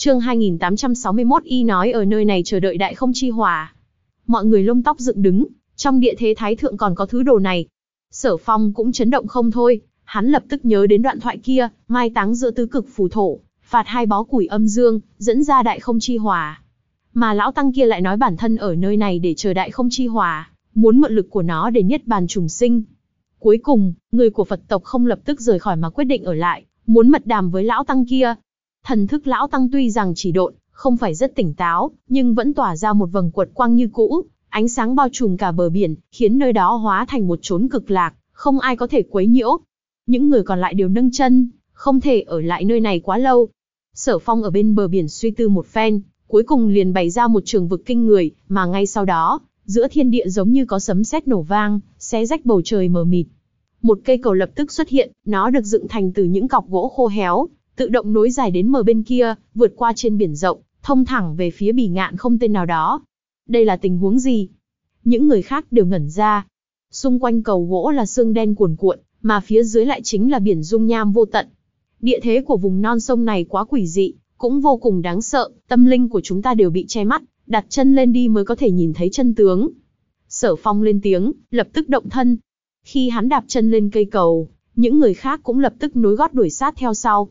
chương 2861 y nói ở nơi này chờ đợi đại không chi hỏa. Mọi người lông tóc dựng đứng, trong địa thế thái thượng còn có thứ đồ này. Sở phong cũng chấn động không thôi, hắn lập tức nhớ đến đoạn thoại kia, mai táng giữa tứ cực phủ thổ, phạt hai bó củi âm dương, dẫn ra đại không chi hỏa. Mà lão tăng kia lại nói bản thân ở nơi này để chờ đại không chi hỏa, muốn mượn lực của nó để niết bàn trùng sinh. Cuối cùng, người của Phật tộc không lập tức rời khỏi mà quyết định ở lại, muốn mật đàm với lão tăng kia, Thần thức lão tăng tuy rằng chỉ độn, không phải rất tỉnh táo, nhưng vẫn tỏa ra một vầng quật quang như cũ, ánh sáng bao trùm cả bờ biển, khiến nơi đó hóa thành một chốn cực lạc, không ai có thể quấy nhiễu. Những người còn lại đều nâng chân, không thể ở lại nơi này quá lâu. Sở Phong ở bên bờ biển suy tư một phen, cuối cùng liền bày ra một trường vực kinh người, mà ngay sau đó, giữa thiên địa giống như có sấm sét nổ vang, xé rách bầu trời mờ mịt. Một cây cầu lập tức xuất hiện, nó được dựng thành từ những cọc gỗ khô héo, tự động nối dài đến mờ bên kia, vượt qua trên biển rộng, thông thẳng về phía bỉ ngạn không tên nào đó. Đây là tình huống gì? Những người khác đều ngẩn ra. Xung quanh cầu gỗ là xương đen cuồn cuộn, mà phía dưới lại chính là biển dung nham vô tận. Địa thế của vùng non sông này quá quỷ dị, cũng vô cùng đáng sợ, tâm linh của chúng ta đều bị che mắt, đặt chân lên đi mới có thể nhìn thấy chân tướng. Sở phong lên tiếng, lập tức động thân. Khi hắn đạp chân lên cây cầu, những người khác cũng lập tức nối gót đuổi sát theo sau.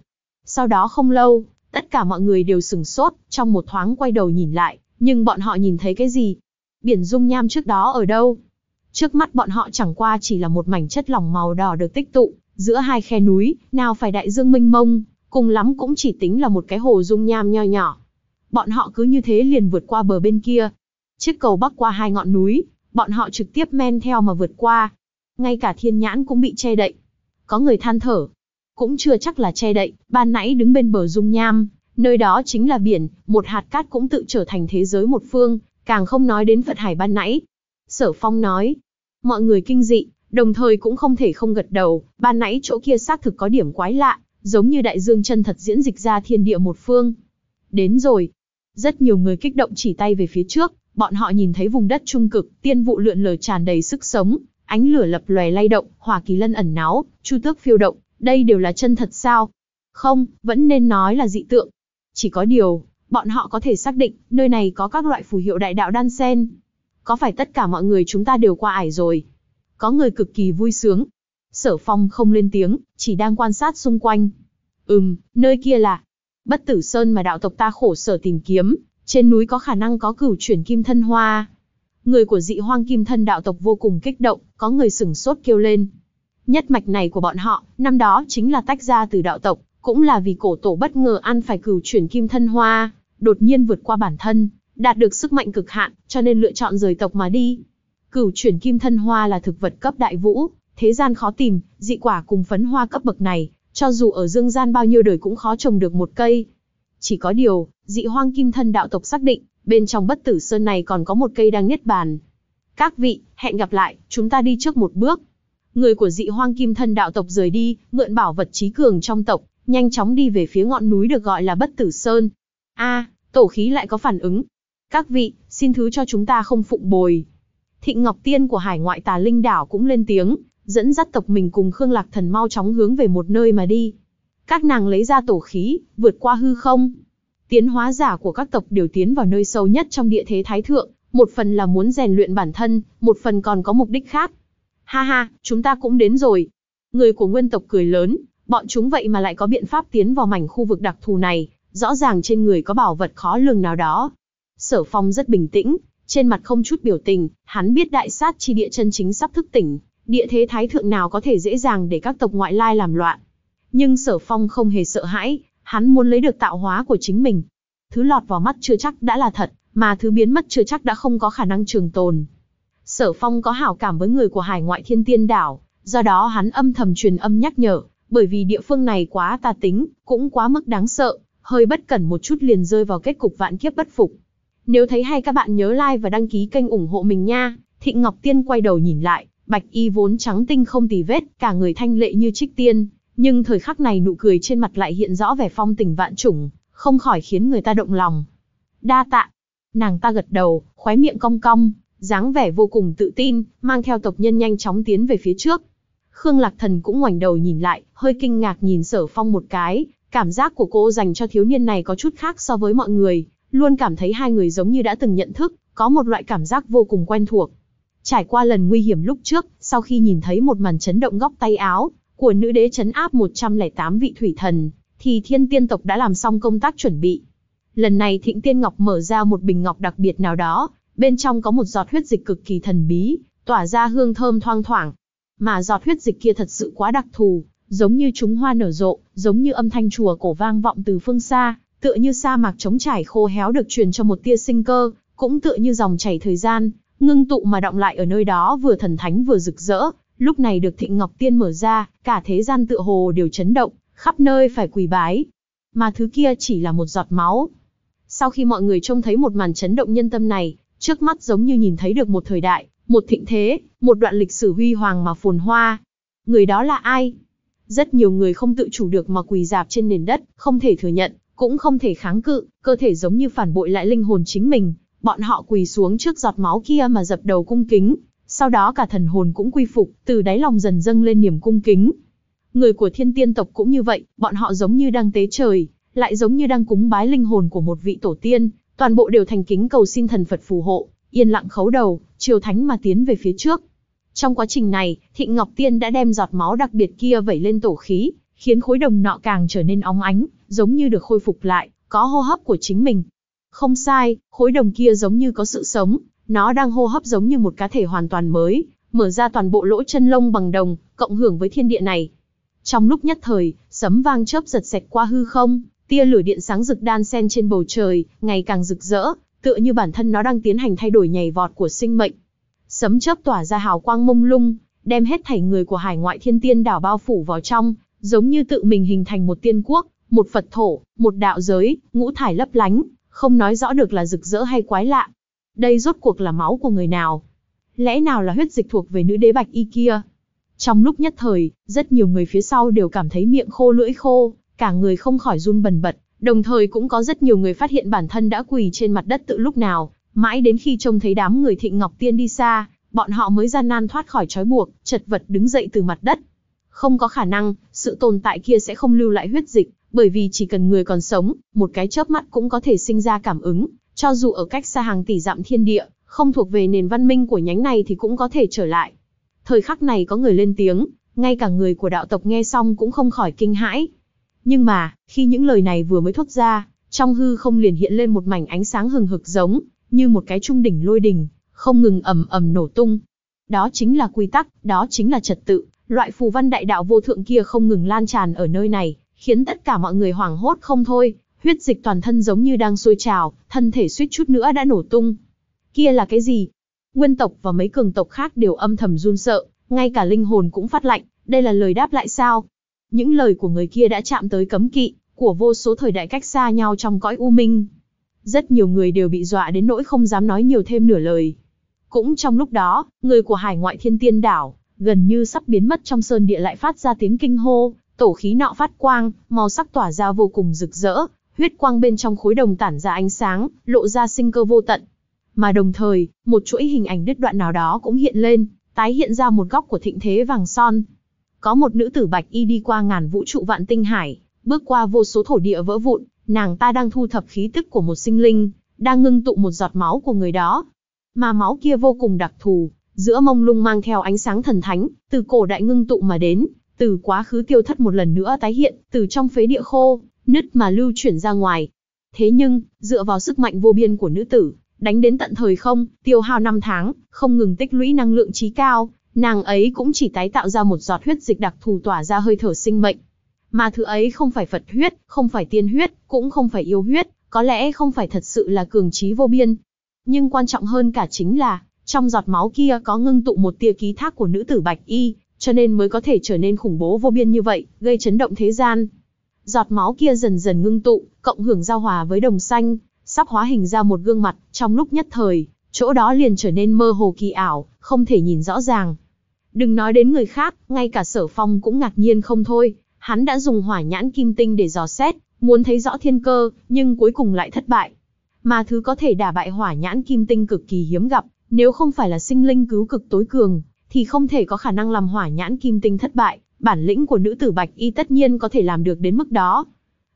Sau đó không lâu, tất cả mọi người đều sửng sốt, trong một thoáng quay đầu nhìn lại, nhưng bọn họ nhìn thấy cái gì? Biển dung nham trước đó ở đâu? Trước mắt bọn họ chẳng qua chỉ là một mảnh chất lỏng màu đỏ được tích tụ, giữa hai khe núi, nào phải đại dương mênh mông, cùng lắm cũng chỉ tính là một cái hồ dung nham nho nhỏ. Bọn họ cứ như thế liền vượt qua bờ bên kia. Chiếc cầu bắc qua hai ngọn núi, bọn họ trực tiếp men theo mà vượt qua. Ngay cả thiên nhãn cũng bị che đậy. Có người than thở, cũng chưa chắc là che đậy, ban nãy đứng bên bờ dung nham, nơi đó chính là biển, một hạt cát cũng tự trở thành thế giới một phương, càng không nói đến Phật Hải ban nãy. Sở Phong nói, mọi người kinh dị, đồng thời cũng không thể không gật đầu, ban nãy chỗ kia xác thực có điểm quái lạ, giống như đại dương chân thật diễn dịch ra thiên địa một phương. Đến rồi, rất nhiều người kích động chỉ tay về phía trước, bọn họ nhìn thấy vùng đất trung cực, tiên vụ lượn lờ tràn đầy sức sống, ánh lửa lập lòe lay động, hỏa kỳ lân ẩn náo, chu tước phiêu động, đây đều là chân thật sao? Không, vẫn nên nói là dị tượng. Chỉ có điều, bọn họ có thể xác định, nơi này có các loại phù hiệu đại đạo đan sen. Có phải tất cả mọi người chúng ta đều qua ải rồi? Có người cực kỳ vui sướng. Sở phong không lên tiếng, chỉ đang quan sát xung quanh. Ừm, nơi kia là bất tử sơn mà đạo tộc ta khổ sở tìm kiếm, trên núi có khả năng có cửu chuyển kim thân hoa. Người của dị hoang kim thân đạo tộc vô cùng kích động, có người sửng sốt kêu lên, Nhất mạch này của bọn họ, năm đó chính là tách ra từ đạo tộc, cũng là vì cổ tổ bất ngờ ăn phải cửu chuyển kim thân hoa, đột nhiên vượt qua bản thân, đạt được sức mạnh cực hạn, cho nên lựa chọn rời tộc mà đi. Cửu chuyển kim thân hoa là thực vật cấp đại vũ, thế gian khó tìm, dị quả cùng phấn hoa cấp bậc này, cho dù ở dương gian bao nhiêu đời cũng khó trồng được một cây. Chỉ có điều, dị hoang kim thân đạo tộc xác định, bên trong bất tử sơn này còn có một cây đang niết bàn. Các vị, hẹn gặp lại, chúng ta đi trước một bước người của dị hoang kim thân đạo tộc rời đi, mượn bảo vật trí cường trong tộc, nhanh chóng đi về phía ngọn núi được gọi là Bất Tử Sơn. A, tổ khí lại có phản ứng. Các vị, xin thứ cho chúng ta không phụng bồi. Thịnh Ngọc Tiên của Hải Ngoại Tà Linh Đảo cũng lên tiếng, dẫn dắt tộc mình cùng Khương Lạc Thần mau chóng hướng về một nơi mà đi. Các nàng lấy ra tổ khí, vượt qua hư không. Tiến hóa giả của các tộc đều tiến vào nơi sâu nhất trong địa thế thái thượng, một phần là muốn rèn luyện bản thân, một phần còn có mục đích khác, Ha ha, chúng ta cũng đến rồi. Người của nguyên tộc cười lớn, bọn chúng vậy mà lại có biện pháp tiến vào mảnh khu vực đặc thù này, rõ ràng trên người có bảo vật khó lường nào đó. Sở Phong rất bình tĩnh, trên mặt không chút biểu tình, hắn biết đại sát chi địa chân chính sắp thức tỉnh, địa thế thái thượng nào có thể dễ dàng để các tộc ngoại lai làm loạn. Nhưng Sở Phong không hề sợ hãi, hắn muốn lấy được tạo hóa của chính mình. Thứ lọt vào mắt chưa chắc đã là thật, mà thứ biến mất chưa chắc đã không có khả năng trường tồn. Sở Phong có hảo cảm với người của hải ngoại thiên tiên đảo, do đó hắn âm thầm truyền âm nhắc nhở, bởi vì địa phương này quá tà tính, cũng quá mức đáng sợ, hơi bất cẩn một chút liền rơi vào kết cục vạn kiếp bất phục. Nếu thấy hay các bạn nhớ like và đăng ký kênh ủng hộ mình nha. Thịnh Ngọc Tiên quay đầu nhìn lại, bạch y vốn trắng tinh không tì vết, cả người thanh lệ như trích tiên, nhưng thời khắc này nụ cười trên mặt lại hiện rõ vẻ phong tình vạn trùng, không khỏi khiến người ta động lòng. Đa tạ. Nàng ta gật đầu, khóe miệng cong cong, dáng vẻ vô cùng tự tin, mang theo tộc nhân nhanh chóng tiến về phía trước. Khương Lạc Thần cũng ngoảnh đầu nhìn lại, hơi kinh ngạc nhìn Sở Phong một cái, cảm giác của cô dành cho thiếu niên này có chút khác so với mọi người, luôn cảm thấy hai người giống như đã từng nhận thức, có một loại cảm giác vô cùng quen thuộc. Trải qua lần nguy hiểm lúc trước, sau khi nhìn thấy một màn chấn động góc tay áo của nữ đế chấn áp 108 vị thủy thần, thì thiên tiên tộc đã làm xong công tác chuẩn bị. Lần này Thịnh Tiên Ngọc mở ra một bình ngọc đặc biệt nào đó, Bên trong có một giọt huyết dịch cực kỳ thần bí, tỏa ra hương thơm thoang thoảng. Mà giọt huyết dịch kia thật sự quá đặc thù, giống như chúng hoa nở rộ, giống như âm thanh chùa cổ vang vọng từ phương xa, tựa như sa mạc trống trải khô héo được truyền cho một tia sinh cơ, cũng tựa như dòng chảy thời gian, ngưng tụ mà động lại ở nơi đó vừa thần thánh vừa rực rỡ, lúc này được Thịnh Ngọc Tiên mở ra, cả thế gian tựa hồ đều chấn động, khắp nơi phải quỳ bái. Mà thứ kia chỉ là một giọt máu. Sau khi mọi người trông thấy một màn chấn động nhân tâm này, Trước mắt giống như nhìn thấy được một thời đại, một thịnh thế, một đoạn lịch sử huy hoàng mà phồn hoa. Người đó là ai? Rất nhiều người không tự chủ được mà quỳ dạp trên nền đất, không thể thừa nhận, cũng không thể kháng cự, cơ thể giống như phản bội lại linh hồn chính mình. Bọn họ quỳ xuống trước giọt máu kia mà dập đầu cung kính, sau đó cả thần hồn cũng quy phục, từ đáy lòng dần dâng lên niềm cung kính. Người của thiên tiên tộc cũng như vậy, bọn họ giống như đang tế trời, lại giống như đang cúng bái linh hồn của một vị tổ tiên, toàn bộ đều thành kính cầu xin thần Phật phù hộ, yên lặng khấu đầu, triều thánh mà tiến về phía trước. Trong quá trình này, thị Ngọc Tiên đã đem giọt máu đặc biệt kia vẩy lên tổ khí, khiến khối đồng nọ càng trở nên óng ánh, giống như được khôi phục lại, có hô hấp của chính mình. Không sai, khối đồng kia giống như có sự sống, nó đang hô hấp giống như một cá thể hoàn toàn mới, mở ra toàn bộ lỗ chân lông bằng đồng, cộng hưởng với thiên địa này. Trong lúc nhất thời, sấm vang chớp giật xẹt qua hư không, Tia lửa điện sáng rực đan xen trên bầu trời, ngày càng rực rỡ, tựa như bản thân nó đang tiến hành thay đổi nhảy vọt của sinh mệnh. Sấm chớp tỏa ra hào quang mông lung, đem hết thảy người của hải ngoại thiên tiên đảo bao phủ vào trong, giống như tự mình hình thành một tiên quốc, một Phật thổ, một đạo giới, ngũ thải lấp lánh, không nói rõ được là rực rỡ hay quái lạ. Đây rốt cuộc là máu của người nào? Lẽ nào là huyết dịch thuộc về nữ đế bạch y kia? Trong lúc nhất thời, rất nhiều người phía sau đều cảm thấy miệng khô lưỡi khô cả người không khỏi run bần bật, đồng thời cũng có rất nhiều người phát hiện bản thân đã quỳ trên mặt đất tự lúc nào, mãi đến khi trông thấy đám người Thịnh Ngọc Tiên đi xa, bọn họ mới gian nan thoát khỏi trói buộc, chật vật đứng dậy từ mặt đất. Không có khả năng, sự tồn tại kia sẽ không lưu lại huyết dịch, bởi vì chỉ cần người còn sống, một cái chớp mắt cũng có thể sinh ra cảm ứng, cho dù ở cách xa hàng tỷ dặm thiên địa, không thuộc về nền văn minh của nhánh này thì cũng có thể trở lại. Thời khắc này có người lên tiếng, ngay cả người của đạo tộc nghe xong cũng không khỏi kinh hãi, nhưng mà, khi những lời này vừa mới thốt ra, trong hư không liền hiện lên một mảnh ánh sáng hừng hực giống, như một cái trung đỉnh lôi đỉnh, không ngừng ầm ầm nổ tung. Đó chính là quy tắc, đó chính là trật tự, loại phù văn đại đạo vô thượng kia không ngừng lan tràn ở nơi này, khiến tất cả mọi người hoảng hốt không thôi, huyết dịch toàn thân giống như đang sôi trào, thân thể suýt chút nữa đã nổ tung. Kia là cái gì? Nguyên tộc và mấy cường tộc khác đều âm thầm run sợ, ngay cả linh hồn cũng phát lạnh, đây là lời đáp lại sao? những lời của người kia đã chạm tới cấm kỵ của vô số thời đại cách xa nhau trong cõi u minh. Rất nhiều người đều bị dọa đến nỗi không dám nói nhiều thêm nửa lời. Cũng trong lúc đó, người của hải ngoại thiên tiên đảo, gần như sắp biến mất trong sơn địa lại phát ra tiếng kinh hô, tổ khí nọ phát quang, màu sắc tỏa ra vô cùng rực rỡ, huyết quang bên trong khối đồng tản ra ánh sáng, lộ ra sinh cơ vô tận. Mà đồng thời, một chuỗi hình ảnh đứt đoạn nào đó cũng hiện lên, tái hiện ra một góc của thịnh thế vàng son, có một nữ tử bạch y đi qua ngàn vũ trụ vạn tinh hải, bước qua vô số thổ địa vỡ vụn, nàng ta đang thu thập khí tức của một sinh linh, đang ngưng tụ một giọt máu của người đó. Mà máu kia vô cùng đặc thù, giữa mông lung mang theo ánh sáng thần thánh, từ cổ đại ngưng tụ mà đến, từ quá khứ tiêu thất một lần nữa tái hiện, từ trong phế địa khô, nứt mà lưu chuyển ra ngoài. Thế nhưng, dựa vào sức mạnh vô biên của nữ tử, đánh đến tận thời không, tiêu hao năm tháng, không ngừng tích lũy năng lượng trí cao, Nàng ấy cũng chỉ tái tạo ra một giọt huyết dịch đặc thù tỏa ra hơi thở sinh mệnh. Mà thứ ấy không phải Phật huyết, không phải tiên huyết, cũng không phải yêu huyết, có lẽ không phải thật sự là cường trí vô biên. Nhưng quan trọng hơn cả chính là, trong giọt máu kia có ngưng tụ một tia ký thác của nữ tử Bạch Y, cho nên mới có thể trở nên khủng bố vô biên như vậy, gây chấn động thế gian. Giọt máu kia dần dần ngưng tụ, cộng hưởng giao hòa với đồng xanh, sắp hóa hình ra một gương mặt, trong lúc nhất thời, chỗ đó liền trở nên mơ hồ kỳ ảo, không thể nhìn rõ ràng, Đừng nói đến người khác, ngay cả sở phong cũng ngạc nhiên không thôi, hắn đã dùng hỏa nhãn kim tinh để dò xét, muốn thấy rõ thiên cơ, nhưng cuối cùng lại thất bại. Mà thứ có thể đả bại hỏa nhãn kim tinh cực kỳ hiếm gặp, nếu không phải là sinh linh cứu cực tối cường, thì không thể có khả năng làm hỏa nhãn kim tinh thất bại, bản lĩnh của nữ tử bạch y tất nhiên có thể làm được đến mức đó.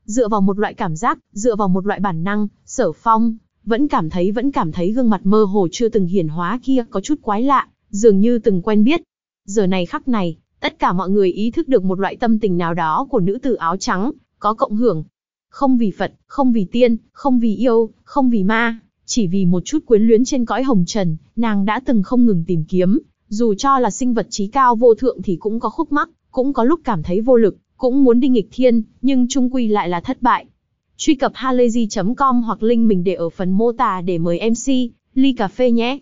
Dựa vào một loại cảm giác, dựa vào một loại bản năng, sở phong, vẫn cảm thấy vẫn cảm thấy gương mặt mơ hồ chưa từng hiển hóa kia có chút quái lạ, dường như từng quen biết, Giờ này khắc này, tất cả mọi người ý thức được một loại tâm tình nào đó của nữ tử áo trắng, có cộng hưởng. Không vì Phật, không vì tiên, không vì yêu, không vì ma, chỉ vì một chút quyến luyến trên cõi hồng trần, nàng đã từng không ngừng tìm kiếm, dù cho là sinh vật trí cao vô thượng thì cũng có khúc mắc, cũng có lúc cảm thấy vô lực, cũng muốn đi nghịch thiên, nhưng trung quy lại là thất bại. Truy cập halayzi.com hoặc link mình để ở phần mô tả để mời MC, ly cà phê nhé.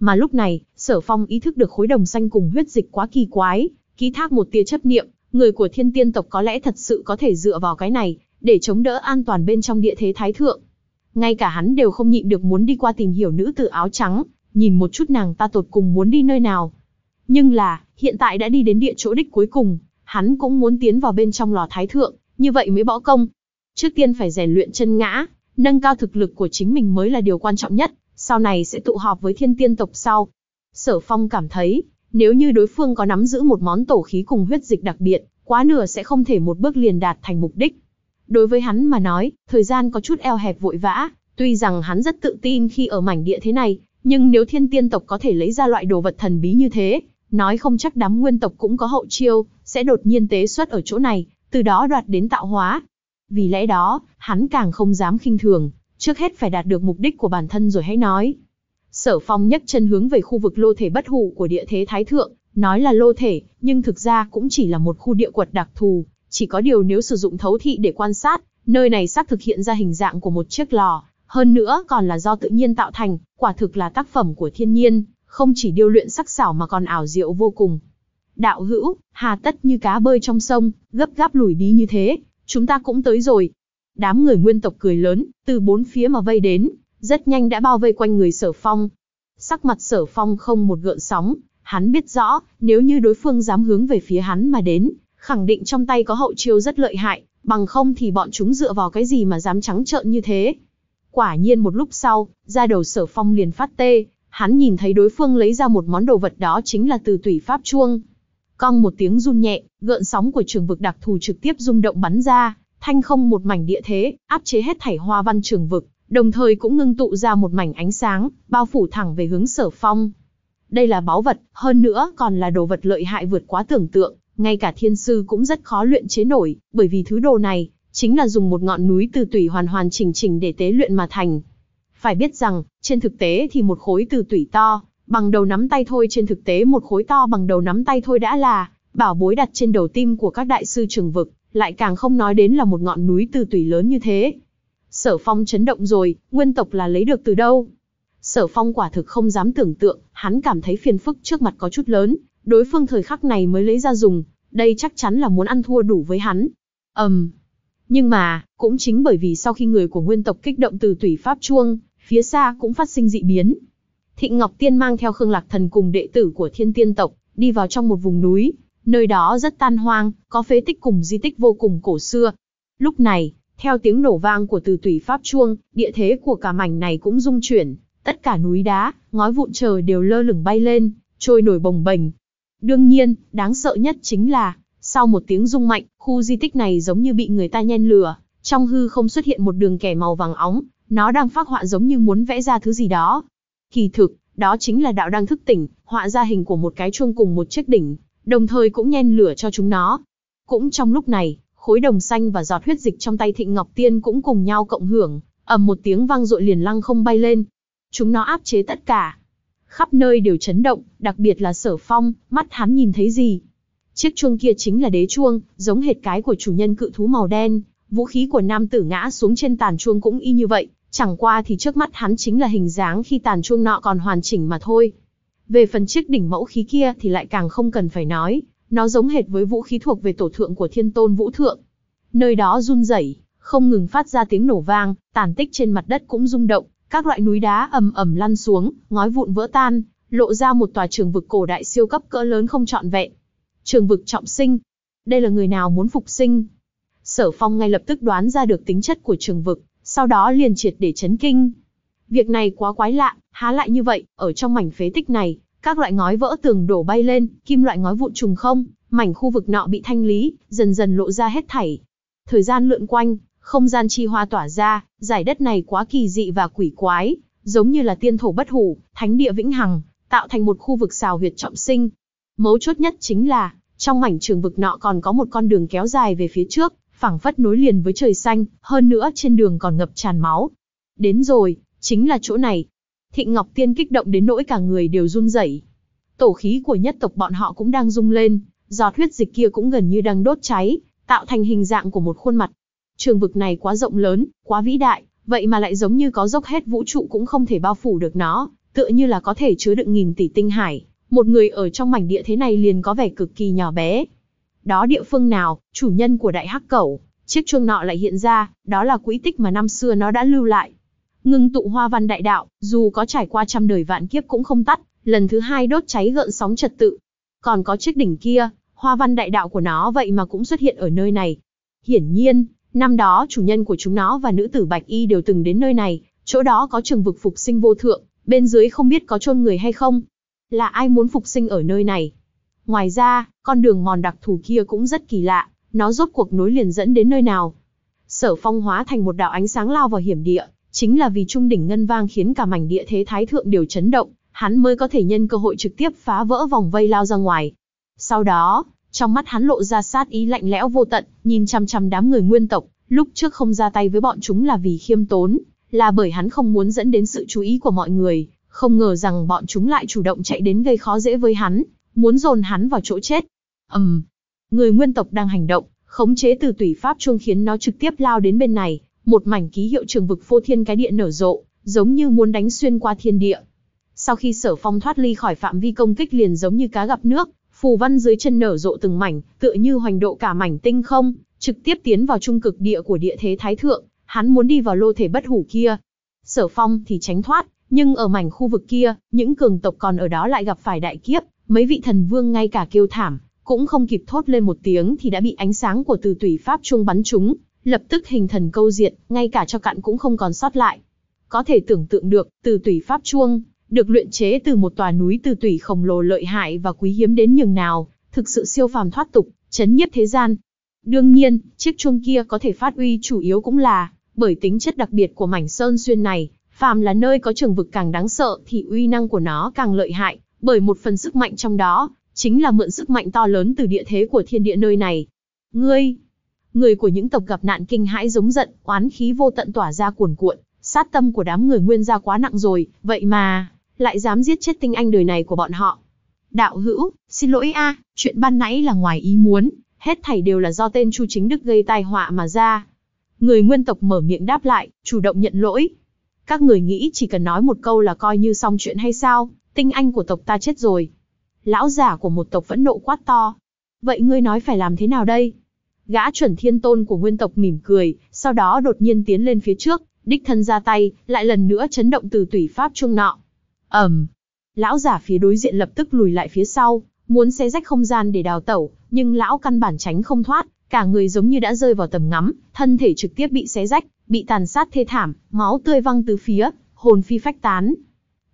Mà lúc này, sở phong ý thức được khối đồng xanh cùng huyết dịch quá kỳ quái, ký thác một tia chấp niệm, người của thiên tiên tộc có lẽ thật sự có thể dựa vào cái này, để chống đỡ an toàn bên trong địa thế thái thượng. Ngay cả hắn đều không nhịn được muốn đi qua tìm hiểu nữ tử áo trắng, nhìn một chút nàng ta tột cùng muốn đi nơi nào. Nhưng là, hiện tại đã đi đến địa chỗ đích cuối cùng, hắn cũng muốn tiến vào bên trong lò thái thượng, như vậy mới bỏ công. Trước tiên phải rèn luyện chân ngã, nâng cao thực lực của chính mình mới là điều quan trọng nhất, sau này sẽ tụ họp với thiên tiên tộc sau. Sở Phong cảm thấy, nếu như đối phương có nắm giữ một món tổ khí cùng huyết dịch đặc biệt, quá nửa sẽ không thể một bước liền đạt thành mục đích. Đối với hắn mà nói, thời gian có chút eo hẹp vội vã, tuy rằng hắn rất tự tin khi ở mảnh địa thế này, nhưng nếu thiên tiên tộc có thể lấy ra loại đồ vật thần bí như thế, nói không chắc đám nguyên tộc cũng có hậu chiêu, sẽ đột nhiên tế xuất ở chỗ này, từ đó đoạt đến tạo hóa. Vì lẽ đó, hắn càng không dám khinh thường, Trước hết phải đạt được mục đích của bản thân rồi hãy nói. Sở Phong nhấc chân hướng về khu vực lô thể bất hủ của địa thế Thái Thượng, nói là lô thể, nhưng thực ra cũng chỉ là một khu địa quật đặc thù, chỉ có điều nếu sử dụng thấu thị để quan sát, nơi này xác thực hiện ra hình dạng của một chiếc lò, hơn nữa còn là do tự nhiên tạo thành, quả thực là tác phẩm của thiên nhiên, không chỉ điêu luyện sắc sảo mà còn ảo diệu vô cùng. Đạo hữu, hà tất như cá bơi trong sông, gấp gáp lùi đi như thế, chúng ta cũng tới rồi, Đám người nguyên tộc cười lớn, từ bốn phía mà vây đến, rất nhanh đã bao vây quanh người sở phong. Sắc mặt sở phong không một gợn sóng, hắn biết rõ, nếu như đối phương dám hướng về phía hắn mà đến, khẳng định trong tay có hậu chiêu rất lợi hại, bằng không thì bọn chúng dựa vào cái gì mà dám trắng trợn như thế. Quả nhiên một lúc sau, ra đầu sở phong liền phát tê, hắn nhìn thấy đối phương lấy ra một món đồ vật đó chính là từ tủy pháp chuông. Cong một tiếng run nhẹ, gợn sóng của trường vực đặc thù trực tiếp rung động bắn ra, Thanh không một mảnh địa thế, áp chế hết thảy hoa văn trường vực, đồng thời cũng ngưng tụ ra một mảnh ánh sáng, bao phủ thẳng về hướng sở phong. Đây là báu vật, hơn nữa còn là đồ vật lợi hại vượt quá tưởng tượng, ngay cả thiên sư cũng rất khó luyện chế nổi, bởi vì thứ đồ này, chính là dùng một ngọn núi từ tủy hoàn hoàn chỉnh chỉnh để tế luyện mà thành. Phải biết rằng, trên thực tế thì một khối từ tủy to, bằng đầu nắm tay thôi trên thực tế một khối to bằng đầu nắm tay thôi đã là bảo bối đặt trên đầu tim của các đại sư trường vực, lại càng không nói đến là một ngọn núi từ tùy lớn như thế. Sở Phong chấn động rồi, nguyên tộc là lấy được từ đâu? Sở Phong quả thực không dám tưởng tượng, hắn cảm thấy phiền phức trước mặt có chút lớn, đối phương thời khắc này mới lấy ra dùng, đây chắc chắn là muốn ăn thua đủ với hắn. Ầm. Um. Nhưng mà, cũng chính bởi vì sau khi người của nguyên tộc kích động từ tùy pháp chuông, phía xa cũng phát sinh dị biến. Thịnh Ngọc Tiên mang theo Khương Lạc Thần cùng đệ tử của Thiên Tiên tộc, đi vào trong một vùng núi, Nơi đó rất tan hoang, có phế tích cùng di tích vô cùng cổ xưa. Lúc này, theo tiếng nổ vang của từ tùy pháp chuông, địa thế của cả mảnh này cũng rung chuyển, tất cả núi đá, ngói vụn trời đều lơ lửng bay lên, trôi nổi bồng bềnh. Đương nhiên, đáng sợ nhất chính là, sau một tiếng rung mạnh, khu di tích này giống như bị người ta nhen lửa, trong hư không xuất hiện một đường kẻ màu vàng óng, nó đang phát họa giống như muốn vẽ ra thứ gì đó. Kỳ thực, đó chính là đạo đang thức tỉnh, họa ra hình của một cái chuông cùng một chiếc đỉnh, đồng thời cũng nhen lửa cho chúng nó. Cũng trong lúc này, khối đồng xanh và giọt huyết dịch trong tay Thịnh Ngọc Tiên cũng cùng nhau cộng hưởng, ầm một tiếng vang dội liền lăng không bay lên. Chúng nó áp chế tất cả. Khắp nơi đều chấn động, đặc biệt là sở phong, mắt hắn nhìn thấy gì. Chiếc chuông kia chính là đế chuông, giống hệt cái của chủ nhân cự thú màu đen. Vũ khí của nam tử ngã xuống trên tàn chuông cũng y như vậy, chẳng qua thì trước mắt hắn chính là hình dáng khi tàn chuông nọ còn hoàn chỉnh mà thôi. Về phần chiếc đỉnh mẫu khí kia thì lại càng không cần phải nói, nó giống hệt với vũ khí thuộc về tổ thượng của thiên tôn vũ thượng. Nơi đó run rẩy, không ngừng phát ra tiếng nổ vang, tàn tích trên mặt đất cũng rung động, các loại núi đá ầm ầm lăn xuống, ngói vụn vỡ tan, lộ ra một tòa trường vực cổ đại siêu cấp cỡ lớn không trọn vẹn. Trường vực trọng sinh, đây là người nào muốn phục sinh? Sở Phong ngay lập tức đoán ra được tính chất của trường vực, sau đó liền triệt để chấn kinh. Việc này quá quái lạ, há lại như vậy, ở trong mảnh phế tích này, các loại ngói vỡ tường đổ bay lên, kim loại ngói vụn trùng không, mảnh khu vực nọ bị thanh lý, dần dần lộ ra hết thảy. Thời gian lượn quanh, không gian chi hoa tỏa ra, giải đất này quá kỳ dị và quỷ quái, giống như là tiên thổ bất hủ, thánh địa vĩnh hằng, tạo thành một khu vực xào huyệt trọng sinh. Mấu chốt nhất chính là, trong mảnh trường vực nọ còn có một con đường kéo dài về phía trước, phẳng phất nối liền với trời xanh, hơn nữa trên đường còn ngập tràn máu. Đến rồi, Chính là chỗ này. Thịnh Ngọc Tiên kích động đến nỗi cả người đều run rẩy. Tổ khí của nhất tộc bọn họ cũng đang rung lên, giọt huyết dịch kia cũng gần như đang đốt cháy, tạo thành hình dạng của một khuôn mặt. Trường vực này quá rộng lớn, quá vĩ đại, vậy mà lại giống như có dốc hết vũ trụ cũng không thể bao phủ được nó, tựa như là có thể chứa đựng nghìn tỷ tinh hải. Một người ở trong mảnh địa thế này liền có vẻ cực kỳ nhỏ bé. Đó địa phương nào, chủ nhân của đại hắc cẩu, chiếc chuông nọ lại hiện ra, đó là quỹ tích mà năm xưa nó đã lưu lại ngưng tụ hoa văn đại đạo, dù có trải qua trăm đời vạn kiếp cũng không tắt, lần thứ hai đốt cháy gợn sóng trật tự. Còn có chiếc đỉnh kia, hoa văn đại đạo của nó vậy mà cũng xuất hiện ở nơi này. Hiển nhiên, năm đó chủ nhân của chúng nó và nữ tử Bạch Y đều từng đến nơi này, chỗ đó có trường vực phục sinh vô thượng, bên dưới không biết có chôn người hay không. Là ai muốn phục sinh ở nơi này? Ngoài ra, con đường mòn đặc thù kia cũng rất kỳ lạ, nó rốt cuộc nối liền dẫn đến nơi nào? Sở Phong hóa thành một đạo ánh sáng lao vào hiểm địa, Chính là vì trung đỉnh ngân vang khiến cả mảnh địa thế thái thượng đều chấn động, hắn mới có thể nhân cơ hội trực tiếp phá vỡ vòng vây lao ra ngoài. Sau đó, trong mắt hắn lộ ra sát ý lạnh lẽo vô tận, nhìn chăm chăm đám người nguyên tộc, lúc trước không ra tay với bọn chúng là vì khiêm tốn, là bởi hắn không muốn dẫn đến sự chú ý của mọi người, không ngờ rằng bọn chúng lại chủ động chạy đến gây khó dễ với hắn, muốn dồn hắn vào chỗ chết. Ầm. Um, người nguyên tộc đang hành động, khống chế từ tùy pháp chuông khiến nó trực tiếp lao đến bên này, một mảnh ký hiệu trường vực phô thiên cái địa nở rộ, giống như muốn đánh xuyên qua thiên địa. Sau khi Sở Phong thoát ly khỏi phạm vi công kích liền giống như cá gặp nước, phù văn dưới chân nở rộ từng mảnh, tựa như hoành độ cả mảnh tinh không, trực tiếp tiến vào trung cực địa của địa thế thái thượng, hắn muốn đi vào lô thể bất hủ kia. Sở Phong thì tránh thoát, nhưng ở mảnh khu vực kia, những cường tộc còn ở đó lại gặp phải đại kiếp, mấy vị thần vương ngay cả kêu thảm, cũng không kịp thốt lên một tiếng thì đã bị ánh sáng của từ tùy pháp chuông bắn chúng lập tức hình thần câu diện, ngay cả cho cặn cũng không còn sót lại. Có thể tưởng tượng được, từ tủy pháp chuông, được luyện chế từ một tòa núi từ tủy khổng lồ lợi hại và quý hiếm đến nhường nào, thực sự siêu phàm thoát tục, chấn nhiếp thế gian. Đương nhiên, chiếc chuông kia có thể phát uy chủ yếu cũng là bởi tính chất đặc biệt của mảnh sơn xuyên này, phàm là nơi có trường vực càng đáng sợ thì uy năng của nó càng lợi hại, bởi một phần sức mạnh trong đó chính là mượn sức mạnh to lớn từ địa thế của thiên địa nơi này. Ngươi, Người của những tộc gặp nạn kinh hãi giống giận, oán khí vô tận tỏa ra cuồn cuộn, sát tâm của đám người nguyên gia quá nặng rồi, vậy mà, lại dám giết chết tinh anh đời này của bọn họ. Đạo hữu, xin lỗi a, chuyện ban nãy là ngoài ý muốn, hết thảy đều là do tên Chu Chính Đức gây tai họa mà ra. Người nguyên tộc mở miệng đáp lại, chủ động nhận lỗi. Các người nghĩ chỉ cần nói một câu là coi như xong chuyện hay sao, tinh anh của tộc ta chết rồi. Lão giả của một tộc vẫn nộ quát to. Vậy ngươi nói phải làm thế nào đây? Gã chuẩn thiên tôn của nguyên tộc mỉm cười, sau đó đột nhiên tiến lên phía trước, đích thân ra tay, lại lần nữa chấn động từ tủy pháp chuông nọ. Ẩm! lão giả phía đối diện lập tức lùi lại phía sau, muốn xé rách không gian để đào tẩu, nhưng lão căn bản tránh không thoát, cả người giống như đã rơi vào tầm ngắm, thân thể trực tiếp bị xé rách, bị tàn sát thê thảm, máu tươi văng từ phía, hồn phi phách tán.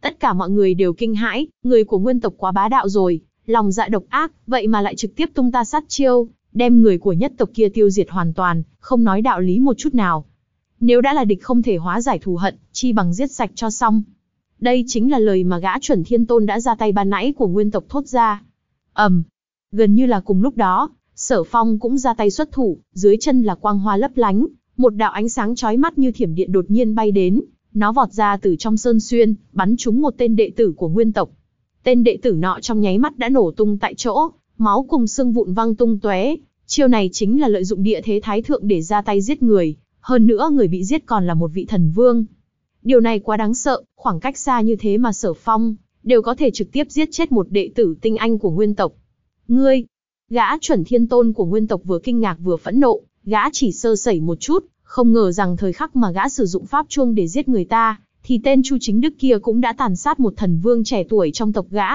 Tất cả mọi người đều kinh hãi, người của nguyên tộc quá bá đạo rồi, lòng dạ độc ác, vậy mà lại trực tiếp tung ta sát chiêu, đem người của nhất tộc kia tiêu diệt hoàn toàn, không nói đạo lý một chút nào. Nếu đã là địch không thể hóa giải thù hận, chi bằng giết sạch cho xong. Đây chính là lời mà gã chuẩn thiên tôn đã ra tay ban nãy của nguyên tộc thốt ra. ầm, gần như là cùng lúc đó, sở phong cũng ra tay xuất thủ, dưới chân là quang hoa lấp lánh, một đạo ánh sáng chói mắt như thiểm điện đột nhiên bay đến, nó vọt ra từ trong sơn xuyên, bắn trúng một tên đệ tử của nguyên tộc. Tên đệ tử nọ trong nháy mắt đã nổ tung tại chỗ, máu cùng xương vụn văng tung tóe. Chiêu này chính là lợi dụng địa thế thái thượng để ra tay giết người, hơn nữa người bị giết còn là một vị thần vương. Điều này quá đáng sợ, khoảng cách xa như thế mà sở phong, đều có thể trực tiếp giết chết một đệ tử tinh anh của nguyên tộc. Ngươi, gã chuẩn thiên tôn của nguyên tộc vừa kinh ngạc vừa phẫn nộ, gã chỉ sơ sẩy một chút, không ngờ rằng thời khắc mà gã sử dụng pháp chuông để giết người ta, thì tên Chu Chính Đức kia cũng đã tàn sát một thần vương trẻ tuổi trong tộc gã,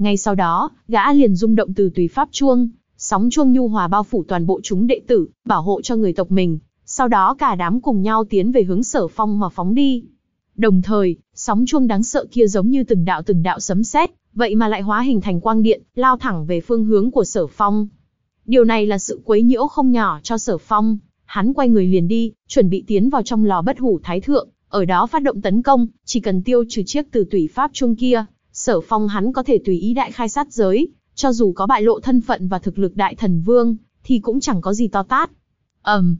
ngay sau đó, gã liền rung động từ tùy pháp chuông, sóng chuông nhu hòa bao phủ toàn bộ chúng đệ tử, bảo hộ cho người tộc mình. Sau đó cả đám cùng nhau tiến về hướng sở phong mà phóng đi. Đồng thời, sóng chuông đáng sợ kia giống như từng đạo từng đạo sấm sét, vậy mà lại hóa hình thành quang điện, lao thẳng về phương hướng của sở phong. Điều này là sự quấy nhiễu không nhỏ cho sở phong. Hắn quay người liền đi, chuẩn bị tiến vào trong lò bất hủ thái thượng, ở đó phát động tấn công, chỉ cần tiêu trừ chiếc từ tủy pháp chuông kia, sở phong hắn có thể tùy ý đại khai sát giới, cho dù có bại lộ thân phận và thực lực đại thần vương, thì cũng chẳng có gì to tát. ầm, um,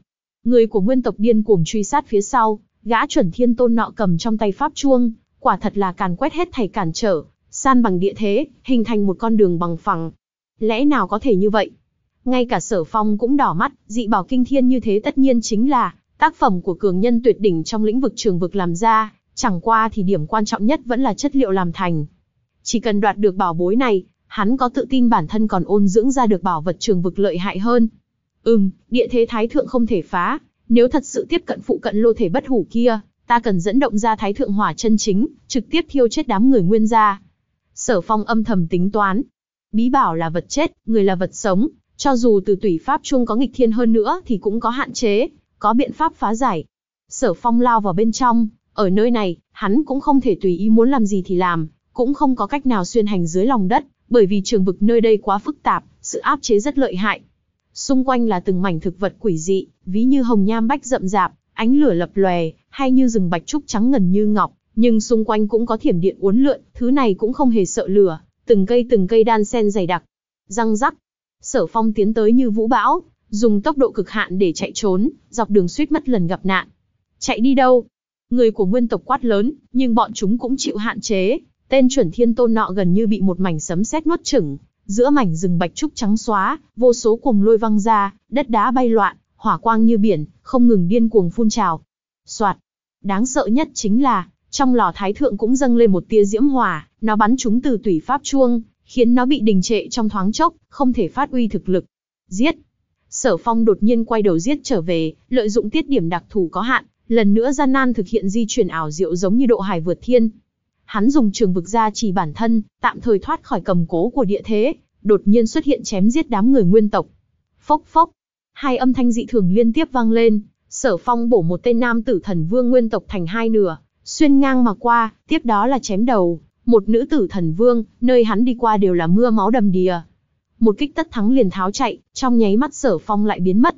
người của nguyên tộc điên cuồng truy sát phía sau, gã chuẩn thiên tôn nọ cầm trong tay pháp chuông, quả thật là càn quét hết thảy cản trở, san bằng địa thế, hình thành một con đường bằng phẳng. Lẽ nào có thể như vậy? Ngay cả sở phong cũng đỏ mắt, dị bảo kinh thiên như thế tất nhiên chính là tác phẩm của cường nhân tuyệt đỉnh trong lĩnh vực trường vực làm ra, chẳng qua thì điểm quan trọng nhất vẫn là chất liệu làm thành, chỉ cần đoạt được bảo bối này, hắn có tự tin bản thân còn ôn dưỡng ra được bảo vật trường vực lợi hại hơn. Ừm, địa thế thái thượng không thể phá, nếu thật sự tiếp cận phụ cận lô thể bất hủ kia, ta cần dẫn động ra thái thượng hỏa chân chính, trực tiếp thiêu chết đám người nguyên gia. Sở phong âm thầm tính toán. Bí bảo là vật chết, người là vật sống, cho dù từ tủy pháp chung có nghịch thiên hơn nữa thì cũng có hạn chế, có biện pháp phá giải. Sở phong lao vào bên trong, ở nơi này, hắn cũng không thể tùy ý muốn làm gì thì làm, cũng không có cách nào xuyên hành dưới lòng đất, bởi vì trường vực nơi đây quá phức tạp, sự áp chế rất lợi hại. Xung quanh là từng mảnh thực vật quỷ dị, ví như hồng nham bách rậm rạp, ánh lửa lập lòe, hay như rừng bạch trúc trắng ngần như ngọc, nhưng xung quanh cũng có thiểm điện uốn lượn, thứ này cũng không hề sợ lửa, từng cây từng cây đan sen dày đặc. Răng rắc, Sở Phong tiến tới như vũ bão, dùng tốc độ cực hạn để chạy trốn, dọc đường suýt mất lần gặp nạn. Chạy đi đâu? Người của nguyên tộc quát lớn, nhưng bọn chúng cũng chịu hạn chế, Tên chuẩn thiên tôn nọ gần như bị một mảnh sấm sét nuốt chửng, giữa mảnh rừng bạch trúc trắng xóa, vô số cuồng lôi văng ra, đất đá bay loạn, hỏa quang như biển, không ngừng điên cuồng phun trào. Soạt. Đáng sợ nhất chính là, trong lò thái thượng cũng dâng lên một tia diễm hỏa, nó bắn chúng từ tủy pháp chuông, khiến nó bị đình trệ trong thoáng chốc, không thể phát uy thực lực. Giết. Sở Phong đột nhiên quay đầu giết trở về, lợi dụng tiết điểm đặc thù có hạn, lần nữa gian nan thực hiện di chuyển ảo diệu giống như độ hải vượt thiên, Hắn dùng trường vực ra chỉ bản thân, tạm thời thoát khỏi cầm cố của địa thế, đột nhiên xuất hiện chém giết đám người nguyên tộc. Phốc phốc, hai âm thanh dị thường liên tiếp vang lên, sở phong bổ một tên nam tử thần vương nguyên tộc thành hai nửa, xuyên ngang mà qua, tiếp đó là chém đầu, một nữ tử thần vương, nơi hắn đi qua đều là mưa máu đầm đìa. Một kích tất thắng liền tháo chạy, trong nháy mắt sở phong lại biến mất.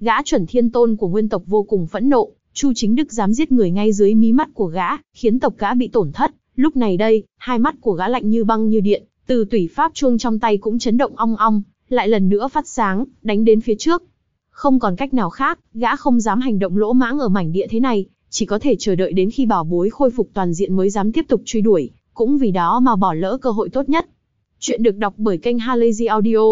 Gã chuẩn thiên tôn của nguyên tộc vô cùng phẫn nộ, Chu Chính Đức dám giết người ngay dưới mí mắt của gã, khiến tộc gã bị tổn thất. Lúc này đây, hai mắt của gã lạnh như băng như điện, từ tủy pháp chuông trong tay cũng chấn động ong ong, lại lần nữa phát sáng, đánh đến phía trước. Không còn cách nào khác, gã không dám hành động lỗ mãng ở mảnh địa thế này, chỉ có thể chờ đợi đến khi bảo bối khôi phục toàn diện mới dám tiếp tục truy đuổi, cũng vì đó mà bỏ lỡ cơ hội tốt nhất. Chuyện được đọc bởi kênh Halazy Audio.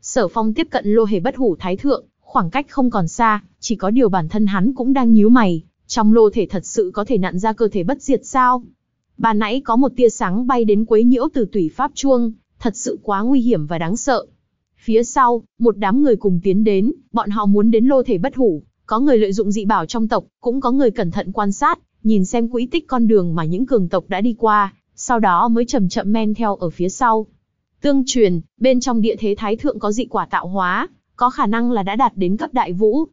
Sở Phong tiếp cận lô hề bất hủ thái thượng, khoảng cách không còn xa, chỉ có điều bản thân hắn cũng đang nhíu mày, trong lô thể thật sự có thể nặn ra cơ thể bất diệt sao? Bà nãy có một tia sáng bay đến quấy nhiễu từ tủy pháp chuông, thật sự quá nguy hiểm và đáng sợ. Phía sau, một đám người cùng tiến đến, bọn họ muốn đến lô thể bất hủ, có người lợi dụng dị bảo trong tộc, cũng có người cẩn thận quan sát, nhìn xem quỹ tích con đường mà những cường tộc đã đi qua, sau đó mới chậm chậm men theo ở phía sau. Tương truyền, bên trong địa thế thái thượng có dị quả tạo hóa, có khả năng là đã đạt đến cấp đại vũ.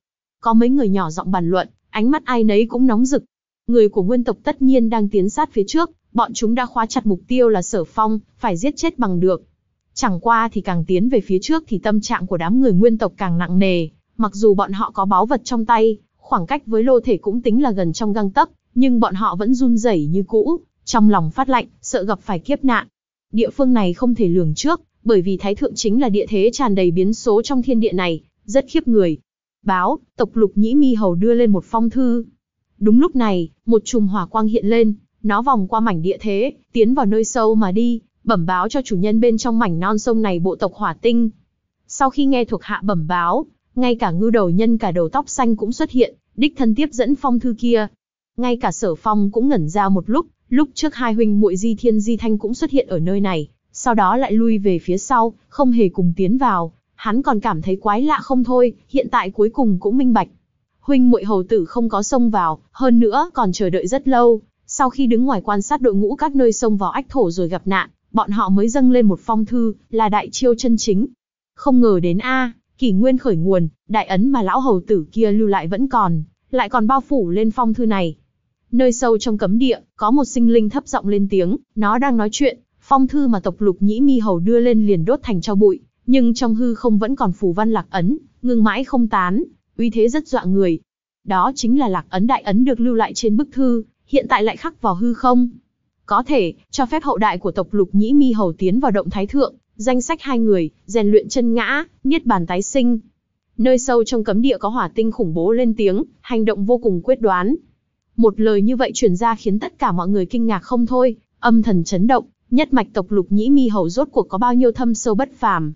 Có mấy người nhỏ giọng bàn luận, ánh mắt ai nấy cũng nóng rực, Người của nguyên tộc tất nhiên đang tiến sát phía trước, bọn chúng đã khóa chặt mục tiêu là sở phong, phải giết chết bằng được. Chẳng qua thì càng tiến về phía trước thì tâm trạng của đám người nguyên tộc càng nặng nề, mặc dù bọn họ có báu vật trong tay, khoảng cách với lô thể cũng tính là gần trong găng tấc, nhưng bọn họ vẫn run rẩy như cũ, trong lòng phát lạnh, sợ gặp phải kiếp nạn. Địa phương này không thể lường trước, bởi vì thái thượng chính là địa thế tràn đầy biến số trong thiên địa này, rất khiếp người. Báo, tộc lục nhĩ mi hầu đưa lên một phong thư, Đúng lúc này, một chùm hỏa quang hiện lên, nó vòng qua mảnh địa thế, tiến vào nơi sâu mà đi, bẩm báo cho chủ nhân bên trong mảnh non sông này bộ tộc hỏa tinh. Sau khi nghe thuộc hạ bẩm báo, ngay cả ngư đầu nhân cả đầu tóc xanh cũng xuất hiện, đích thân tiếp dẫn phong thư kia. Ngay cả sở phong cũng ngẩn ra một lúc, lúc trước hai huynh muội di thiên di thanh cũng xuất hiện ở nơi này, sau đó lại lui về phía sau, không hề cùng tiến vào, hắn còn cảm thấy quái lạ không thôi, hiện tại cuối cùng cũng minh bạch huynh muội hầu tử không có xông vào, hơn nữa còn chờ đợi rất lâu. Sau khi đứng ngoài quan sát đội ngũ các nơi xông vào ách thổ rồi gặp nạn, bọn họ mới dâng lên một phong thư, là đại chiêu chân chính. Không ngờ đến A, à, kỷ nguyên khởi nguồn, đại ấn mà lão hầu tử kia lưu lại vẫn còn, lại còn bao phủ lên phong thư này. Nơi sâu trong cấm địa, có một sinh linh thấp giọng lên tiếng, nó đang nói chuyện, phong thư mà tộc lục nhĩ mi hầu đưa lên liền đốt thành cho bụi, nhưng trong hư không vẫn còn phù văn lạc ấn, ngưng mãi không tán, uy thế rất dọa người. Đó chính là lạc ấn đại ấn được lưu lại trên bức thư, hiện tại lại khắc vào hư không. Có thể, cho phép hậu đại của tộc lục nhĩ mi hầu tiến vào động thái thượng, danh sách hai người, rèn luyện chân ngã, niết bàn tái sinh. Nơi sâu trong cấm địa có hỏa tinh khủng bố lên tiếng, hành động vô cùng quyết đoán. Một lời như vậy truyền ra khiến tất cả mọi người kinh ngạc không thôi, âm thần chấn động, nhất mạch tộc lục nhĩ mi hầu rốt cuộc có bao nhiêu thâm sâu bất phàm.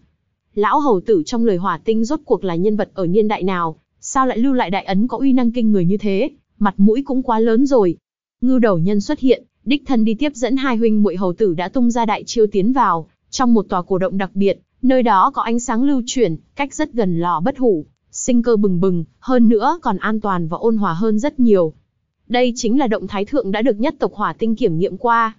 Lão hầu tử trong lời hỏa tinh rốt cuộc là nhân vật ở niên đại nào, sao lại lưu lại đại ấn có uy năng kinh người như thế, mặt mũi cũng quá lớn rồi. Ngưu đầu nhân xuất hiện, đích thân đi tiếp dẫn hai huynh muội hầu tử đã tung ra đại chiêu tiến vào, trong một tòa cổ động đặc biệt, nơi đó có ánh sáng lưu chuyển, cách rất gần lò bất hủ, sinh cơ bừng bừng, hơn nữa còn an toàn và ôn hòa hơn rất nhiều. Đây chính là động thái thượng đã được nhất tộc hỏa tinh kiểm nghiệm qua.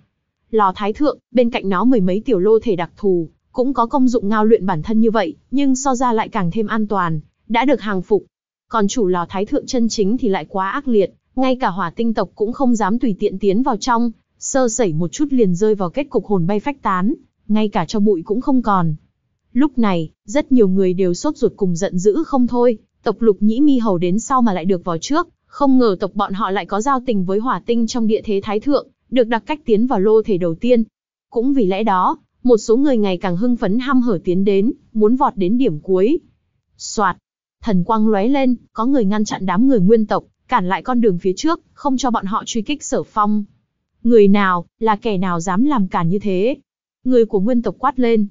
Lò thái thượng, bên cạnh nó mười mấy tiểu lô thể đặc thù, cũng có công dụng ngao luyện bản thân như vậy, nhưng so ra lại càng thêm an toàn, đã được hàng phục, còn chủ lò thái thượng chân chính thì lại quá ác liệt, ngay cả hỏa tinh tộc cũng không dám tùy tiện tiến vào trong, sơ sẩy một chút liền rơi vào kết cục hồn bay phách tán, ngay cả cho bụi cũng không còn. Lúc này, rất nhiều người đều sốt ruột cùng giận dữ không thôi, tộc lục nhĩ mi hầu đến sau mà lại được vào trước, không ngờ tộc bọn họ lại có giao tình với hỏa tinh trong địa thế thái thượng, được đặc cách tiến vào lô thể đầu tiên. Cũng vì lẽ đó, một số người ngày càng hưng phấn ham hở tiến đến, muốn vọt đến điểm cuối. Soạt, Thần quang lóe lên, có người ngăn chặn đám người nguyên tộc, cản lại con đường phía trước, không cho bọn họ truy kích sở phong. Người nào, là kẻ nào dám làm cản như thế? Người của nguyên tộc quát lên.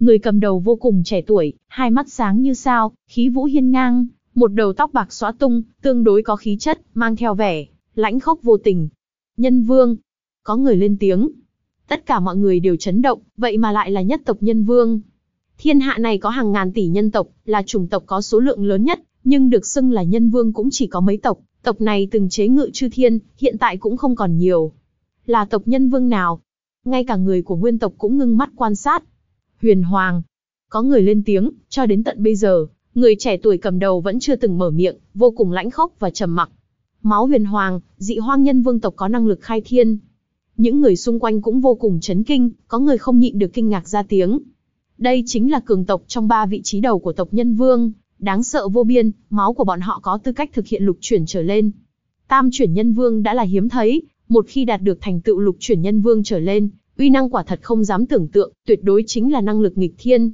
Người cầm đầu vô cùng trẻ tuổi, hai mắt sáng như sao, khí vũ hiên ngang, một đầu tóc bạc xóa tung, tương đối có khí chất, mang theo vẻ, lãnh khốc vô tình. Nhân vương. Có người lên tiếng. Tất cả mọi người đều chấn động, vậy mà lại là nhất tộc nhân vương. Thiên hạ này có hàng ngàn tỷ nhân tộc, là chủng tộc có số lượng lớn nhất, nhưng được xưng là nhân vương cũng chỉ có mấy tộc, tộc này từng chế ngự chư thiên, hiện tại cũng không còn nhiều. Là tộc nhân vương nào? Ngay cả người của nguyên tộc cũng ngưng mắt quan sát. Huyền Hoàng. Có người lên tiếng, cho đến tận bây giờ, người trẻ tuổi cầm đầu vẫn chưa từng mở miệng, vô cùng lãnh khốc và trầm mặc. Máu huyền hoàng, dị hoang nhân vương tộc có năng lực khai thiên. Những người xung quanh cũng vô cùng chấn kinh, có người không nhịn được kinh ngạc ra tiếng. Đây chính là cường tộc trong ba vị trí đầu của tộc Nhân Vương, đáng sợ vô biên, máu của bọn họ có tư cách thực hiện lục chuyển trở lên. Tam chuyển Nhân Vương đã là hiếm thấy, một khi đạt được thành tựu lục chuyển Nhân Vương trở lên, uy năng quả thật không dám tưởng tượng, tuyệt đối chính là năng lực nghịch thiên.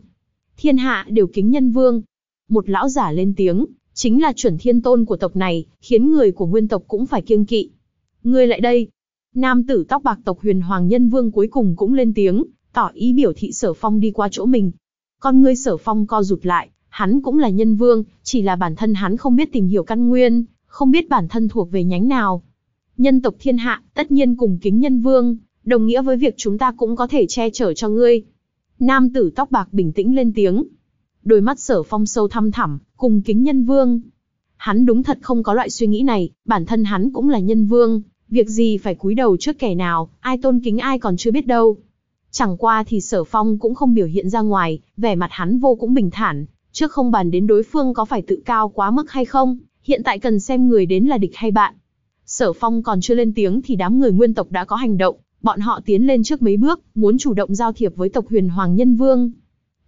Thiên hạ đều kính Nhân Vương. Một lão giả lên tiếng, chính là chuẩn thiên tôn của tộc này, khiến người của nguyên tộc cũng phải kiêng kỵ. Ngươi lại đây. Nam tử tóc bạc tộc huyền hoàng nhân vương cuối cùng cũng lên tiếng, tỏ ý biểu thị sở phong đi qua chỗ mình. Con ngươi sở phong co rụt lại, hắn cũng là nhân vương, chỉ là bản thân hắn không biết tìm hiểu căn nguyên, không biết bản thân thuộc về nhánh nào. Nhân tộc thiên hạ, tất nhiên cùng kính nhân vương, đồng nghĩa với việc chúng ta cũng có thể che chở cho ngươi. Nam tử tóc bạc bình tĩnh lên tiếng. Đôi mắt sở phong sâu thăm thẳm, cùng kính nhân vương. Hắn đúng thật không có loại suy nghĩ này, bản thân hắn cũng là nhân vương, việc gì phải cúi đầu trước kẻ nào, ai tôn kính ai còn chưa biết đâu. Chẳng qua thì sở phong cũng không biểu hiện ra ngoài, vẻ mặt hắn vô cũng bình thản, trước không bàn đến đối phương có phải tự cao quá mức hay không, hiện tại cần xem người đến là địch hay bạn. Sở phong còn chưa lên tiếng thì đám người nguyên tộc đã có hành động, bọn họ tiến lên trước mấy bước, muốn chủ động giao thiệp với tộc huyền hoàng nhân vương.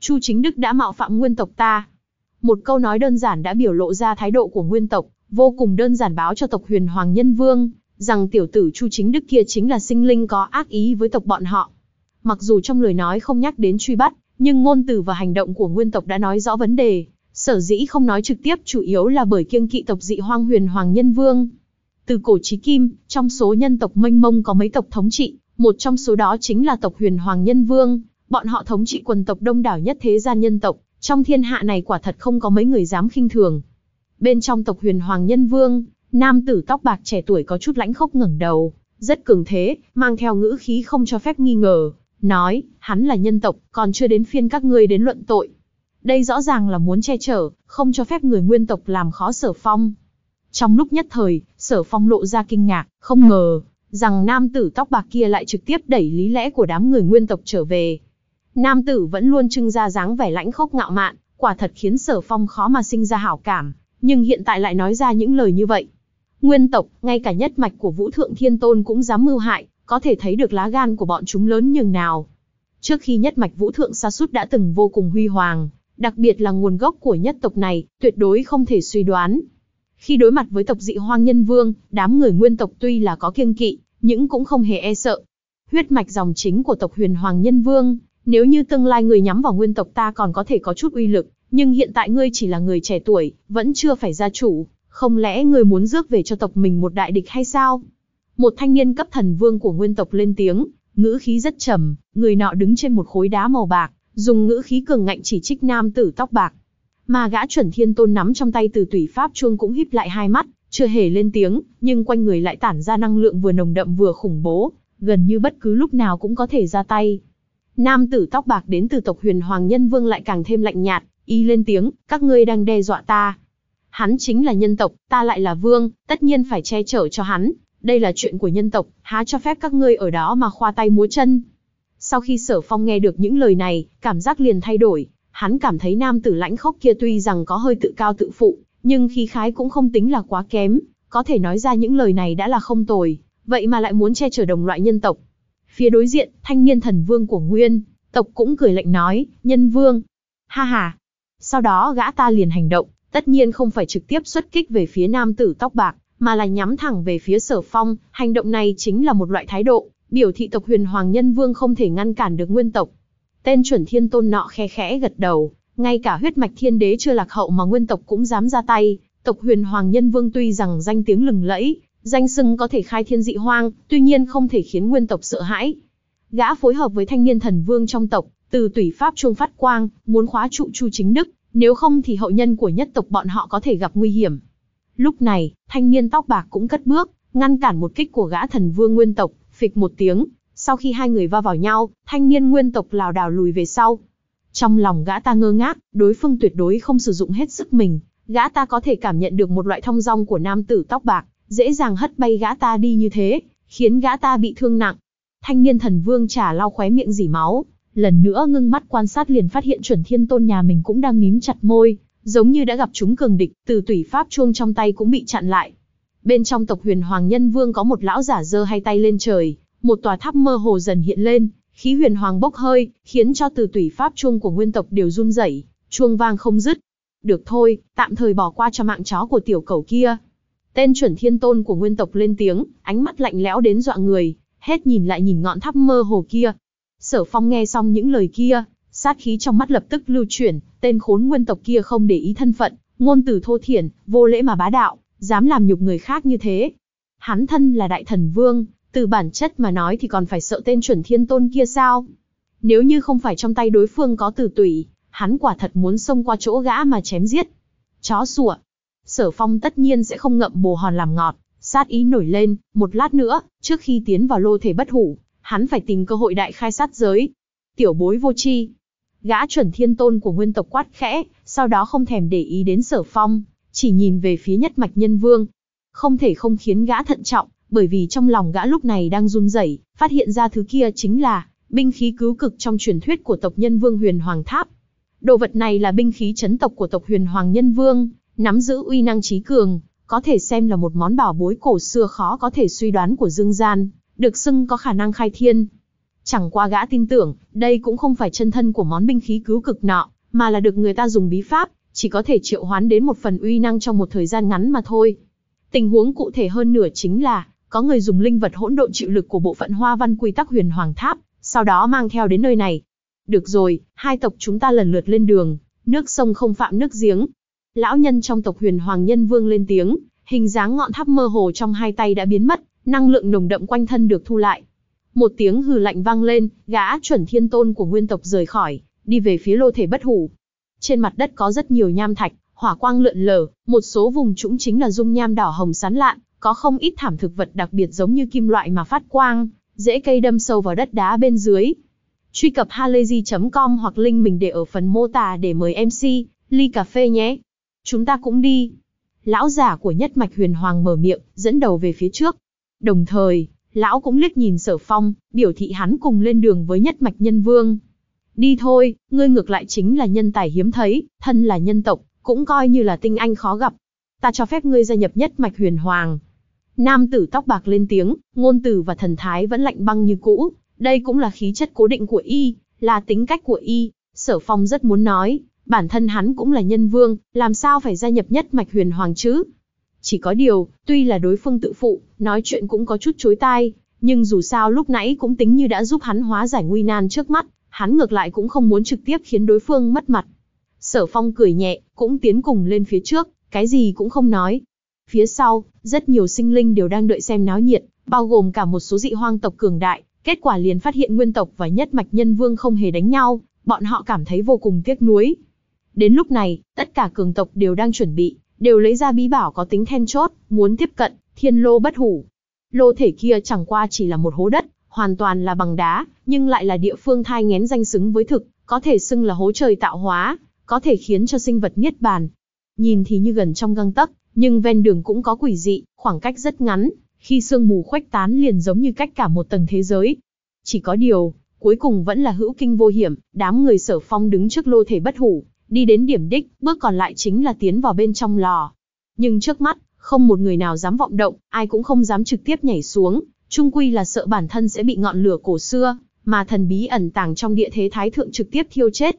Chu chính đức đã mạo phạm nguyên tộc ta. Một câu nói đơn giản đã biểu lộ ra thái độ của nguyên tộc, vô cùng đơn giản báo cho tộc huyền hoàng nhân vương, rằng tiểu tử Chu chính đức kia chính là sinh linh có ác ý với tộc bọn họ. Mặc dù trong lời nói không nhắc đến truy bắt, nhưng ngôn từ và hành động của nguyên tộc đã nói rõ vấn đề. Sở dĩ không nói trực tiếp chủ yếu là bởi kiêng kỵ tộc dị hoang huyền hoàng nhân vương. Từ cổ chí kim, trong số nhân tộc mênh mông có mấy tộc thống trị, một trong số đó chính là tộc huyền hoàng nhân vương. Bọn họ thống trị quần tộc đông đảo nhất thế gian nhân tộc, trong thiên hạ này quả thật không có mấy người dám khinh thường. Bên trong tộc huyền hoàng nhân vương, nam tử tóc bạc trẻ tuổi có chút lãnh khốc ngẩng đầu, rất cường thế, mang theo ngữ khí không cho phép nghi ngờ, nói, hắn là nhân tộc, còn chưa đến phiên các ngươi đến luận tội. Đây rõ ràng là muốn che chở, không cho phép người nguyên tộc làm khó sở phong. Trong lúc nhất thời, sở phong lộ ra kinh ngạc, không ngờ, rằng nam tử tóc bạc kia lại trực tiếp đẩy lý lẽ của đám người nguyên tộc trở về. Nam tử vẫn luôn trưng ra dáng vẻ lãnh khốc ngạo mạn, quả thật khiến sở phong khó mà sinh ra hảo cảm, nhưng hiện tại lại nói ra những lời như vậy. Nguyên tộc, ngay cả nhất mạch của Vũ Thượng Thiên Tôn cũng dám mưu hại, có thể thấy được lá gan của bọn chúng lớn nhường nào. Trước khi nhất mạch vũ thượng sa sút đã từng vô cùng huy hoàng, đặc biệt là nguồn gốc của nhất tộc này, tuyệt đối không thể suy đoán. Khi đối mặt với tộc dị hoang nhân vương, đám người nguyên tộc tuy là có kiêng kỵ, nhưng cũng không hề e sợ. Huyết mạch dòng chính của tộc huyền hoàng nhân vương, nếu như tương lai người nhắm vào nguyên tộc ta còn có thể có chút uy lực, nhưng hiện tại ngươi chỉ là người trẻ tuổi, vẫn chưa phải gia chủ, không lẽ ngươi muốn rước về cho tộc mình một đại địch hay sao? Một thanh niên cấp thần vương của nguyên tộc lên tiếng, ngữ khí rất trầm, người nọ đứng trên một khối đá màu bạc, dùng ngữ khí cường ngạnh chỉ trích nam tử tóc bạc. Mà gã chuẩn thiên tôn nắm trong tay từ tùy pháp chuông cũng híp lại hai mắt, chưa hề lên tiếng, nhưng quanh người lại tản ra năng lượng vừa nồng đậm vừa khủng bố, gần như bất cứ lúc nào cũng có thể ra tay. Nam tử tóc bạc đến từ tộc huyền hoàng nhân vương lại càng thêm lạnh nhạt, y lên tiếng, các ngươi đang đe dọa ta. Hắn chính là nhân tộc, ta lại là vương, tất nhiên phải che chở cho hắn, đây là chuyện của nhân tộc, há cho phép các ngươi ở đó mà khoa tay múa chân. Sau khi sở phong nghe được những lời này, cảm giác liền thay đổi, hắn cảm thấy nam tử lãnh khốc kia tuy rằng có hơi tự cao tự phụ, nhưng khí khái cũng không tính là quá kém, có thể nói ra những lời này đã là không tồi, vậy mà lại muốn che chở đồng loại nhân tộc. Phía đối diện, thanh niên thần vương của Nguyên, tộc cũng cười lạnh nói, nhân vương. Ha ha. Sau đó gã ta liền hành động, tất nhiên không phải trực tiếp xuất kích về phía nam tử tóc bạc, mà là nhắm thẳng về phía sở phong, hành động này chính là một loại thái độ, biểu thị tộc huyền hoàng nhân vương không thể ngăn cản được nguyên tộc. Tên chuẩn thiên tôn nọ khe khẽ gật đầu, ngay cả huyết mạch thiên đế chưa lạc hậu mà nguyên tộc cũng dám ra tay, tộc huyền hoàng nhân vương tuy rằng danh tiếng lừng lẫy, danh sưng có thể khai thiên dị hoang, tuy nhiên không thể khiến nguyên tộc sợ hãi. Gã phối hợp với thanh niên thần vương trong tộc, từ tùy pháp trung phát quang, muốn khóa trụ chu chính đức, nếu không thì hậu nhân của nhất tộc bọn họ có thể gặp nguy hiểm. Lúc này, thanh niên tóc bạc cũng cất bước, ngăn cản một kích của gã thần vương nguyên tộc, phịch một tiếng, sau khi hai người va vào nhau, thanh niên nguyên tộc lào đảo lùi về sau. Trong lòng gã ta ngơ ngác, đối phương tuyệt đối không sử dụng hết sức mình, gã ta có thể cảm nhận được một loại thông dong của nam tử tóc bạc, dễ dàng hất bay gã ta đi như thế, khiến gã ta bị thương nặng. Thanh niên thần vương trả lau khóe miệng dỉ máu, lần nữa ngưng mắt quan sát liền phát hiện chuẩn thiên tôn nhà mình cũng đang mím chặt môi, giống như đã gặp chúng cường địch, từ tủy pháp chuông trong tay cũng bị chặn lại. Bên trong tộc huyền hoàng nhân vương có một lão giả giơ hai tay lên trời, một tòa tháp mơ hồ dần hiện lên, khí huyền hoàng bốc hơi, khiến cho từ tủy pháp chuông của nguyên tộc đều run rẩy, chuông vang không dứt. Được thôi, tạm thời bỏ qua cho mạng chó của tiểu cầu kia. Tên chuẩn thiên tôn của nguyên tộc lên tiếng, ánh mắt lạnh lẽo đến dọa người, hết nhìn lại nhìn ngọn tháp mơ hồ kia. Sở phong nghe xong những lời kia, sát khí trong mắt lập tức lưu chuyển, tên khốn nguyên tộc kia không để ý thân phận, ngôn từ thô thiển, vô lễ mà bá đạo, dám làm nhục người khác như thế. Hắn thân là đại thần vương, từ bản chất mà nói thì còn phải sợ tên chuẩn thiên tôn kia sao? Nếu như không phải trong tay đối phương có tử tủy, hắn quả thật muốn xông qua chỗ gã mà chém giết. Chó sủa. Sở phong tất nhiên sẽ không ngậm bồ hòn làm ngọt, sát ý nổi lên, một lát nữa, trước khi tiến vào lô thể bất hủ, hắn phải tìm cơ hội đại khai sát giới. Tiểu bối vô chi, Gã chuẩn thiên tôn của nguyên tộc quát khẽ, sau đó không thèm để ý đến sở phong, chỉ nhìn về phía nhất mạch nhân vương. Không thể không khiến gã thận trọng, bởi vì trong lòng gã lúc này đang run rẩy, phát hiện ra thứ kia chính là binh khí cứu cực trong truyền thuyết của tộc nhân vương huyền hoàng tháp. Đồ vật này là binh khí chấn tộc của tộc huyền hoàng nhân vương, nắm giữ uy năng trí cường, có thể xem là một món bảo bối cổ xưa khó có thể suy đoán của dương gian, được xưng có khả năng khai thiên, Chẳng qua gã tin tưởng, đây cũng không phải chân thân của món binh khí cứu cực nọ, mà là được người ta dùng bí pháp, chỉ có thể triệu hoán đến một phần uy năng trong một thời gian ngắn mà thôi. Tình huống cụ thể hơn nửa chính là, có người dùng linh vật hỗn độn chịu lực của bộ phận hoa văn quy tắc huyền hoàng tháp, sau đó mang theo đến nơi này. Được rồi, hai tộc chúng ta lần lượt lên đường, nước sông không phạm nước giếng. Lão nhân trong tộc huyền hoàng nhân vương lên tiếng, hình dáng ngọn tháp mơ hồ trong hai tay đã biến mất, năng lượng nồng đậm quanh thân được thu lại, một tiếng hừ lạnh vang lên, gã chuẩn thiên tôn của nguyên tộc rời khỏi, đi về phía lô thể bất hủ. Trên mặt đất có rất nhiều nham thạch, hỏa quang lượn lờ, một số vùng trũng chính là dung nham đỏ hồng sán lạn, có không ít thảm thực vật đặc biệt giống như kim loại mà phát quang, dễ cây đâm sâu vào đất đá bên dưới. Truy cập halayzi.com hoặc link mình để ở phần mô tả để mời MC, ly cà phê nhé. Chúng ta cũng đi. Lão giả của nhất mạch huyền hoàng mở miệng, dẫn đầu về phía trước. Đồng thời, lão cũng liếc nhìn sở phong, biểu thị hắn cùng lên đường với nhất mạch nhân vương. Đi thôi, ngươi ngược lại chính là nhân tài hiếm thấy, thân là nhân tộc, cũng coi như là tinh anh khó gặp. Ta cho phép ngươi gia nhập nhất mạch huyền hoàng. Nam tử tóc bạc lên tiếng, ngôn tử và thần thái vẫn lạnh băng như cũ, đây cũng là khí chất cố định của y, là tính cách của y. Sở phong rất muốn nói, bản thân hắn cũng là nhân vương, làm sao phải gia nhập nhất mạch huyền hoàng chứ? chỉ có điều, tuy là đối phương tự phụ, nói chuyện cũng có chút chối tai, nhưng dù sao lúc nãy cũng tính như đã giúp hắn hóa giải nguy nan trước mắt, hắn ngược lại cũng không muốn trực tiếp khiến đối phương mất mặt. Sở phong cười nhẹ, cũng tiến cùng lên phía trước, cái gì cũng không nói. Phía sau, rất nhiều sinh linh đều đang đợi xem náo nhiệt, bao gồm cả một số dị hoang tộc cường đại, kết quả liền phát hiện nguyên tộc và nhất mạch nhân vương không hề đánh nhau, bọn họ cảm thấy vô cùng tiếc nuối. Đến lúc này, tất cả cường tộc đều đang chuẩn bị, đều lấy ra bí bảo có tính then chốt, muốn tiếp cận, thiên lô bất hủ. Lô thể kia chẳng qua chỉ là một hố đất, hoàn toàn là bằng đá, nhưng lại là địa phương thai ngén danh xứng với thực, có thể xưng là hố trời tạo hóa, có thể khiến cho sinh vật niết bàn. Nhìn thì như gần trong găng tấc, nhưng ven đường cũng có quỷ dị, khoảng cách rất ngắn, khi sương mù khuếch tán liền giống như cách cả một tầng thế giới. Chỉ có điều, cuối cùng vẫn là hữu kinh vô hiểm, đám người sở phong đứng trước lô thể bất hủ, đi đến điểm đích, bước còn lại chính là tiến vào bên trong lò. Nhưng trước mắt, không một người nào dám vọng động, ai cũng không dám trực tiếp nhảy xuống, chung quy là sợ bản thân sẽ bị ngọn lửa cổ xưa, mà thần bí ẩn tàng trong địa thế thái thượng trực tiếp thiêu chết.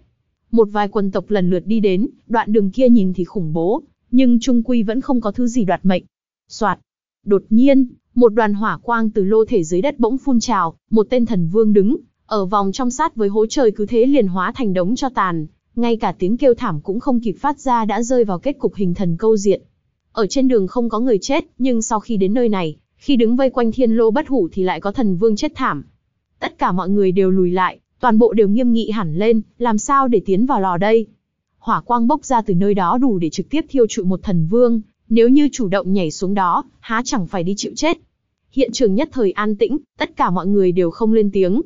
Một vài quần tộc lần lượt đi đến, đoạn đường kia nhìn thì khủng bố, nhưng chung quy vẫn không có thứ gì đoạt mệnh. Soạt. Đột nhiên, một đoàn hỏa quang từ lô thể dưới đất bỗng phun trào, một tên thần vương đứng, ở vòng trong sát với hố trời cứ thế liền hóa thành đống cho tàn, ngay cả tiếng kêu thảm cũng không kịp phát ra đã rơi vào kết cục hình thần câu diện. Ở trên đường không có người chết, nhưng sau khi đến nơi này, khi đứng vây quanh thiên lô bất hủ thì lại có thần vương chết thảm. Tất cả mọi người đều lùi lại, toàn bộ đều nghiêm nghị hẳn lên, làm sao để tiến vào lò đây? Hỏa quang bốc ra từ nơi đó đủ để trực tiếp thiêu trụi một thần vương, nếu như chủ động nhảy xuống đó, há chẳng phải đi chịu chết. Hiện trường nhất thời an tĩnh, tất cả mọi người đều không lên tiếng.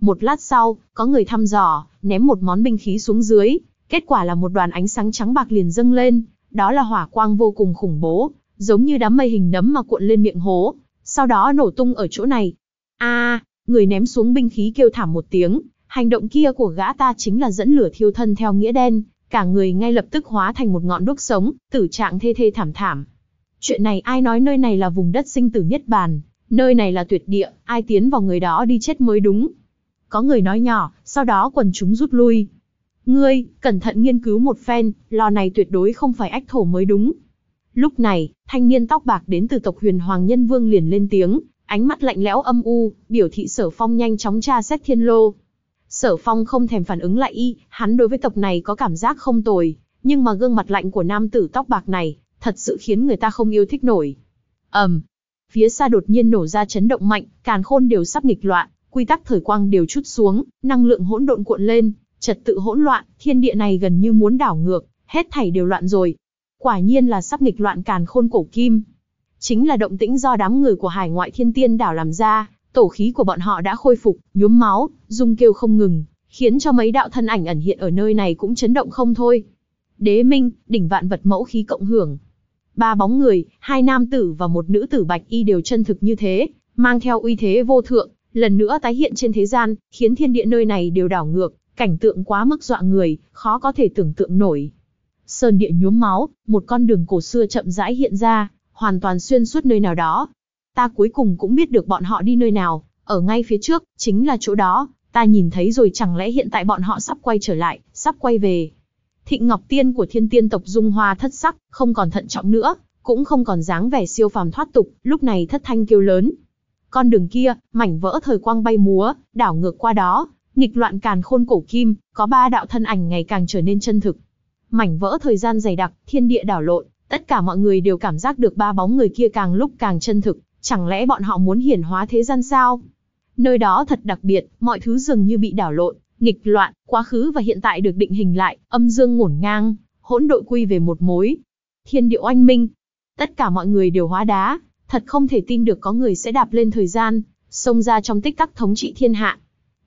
Một lát sau, có người thăm dò, ném một món binh khí xuống dưới, kết quả là một đoàn ánh sáng trắng bạc liền dâng lên, đó là hỏa quang vô cùng khủng bố, giống như đám mây hình nấm mà cuộn lên miệng hố, sau đó nổ tung ở chỗ này. A, à, người ném xuống binh khí kêu thảm một tiếng, hành động kia của gã ta chính là dẫn lửa thiêu thân theo nghĩa đen, cả người ngay lập tức hóa thành một ngọn đuốc sống, tử trạng thê thê thảm thảm. Chuyện này ai nói nơi này là vùng đất sinh tử nhất bàn, nơi này là tuyệt địa, ai tiến vào người đó đi chết mới đúng có người nói nhỏ, sau đó quần chúng rút lui. Ngươi, cẩn thận nghiên cứu một phen, lò này tuyệt đối không phải ách thổ mới đúng. Lúc này, thanh niên tóc bạc đến từ tộc huyền hoàng nhân vương liền lên tiếng, ánh mắt lạnh lẽo âm u, biểu thị sở phong nhanh chóng tra xét thiên lô. Sở phong không thèm phản ứng lại y, hắn đối với tộc này có cảm giác không tồi, nhưng mà gương mặt lạnh của nam tử tóc bạc này, thật sự khiến người ta không yêu thích nổi. ầm, Phía xa đột nhiên nổ ra chấn động mạnh, càn khôn đều sắp nghịch loạn, quy tắc thời quang đều chút xuống, năng lượng hỗn độn cuộn lên, trật tự hỗn loạn, thiên địa này gần như muốn đảo ngược, hết thảy đều loạn rồi. Quả nhiên là sắp nghịch loạn càn khôn cổ kim. Chính là động tĩnh do đám người của hải ngoại thiên tiên đảo làm ra, tổ khí của bọn họ đã khôi phục, nhuốm máu, rung kêu không ngừng, khiến cho mấy đạo thân ảnh ẩn hiện ở nơi này cũng chấn động không thôi. Đế Minh, đỉnh vạn vật mẫu khí cộng hưởng. Ba bóng người, hai nam tử và một nữ tử bạch y đều chân thực như thế, mang theo uy thế vô thượng, lần nữa tái hiện trên thế gian, khiến thiên địa nơi này đều đảo ngược, cảnh tượng quá mức dọa người, khó có thể tưởng tượng nổi. Sơn địa nhuốm máu, một con đường cổ xưa chậm rãi hiện ra, hoàn toàn xuyên suốt nơi nào đó. Ta cuối cùng cũng biết được bọn họ đi nơi nào, ở ngay phía trước, chính là chỗ đó, ta nhìn thấy rồi chẳng lẽ hiện tại bọn họ sắp quay trở lại, sắp quay về. Thịnh Ngọc Tiên của thiên tiên tộc Dung Hoa thất sắc, không còn thận trọng nữa, cũng không còn dáng vẻ siêu phàm thoát tục, lúc này thất thanh kêu lớn, con đường kia, mảnh vỡ thời quang bay múa, đảo ngược qua đó, nghịch loạn càn khôn cổ kim, có ba đạo thân ảnh ngày càng trở nên chân thực. Mảnh vỡ thời gian dày đặc, thiên địa đảo lộn, tất cả mọi người đều cảm giác được ba bóng người kia càng lúc càng chân thực, chẳng lẽ bọn họ muốn hiển hóa thế gian sao? Nơi đó thật đặc biệt, mọi thứ dường như bị đảo lộn, nghịch loạn, quá khứ và hiện tại được định hình lại, âm dương ngổn ngang, hỗn đội quy về một mối. Thiên địa oanh minh, tất cả mọi người đều hóa đá, thật không thể tin được có người sẽ đạp lên thời gian, xông ra trong tích tắc thống trị thiên hạ.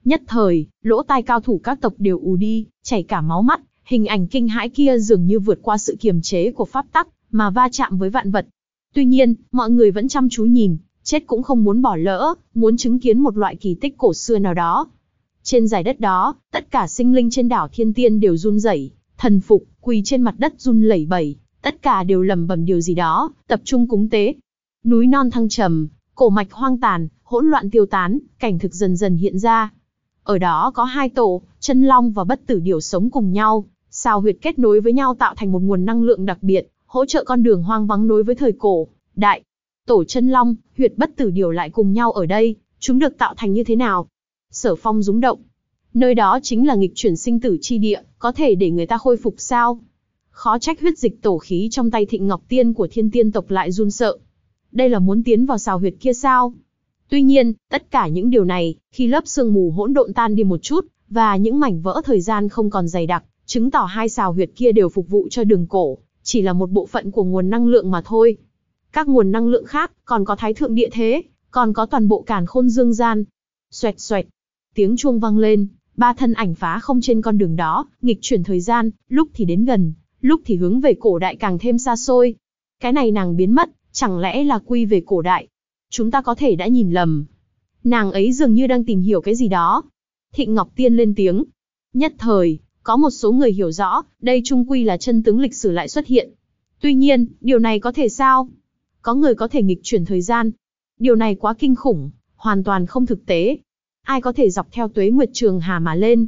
Nhất thời, lỗ tai cao thủ các tộc đều ù đi, chảy cả máu mắt, hình ảnh kinh hãi kia dường như vượt qua sự kiềm chế của pháp tắc, mà va chạm với vạn vật. Tuy nhiên, mọi người vẫn chăm chú nhìn, chết cũng không muốn bỏ lỡ, muốn chứng kiến một loại kỳ tích cổ xưa nào đó. Trên giải đất đó, tất cả sinh linh trên đảo Thiên Tiên đều run rẩy, thần phục, quỳ trên mặt đất run lẩy bẩy, tất cả đều lầm bầm điều gì đó, tập trung cúng tế, núi non thăng trầm, cổ mạch hoang tàn, hỗn loạn tiêu tán, cảnh thực dần dần hiện ra. Ở đó có hai tổ, chân long và bất tử điểu sống cùng nhau, sao huyệt kết nối với nhau tạo thành một nguồn năng lượng đặc biệt, hỗ trợ con đường hoang vắng nối với thời cổ, đại. Tổ chân long, huyệt bất tử điểu lại cùng nhau ở đây, chúng được tạo thành như thế nào? Sở phong rúng động. Nơi đó chính là nghịch chuyển sinh tử chi địa, có thể để người ta khôi phục sao? Khó trách huyết dịch tổ khí trong tay thịnh ngọc tiên của thiên tiên tộc lại run sợ, đây là muốn tiến vào xào huyệt kia sao? Tuy nhiên, tất cả những điều này, khi lớp sương mù hỗn độn tan đi một chút, và những mảnh vỡ thời gian không còn dày đặc, chứng tỏ hai xào huyệt kia đều phục vụ cho đường cổ, chỉ là một bộ phận của nguồn năng lượng mà thôi. Các nguồn năng lượng khác, còn có thái thượng địa thế, còn có toàn bộ càn khôn dương gian. Xoẹt xoẹt, tiếng chuông vang lên, ba thân ảnh phá không trên con đường đó, nghịch chuyển thời gian, lúc thì đến gần, lúc thì hướng về cổ đại càng thêm xa xôi. Cái này nàng biến mất, Chẳng lẽ là quy về cổ đại? Chúng ta có thể đã nhìn lầm. Nàng ấy dường như đang tìm hiểu cái gì đó. Thịnh Ngọc Tiên lên tiếng. Nhất thời, có một số người hiểu rõ, đây trung quy là chân tướng lịch sử lại xuất hiện. Tuy nhiên, điều này có thể sao? Có người có thể nghịch chuyển thời gian. Điều này quá kinh khủng, hoàn toàn không thực tế. Ai có thể dọc theo tuế nguyệt trường hà mà lên?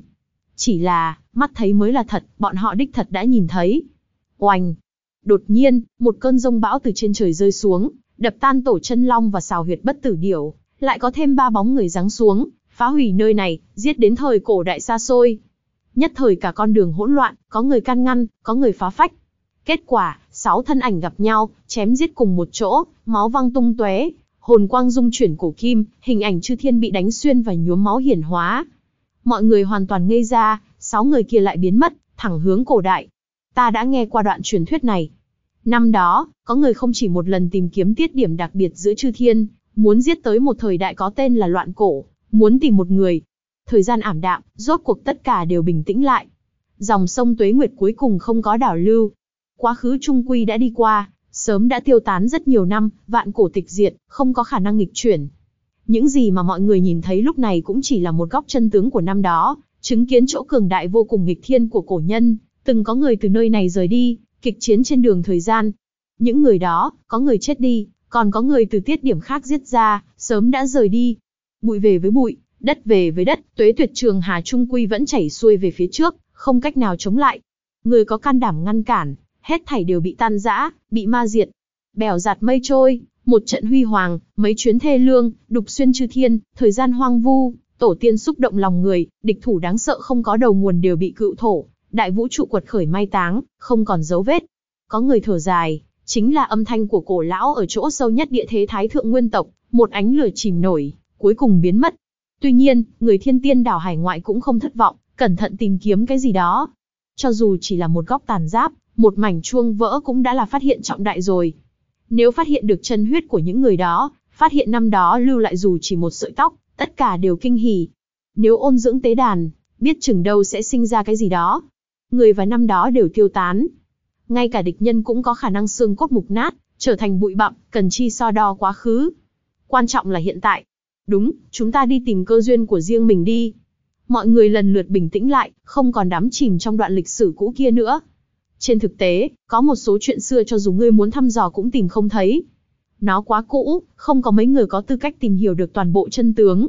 Chỉ là, mắt thấy mới là thật, bọn họ đích thật đã nhìn thấy. Oành, Đột nhiên, một cơn rông bão từ trên trời rơi xuống, đập tan tổ chân long và xào huyệt bất tử điểu, lại có thêm ba bóng người giáng xuống, phá hủy nơi này, giết đến thời cổ đại xa xôi. Nhất thời cả con đường hỗn loạn, có người can ngăn, có người phá phách. Kết quả, sáu thân ảnh gặp nhau, chém giết cùng một chỗ, máu văng tung tóe, hồn quang dung chuyển cổ kim, hình ảnh chư thiên bị đánh xuyên và nhuốm máu hiển hóa. Mọi người hoàn toàn ngây ra, sáu người kia lại biến mất, thẳng hướng cổ đại, Ta đã nghe qua đoạn truyền thuyết này. Năm đó, có người không chỉ một lần tìm kiếm tiết điểm đặc biệt giữa chư thiên, muốn giết tới một thời đại có tên là loạn cổ, muốn tìm một người. Thời gian ảm đạm, rốt cuộc tất cả đều bình tĩnh lại. Dòng sông tuế nguyệt cuối cùng không có đảo lưu. Quá khứ trung quy đã đi qua, sớm đã tiêu tán rất nhiều năm, vạn cổ tịch diệt, không có khả năng nghịch chuyển. Những gì mà mọi người nhìn thấy lúc này cũng chỉ là một góc chân tướng của năm đó, chứng kiến chỗ cường đại vô cùng nghịch thiên của cổ nhân, Từng có người từ nơi này rời đi, kịch chiến trên đường thời gian. Những người đó, có người chết đi, còn có người từ tiết điểm khác giết ra, sớm đã rời đi. Bụi về với bụi, đất về với đất, tuế tuyệt trường Hà Trung Quy vẫn chảy xuôi về phía trước, không cách nào chống lại. Người có can đảm ngăn cản, hết thảy đều bị tan rã, bị ma diệt. Bèo giạt mây trôi, một trận huy hoàng, mấy chuyến thê lương, đục xuyên chư thiên, thời gian hoang vu, tổ tiên xúc động lòng người, địch thủ đáng sợ không có đầu nguồn đều bị cựu thổ, Đại vũ trụ quật khởi mai táng, không còn dấu vết. Có người thở dài, chính là âm thanh của cổ lão ở chỗ sâu nhất địa thế thái thượng nguyên tộc, một ánh lửa chìm nổi, cuối cùng biến mất. Tuy nhiên, người thiên tiên đảo hải ngoại cũng không thất vọng, cẩn thận tìm kiếm cái gì đó. Cho dù chỉ là một góc tàn giáp, một mảnh chuông vỡ cũng đã là phát hiện trọng đại rồi. Nếu phát hiện được chân huyết của những người đó, phát hiện năm đó lưu lại dù chỉ một sợi tóc, tất cả đều kinh hỉ. Nếu ôn dưỡng tế đàn, biết chừng đâu sẽ sinh ra cái gì đó người và năm đó đều tiêu tán. Ngay cả địch nhân cũng có khả năng xương cốt mục nát, trở thành bụi bặm, cần chi so đo quá khứ. Quan trọng là hiện tại. Đúng, chúng ta đi tìm cơ duyên của riêng mình đi. Mọi người lần lượt bình tĩnh lại, không còn đắm chìm trong đoạn lịch sử cũ kia nữa. Trên thực tế, có một số chuyện xưa cho dù ngươi muốn thăm dò cũng tìm không thấy. Nó quá cũ, không có mấy người có tư cách tìm hiểu được toàn bộ chân tướng.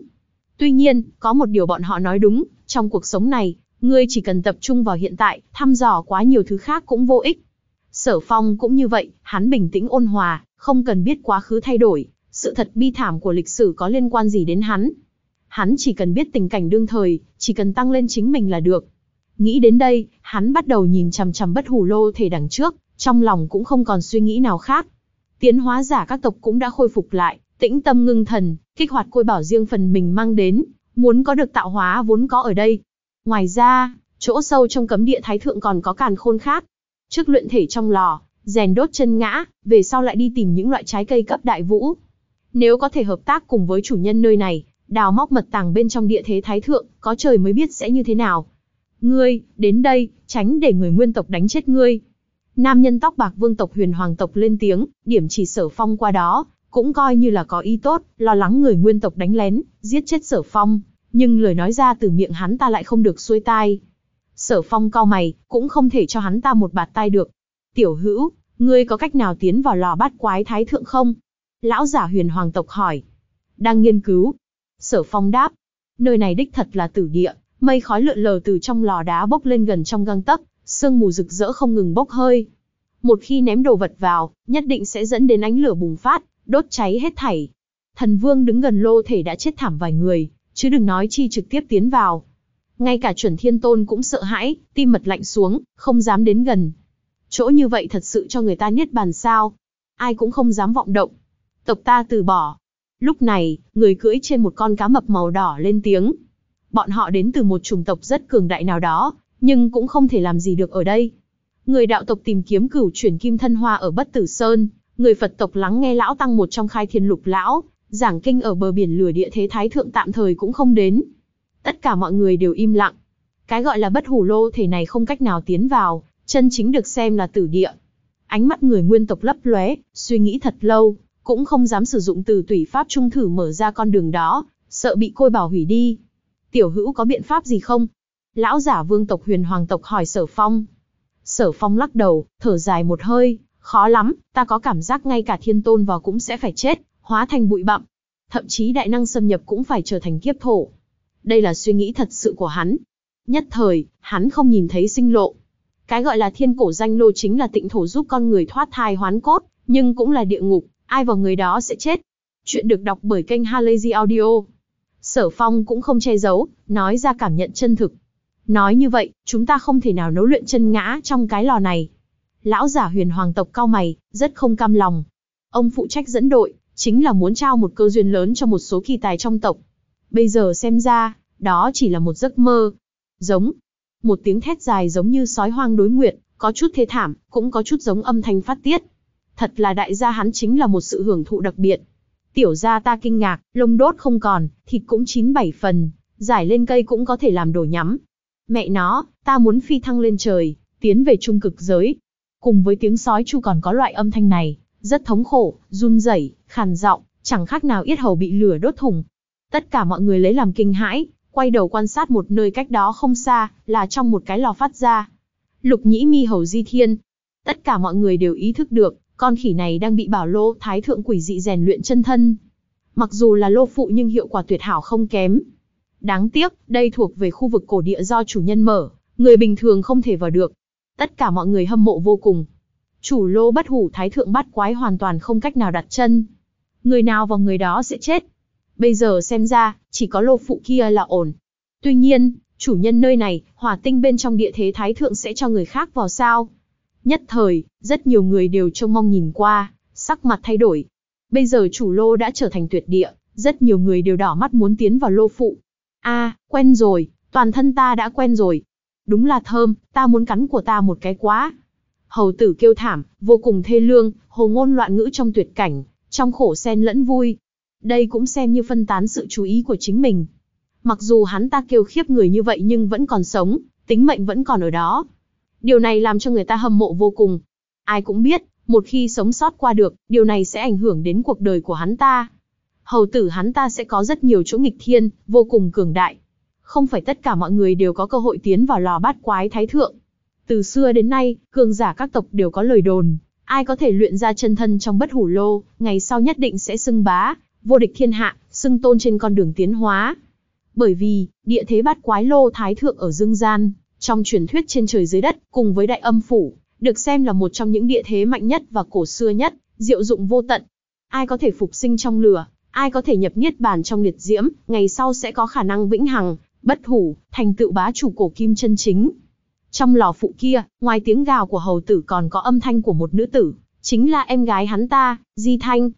Tuy nhiên, có một điều bọn họ nói đúng, trong cuộc sống này, Ngươi chỉ cần tập trung vào hiện tại, thăm dò quá nhiều thứ khác cũng vô ích. Sở Phong cũng như vậy, hắn bình tĩnh ôn hòa, không cần biết quá khứ thay đổi, sự thật bi thảm của lịch sử có liên quan gì đến hắn. Hắn chỉ cần biết tình cảnh đương thời, chỉ cần tăng lên chính mình là được. Nghĩ đến đây, hắn bắt đầu nhìn chằm chằm bất hủ lô thể đằng trước, trong lòng cũng không còn suy nghĩ nào khác. Tiến hóa giả các tộc cũng đã khôi phục lại, tĩnh tâm ngưng thần, kích hoạt côi bảo riêng phần mình mang đến, muốn có được tạo hóa vốn có ở đây, Ngoài ra, chỗ sâu trong cấm địa thái thượng còn có càn khôn khác. Trước luyện thể trong lò, rèn đốt chân ngã, về sau lại đi tìm những loại trái cây cấp đại vũ. Nếu có thể hợp tác cùng với chủ nhân nơi này, đào móc mật tàng bên trong địa thế thái thượng, có trời mới biết sẽ như thế nào. Ngươi, đến đây, tránh để người nguyên tộc đánh chết ngươi. Nam nhân tóc bạc vương tộc huyền hoàng tộc lên tiếng, điểm chỉ sở phong qua đó, cũng coi như là có ý tốt, lo lắng người nguyên tộc đánh lén, giết chết sở phong, nhưng lời nói ra từ miệng hắn ta lại không được xuôi tai. Sở phong cao mày, cũng không thể cho hắn ta một bạt tai được. Tiểu hữu, ngươi có cách nào tiến vào lò bát quái thái thượng không? Lão giả huyền hoàng tộc hỏi. Đang nghiên cứu. Sở phong đáp. Nơi này đích thật là tử địa, mây khói lượn lờ từ trong lò đá bốc lên gần trong găng tấc, sương mù rực rỡ không ngừng bốc hơi. Một khi ném đồ vật vào, nhất định sẽ dẫn đến ánh lửa bùng phát, đốt cháy hết thảy. Thần vương đứng gần lô thể đã chết thảm vài người, chứ đừng nói chi trực tiếp tiến vào. Ngay cả chuẩn thiên tôn cũng sợ hãi, tim mật lạnh xuống, không dám đến gần. Chỗ như vậy thật sự cho người ta niết bàn sao. Ai cũng không dám vọng động. Tộc ta từ bỏ. Lúc này, người cưỡi trên một con cá mập màu đỏ lên tiếng. Bọn họ đến từ một chủng tộc rất cường đại nào đó, nhưng cũng không thể làm gì được ở đây. Người đạo tộc tìm kiếm cửu chuyển kim thân hoa ở Bất Tử Sơn, người Phật tộc lắng nghe lão tăng một trong khai thiên lục lão, giảng kinh ở bờ biển lửa địa thế thái thượng tạm thời cũng không đến. Tất cả mọi người đều im lặng. Cái gọi là bất hủ lô thể này không cách nào tiến vào, chân chính được xem là tử địa. Ánh mắt người nguyên tộc lấp lóe, suy nghĩ thật lâu, cũng không dám sử dụng từ tùy pháp trung thử mở ra con đường đó, sợ bị côi bảo hủy đi. Tiểu hữu có biện pháp gì không? Lão giả vương tộc huyền hoàng tộc hỏi sở phong. Sở phong lắc đầu, thở dài một hơi, khó lắm, ta có cảm giác ngay cả thiên tôn vào cũng sẽ phải chết, hóa thành bụi bặm. Thậm chí đại năng xâm nhập cũng phải trở thành kiếp thổ. Đây là suy nghĩ thật sự của hắn. Nhất thời, hắn không nhìn thấy sinh lộ. Cái gọi là thiên cổ danh lô chính là tịnh thổ giúp con người thoát thai hoán cốt, nhưng cũng là địa ngục, ai vào người đó sẽ chết. Chuyện được đọc bởi kênh Halazy Audio. Sở Phong cũng không che giấu, nói ra cảm nhận chân thực. Nói như vậy, chúng ta không thể nào nấu luyện chân ngã trong cái lò này. Lão giả huyền hoàng tộc cao mày, rất không cam lòng. Ông phụ trách dẫn đội, chính là muốn trao một cơ duyên lớn cho một số kỳ tài trong tộc. Bây giờ xem ra, đó chỉ là một giấc mơ. Giống, một tiếng thét dài giống như sói hoang đối nguyệt, có chút thế thảm, cũng có chút giống âm thanh phát tiết. Thật là đại gia hắn chính là một sự hưởng thụ đặc biệt. Tiểu gia ta kinh ngạc, lông đốt không còn, thịt cũng chín bảy phần, giải lên cây cũng có thể làm đồ nhắm. Mẹ nó, ta muốn phi thăng lên trời, tiến về trung cực giới. Cùng với tiếng sói chu còn có loại âm thanh này, rất thống khổ, run rẩy, khàn giọng, chẳng khác nào yết hầu bị lửa đốt thủng. Tất cả mọi người lấy làm kinh hãi, quay đầu quan sát một nơi cách đó không xa, là trong một cái lò phát ra. Lục nhĩ mi hầu di thiên. Tất cả mọi người đều ý thức được, con khỉ này đang bị bảo lô thái thượng quỷ dị rèn luyện chân thân. Mặc dù là lô phụ nhưng hiệu quả tuyệt hảo không kém. Đáng tiếc, đây thuộc về khu vực cổ địa do chủ nhân mở, người bình thường không thể vào được. Tất cả mọi người hâm mộ vô cùng. Chủ lô bất hủ thái thượng bắt quái hoàn toàn không cách nào đặt chân, người nào vào người đó sẽ chết. Bây giờ xem ra, chỉ có lô phụ kia là ổn. Tuy nhiên, chủ nhân nơi này, hỏa tinh bên trong địa thế thái thượng sẽ cho người khác vào sao. Nhất thời, rất nhiều người đều trông mong nhìn qua, sắc mặt thay đổi. Bây giờ chủ lô đã trở thành tuyệt địa, rất nhiều người đều đỏ mắt muốn tiến vào lô phụ. a quen rồi, toàn thân ta đã quen rồi. Đúng là thơm, ta muốn cắn của ta một cái quá. Hầu tử kêu thảm, vô cùng thê lương, hồ ngôn loạn ngữ trong tuyệt cảnh, trong khổ xen lẫn vui. Đây cũng xem như phân tán sự chú ý của chính mình. Mặc dù hắn ta kêu khiếp người như vậy nhưng vẫn còn sống, tính mệnh vẫn còn ở đó. Điều này làm cho người ta hâm mộ vô cùng. Ai cũng biết, một khi sống sót qua được, điều này sẽ ảnh hưởng đến cuộc đời của hắn ta. Hầu tử hắn ta sẽ có rất nhiều chỗ nghịch thiên, vô cùng cường đại. Không phải tất cả mọi người đều có cơ hội tiến vào lò bát quái thái thượng. Từ xưa đến nay, cường giả các tộc đều có lời đồn, Ai có thể luyện ra chân thân trong bất hủ lô, ngày sau nhất định sẽ xưng bá, vô địch thiên hạ, xưng tôn trên con đường tiến hóa. Bởi vì, địa thế bát quái lô thái thượng ở dương gian, trong truyền thuyết trên trời dưới đất, cùng với đại âm phủ, được xem là một trong những địa thế mạnh nhất và cổ xưa nhất, diệu dụng vô tận. Ai có thể phục sinh trong lửa, ai có thể nhập niết bàn trong liệt diễm, ngày sau sẽ có khả năng vĩnh hằng, bất hủ, thành tựu bá chủ cổ kim chân chính. Trong lò phụ kia, ngoài tiếng gào của hầu tử còn có âm thanh của một nữ tử, chính là em gái hắn ta, Di Thanh.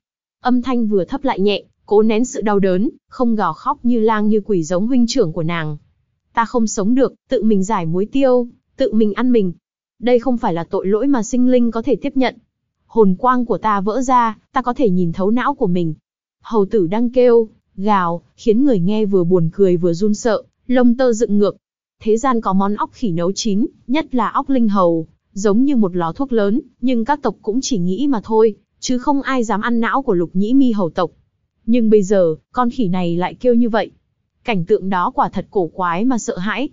Âm thanh vừa thấp lại nhẹ, cố nén sự đau đớn, không gào khóc như lang như quỷ giống huynh trưởng của nàng. Ta không sống được, tự mình giải muối tiêu, tự mình ăn mình. Đây không phải là tội lỗi mà sinh linh có thể tiếp nhận. Hồn quang của ta vỡ ra, ta có thể nhìn thấu não của mình. Hầu tử đang kêu, gào, khiến người nghe vừa buồn cười vừa run sợ, lông tơ dựng ngược, thế gian có món óc khỉ nấu chín, nhất là óc linh hầu, giống như một lò thuốc lớn, nhưng các tộc cũng chỉ nghĩ mà thôi, chứ không ai dám ăn não của lục nhĩ mi hầu tộc. Nhưng bây giờ, con khỉ này lại kêu như vậy. Cảnh tượng đó quả thật cổ quái mà sợ hãi.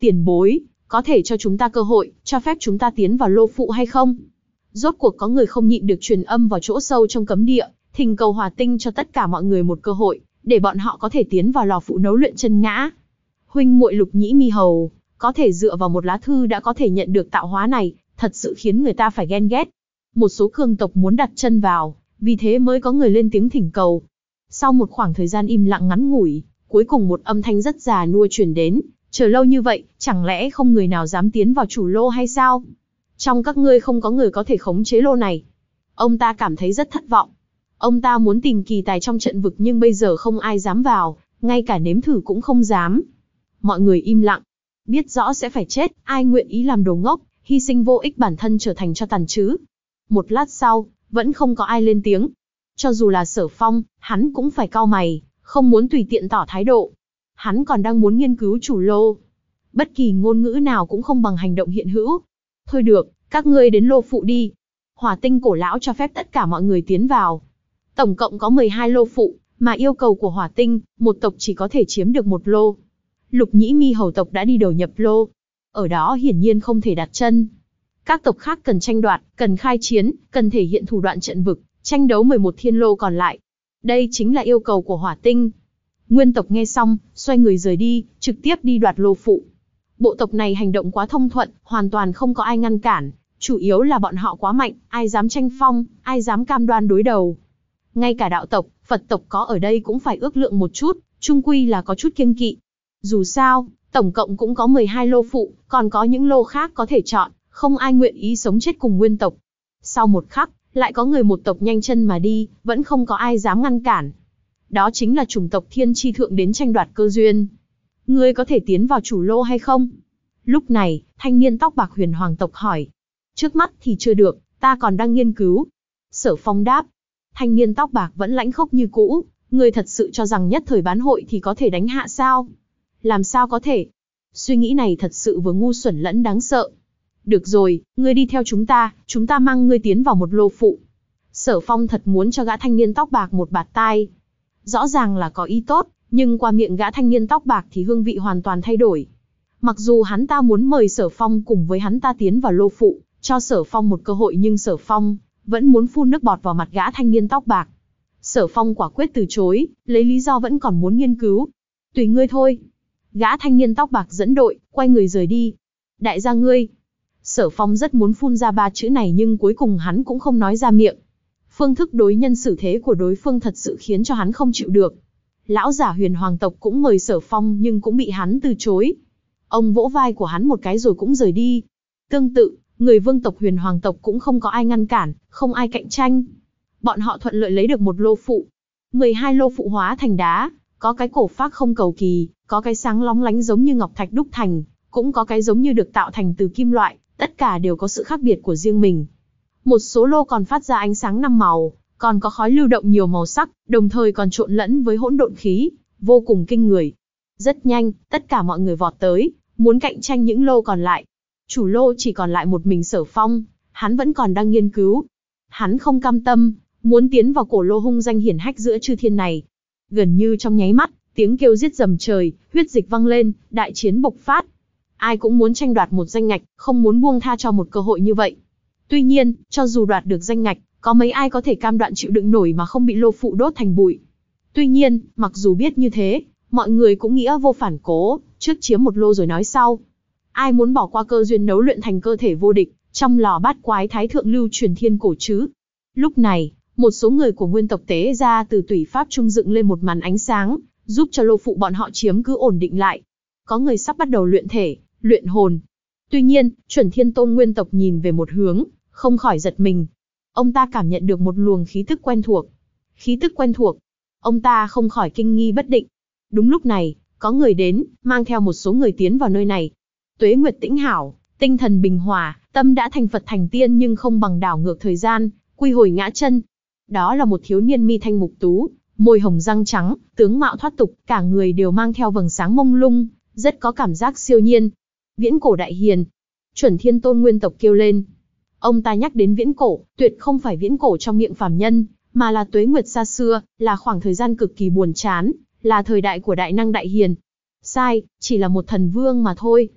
Tiền bối, có thể cho chúng ta cơ hội, cho phép chúng ta tiến vào lô phụ hay không? Rốt cuộc có người không nhịn được truyền âm vào chỗ sâu trong cấm địa, thỉnh cầu hòa tinh cho tất cả mọi người một cơ hội, để bọn họ có thể tiến vào lò phụ nấu luyện chân ngã huynh muội lục nhĩ mi hầu, có thể dựa vào một lá thư đã có thể nhận được tạo hóa này, thật sự khiến người ta phải ghen ghét. Một số cường tộc muốn đặt chân vào, vì thế mới có người lên tiếng thỉnh cầu. Sau một khoảng thời gian im lặng ngắn ngủi, cuối cùng một âm thanh rất già nua truyền đến, chờ lâu như vậy, chẳng lẽ không người nào dám tiến vào chủ lô hay sao? Trong các ngươi không có người có thể khống chế lô này. Ông ta cảm thấy rất thất vọng. Ông ta muốn tìm kỳ tài trong trận vực nhưng bây giờ không ai dám vào, ngay cả nếm thử cũng không dám, mọi người im lặng. Biết rõ sẽ phải chết, ai nguyện ý làm đồ ngốc, hy sinh vô ích bản thân trở thành cho tàn chứ. Một lát sau, vẫn không có ai lên tiếng. Cho dù là sở phong, hắn cũng phải cau mày, không muốn tùy tiện tỏ thái độ. Hắn còn đang muốn nghiên cứu chủ lô. Bất kỳ ngôn ngữ nào cũng không bằng hành động hiện hữu. Thôi được, các ngươi đến lô phụ đi. Hỏa tinh cổ lão cho phép tất cả mọi người tiến vào. Tổng cộng có 12 lô phụ, mà yêu cầu của hỏa tinh, một tộc chỉ có thể chiếm được một lô lục nhĩ mi hầu tộc đã đi đầu nhập lô. Ở đó hiển nhiên không thể đặt chân. Các tộc khác cần tranh đoạt, cần khai chiến, cần thể hiện thủ đoạn trận vực, tranh đấu 11 thiên lô còn lại. Đây chính là yêu cầu của hỏa tinh. Nguyên tộc nghe xong, xoay người rời đi, trực tiếp đi đoạt lô phụ. Bộ tộc này hành động quá thông thuận, hoàn toàn không có ai ngăn cản, chủ yếu là bọn họ quá mạnh, ai dám tranh phong, ai dám cam đoan đối đầu. Ngay cả đạo tộc, Phật tộc có ở đây cũng phải ước lượng một chút, trung quy là có chút kiêng kỵ. Dù sao, tổng cộng cũng có 12 lô phụ, còn có những lô khác có thể chọn, không ai nguyện ý sống chết cùng nguyên tộc. Sau một khắc, lại có người một tộc nhanh chân mà đi, vẫn không có ai dám ngăn cản. Đó chính là chủng tộc thiên tri thượng đến tranh đoạt cơ duyên. Ngươi có thể tiến vào chủ lô hay không? Lúc này, thanh niên tóc bạc huyền hoàng tộc hỏi. Trước mắt thì chưa được, ta còn đang nghiên cứu. Sở phong đáp. Thanh niên tóc bạc vẫn lãnh khốc như cũ, ngươi thật sự cho rằng nhất thời bán hội thì có thể đánh hạ sao? làm sao có thể? Suy nghĩ này thật sự vừa ngu xuẩn lẫn đáng sợ. Được rồi, ngươi đi theo chúng ta, chúng ta mang ngươi tiến vào một lô phụ. Sở phong thật muốn cho gã thanh niên tóc bạc một bạt tai. Rõ ràng là có ý tốt, nhưng qua miệng gã thanh niên tóc bạc thì hương vị hoàn toàn thay đổi. Mặc dù hắn ta muốn mời sở phong cùng với hắn ta tiến vào lô phụ, cho sở phong một cơ hội nhưng sở phong vẫn muốn phun nước bọt vào mặt gã thanh niên tóc bạc. Sở phong quả quyết từ chối, lấy lý do vẫn còn muốn nghiên cứu. Tùy ngươi thôi. Gã thanh niên tóc bạc dẫn đội, quay người rời đi. Đại gia ngươi. Sở phong rất muốn phun ra ba chữ này nhưng cuối cùng hắn cũng không nói ra miệng. Phương thức đối nhân xử thế của đối phương thật sự khiến cho hắn không chịu được. Lão giả huyền hoàng tộc cũng mời sở phong nhưng cũng bị hắn từ chối. Ông vỗ vai của hắn một cái rồi cũng rời đi. Tương tự, người vương tộc huyền hoàng tộc cũng không có ai ngăn cản, không ai cạnh tranh. Bọn họ thuận lợi lấy được một lô phụ. 12 lô phụ hóa thành đá, có cái cổ phác không cầu kỳ, có cái sáng lóng lánh giống như ngọc thạch đúc thành, cũng có cái giống như được tạo thành từ kim loại, tất cả đều có sự khác biệt của riêng mình. Một số lô còn phát ra ánh sáng năm màu, còn có khói lưu động nhiều màu sắc, đồng thời còn trộn lẫn với hỗn độn khí, vô cùng kinh người. Rất nhanh, tất cả mọi người vọt tới, muốn cạnh tranh những lô còn lại. Chủ lô chỉ còn lại một mình sở phong, hắn vẫn còn đang nghiên cứu. Hắn không cam tâm, muốn tiến vào cổ lô hung danh hiển hách giữa chư thiên này, Gần như trong nháy mắt, tiếng kêu giết dầm trời, huyết dịch văng lên, đại chiến bộc phát. Ai cũng muốn tranh đoạt một danh ngạch, không muốn buông tha cho một cơ hội như vậy. Tuy nhiên, cho dù đoạt được danh ngạch, có mấy ai có thể cam đoạn chịu đựng nổi mà không bị lô phụ đốt thành bụi. Tuy nhiên, mặc dù biết như thế, mọi người cũng nghĩa vô phản cố, trước chiếm một lô rồi nói sau. Ai muốn bỏ qua cơ duyên nấu luyện thành cơ thể vô địch, trong lò bát quái thái thượng lưu truyền thiên cổ chứ? Lúc này, một số người của nguyên tộc tế ra từ tùy pháp trung dựng lên một màn ánh sáng, giúp cho lô phụ bọn họ chiếm cứ ổn định lại. Có người sắp bắt đầu luyện thể, luyện hồn. Tuy nhiên, chuẩn thiên tôn nguyên tộc nhìn về một hướng, không khỏi giật mình. Ông ta cảm nhận được một luồng khí tức quen thuộc. Khí tức quen thuộc. Ông ta không khỏi kinh nghi bất định. Đúng lúc này, có người đến, mang theo một số người tiến vào nơi này. Tuế Nguyệt tĩnh hảo, tinh thần bình hòa, tâm đã thành Phật thành tiên nhưng không bằng đảo ngược thời gian, quy hồi ngã chân, đó là một thiếu niên mi thanh mục tú, môi hồng răng trắng, tướng mạo thoát tục, cả người đều mang theo vầng sáng mông lung, rất có cảm giác siêu nhiên. Viễn cổ đại hiền, chuẩn thiên tôn nguyên tộc kêu lên. Ông ta nhắc đến viễn cổ, tuyệt không phải viễn cổ trong miệng phàm nhân, mà là tuế nguyệt xa xưa, là khoảng thời gian cực kỳ buồn chán, là thời đại của đại năng đại hiền. Sai, chỉ là một thần vương mà thôi.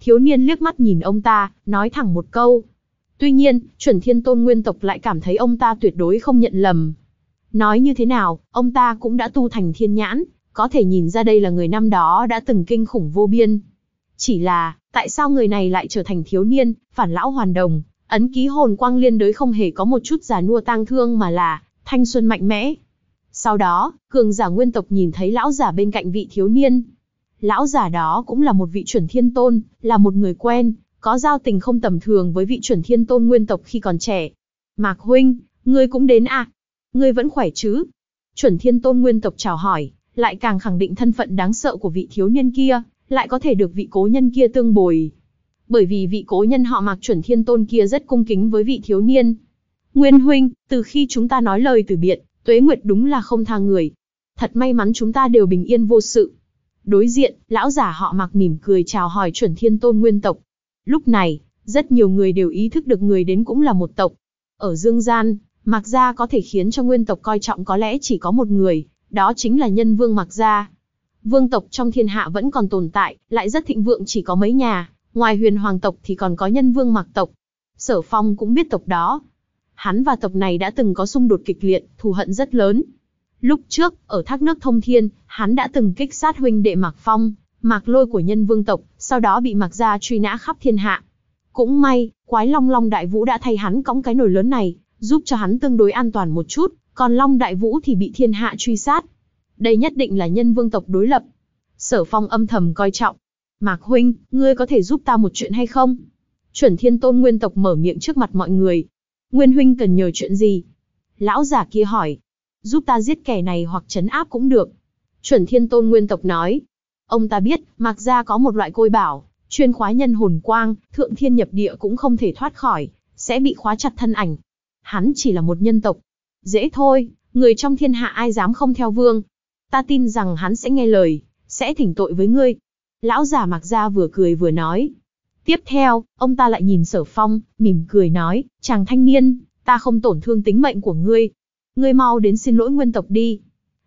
Thiếu niên liếc mắt nhìn ông ta, nói thẳng một câu, Tuy nhiên, chuẩn thiên tôn nguyên tộc lại cảm thấy ông ta tuyệt đối không nhận lầm. Nói như thế nào, ông ta cũng đã tu thành thiên nhãn, có thể nhìn ra đây là người năm đó đã từng kinh khủng vô biên. Chỉ là, tại sao người này lại trở thành thiếu niên, phản lão hoàn đồng, ấn ký hồn quang liên đới không hề có một chút già nua tang thương mà là, thanh xuân mạnh mẽ. Sau đó, cường giả nguyên tộc nhìn thấy lão giả bên cạnh vị thiếu niên. Lão giả đó cũng là một vị chuẩn thiên tôn, là một người quen, có giao tình không tầm thường với vị chuẩn thiên tôn nguyên tộc khi còn trẻ. Mạc huynh, ngươi cũng đến à? Ngươi vẫn khỏe chứ? Chuẩn thiên tôn nguyên tộc chào hỏi, lại càng khẳng định thân phận đáng sợ của vị thiếu nhân kia, lại có thể được vị cố nhân kia tương bồi. Bởi vì vị cố nhân họ mạc chuẩn thiên tôn kia rất cung kính với vị thiếu niên. Nguyên huynh, từ khi chúng ta nói lời từ biệt, tuế nguyệt đúng là không tha người. Thật may mắn chúng ta đều bình yên vô sự. Đối diện, lão giả họ mặc mỉm cười chào hỏi chuẩn thiên tôn nguyên tộc, Lúc này, rất nhiều người đều ý thức được người đến cũng là một tộc. Ở dương gian, Mạc Gia có thể khiến cho nguyên tộc coi trọng có lẽ chỉ có một người, đó chính là nhân vương Mạc Gia. Vương tộc trong thiên hạ vẫn còn tồn tại, lại rất thịnh vượng chỉ có mấy nhà, ngoài huyền hoàng tộc thì còn có nhân vương Mạc tộc. Sở Phong cũng biết tộc đó. Hắn và tộc này đã từng có xung đột kịch liệt, thù hận rất lớn. Lúc trước, ở thác nước thông thiên, hắn đã từng kích sát huynh đệ Mạc Phong, Mạc Lôi của nhân vương tộc, sau đó bị Mạc Gia truy nã khắp thiên hạ. Cũng may, quái long long đại vũ đã thay hắn cõng cái nồi lớn này, giúp cho hắn tương đối an toàn một chút, còn long đại vũ thì bị thiên hạ truy sát. Đây nhất định là nhân vương tộc đối lập. Sở phong âm thầm coi trọng. Mạc Huynh, ngươi có thể giúp ta một chuyện hay không? Chuẩn thiên tôn nguyên tộc mở miệng trước mặt mọi người. Nguyên Huynh cần nhờ chuyện gì? Lão giả kia hỏi. Giúp ta giết kẻ này hoặc chấn áp cũng được. Chuẩn thiên tôn nguyên tộc nói, Ông ta biết, Mạc Gia có một loại côi bảo, chuyên khóa nhân hồn quang, thượng thiên nhập địa cũng không thể thoát khỏi, sẽ bị khóa chặt thân ảnh. Hắn chỉ là một nhân tộc. Dễ thôi, người trong thiên hạ ai dám không theo vương. Ta tin rằng hắn sẽ nghe lời, sẽ thỉnh tội với ngươi. Lão giả Mạc Gia vừa cười vừa nói. Tiếp theo, ông ta lại nhìn sở phong, mỉm cười nói, chàng thanh niên, ta không tổn thương tính mệnh của ngươi. Ngươi mau đến xin lỗi nguyên tộc đi.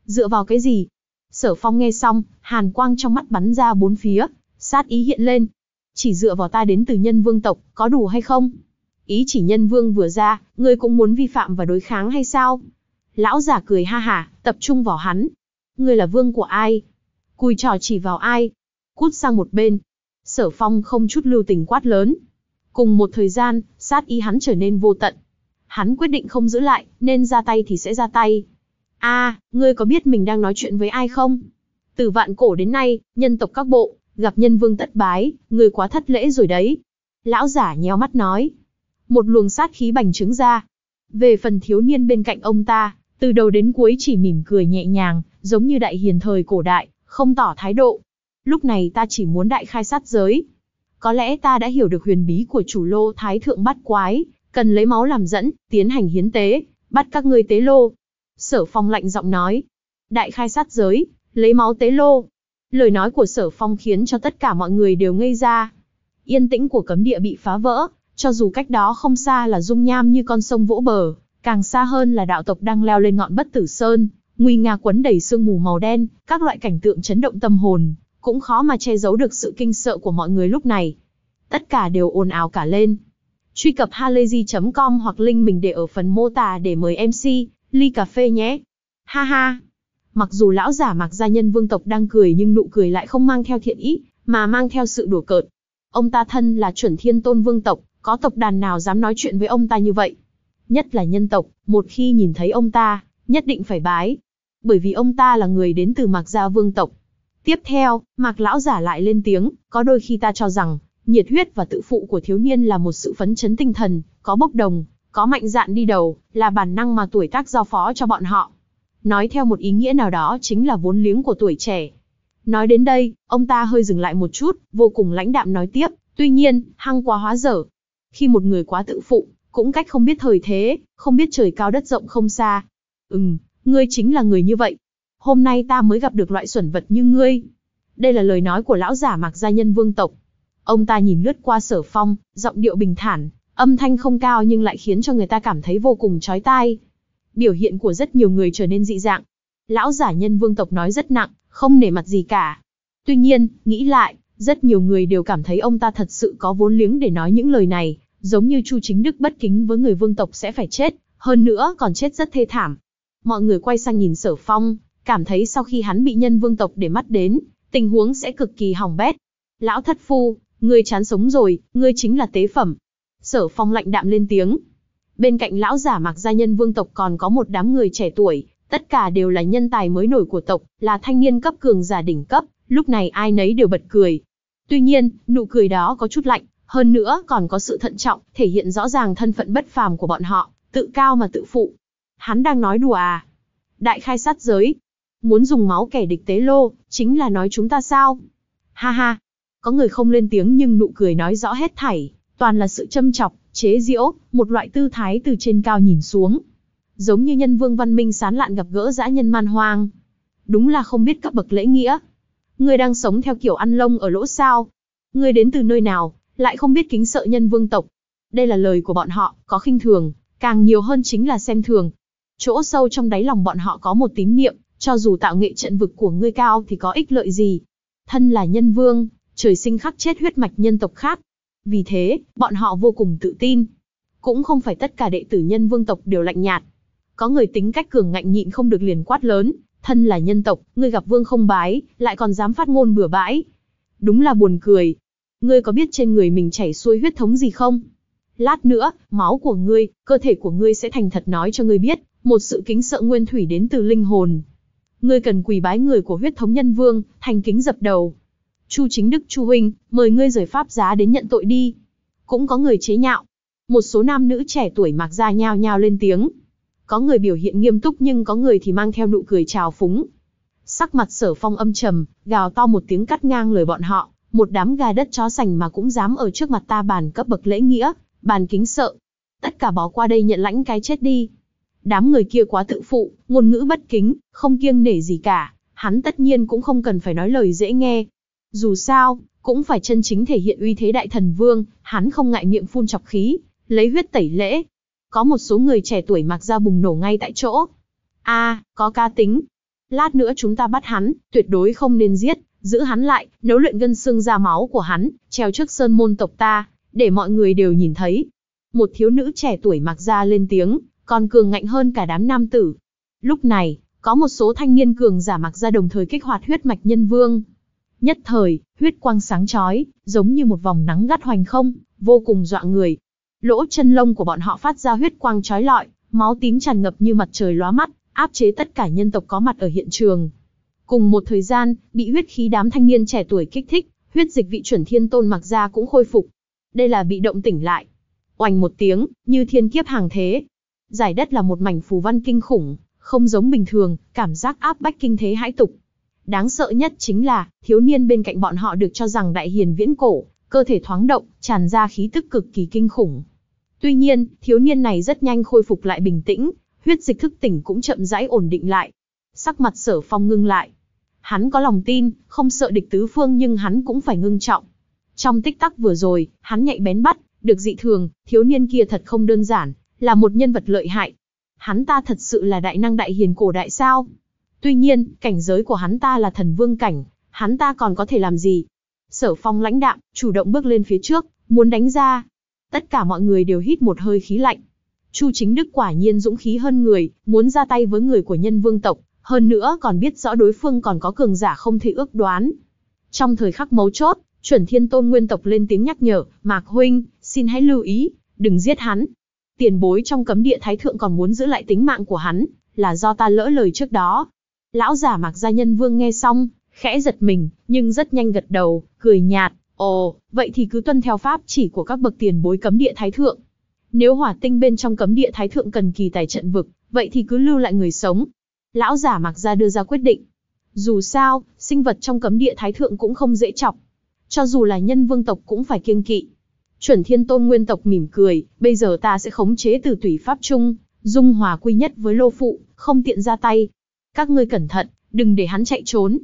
Dựa vào cái gì, Sở Phong nghe xong, hàn quang trong mắt bắn ra bốn phía, sát ý hiện lên. Chỉ dựa vào ta đến từ nhân vương tộc, có đủ hay không? Ý chỉ nhân vương vừa ra, ngươi cũng muốn vi phạm và đối kháng hay sao? Lão giả cười ha hả, tập trung vào hắn. Ngươi là vương của ai? Cùi trò chỉ vào ai? Cút sang một bên. Sở Phong không chút lưu tình quát lớn. Cùng một thời gian, sát ý hắn trở nên vô tận. Hắn quyết định không giữ lại, nên ra tay thì sẽ ra tay a à, ngươi có biết mình đang nói chuyện với ai không? Từ vạn cổ đến nay, nhân tộc các bộ, gặp nhân vương tất bái, ngươi quá thất lễ rồi đấy. Lão giả nhéo mắt nói. Một luồng sát khí bành trướng ra. Về phần thiếu niên bên cạnh ông ta, từ đầu đến cuối chỉ mỉm cười nhẹ nhàng, giống như đại hiền thời cổ đại, không tỏ thái độ. Lúc này ta chỉ muốn đại khai sát giới. Có lẽ ta đã hiểu được huyền bí của chủ lô thái thượng bắt quái, cần lấy máu làm dẫn, tiến hành hiến tế, bắt các ngươi tế lô, Sở phong lạnh giọng nói. Đại khai sát giới, lấy máu tế lô. Lời nói của sở phong khiến cho tất cả mọi người đều ngây ra. Yên tĩnh của cấm địa bị phá vỡ, cho dù cách đó không xa là dung nham như con sông vỗ bờ, càng xa hơn là đạo tộc đang leo lên ngọn bất tử sơn, nguy nga quấn đầy sương mù màu đen, các loại cảnh tượng chấn động tâm hồn, cũng khó mà che giấu được sự kinh sợ của mọi người lúc này. Tất cả đều ồn ào cả lên. Truy cập halayzi.com hoặc link mình để ở phần mô tả để mời MC, ly cà phê nhé. Ha ha. Mặc dù lão giả mặc gia nhân vương tộc đang cười nhưng nụ cười lại không mang theo thiện ý, mà mang theo sự đùa cợt. Ông ta thân là chuẩn thiên tôn vương tộc, có tộc đàn nào dám nói chuyện với ông ta như vậy. Nhất là nhân tộc, một khi nhìn thấy ông ta, nhất định phải bái. Bởi vì ông ta là người đến từ Mặc gia vương tộc. Tiếp theo, Mặc lão giả lại lên tiếng, có đôi khi ta cho rằng, nhiệt huyết và tự phụ của thiếu niên là một sự phấn chấn tinh thần, có bốc đồng, có mạnh dạn đi đầu, là bản năng mà tuổi tác giao phó cho bọn họ. Nói theo một ý nghĩa nào đó chính là vốn liếng của tuổi trẻ. Nói đến đây, ông ta hơi dừng lại một chút, vô cùng lãnh đạm nói tiếp, tuy nhiên, hăng quá hóa dở. Khi một người quá tự phụ, cũng cách không biết thời thế, không biết trời cao đất rộng không xa. Ừm, ngươi chính là người như vậy. Hôm nay ta mới gặp được loại xuẩn vật như ngươi. Đây là lời nói của lão giả mặc gia nhân vương tộc. Ông ta nhìn lướt qua sở phong, giọng điệu bình thản, Âm thanh không cao nhưng lại khiến cho người ta cảm thấy vô cùng chói tai. Biểu hiện của rất nhiều người trở nên dị dạng. Lão giả nhân vương tộc nói rất nặng, không nể mặt gì cả. Tuy nhiên, nghĩ lại, rất nhiều người đều cảm thấy ông ta thật sự có vốn liếng để nói những lời này, giống như Chu Chính Đức bất kính với người vương tộc sẽ phải chết, hơn nữa còn chết rất thê thảm. Mọi người quay sang nhìn Sở Phong, cảm thấy sau khi hắn bị nhân vương tộc để mắt đến, tình huống sẽ cực kỳ hỏng bét. Lão thất phu, ngươi chán sống rồi, ngươi chính là tế phẩm, Sở phong lạnh đạm lên tiếng. Bên cạnh lão giả mặc gia nhân vương tộc còn có một đám người trẻ tuổi, tất cả đều là nhân tài mới nổi của tộc, là thanh niên cấp cường giả đỉnh cấp, lúc này ai nấy đều bật cười. Tuy nhiên, nụ cười đó có chút lạnh, hơn nữa còn có sự thận trọng, thể hiện rõ ràng thân phận bất phàm của bọn họ, tự cao mà tự phụ. Hắn đang nói đùa à? Đại khai sát giới. Muốn dùng máu kẻ địch tế lô, chính là nói chúng ta sao? Ha ha. Có người không lên tiếng nhưng nụ cười nói rõ hết thảy toàn là sự châm chọc, chế diễu, một loại tư thái từ trên cao nhìn xuống. Giống như nhân vương văn minh sán lạn gặp gỡ dã nhân man hoang. Đúng là không biết cấp bậc lễ nghĩa. Ngươi đang sống theo kiểu ăn lông ở lỗ sao. Ngươi đến từ nơi nào, lại không biết kính sợ nhân vương tộc. Đây là lời của bọn họ, có khinh thường, càng nhiều hơn chính là xem thường. Chỗ sâu trong đáy lòng bọn họ có một tín niệm, cho dù tạo nghệ trận vực của ngươi cao thì có ích lợi gì. Thân là nhân vương, trời sinh khắc chết huyết mạch nhân tộc khác, vì thế, bọn họ vô cùng tự tin. Cũng không phải tất cả đệ tử nhân vương tộc đều lạnh nhạt. Có người tính cách cường ngạnh nhịn không được liền quát lớn, thân là nhân tộc, ngươi gặp vương không bái, lại còn dám phát ngôn bừa bãi. Đúng là buồn cười. Ngươi có biết trên người mình chảy xuôi huyết thống gì không? Lát nữa, máu của ngươi, cơ thể của ngươi sẽ thành thật nói cho ngươi biết, một sự kính sợ nguyên thủy đến từ linh hồn. Ngươi cần quỳ bái người của huyết thống nhân vương, thành kính dập đầu, Chu Chính Đức Chu Huynh, mời ngươi rời pháp giá đến nhận tội đi. Cũng có người chế nhạo. Một số nam nữ trẻ tuổi mặc ra nhao nhao lên tiếng. Có người biểu hiện nghiêm túc nhưng có người thì mang theo nụ cười trào phúng. Sắc mặt sở phong âm trầm, gào to một tiếng cắt ngang lời bọn họ. Một đám gà đất chó sành mà cũng dám ở trước mặt ta bàn cấp bậc lễ nghĩa, bàn kính sợ. Tất cả bỏ qua đây nhận lãnh cái chết đi. Đám người kia quá tự phụ, ngôn ngữ bất kính, không kiêng nể gì cả. Hắn tất nhiên cũng không cần phải nói lời dễ nghe, dù sao, cũng phải chân chính thể hiện uy thế đại thần vương, hắn không ngại miệng phun chọc khí, lấy huyết tẩy lễ. Có một số người trẻ tuổi mặc ra bùng nổ ngay tại chỗ. a có ca tính. Lát nữa chúng ta bắt hắn, tuyệt đối không nên giết, giữ hắn lại, nấu luyện gân xương ra máu của hắn, treo trước sơn môn tộc ta, để mọi người đều nhìn thấy. Một thiếu nữ trẻ tuổi mặc ra lên tiếng, còn cường ngạnh hơn cả đám nam tử. Lúc này, có một số thanh niên cường giả mặc ra đồng thời kích hoạt huyết mạch nhân vương, Nhất thời, huyết quang sáng chói, giống như một vòng nắng gắt hoành không, vô cùng dọa người. Lỗ chân lông của bọn họ phát ra huyết quang chói lọi, máu tím tràn ngập như mặt trời lóa mắt, áp chế tất cả nhân tộc có mặt ở hiện trường. Cùng một thời gian, bị huyết khí đám thanh niên trẻ tuổi kích thích, huyết dịch vị chuẩn thiên tôn mặc ra cũng khôi phục. Đây là bị động tỉnh lại. Oành một tiếng, như thiên kiếp hàng thế. Giải đất là một mảnh phù văn kinh khủng, không giống bình thường, cảm giác áp bách kinh thế hãi tục. Đáng sợ nhất chính là, thiếu niên bên cạnh bọn họ được cho rằng đại hiền viễn cổ, cơ thể thoáng động, tràn ra khí tức cực kỳ kinh khủng. Tuy nhiên, thiếu niên này rất nhanh khôi phục lại bình tĩnh, huyết dịch thức tỉnh cũng chậm rãi ổn định lại. Sắc mặt sở phong ngưng lại. Hắn có lòng tin, không sợ địch tứ phương nhưng hắn cũng phải ngưng trọng. Trong tích tắc vừa rồi, hắn nhạy bén bắt, được dị thường, thiếu niên kia thật không đơn giản, là một nhân vật lợi hại. Hắn ta thật sự là đại năng đại hiền cổ đại sao? Tuy nhiên, cảnh giới của hắn ta là thần vương cảnh, hắn ta còn có thể làm gì? Sở phong lãnh đạm, chủ động bước lên phía trước, muốn đánh ra. Tất cả mọi người đều hít một hơi khí lạnh. Chu chính đức quả nhiên dũng khí hơn người, muốn ra tay với người của nhân vương tộc, hơn nữa còn biết rõ đối phương còn có cường giả không thể ước đoán. Trong thời khắc mấu chốt, chuẩn thiên tôn nguyên tộc lên tiếng nhắc nhở, Mạc Huynh, xin hãy lưu ý, đừng giết hắn. Tiền bối trong cấm địa thái thượng còn muốn giữ lại tính mạng của hắn, là do ta lỡ lời trước đó. Lão giả mặc Gia Nhân Vương nghe xong, khẽ giật mình, nhưng rất nhanh gật đầu, cười nhạt, ồ, vậy thì cứ tuân theo pháp chỉ của các bậc tiền bối cấm địa thái thượng. Nếu hỏa tinh bên trong cấm địa thái thượng cần kỳ tài trận vực, vậy thì cứ lưu lại người sống. Lão giả mặc Gia đưa ra quyết định. Dù sao, sinh vật trong cấm địa thái thượng cũng không dễ chọc. Cho dù là nhân vương tộc cũng phải kiêng kỵ. Chuẩn thiên tôn nguyên tộc mỉm cười, bây giờ ta sẽ khống chế từ tùy pháp chung, dung hòa quy nhất với lô phụ, không tiện ra tay, các ngươi cẩn thận, đừng để hắn chạy trốn.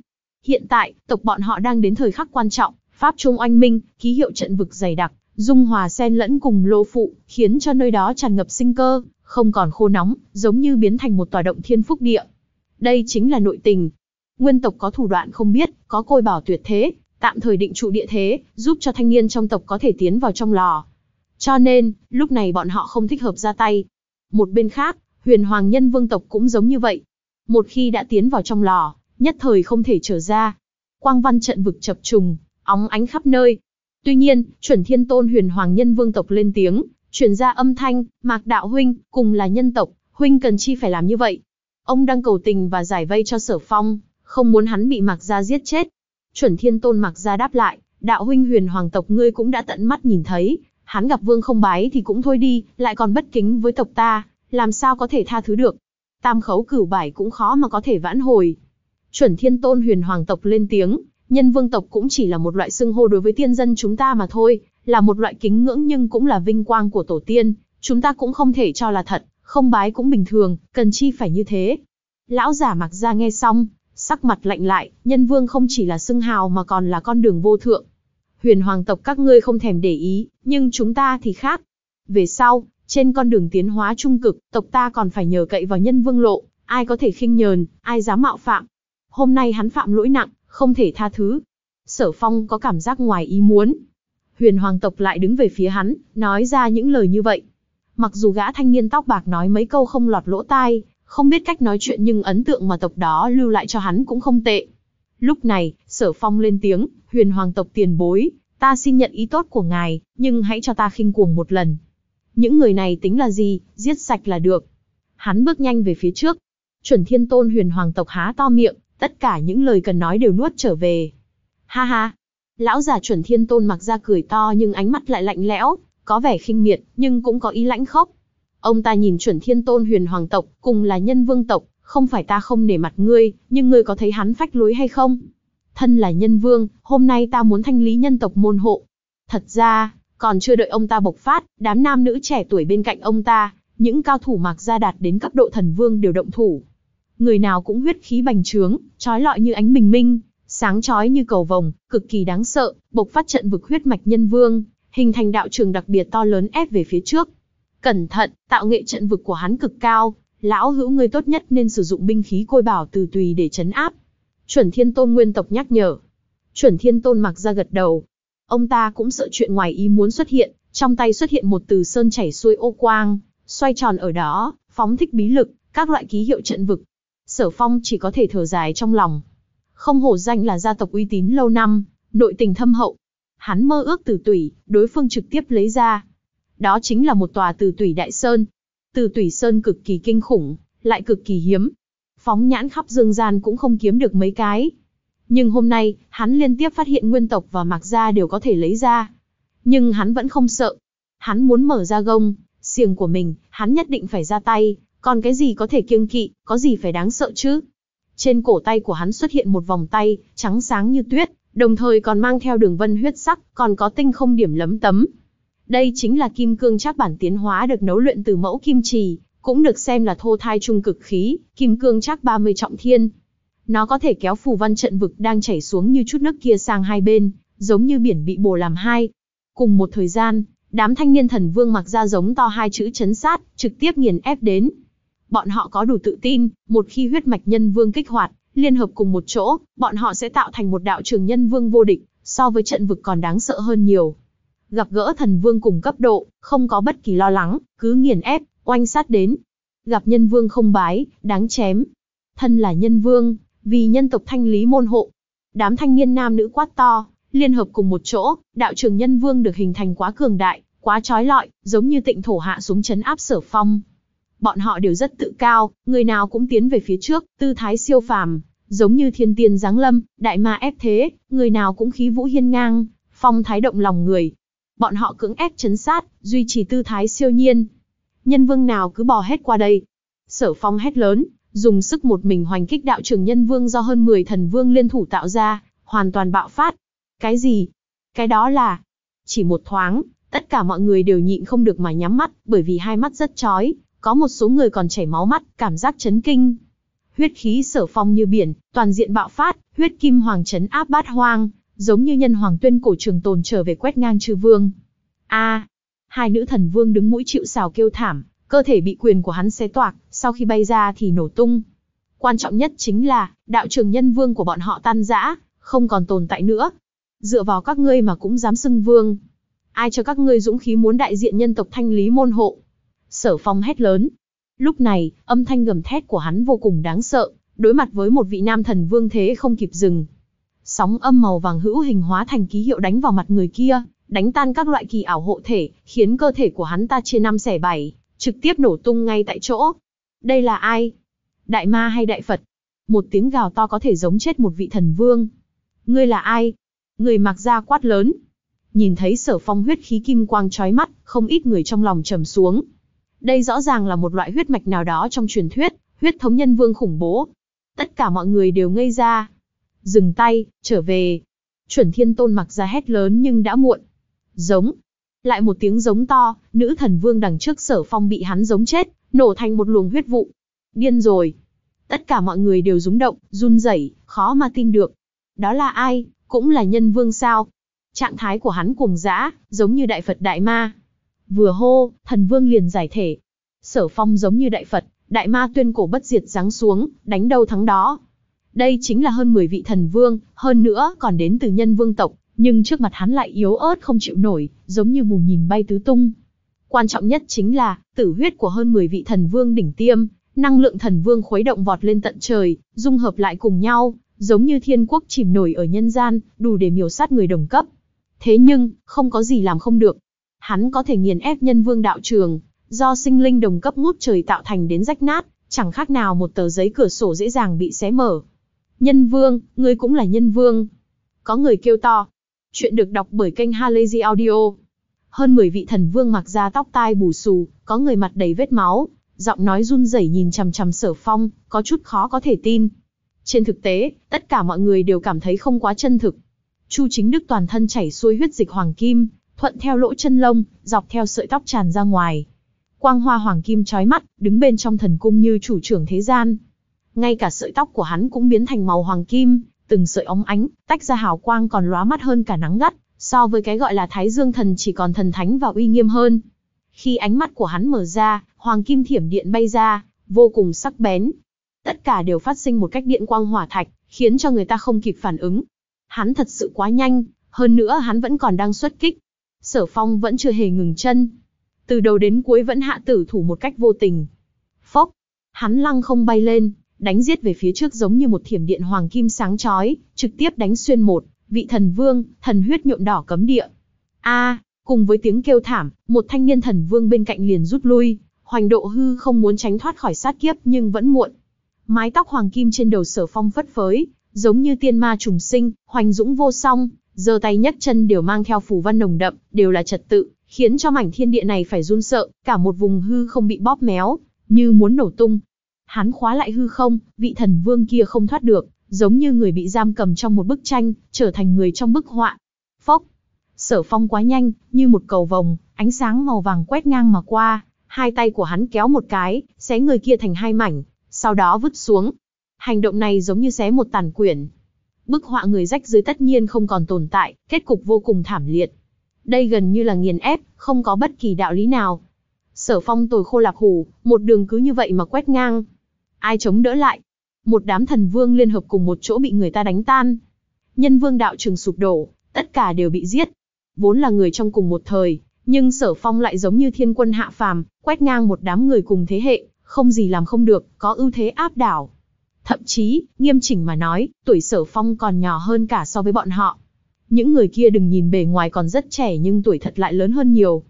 Hiện tại, tộc bọn họ đang đến thời khắc quan trọng, pháp trung oanh minh, ký hiệu trận vực dày đặc, dung hòa xen lẫn cùng lô phụ, khiến cho nơi đó tràn ngập sinh cơ, không còn khô nóng, giống như biến thành một tòa động thiên phúc địa. Đây chính là nội tình. Nguyên tộc có thủ đoạn không biết, có côi bảo tuyệt thế, tạm thời định trụ địa thế, giúp cho thanh niên trong tộc có thể tiến vào trong lò. Cho nên, lúc này bọn họ không thích hợp ra tay. Một bên khác, huyền hoàng nhân vương tộc cũng giống như vậy, một khi đã tiến vào trong lò, nhất thời không thể trở ra. Quang văn trận vực chập trùng, óng ánh khắp nơi. Tuy nhiên, chuẩn thiên tôn huyền hoàng nhân vương tộc lên tiếng, chuyển ra âm thanh, mạc đạo huynh, cùng là nhân tộc, huynh cần chi phải làm như vậy. Ông đang cầu tình và giải vây cho sở phong, không muốn hắn bị mạc gia giết chết. Chuẩn thiên tôn mạc gia đáp lại, đạo huynh huyền hoàng tộc ngươi cũng đã tận mắt nhìn thấy, hắn gặp vương không bái thì cũng thôi đi, lại còn bất kính với tộc ta, làm sao có thể tha thứ được tam khấu cửu bài cũng khó mà có thể vãn hồi. Chuẩn thiên tôn huyền hoàng tộc lên tiếng, nhân vương tộc cũng chỉ là một loại xưng hô đối với tiên dân chúng ta mà thôi, là một loại kính ngưỡng nhưng cũng là vinh quang của tổ tiên, chúng ta cũng không thể cho là thật, không bái cũng bình thường, cần chi phải như thế. Lão giả mặc ra nghe xong, sắc mặt lạnh lại, nhân vương không chỉ là xưng hào mà còn là con đường vô thượng. Huyền hoàng tộc các ngươi không thèm để ý, nhưng chúng ta thì khác. Về sau, trên con đường tiến hóa trung cực, tộc ta còn phải nhờ cậy vào nhân vương lộ, ai có thể khinh nhờn, ai dám mạo phạm. Hôm nay hắn phạm lỗi nặng, không thể tha thứ. Sở phong có cảm giác ngoài ý muốn. Huyền hoàng tộc lại đứng về phía hắn, nói ra những lời như vậy. Mặc dù gã thanh niên tóc bạc nói mấy câu không lọt lỗ tai, không biết cách nói chuyện nhưng ấn tượng mà tộc đó lưu lại cho hắn cũng không tệ. Lúc này, sở phong lên tiếng, huyền hoàng tộc tiền bối, ta xin nhận ý tốt của ngài, nhưng hãy cho ta khinh cuồng một lần những người này tính là gì, giết sạch là được. Hắn bước nhanh về phía trước. Chuẩn thiên tôn huyền hoàng tộc há to miệng, tất cả những lời cần nói đều nuốt trở về. Ha ha! Lão già chuẩn thiên tôn mặc ra cười to nhưng ánh mắt lại lạnh lẽo, có vẻ khinh miệt, nhưng cũng có ý lãnh khốc. Ông ta nhìn chuẩn thiên tôn huyền hoàng tộc, cùng là nhân vương tộc, không phải ta không nể mặt ngươi, nhưng ngươi có thấy hắn phách lối hay không? Thân là nhân vương, hôm nay ta muốn thanh lý nhân tộc môn hộ. Thật ra, còn chưa đợi ông ta bộc phát, đám nam nữ trẻ tuổi bên cạnh ông ta, những cao thủ mạc gia đạt đến cấp độ thần vương đều động thủ. Người nào cũng huyết khí bành trướng, trói lọi như ánh bình minh, sáng chói như cầu vồng, cực kỳ đáng sợ, bộc phát trận vực huyết mạch nhân vương, hình thành đạo trường đặc biệt to lớn ép về phía trước. Cẩn thận, tạo nghệ trận vực của hắn cực cao, lão hữu người tốt nhất nên sử dụng binh khí côi bảo từ tùy để chấn áp. Chuẩn Thiên Tôn nguyên tộc nhắc nhở. Chuẩn Thiên Tôn mặc ra gật đầu, Ông ta cũng sợ chuyện ngoài ý muốn xuất hiện, trong tay xuất hiện một từ sơn chảy xuôi ô quang, xoay tròn ở đó, phóng thích bí lực, các loại ký hiệu trận vực. Sở Phong chỉ có thể thở dài trong lòng. Không hổ danh là gia tộc uy tín lâu năm, nội tình thâm hậu. Hắn mơ ước từ tủy, đối phương trực tiếp lấy ra. Đó chính là một tòa từ tủy đại sơn. Từ tủy sơn cực kỳ kinh khủng, lại cực kỳ hiếm. Phóng nhãn khắp dương gian cũng không kiếm được mấy cái, nhưng hôm nay, hắn liên tiếp phát hiện nguyên tộc và mạc gia đều có thể lấy ra. Nhưng hắn vẫn không sợ. Hắn muốn mở ra gông, xiềng của mình, hắn nhất định phải ra tay. Còn cái gì có thể kiêng kỵ, có gì phải đáng sợ chứ? Trên cổ tay của hắn xuất hiện một vòng tay, trắng sáng như tuyết, đồng thời còn mang theo đường vân huyết sắc, còn có tinh không điểm lấm tấm. Đây chính là kim cương trác bản tiến hóa được nấu luyện từ mẫu kim trì, cũng được xem là thô thai trung cực khí, kim cương trác 30 trọng thiên, nó có thể kéo phù văn trận vực đang chảy xuống như chút nước kia sang hai bên, giống như biển bị bồ làm hai. Cùng một thời gian, đám thanh niên thần vương mặc ra giống to hai chữ chấn sát, trực tiếp nghiền ép đến. Bọn họ có đủ tự tin, một khi huyết mạch nhân vương kích hoạt, liên hợp cùng một chỗ, bọn họ sẽ tạo thành một đạo trường nhân vương vô địch, so với trận vực còn đáng sợ hơn nhiều. Gặp gỡ thần vương cùng cấp độ, không có bất kỳ lo lắng, cứ nghiền ép, oanh sát đến. Gặp nhân vương không bái, đáng chém. Thân là nhân vương, vì nhân tộc thanh lý môn hộ. Đám thanh niên nam nữ quát to, liên hợp cùng một chỗ, đạo trường nhân vương được hình thành quá cường đại, quá trói lọi, giống như tịnh thổ hạ xuống chấn áp sở phong. Bọn họ đều rất tự cao, người nào cũng tiến về phía trước, tư thái siêu phàm, giống như thiên tiên giáng lâm, đại ma ép thế, người nào cũng khí vũ hiên ngang, phong thái động lòng người. Bọn họ cưỡng ép chấn sát, duy trì tư thái siêu nhiên. Nhân vương nào cứ bò hết qua đây. Sở phong hét lớn, dùng sức một mình hoành kích đạo trường nhân vương do hơn 10 thần vương liên thủ tạo ra, hoàn toàn bạo phát. Cái gì? Cái đó là... Chỉ một thoáng, tất cả mọi người đều nhịn không được mà nhắm mắt, bởi vì hai mắt rất chói, có một số người còn chảy máu mắt, cảm giác chấn kinh. Huyết khí sở phong như biển, toàn diện bạo phát, huyết kim hoàng chấn áp bát hoang, giống như nhân hoàng tuyên cổ trường tồn trở về quét ngang chư vương. A, hai nữ thần vương đứng mũi chịu sào kêu thảm, cơ thể bị quyền của hắn xé toạc, sau khi bay ra thì nổ tung. Quan trọng nhất chính là, đạo trường nhân vương của bọn họ tan rã, không còn tồn tại nữa. Dựa vào các ngươi mà cũng dám xưng vương. Ai cho các ngươi dũng khí muốn đại diện nhân tộc thanh lý môn hộ? Sở phong hét lớn. Lúc này, âm thanh gầm thét của hắn vô cùng đáng sợ, đối mặt với một vị nam thần vương thế không kịp dừng. Sóng âm màu vàng hữu hình hóa thành ký hiệu đánh vào mặt người kia, đánh tan các loại kỳ ảo hộ thể, khiến cơ thể của hắn ta chia năm xẻ bảy trực tiếp nổ tung ngay tại chỗ. Đây là ai? Đại ma hay đại Phật? Một tiếng gào to có thể giống chết một vị thần vương. Ngươi là ai? Người mặc ra quát lớn. Nhìn thấy sở phong huyết khí kim quang trói mắt, không ít người trong lòng trầm xuống. Đây rõ ràng là một loại huyết mạch nào đó trong truyền thuyết, huyết thống nhân vương khủng bố. Tất cả mọi người đều ngây ra. Dừng tay, trở về. Chuẩn thiên tôn mặc ra hét lớn nhưng đã muộn. Giống, lại một tiếng giống to, nữ thần vương đằng trước sở phong bị hắn giống chết, nổ thành một luồng huyết vụ. Điên rồi. Tất cả mọi người đều rúng động, run rẩy, khó mà tin được. Đó là ai, cũng là nhân vương sao. Trạng thái của hắn cuồng dã, giống như đại Phật đại ma. Vừa hô, thần vương liền giải thể. Sở phong giống như đại Phật, đại ma tuyên cổ bất diệt giáng xuống, đánh đâu thắng đó. Đây chính là hơn 10 vị thần vương, hơn nữa còn đến từ nhân vương tộc, nhưng trước mặt hắn lại yếu ớt không chịu nổi, giống như bù nhìn bay tứ tung. Quan trọng nhất chính là, tử huyết của hơn 10 vị thần vương đỉnh tiêm, năng lượng thần vương khuấy động vọt lên tận trời, dung hợp lại cùng nhau, giống như thiên quốc chìm nổi ở nhân gian, đủ để miểu sát người đồng cấp. Thế nhưng, không có gì làm không được. Hắn có thể nghiền ép nhân vương đạo trường, do sinh linh đồng cấp ngút trời tạo thành đến rách nát, chẳng khác nào một tờ giấy cửa sổ dễ dàng bị xé mở. Nhân vương, ngươi cũng là nhân vương. Có người kêu to, Chuyện được đọc bởi kênh Halazy Audio. Hơn 10 vị thần vương mặc da tóc tai bù xù, có người mặt đầy vết máu, giọng nói run rẩy nhìn chằm chằm sở phong, có chút khó có thể tin. Trên thực tế, tất cả mọi người đều cảm thấy không quá chân thực. Chu chính đức toàn thân chảy xuôi huyết dịch hoàng kim, thuận theo lỗ chân lông, dọc theo sợi tóc tràn ra ngoài. Quang hoa hoàng kim trói mắt, đứng bên trong thần cung như chủ trưởng thế gian. Ngay cả sợi tóc của hắn cũng biến thành màu hoàng kim, từng sợi óng ánh, tách ra hào quang còn lóa mắt hơn cả nắng gắt, so với cái gọi là Thái Dương thần chỉ còn thần thánh và uy nghiêm hơn. Khi ánh mắt của hắn mở ra, hoàng kim thiểm điện bay ra, vô cùng sắc bén. Tất cả đều phát sinh một cách điện quang hỏa thạch, khiến cho người ta không kịp phản ứng. Hắn thật sự quá nhanh, hơn nữa hắn vẫn còn đang xuất kích. Sở Phong vẫn chưa hề ngừng chân. Từ đầu đến cuối vẫn hạ tử thủ một cách vô tình. Phốc, hắn lăng không bay lên, đánh giết về phía trước giống như một thiểm điện hoàng kim sáng chói, trực tiếp đánh xuyên một, vị thần vương, thần huyết nhuộm đỏ cấm địa. A, cùng với tiếng kêu thảm, một thanh niên thần vương bên cạnh liền rút lui, hoành độ hư không muốn tránh thoát khỏi sát kiếp nhưng vẫn muộn. Mái tóc hoàng kim trên đầu sở phong phất phới, giống như tiên ma trùng sinh, hoành dũng vô song, giơ tay nhấc chân đều mang theo phù văn nồng đậm, đều là trật tự, khiến cho mảnh thiên địa này phải run sợ, cả một vùng hư không bị bóp méo, như muốn nổ tung, Hắn khóa lại hư không, vị thần vương kia không thoát được, giống như người bị giam cầm trong một bức tranh, trở thành người trong bức họa. Phốc! Sở phong quá nhanh, như một cầu vòng, ánh sáng màu vàng quét ngang mà qua, hai tay của hắn kéo một cái, xé người kia thành hai mảnh, sau đó vứt xuống. Hành động này giống như xé một tàn quyển. Bức họa người rách dưới tất nhiên không còn tồn tại, kết cục vô cùng thảm liệt. Đây gần như là nghiền ép, không có bất kỳ đạo lý nào. Sở phong tồi khô lạp hủ, một đường cứ như vậy mà quét ngang, Ai chống đỡ lại? Một đám thần vương liên hợp cùng một chỗ bị người ta đánh tan. Nhân vương đạo trường sụp đổ, tất cả đều bị giết. Vốn là người trong cùng một thời, nhưng sở phong lại giống như thiên quân hạ phàm, quét ngang một đám người cùng thế hệ, không gì làm không được, có ưu thế áp đảo. Thậm chí, nghiêm chỉnh mà nói, tuổi sở phong còn nhỏ hơn cả so với bọn họ. Những người kia đừng nhìn bề ngoài còn rất trẻ nhưng tuổi thật lại lớn hơn nhiều.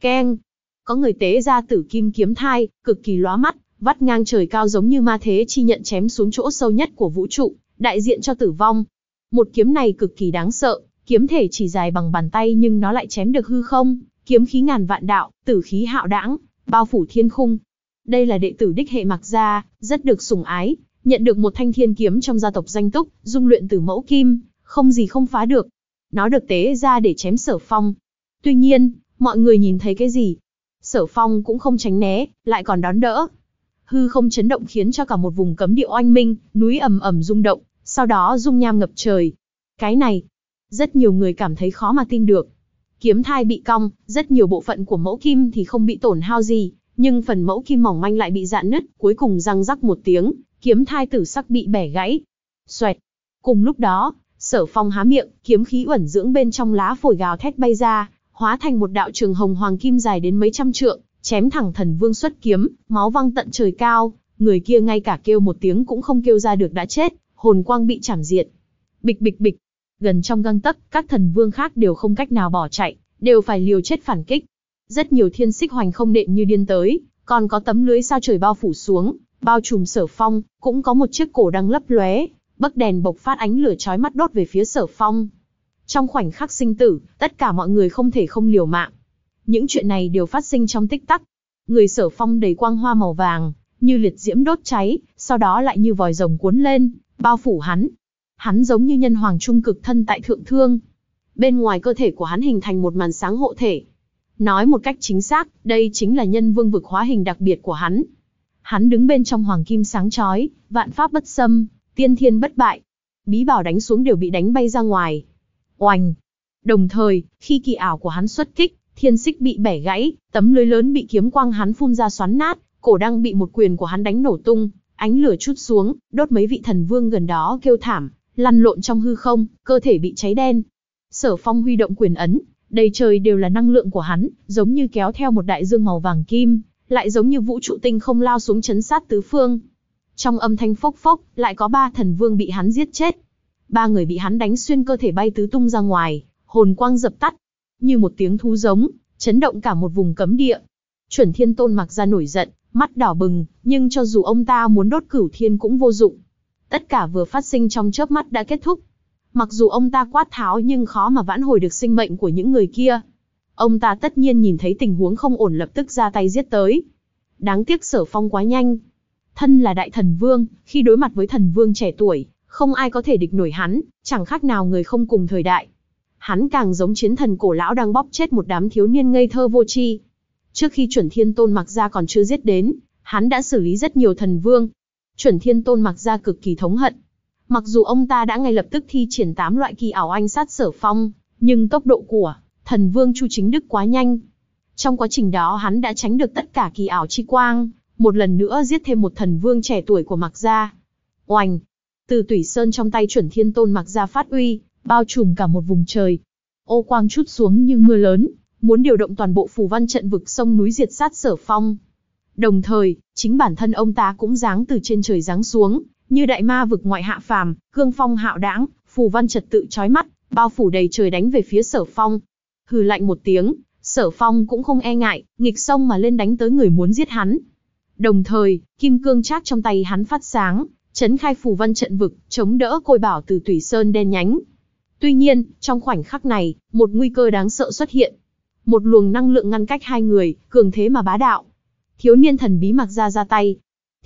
Keng! Có người tế ra tử kim kiếm thai, cực kỳ lóa mắt, vắt ngang trời cao giống như ma thế chi nhận chém xuống chỗ sâu nhất của vũ trụ, đại diện cho tử vong. Một kiếm này cực kỳ đáng sợ, kiếm thể chỉ dài bằng bàn tay nhưng nó lại chém được hư không, kiếm khí ngàn vạn đạo, tử khí hạo đãng, bao phủ thiên khung. Đây là đệ tử đích hệ Mạc gia, rất được sủng ái, nhận được một thanh thiên kiếm trong gia tộc danh túc, dung luyện từ mẫu kim, không gì không phá được. Nó được tế ra để chém Sở Phong. Tuy nhiên, mọi người nhìn thấy cái gì? Sở Phong cũng không tránh né, lại còn đón đỡ, hư không chấn động khiến cho cả một vùng cấm địa oanh minh, núi ầm ầm rung động, sau đó dung nham ngập trời. Cái này, rất nhiều người cảm thấy khó mà tin được. Kiếm thai bị cong, rất nhiều bộ phận của mẫu kim thì không bị tổn hao gì, nhưng phần mẫu kim mỏng manh lại bị dạn nứt, cuối cùng răng rắc một tiếng, kiếm thai tử sắc bị bẻ gãy. Xoẹt. Cùng lúc đó, Sở Phong há miệng, kiếm khí uẩn dưỡng bên trong lá phổi gào thét bay ra, hóa thành một đạo trường hồng hoàng kim dài đến mấy trăm trượng, chém thẳng thần vương xuất kiếm, máu văng tận trời cao, người kia ngay cả kêu một tiếng cũng không kêu ra được đã chết, hồn quang bị chảm diệt. Bịch bịch bịch, gần trong găng tấc, các thần vương khác đều không cách nào bỏ chạy, đều phải liều chết phản kích. Rất nhiều thiên xích hoành không đệ như điên tới, còn có tấm lưới sao trời bao phủ xuống, bao trùm sở phong, cũng có một chiếc cổ đang lấp lóe, bấc đèn bộc phát ánh lửa chói mắt đốt về phía sở phong. Trong khoảnh khắc sinh tử, tất cả mọi người không thể không liều mạng, những chuyện này đều phát sinh trong tích tắc. Người sở phong đầy quang hoa màu vàng, như liệt diễm đốt cháy, sau đó lại như vòi rồng cuốn lên, bao phủ hắn. Hắn giống như nhân hoàng trung cực thân tại thượng thương. Bên ngoài cơ thể của hắn hình thành một màn sáng hộ thể. Nói một cách chính xác, đây chính là nhân vương vực hóa hình đặc biệt của hắn. Hắn đứng bên trong hoàng kim sáng chói, vạn pháp bất xâm, tiên thiên bất bại. Bí bảo đánh xuống đều bị đánh bay ra ngoài. Oanh! Đồng thời, khi kỳ ảo của hắn xuất kích, Thiên xích bị bẻ gãy, tấm lưới lớn bị kiếm quang hắn phun ra xoắn nát, cổ đang bị một quyền của hắn đánh nổ tung, ánh lửa chút xuống, đốt mấy vị thần vương gần đó kêu thảm, lăn lộn trong hư không, cơ thể bị cháy đen. Sở Phong huy động quyền ấn, đầy trời đều là năng lượng của hắn, giống như kéo theo một đại dương màu vàng kim, lại giống như vũ trụ tinh không lao xuống chấn sát tứ phương. Trong âm thanh phốc phốc, lại có ba thần vương bị hắn giết chết. Ba người bị hắn đánh xuyên cơ thể bay tứ tung ra ngoài, hồn quang dập tắt, như một tiếng thú giống, chấn động cả một vùng cấm địa. Chuẩn Thiên Tôn mặc ra nổi giận, mắt đỏ bừng, nhưng cho dù ông ta muốn đốt cửu thiên cũng vô dụng. Tất cả vừa phát sinh trong chớp mắt đã kết thúc. Mặc dù ông ta quát tháo nhưng khó mà vãn hồi được sinh mệnh của những người kia. Ông ta tất nhiên nhìn thấy tình huống không ổn lập tức ra tay giết tới. Đáng tiếc sở phong quá nhanh. Thân là đại thần vương, khi đối mặt với thần vương trẻ tuổi, không ai có thể địch nổi hắn, chẳng khác nào người không cùng thời đại. Hắn càng giống chiến thần cổ lão đang bóp chết một đám thiếu niên ngây thơ vô tri. Trước khi chuẩn thiên tôn mặc ra còn chưa giết đến, hắn đã xử lý rất nhiều thần vương. Chuẩn thiên tôn mặc ra cực kỳ thống hận. Mặc dù ông ta đã ngay lập tức thi triển tám loại kỳ ảo anh sát sở phong, nhưng tốc độ của thần vương Chu Chính Đức quá nhanh. Trong quá trình đó hắn đã tránh được tất cả kỳ ảo chi quang, một lần nữa giết thêm một thần vương trẻ tuổi của mặc Gia. Oành! Từ Tủy Sơn trong tay chuẩn thiên tôn mặc Gia phát uy, bao trùm cả một vùng trời. Ô quang chút xuống như mưa lớn, muốn điều động toàn bộ phù văn trận vực sông núi diệt sát sở phong. Đồng thời, chính bản thân ông ta cũng giáng từ trên trời giáng xuống, như đại ma vực ngoại hạ phàm, cương phong hạo đãng, phù văn trật tự trói mắt, bao phủ đầy trời đánh về phía sở phong. Hừ lạnh một tiếng, sở phong cũng không e ngại, nghịch sông mà lên đánh tới người muốn giết hắn. Đồng thời, kim cương trác trong tay hắn phát sáng, chấn khai phù văn trận vực, chống đỡ côi bảo từ Tùy Sơn đen nhánh, Tuy nhiên, trong khoảnh khắc này, một nguy cơ đáng sợ xuất hiện. Một luồng năng lượng ngăn cách hai người, cường thế mà bá đạo. Thiếu niên thần bí mặc ra ra tay.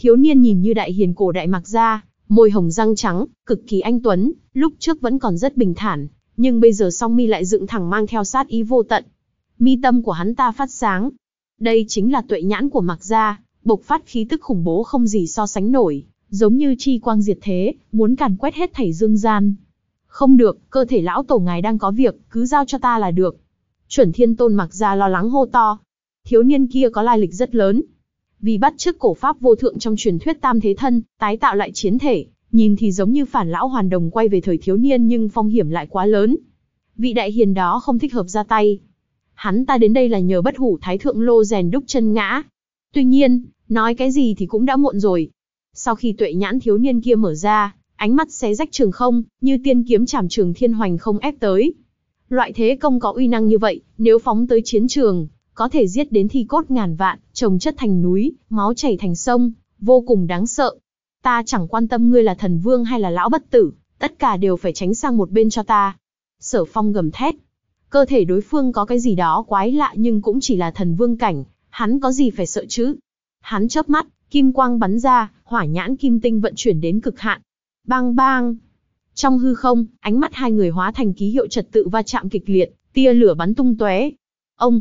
Thiếu niên nhìn như đại hiền cổ đại mặc ra, môi hồng răng trắng, cực kỳ anh tuấn, lúc trước vẫn còn rất bình thản, nhưng bây giờ song mi lại dựng thẳng mang theo sát ý vô tận. Mi tâm của hắn ta phát sáng. Đây chính là tuệ nhãn của mặc gia, bộc phát khí tức khủng bố không gì so sánh nổi, giống như chi quang diệt thế, muốn càn quét hết thảy dương gian, không được, cơ thể lão tổ ngài đang có việc, cứ giao cho ta là được. Chuẩn thiên tôn mặc ra lo lắng hô to. Thiếu niên kia có lai lịch rất lớn. Vì bắt chước cổ pháp vô thượng trong truyền thuyết tam thế thân, tái tạo lại chiến thể, nhìn thì giống như phản lão hoàn đồng quay về thời thiếu niên nhưng phong hiểm lại quá lớn. Vị đại hiền đó không thích hợp ra tay. Hắn ta đến đây là nhờ bất hủ thái thượng lô rèn đúc chân ngã. Tuy nhiên, nói cái gì thì cũng đã muộn rồi. Sau khi tuệ nhãn thiếu niên kia mở ra, ánh mắt xé rách trường không, như tiên kiếm chảm trường thiên hoành không ép tới. Loại thế công có uy năng như vậy, nếu phóng tới chiến trường, có thể giết đến thi cốt ngàn vạn, trồng chất thành núi, máu chảy thành sông, vô cùng đáng sợ. Ta chẳng quan tâm ngươi là thần vương hay là lão bất tử, tất cả đều phải tránh sang một bên cho ta. Sở phong gầm thét. Cơ thể đối phương có cái gì đó quái lạ nhưng cũng chỉ là thần vương cảnh, hắn có gì phải sợ chứ? Hắn chớp mắt, kim quang bắn ra, hỏa nhãn kim tinh vận chuyển đến cực hạn, Bang bang. Trong hư không, ánh mắt hai người hóa thành ký hiệu trật tự va chạm kịch liệt, tia lửa bắn tung tóe. Ông.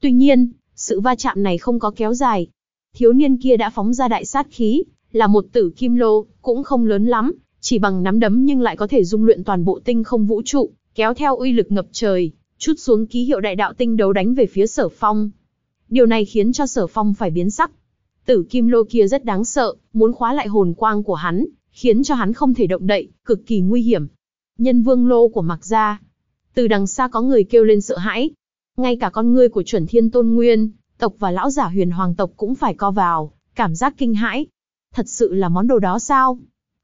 Tuy nhiên, sự va chạm này không có kéo dài. Thiếu niên kia đã phóng ra đại sát khí, là một tử kim lô, cũng không lớn lắm, chỉ bằng nắm đấm nhưng lại có thể dung luyện toàn bộ tinh không vũ trụ, kéo theo uy lực ngập trời, chút xuống ký hiệu đại đạo tinh đấu đánh về phía sở phong. Điều này khiến cho sở phong phải biến sắc. Tử kim lô kia rất đáng sợ, muốn khóa lại hồn quang của hắn, khiến cho hắn không thể động đậy, cực kỳ nguy hiểm. Nhân vương lô của mặc ra, Từ đằng xa có người kêu lên sợ hãi. Ngay cả con ngươi của chuẩn thiên tôn nguyên, tộc và lão giả huyền hoàng tộc cũng phải co vào, cảm giác kinh hãi. Thật sự là món đồ đó sao?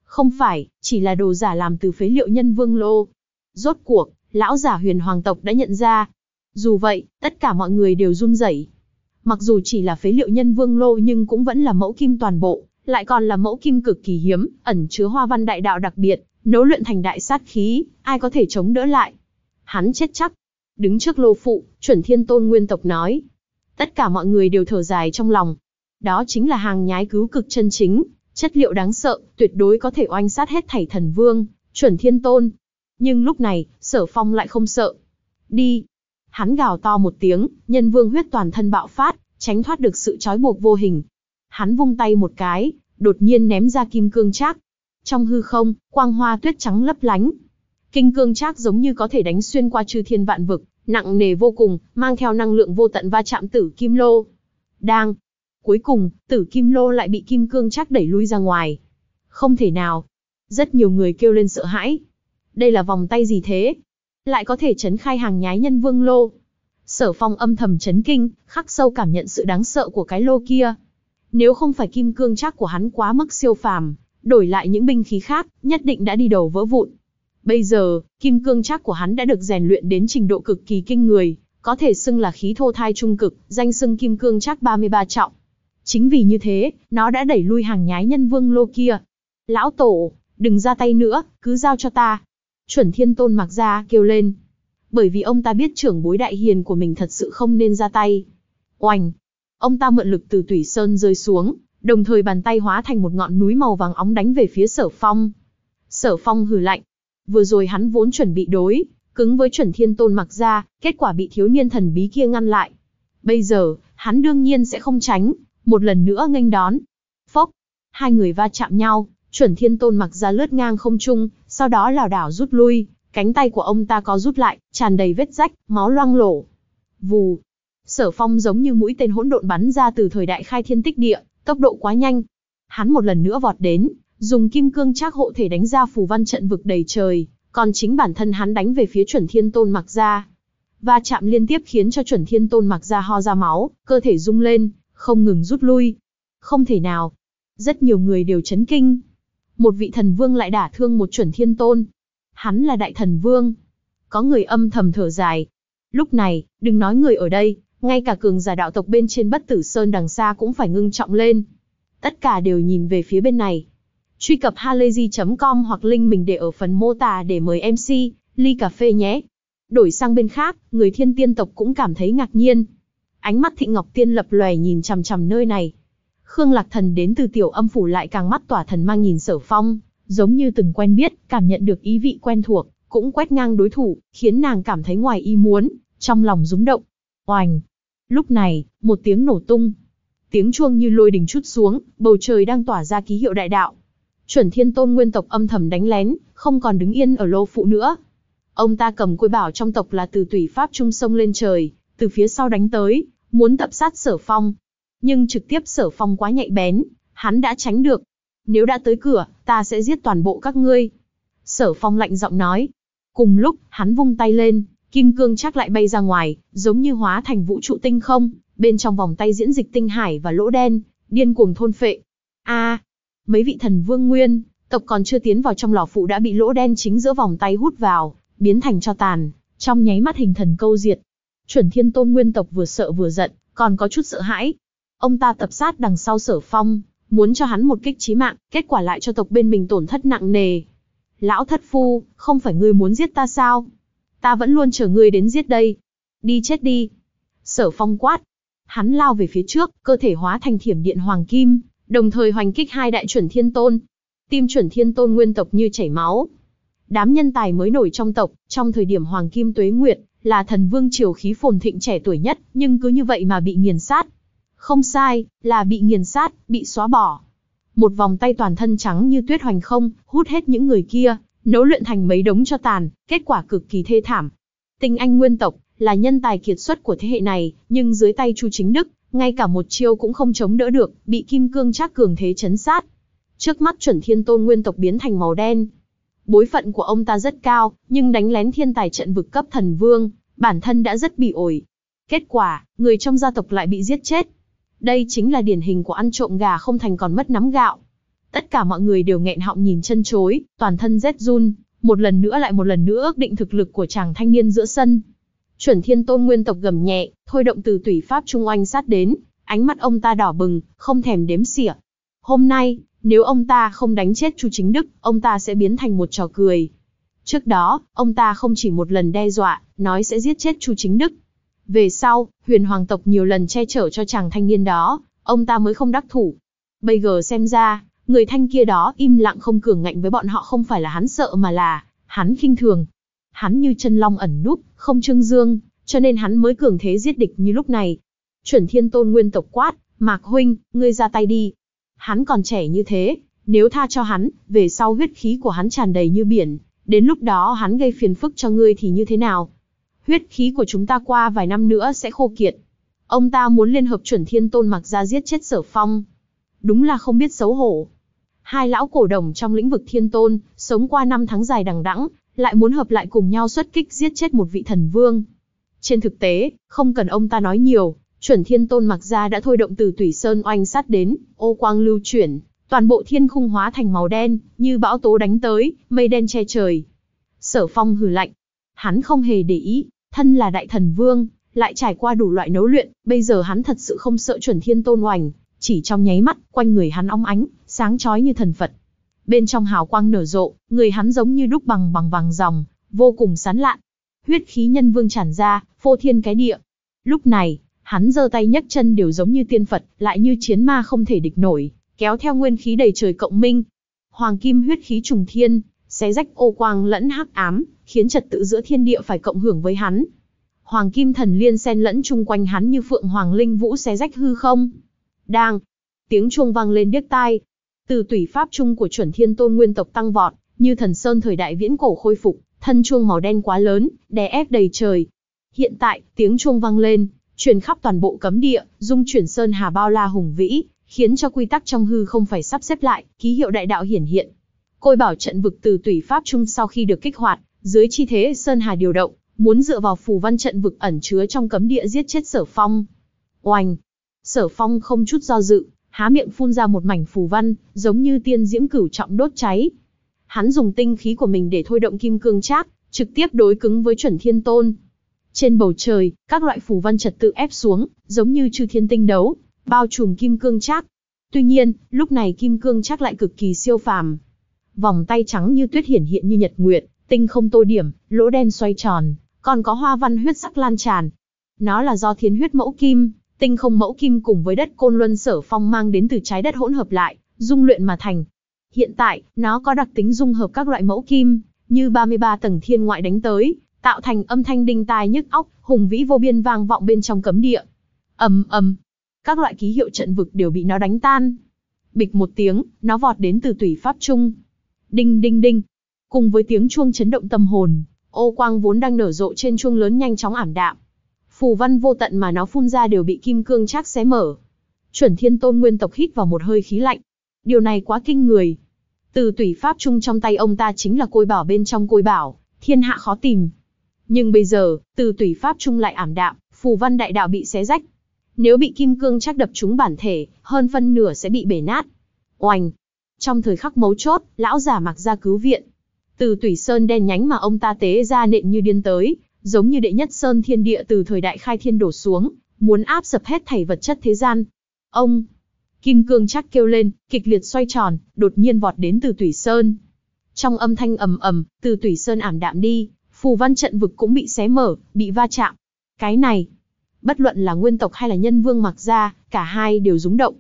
Không phải, chỉ là đồ giả làm từ phế liệu nhân vương lô. Rốt cuộc, lão giả huyền hoàng tộc đã nhận ra. Dù vậy, tất cả mọi người đều run rẩy. Mặc dù chỉ là phế liệu nhân vương lô nhưng cũng vẫn là mẫu kim toàn bộ, lại còn là mẫu kim cực kỳ hiếm, ẩn chứa hoa văn đại đạo đặc biệt, nấu luyện thành đại sát khí, ai có thể chống đỡ lại. Hắn chết chắc. Đứng trước lô phụ, chuẩn thiên tôn nguyên tộc nói. Tất cả mọi người đều thở dài trong lòng. Đó chính là hàng nhái cứu cực chân chính, chất liệu đáng sợ, tuyệt đối có thể oanh sát hết thảy thần vương, chuẩn thiên tôn. Nhưng lúc này, sở phong lại không sợ. Đi! Hắn gào to một tiếng, nhân vương huyết toàn thân bạo phát, tránh thoát được sự trói buộc vô hình, hắn vung tay một cái, đột nhiên ném ra kim cương trác. Trong hư không, quang hoa tuyết trắng lấp lánh. kim cương trác giống như có thể đánh xuyên qua chư thiên vạn vực, nặng nề vô cùng, mang theo năng lượng vô tận va chạm tử kim lô. Đang. Cuối cùng, tử kim lô lại bị kim cương trác đẩy lui ra ngoài. Không thể nào. Rất nhiều người kêu lên sợ hãi. Đây là vòng tay gì thế? Lại có thể chấn khai hàng nhái nhân vương lô. Sở phong âm thầm chấn kinh, khắc sâu cảm nhận sự đáng sợ của cái lô kia, nếu không phải kim cương chắc của hắn quá mức siêu phàm, đổi lại những binh khí khác, nhất định đã đi đầu vỡ vụn. Bây giờ, kim cương chắc của hắn đã được rèn luyện đến trình độ cực kỳ kinh người, có thể xưng là khí thô thai trung cực, danh xưng kim cương chắc 33 trọng. Chính vì như thế, nó đã đẩy lui hàng nhái nhân vương lô kia. Lão tổ, đừng ra tay nữa, cứ giao cho ta. Chuẩn thiên tôn mặc ra kêu lên. Bởi vì ông ta biết trưởng bối đại hiền của mình thật sự không nên ra tay. Oành, Ông ta mượn lực từ Tủy Sơn rơi xuống, đồng thời bàn tay hóa thành một ngọn núi màu vàng óng đánh về phía Sở Phong. Sở Phong hừ lạnh. Vừa rồi hắn vốn chuẩn bị đối, cứng với chuẩn thiên tôn mặc ra, kết quả bị thiếu niên thần bí kia ngăn lại. Bây giờ, hắn đương nhiên sẽ không tránh, một lần nữa nghênh đón. Phốc, hai người va chạm nhau, chuẩn thiên tôn mặc ra lướt ngang không trung, sau đó lảo đảo rút lui, cánh tay của ông ta có rút lại, tràn đầy vết rách, máu loang lổ. Vù, Sở Phong giống như mũi tên hỗn độn bắn ra từ thời đại khai thiên tích địa, tốc độ quá nhanh. Hắn một lần nữa vọt đến, dùng kim cương trác hộ thể đánh ra phù văn trận vực đầy trời, còn chính bản thân hắn đánh về phía chuẩn thiên tôn mặc ra. và chạm liên tiếp khiến cho chuẩn thiên tôn mặc ra ho ra máu, cơ thể rung lên, không ngừng rút lui. Không thể nào. Rất nhiều người đều chấn kinh. Một vị thần vương lại đả thương một chuẩn thiên tôn. Hắn là đại thần vương. Có người âm thầm thở dài. Lúc này, đừng nói người ở đây, ngay cả cường giả đạo tộc bên trên bất tử sơn đằng xa cũng phải ngưng trọng lên. Tất cả đều nhìn về phía bên này. Truy cập halayzi.com hoặc link mình để ở phần mô tả để mời MC, ly cà phê nhé. Đổi sang bên khác, người thiên tiên tộc cũng cảm thấy ngạc nhiên. Ánh mắt thị ngọc tiên lập lòe nhìn chằm chằm nơi này. Khương Lạc Thần đến từ tiểu âm phủ lại càng mắt tỏa thần mang nhìn sở phong, giống như từng quen biết, cảm nhận được ý vị quen thuộc, cũng quét ngang đối thủ, khiến nàng cảm thấy ngoài ý muốn, trong lòng rúng động, Oành! Lúc này, một tiếng nổ tung. Tiếng chuông như lôi đình chút xuống, bầu trời đang tỏa ra ký hiệu đại đạo. Chuẩn thiên tôn nguyên tộc âm thầm đánh lén, không còn đứng yên ở lô phụ nữa. Ông ta cầm côi bảo trong tộc là từ tùy pháp trung sông lên trời, từ phía sau đánh tới, muốn tập sát sở phong. Nhưng trực tiếp sở phong quá nhạy bén, hắn đã tránh được. Nếu đã tới cửa, ta sẽ giết toàn bộ các ngươi. Sở phong lạnh giọng nói. Cùng lúc, hắn vung tay lên, kim cương chắc lại bay ra ngoài, giống như hóa thành vũ trụ tinh không, bên trong vòng tay diễn dịch tinh hải và lỗ đen, điên cuồng thôn phệ. A, mấy vị thần vương nguyên, tộc còn chưa tiến vào trong lò phụ đã bị lỗ đen chính giữa vòng tay hút vào, biến thành cho tàn, trong nháy mắt hình thần câu diệt. Chuẩn Thiên Tôn nguyên tộc vừa sợ vừa giận, còn có chút sợ hãi. Ông ta tập sát đằng sau Sở Phong, muốn cho hắn một kích chí mạng, kết quả lại cho tộc bên mình tổn thất nặng nề. Lão thất phu, không phải ngươi muốn giết ta sao? ta vẫn luôn chờ ngươi đến giết đây. Đi chết đi. Sở phong quát. Hắn lao về phía trước, cơ thể hóa thành thiểm điện hoàng kim, đồng thời hoành kích hai đại chuẩn thiên tôn. Tim chuẩn thiên tôn nguyên tộc như chảy máu. Đám nhân tài mới nổi trong tộc, trong thời điểm hoàng kim tuế nguyệt, là thần vương triều khí phồn thịnh trẻ tuổi nhất, nhưng cứ như vậy mà bị nghiền sát. Không sai, là bị nghiền sát, bị xóa bỏ. Một vòng tay toàn thân trắng như tuyết hoành không, hút hết những người kia, nấu luyện thành mấy đống cho tàn, kết quả cực kỳ thê thảm. Tinh Anh nguyên tộc là nhân tài kiệt xuất của thế hệ này, nhưng dưới tay Chu Chính Đức, ngay cả một chiêu cũng không chống đỡ được, bị Kim Cương Trác cường thế chấn sát. Trước mắt chuẩn thiên tôn nguyên tộc biến thành màu đen. Bối phận của ông ta rất cao, nhưng đánh lén thiên tài trận vực cấp thần vương, bản thân đã rất bị ổi. Kết quả, người trong gia tộc lại bị giết chết. Đây chính là điển hình của ăn trộm gà không thành còn mất nắm gạo. Tất cả mọi người đều nghẹn họng nhìn chân chối, toàn thân rét run, một lần nữa lại một lần nữa ước định thực lực của chàng thanh niên giữa sân. Chuẩn thiên tôn nguyên tộc gầm nhẹ, thôi động từ tùy pháp trung oanh sát đến, ánh mắt ông ta đỏ bừng, không thèm đếm xỉa. Hôm nay, nếu ông ta không đánh chết Chu Chính Đức, ông ta sẽ biến thành một trò cười. Trước đó, ông ta không chỉ một lần đe dọa, nói sẽ giết chết Chu Chính Đức. Về sau, huyền hoàng tộc nhiều lần che chở cho chàng thanh niên đó, ông ta mới không đắc thủ. Bây giờ xem ra, Người thanh kia đó im lặng không cường ngạnh với bọn họ không phải là hắn sợ mà là, hắn khinh thường. Hắn như chân long ẩn núp, không trưng dương, cho nên hắn mới cường thế giết địch như lúc này. Chuẩn thiên tôn nguyên tộc quát, Mạc Huynh, ngươi ra tay đi. Hắn còn trẻ như thế, nếu tha cho hắn, về sau huyết khí của hắn tràn đầy như biển, đến lúc đó hắn gây phiền phức cho ngươi thì như thế nào? Huyết khí của chúng ta qua vài năm nữa sẽ khô kiệt. Ông ta muốn liên hợp chuẩn thiên tôn mặc ra giết chết sở phong. Đúng là không biết xấu hổ hai lão cổ đồng trong lĩnh vực thiên tôn, sống qua năm tháng dài đằng đẵng, lại muốn hợp lại cùng nhau xuất kích giết chết một vị thần vương. Trên thực tế, không cần ông ta nói nhiều, chuẩn thiên tôn mặc ra đã thôi động từ Tùy Sơn oanh sát đến, ô quang lưu chuyển, toàn bộ thiên khung hóa thành màu đen, như bão tố đánh tới, mây đen che trời. Sở phong hừ lạnh, hắn không hề để ý, thân là đại thần vương, lại trải qua đủ loại nấu luyện, bây giờ hắn thật sự không sợ chuẩn thiên tôn oanh chỉ trong nháy mắt, quanh người hắn óng ánh, sáng chói như thần Phật. Bên trong hào quang nở rộ, người hắn giống như đúc bằng bằng vàng dòng, vô cùng sán lạn. Huyết khí nhân vương tràn ra, phô thiên cái địa. Lúc này, hắn giơ tay nhấc chân đều giống như tiên Phật, lại như chiến ma không thể địch nổi, kéo theo nguyên khí đầy trời cộng minh. Hoàng kim huyết khí trùng thiên, xé rách ô quang lẫn hắc ám, khiến trật tự giữa thiên địa phải cộng hưởng với hắn. Hoàng kim thần liên xen lẫn chung quanh hắn như phượng hoàng linh vũ xé rách hư không. Đang, tiếng chuông vang lên điếc tai, từ tùy pháp chung của chuẩn thiên tôn nguyên tộc tăng vọt, như thần sơn thời đại viễn cổ khôi phục, thân chuông màu đen quá lớn, đè ép đầy trời. Hiện tại, tiếng chuông vang lên, truyền khắp toàn bộ cấm địa, dung chuyển sơn hà bao la hùng vĩ, khiến cho quy tắc trong hư không phải sắp xếp lại, ký hiệu đại đạo hiển hiện. Côi bảo trận vực từ tùy pháp chung sau khi được kích hoạt, dưới chi thế sơn hà điều động, muốn dựa vào phù văn trận vực ẩn chứa trong cấm địa giết chết Sở Phong. Oanh! Sở Phong không chút do dự, há miệng phun ra một mảnh phù văn, giống như tiên diễm cửu trọng đốt cháy. Hắn dùng tinh khí của mình để thôi động kim cương trác, trực tiếp đối cứng với chuẩn thiên tôn. Trên bầu trời, các loại phù văn trật tự ép xuống, giống như chư thiên tinh đấu, bao trùm kim cương trác. Tuy nhiên, lúc này kim cương trác lại cực kỳ siêu phàm. Vòng tay trắng như tuyết hiển hiện như nhật nguyệt, tinh không tô điểm, lỗ đen xoay tròn, còn có hoa văn huyết sắc lan tràn. Nó là do thiên huyết mẫu kim, Tinh không mẫu kim cùng với đất côn luân sở phong mang đến từ trái đất hỗn hợp lại, dung luyện mà thành. Hiện tại, nó có đặc tính dung hợp các loại mẫu kim, như 33 tầng thiên ngoại đánh tới, tạo thành âm thanh đinh tai nhức óc, hùng vĩ vô biên vang vọng bên trong cấm địa. Ầm ầm, các loại ký hiệu trận vực đều bị nó đánh tan. Bịch một tiếng, nó vọt đến từ tùy pháp trung. Đinh đinh đinh, cùng với tiếng chuông chấn động tâm hồn, ô quang vốn đang nở rộ trên chuông lớn nhanh chóng ảm đạm, phù văn vô tận mà nó phun ra đều bị kim cương chắc xé mở. Chuẩn Thiên Tôn nguyên tộc hít vào một hơi khí lạnh. Điều này quá kinh người. Từ Tủy pháp trung trong tay ông ta chính là côi bảo bên trong côi bảo, thiên hạ khó tìm. Nhưng bây giờ, từ Tủy pháp trung lại ảm đạm, phù văn đại đạo bị xé rách. Nếu bị kim cương chắc đập chúng bản thể, hơn phân nửa sẽ bị bể nát. Oành! Trong thời khắc mấu chốt, lão giả mặc ra cứu viện. Từ Tủy sơn đen nhánh mà ông ta tế ra nện như điên tới, giống như đệ nhất sơn thiên địa từ thời đại khai thiên đổ xuống, muốn áp sập hết thảy vật chất thế gian. Ông, kim cương chắc kêu lên, kịch liệt xoay tròn, đột nhiên vọt đến từ tủy sơn. Trong âm thanh ầm ầm, từ tủy sơn ảm đạm đi, phù văn trận vực cũng bị xé mở, bị va chạm. Cái này, bất luận là nguyên tộc hay là nhân vương mặc ra, cả hai đều rúng động.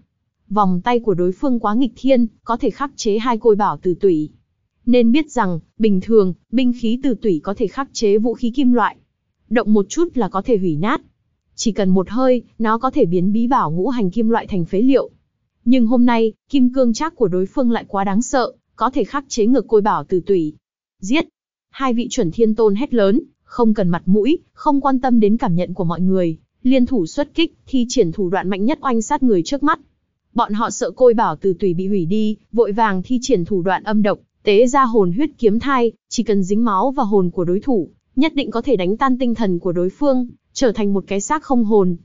Vòng tay của đối phương quá nghịch thiên, có thể khắc chế hai côi bảo từ tủy nên biết rằng, bình thường, binh khí từ tủy có thể khắc chế vũ khí kim loại. Động một chút là có thể hủy nát. Chỉ cần một hơi, nó có thể biến bí bảo ngũ hành kim loại thành phế liệu. Nhưng hôm nay, kim cương chắc của đối phương lại quá đáng sợ, có thể khắc chế ngược côi bảo từ tủy. Giết! Hai vị chuẩn thiên tôn hét lớn, không cần mặt mũi, không quan tâm đến cảm nhận của mọi người, liên thủ xuất kích, thi triển thủ đoạn mạnh nhất oanh sát người trước mắt. Bọn họ sợ côi bảo từ tùy bị hủy đi, vội vàng thi triển thủ đoạn âm độc, Tế ra hồn huyết kiếm thai, chỉ cần dính máu và hồn của đối thủ, nhất định có thể đánh tan tinh thần của đối phương, trở thành một cái xác không hồn.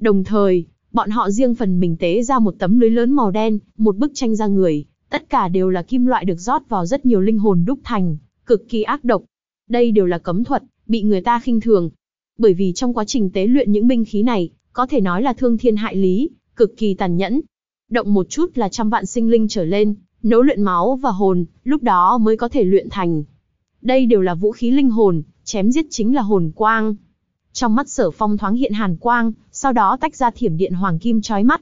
Đồng thời, bọn họ riêng phần mình tế ra một tấm lưới lớn màu đen, một bức tranh ra người, tất cả đều là kim loại được rót vào rất nhiều linh hồn đúc thành, cực kỳ ác độc. Đây đều là cấm thuật, bị người ta khinh thường. Bởi vì trong quá trình tế luyện những binh khí này, có thể nói là thương thiên hại lý, cực kỳ tàn nhẫn. Động một chút là trăm vạn sinh linh trở lên, nấu luyện máu và hồn, lúc đó mới có thể luyện thành. Đây đều là vũ khí linh hồn, chém giết chính là hồn quang. Trong mắt sở phong thoáng hiện hàn quang, sau đó tách ra thiểm điện hoàng kim trói mắt.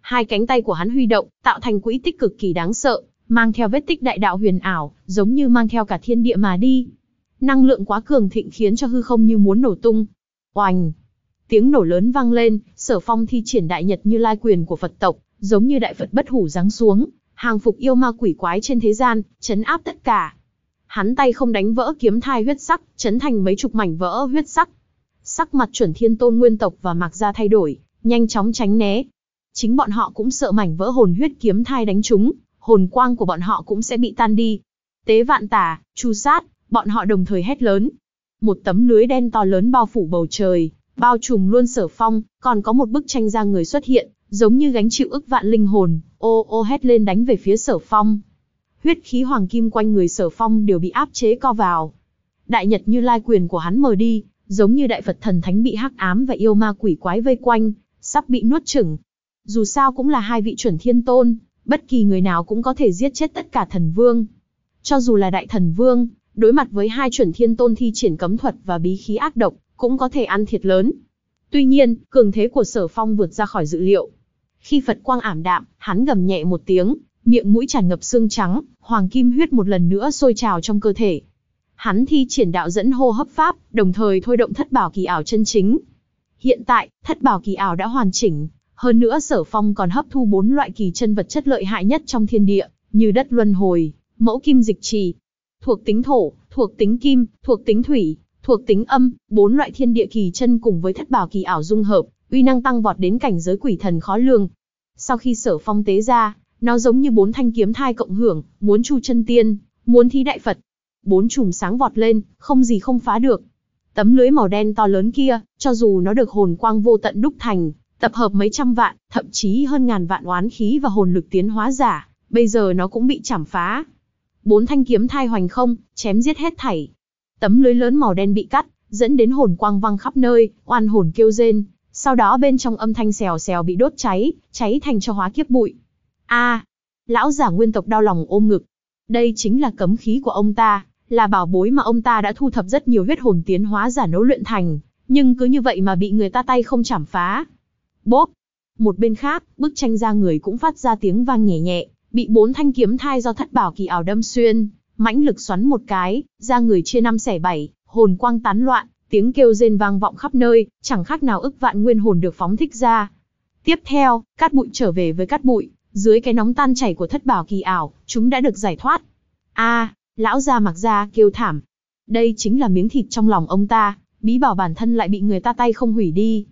Hai cánh tay của hắn huy động, tạo thành quỹ tích cực kỳ đáng sợ, mang theo vết tích đại đạo huyền ảo, giống như mang theo cả thiên địa mà đi. Năng lượng quá cường thịnh khiến cho hư không như muốn nổ tung. Oành! Tiếng nổ lớn vang lên, sở phong thi triển đại nhật như lai quyền của Phật tộc, giống như đại Phật bất hủ giáng xuống, hàng phục yêu ma quỷ quái trên thế gian, chấn áp tất cả. Hắn tay không đánh vỡ kiếm thai huyết sắc, chấn thành mấy chục mảnh vỡ huyết sắc. Sắc mặt chuẩn thiên tôn nguyên tộc và mặc gia thay đổi, nhanh chóng tránh né. Chính bọn họ cũng sợ mảnh vỡ hồn huyết kiếm thai đánh chúng, hồn quang của bọn họ cũng sẽ bị tan đi. Tế vạn tà, chu sát, bọn họ đồng thời hét lớn. Một tấm lưới đen to lớn bao phủ bầu trời, bao trùm luôn sở phong, còn có một bức tranh ra người xuất hiện, giống như gánh chịu ức vạn linh hồn, ô ô hét lên đánh về phía sở phong. Huyết khí hoàng kim quanh người sở phong đều bị áp chế co vào. Đại nhật như lai quyền của hắn mờ đi, giống như đại Phật thần thánh bị hắc ám và yêu ma quỷ quái vây quanh, sắp bị nuốt chửng. Dù sao cũng là hai vị chuẩn thiên tôn, bất kỳ người nào cũng có thể giết chết tất cả thần vương. Cho dù là đại thần vương, đối mặt với hai chuẩn thiên tôn thi triển cấm thuật và bí khí ác độc, cũng có thể ăn thiệt lớn. Tuy nhiên, cường thế của sở phong vượt ra khỏi dự liệu. Khi Phật quang ảm đạm, hắn gầm nhẹ một tiếng, miệng mũi tràn ngập xương trắng, hoàng kim huyết một lần nữa sôi trào trong cơ thể. Hắn thi triển đạo dẫn hô hấp pháp, đồng thời thôi động thất bảo kỳ ảo chân chính. Hiện tại, thất bảo kỳ ảo đã hoàn chỉnh, hơn nữa Sở Phong còn hấp thu bốn loại kỳ chân vật chất lợi hại nhất trong thiên địa, như đất luân hồi, mẫu kim dịch trì, thuộc tính thổ, thuộc tính kim, thuộc tính thủy, thuộc tính âm, bốn loại thiên địa kỳ chân cùng với thất bảo kỳ ảo dung hợp, uy năng tăng vọt đến cảnh giới quỷ thần khó lường. Sau khi Sở Phong tế ra, nó giống như bốn thanh kiếm thai cộng hưởng, muốn chu chân tiên, muốn thi đại Phật. Bốn chùm sáng vọt lên, không gì không phá được. Tấm lưới màu đen to lớn kia, cho dù nó được hồn quang vô tận đúc thành, tập hợp mấy trăm vạn, thậm chí hơn ngàn vạn oán khí và hồn lực tiến hóa giả, bây giờ nó cũng bị chảm phá. Bốn thanh kiếm thai hoành không, chém giết hết thảy. Tấm lưới lớn màu đen bị cắt, dẫn đến hồn quang văng khắp nơi, oan hồn kêu rên, sau đó bên trong âm thanh xèo xèo bị đốt cháy, cháy thành cho hóa kiếp bụi. A, lão giả nguyên tộc đau lòng ôm ngực. Đây chính là cấm khí của ông ta, là bảo bối mà ông ta đã thu thập rất nhiều huyết hồn tiến hóa giả nấu luyện thành, nhưng cứ như vậy mà bị người ta tay không chảm phá. Bốp. Một bên khác, bức tranh ra người cũng phát ra tiếng vang nhẹ nhẹ, bị bốn thanh kiếm thai do thất bảo kỳ ảo đâm xuyên, mãnh lực xoắn một cái, ra người chia năm xẻ bảy, hồn quang tán loạn, tiếng kêu rên vang vọng khắp nơi, chẳng khác nào ức vạn nguyên hồn được phóng thích ra. Tiếp theo, cát bụi trở về với cát bụi, dưới cái nóng tan chảy của thất bảo kỳ ảo, chúng đã được giải thoát. A, lão gia mặc ra kêu thảm. Đây chính là miếng thịt trong lòng ông ta, bí bảo bản thân lại bị người ta tay không hủy đi.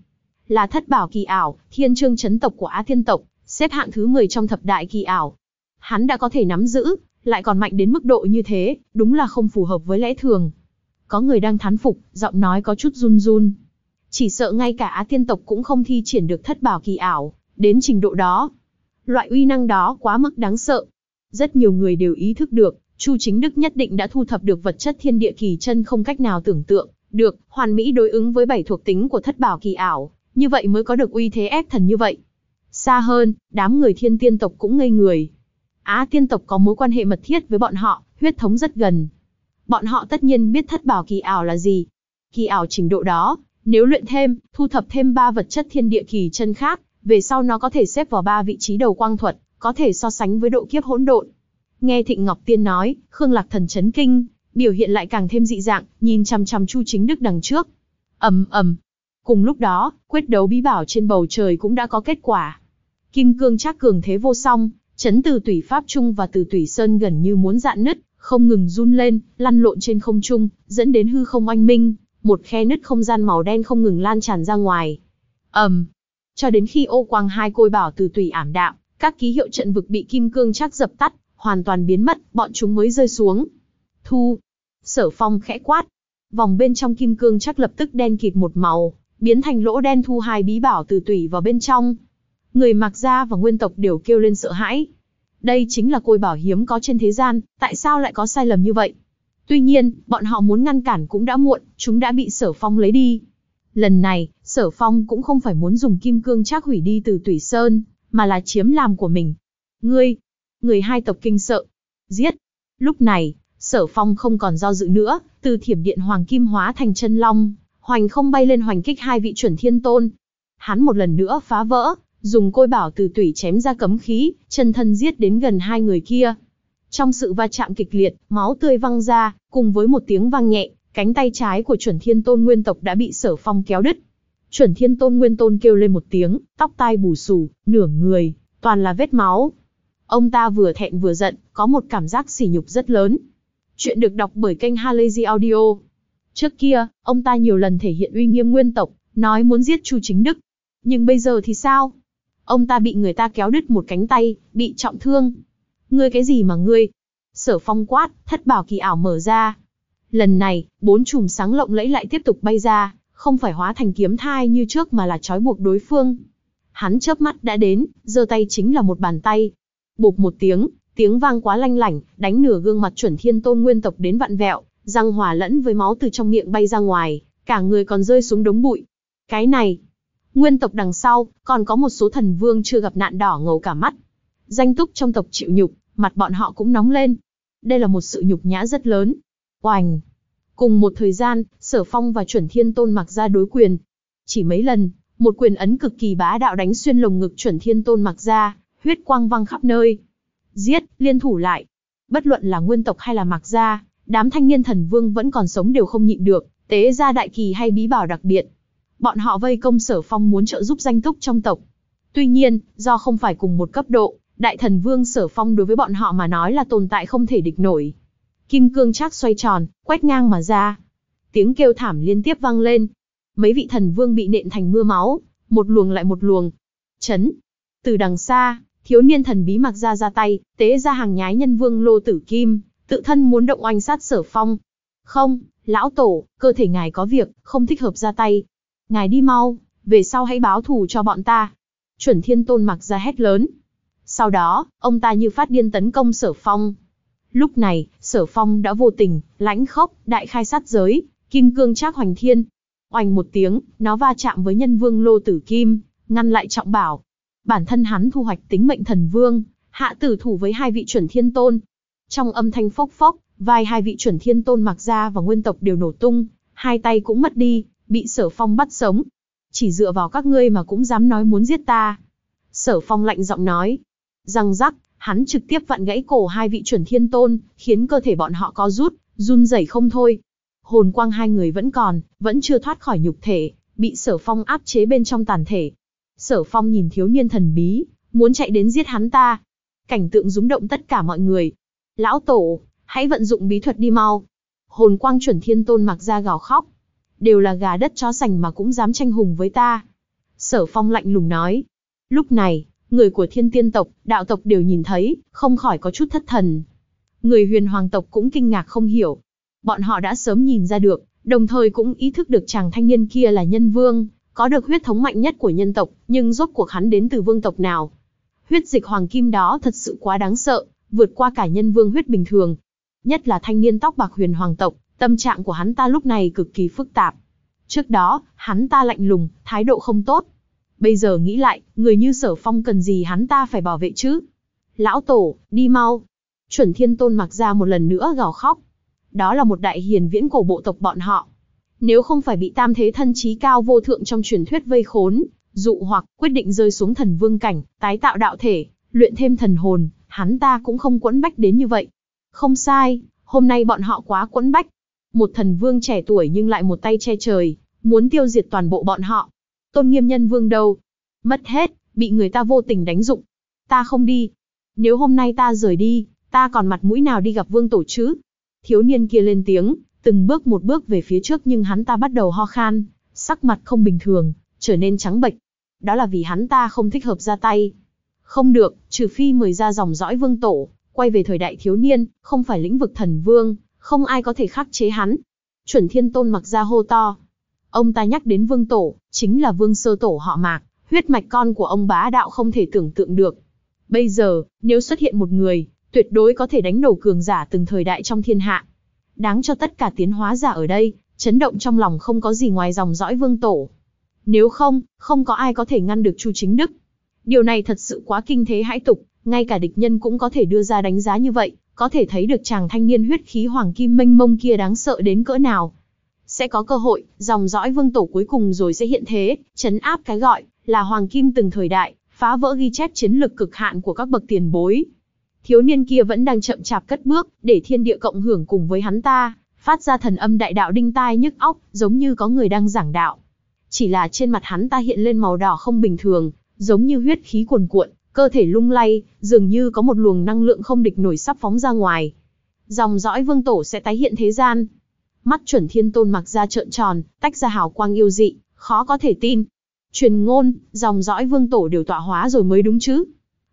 Là thất bảo kỳ ảo, thiên trương chấn tộc của Á Thiên tộc, xếp hạng thứ 10 trong thập đại kỳ ảo. Hắn đã có thể nắm giữ, lại còn mạnh đến mức độ như thế, đúng là không phù hợp với lẽ thường, có người đang thán phục, giọng nói có chút run run. Chỉ sợ ngay cả Á tiên tộc cũng không thi triển được thất bảo kỳ ảo, đến trình độ đó. Loại uy năng đó quá mức đáng sợ. Rất nhiều người đều ý thức được, Chu Chính Đức nhất định đã thu thập được vật chất thiên địa kỳ chân không cách nào tưởng tượng, được, hoàn mỹ đối ứng với bảy thuộc tính của thất bảo kỳ ảo, như vậy mới có được uy thế ép thần như vậy. Xa hơn, đám người thiên tiên tộc cũng ngây người. Á tiên tộc có mối quan hệ mật thiết với bọn họ, huyết thống rất gần, bọn họ tất nhiên biết thất bảo kỳ ảo là gì. Kỳ ảo trình độ đó, nếu luyện thêm, thu thập thêm ba vật chất thiên địa kỳ chân khác, về sau nó có thể xếp vào ba vị trí đầu quang thuật, có thể so sánh với độ kiếp hỗn độn. Nghe Thịnh Ngọc Tiên nói, Khương Lạc Thần chấn kinh, biểu hiện lại càng thêm dị dạng, nhìn chằm chằm Chu Chính Đức đằng trước. Ầm ầm. Cùng lúc đó, quyết đấu bí bảo trên bầu trời cũng đã có kết quả. Kim cương chắc cường thế vô song, chấn từ tủy pháp trung và từ tủy sơn gần như muốn dạn nứt, không ngừng run lên, lăn lộn trên không trung, dẫn đến hư không oanh minh, một khe nứt không gian màu đen không ngừng lan tràn ra ngoài. Ầm. Um, cho đến khi ô quang hai côi bảo từ tùy ảm đạm, các ký hiệu trận vực bị kim cương chắc dập tắt, hoàn toàn biến mất, bọn chúng mới rơi xuống. Thu. Sở Phong khẽ quát. Vòng bên trong kim cương chắc lập tức đen kịt một màu, biến thành lỗ đen thu hai bí bảo từ tùy vào bên trong. Người mặc ra và nguyên tộc đều kêu lên sợ hãi. Đây chính là côi bảo hiếm có trên thế gian, tại sao lại có sai lầm như vậy? Tuy nhiên, bọn họ muốn ngăn cản cũng đã muộn, chúng đã bị Sở Phong lấy đi. Lần này, Sở Phong cũng không phải muốn dùng kim cương trác hủy đi từ Tủy Sơn, mà là chiếm làm của mình. Ngươi, người hai tộc kinh sợ, giết. Lúc này, Sở Phong không còn do dự nữa, từ thiểm điện hoàng kim hóa thành chân long, hoành không bay lên hoành kích hai vị chuẩn thiên tôn. Hắn một lần nữa phá vỡ dùng côi bảo từ tủy chém ra cấm khí, chân thân giết đến gần hai người kia. Trong sự va chạm kịch liệt, máu tươi văng ra, cùng với một tiếng vang nhẹ, cánh tay trái của chuẩn thiên tôn nguyên tộc đã bị sở phong kéo đứt. Chuẩn thiên tôn nguyên tôn kêu lên một tiếng, tóc tai bù xù, nửa người, toàn là vết máu. Ông ta vừa thẹn vừa giận, có một cảm giác sỉ nhục rất lớn. Chuyện được đọc bởi kênh Halazy Audio. Trước kia, ông ta nhiều lần thể hiện uy nghiêm nguyên tộc, nói muốn giết Chu Chính Đức. Nhưng bây giờ thì sao? Ông ta bị người ta kéo đứt một cánh tay, bị trọng thương. Ngươi cái gì mà ngươi? Sở phong quát, thất bảo kỳ ảo mở ra. Lần này, bốn chùm sáng lộng lẫy lại tiếp tục bay ra, không phải hóa thành kiếm thai như trước mà là trói buộc đối phương. Hắn chớp mắt đã đến, giơ tay chính là một bàn tay. Bụp một tiếng, tiếng vang quá lanh lảnh, đánh nửa gương mặt chuẩn thiên tôn nguyên tộc đến vặn vẹo, răng hòa lẫn với máu từ trong miệng bay ra ngoài, cả người còn rơi xuống đống bụi. Cái này, Nguyên tộc đằng sau, còn có một số thần vương chưa gặp nạn đỏ ngầu cả mắt. Danh túc trong tộc chịu nhục, mặt bọn họ cũng nóng lên. Đây là một sự nhục nhã rất lớn. Oành! Cùng một thời gian, Sở Phong và Chuẩn Thiên Tôn mặc ra đối quyền. Chỉ mấy lần, một quyền ấn cực kỳ bá đạo đánh xuyên lồng ngực Chuẩn Thiên Tôn mặc ra, huyết quang văng khắp nơi. Giết, liên thủ lại. Bất luận là nguyên tộc hay là mặc ra, đám thanh niên thần vương vẫn còn sống đều không nhịn được, tế ra đại kỳ hay bí bảo đặc biệt, bọn họ vây công sở phong muốn trợ giúp danh túc trong tộc. Tuy nhiên, do không phải cùng một cấp độ, đại thần vương sở phong đối với bọn họ mà nói là tồn tại không thể địch nổi. Kim cương trác xoay tròn, quét ngang mà ra. Tiếng kêu thảm liên tiếp vang lên. Mấy vị thần vương bị nện thành mưa máu, một luồng lại một luồng. Chấn. Từ đằng xa, thiếu niên thần bí mặc ra ra tay, tế ra hàng nhái nhân vương lô tử kim, tự thân muốn động oanh sát sở phong. Không, lão tổ, cơ thể ngài có việc, không thích hợp ra tay. Ngài đi mau, về sau hãy báo thù cho bọn ta. Chuẩn thiên tôn mặc ra hét lớn. Sau đó, ông ta như phát điên tấn công sở phong. Lúc này, sở phong đã vô tình, lãnh khốc, đại khai sát giới, kim cương trác hoành thiên. Oành một tiếng, nó va chạm với nhân vương lô tử kim, ngăn lại trọng bảo. Bản thân hắn thu hoạch tính mệnh thần vương, hạ tử thủ với hai vị chuẩn thiên tôn. Trong âm thanh phốc phốc, vai hai vị chuẩn thiên tôn mặc ra và nguyên tộc đều nổ tung, hai tay cũng mất đi, bị sở phong bắt sống. Chỉ dựa vào các ngươi mà cũng dám nói muốn giết ta. Sở phong lạnh giọng nói. Răng rắc, hắn trực tiếp vặn gãy cổ hai vị chuẩn thiên tôn, khiến cơ thể bọn họ co rút, run rẩy không thôi. Hồn quang hai người vẫn còn, vẫn chưa thoát khỏi nhục thể, bị sở phong áp chế bên trong tàn thể. Sở phong nhìn thiếu niên thần bí, muốn chạy đến giết hắn ta. Cảnh tượng rúng động tất cả mọi người. Lão tổ, hãy vận dụng bí thuật đi mau. Hồn quang chuẩn thiên tôn mặc ra gào khóc đều là gà đất chó sành mà cũng dám tranh hùng với ta. Sở phong lạnh lùng nói. Lúc này, người của thiên tiên tộc, đạo tộc đều nhìn thấy, không khỏi có chút thất thần. Người huyền hoàng tộc cũng kinh ngạc không hiểu. Bọn họ đã sớm nhìn ra được, đồng thời cũng ý thức được chàng thanh niên kia là nhân vương, có được huyết thống mạnh nhất của nhân tộc, nhưng rốt cuộc hắn đến từ vương tộc nào. Huyết dịch hoàng kim đó thật sự quá đáng sợ, vượt qua cả nhân vương huyết bình thường. Nhất là thanh niên tóc bạc huyền hoàng tộc, Tâm trạng của hắn ta lúc này cực kỳ phức tạp. Trước đó, hắn ta lạnh lùng, thái độ không tốt. Bây giờ nghĩ lại, người như sở phong cần gì hắn ta phải bảo vệ chứ? Lão tổ, đi mau. Chuẩn thiên tôn mặc ra một lần nữa gào khóc. Đó là một đại hiền viễn cổ bộ tộc bọn họ. Nếu không phải bị tam thế thân trí cao vô thượng trong truyền thuyết vây khốn, dụ hoặc quyết định rơi xuống thần vương cảnh, tái tạo đạo thể, luyện thêm thần hồn, hắn ta cũng không quẫn bách đến như vậy. Không sai, hôm nay bọn họ quá quẫn bách, một thần vương trẻ tuổi nhưng lại một tay che trời, muốn tiêu diệt toàn bộ bọn họ. Tôn nghiêm nhân vương đâu? Mất hết, bị người ta vô tình đánh dụng. Ta không đi. Nếu hôm nay ta rời đi, ta còn mặt mũi nào đi gặp vương tổ chứ? Thiếu niên kia lên tiếng, từng bước một bước về phía trước nhưng hắn ta bắt đầu ho khan, sắc mặt không bình thường, trở nên trắng bệch. Đó là vì hắn ta không thích hợp ra tay. Không được, trừ phi mời ra dòng dõi vương tổ, quay về thời đại thiếu niên, không phải lĩnh vực thần vương, không ai có thể khắc chế hắn. Chuẩn Thiên Tôn mặc ra hô to. Ông ta nhắc đến Vương Tổ, chính là Vương Sơ Tổ họ Mạc, huyết mạch con của ông bá đạo không thể tưởng tượng được. Bây giờ, nếu xuất hiện một người, tuyệt đối có thể đánh nổ cường giả từng thời đại trong thiên hạ. Đáng cho tất cả tiến hóa giả ở đây, chấn động trong lòng không có gì ngoài dòng dõi Vương Tổ. Nếu không, không có ai có thể ngăn được Chu Chính Đức. Điều này thật sự quá kinh thế hãi tục, ngay cả địch nhân cũng có thể đưa ra đánh giá như vậy có thể thấy được chàng thanh niên huyết khí hoàng kim mênh mông kia đáng sợ đến cỡ nào. Sẽ có cơ hội, dòng dõi vương tổ cuối cùng rồi sẽ hiện thế, chấn áp cái gọi là hoàng kim từng thời đại, phá vỡ ghi chép chiến lực cực hạn của các bậc tiền bối. Thiếu niên kia vẫn đang chậm chạp cất bước, để thiên địa cộng hưởng cùng với hắn ta, phát ra thần âm đại đạo đinh tai nhức óc, giống như có người đang giảng đạo. Chỉ là trên mặt hắn ta hiện lên màu đỏ không bình thường, giống như huyết khí cuồn cuộn, cơ thể lung lay, dường như có một luồng năng lượng không địch nổi sắp phóng ra ngoài. Dòng dõi vương tổ sẽ tái hiện thế gian. Mắt chuẩn thiên tôn mặc ra trợn tròn, tách ra hào quang yêu dị, khó có thể tin. Truyền ngôn, dòng dõi vương tổ đều tọa hóa rồi mới đúng chứ.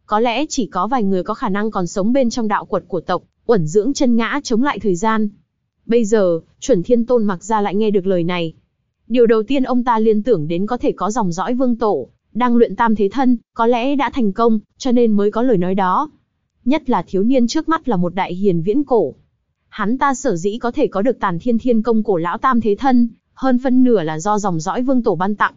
Có lẽ chỉ có vài người có khả năng còn sống bên trong đạo quật của tộc, uẩn dưỡng chân ngã chống lại thời gian. Bây giờ, chuẩn thiên tôn mặc ra lại nghe được lời này. Điều đầu tiên ông ta liên tưởng đến có thể có dòng dõi vương tổ, đang luyện tam thế thân, có lẽ đã thành công, cho nên mới có lời nói đó. Nhất là thiếu niên trước mắt là một đại hiền viễn cổ. Hắn ta sở dĩ có thể có được tàn thiên thiên công cổ lão tam thế thân, hơn phân nửa là do dòng dõi vương tổ ban tặng.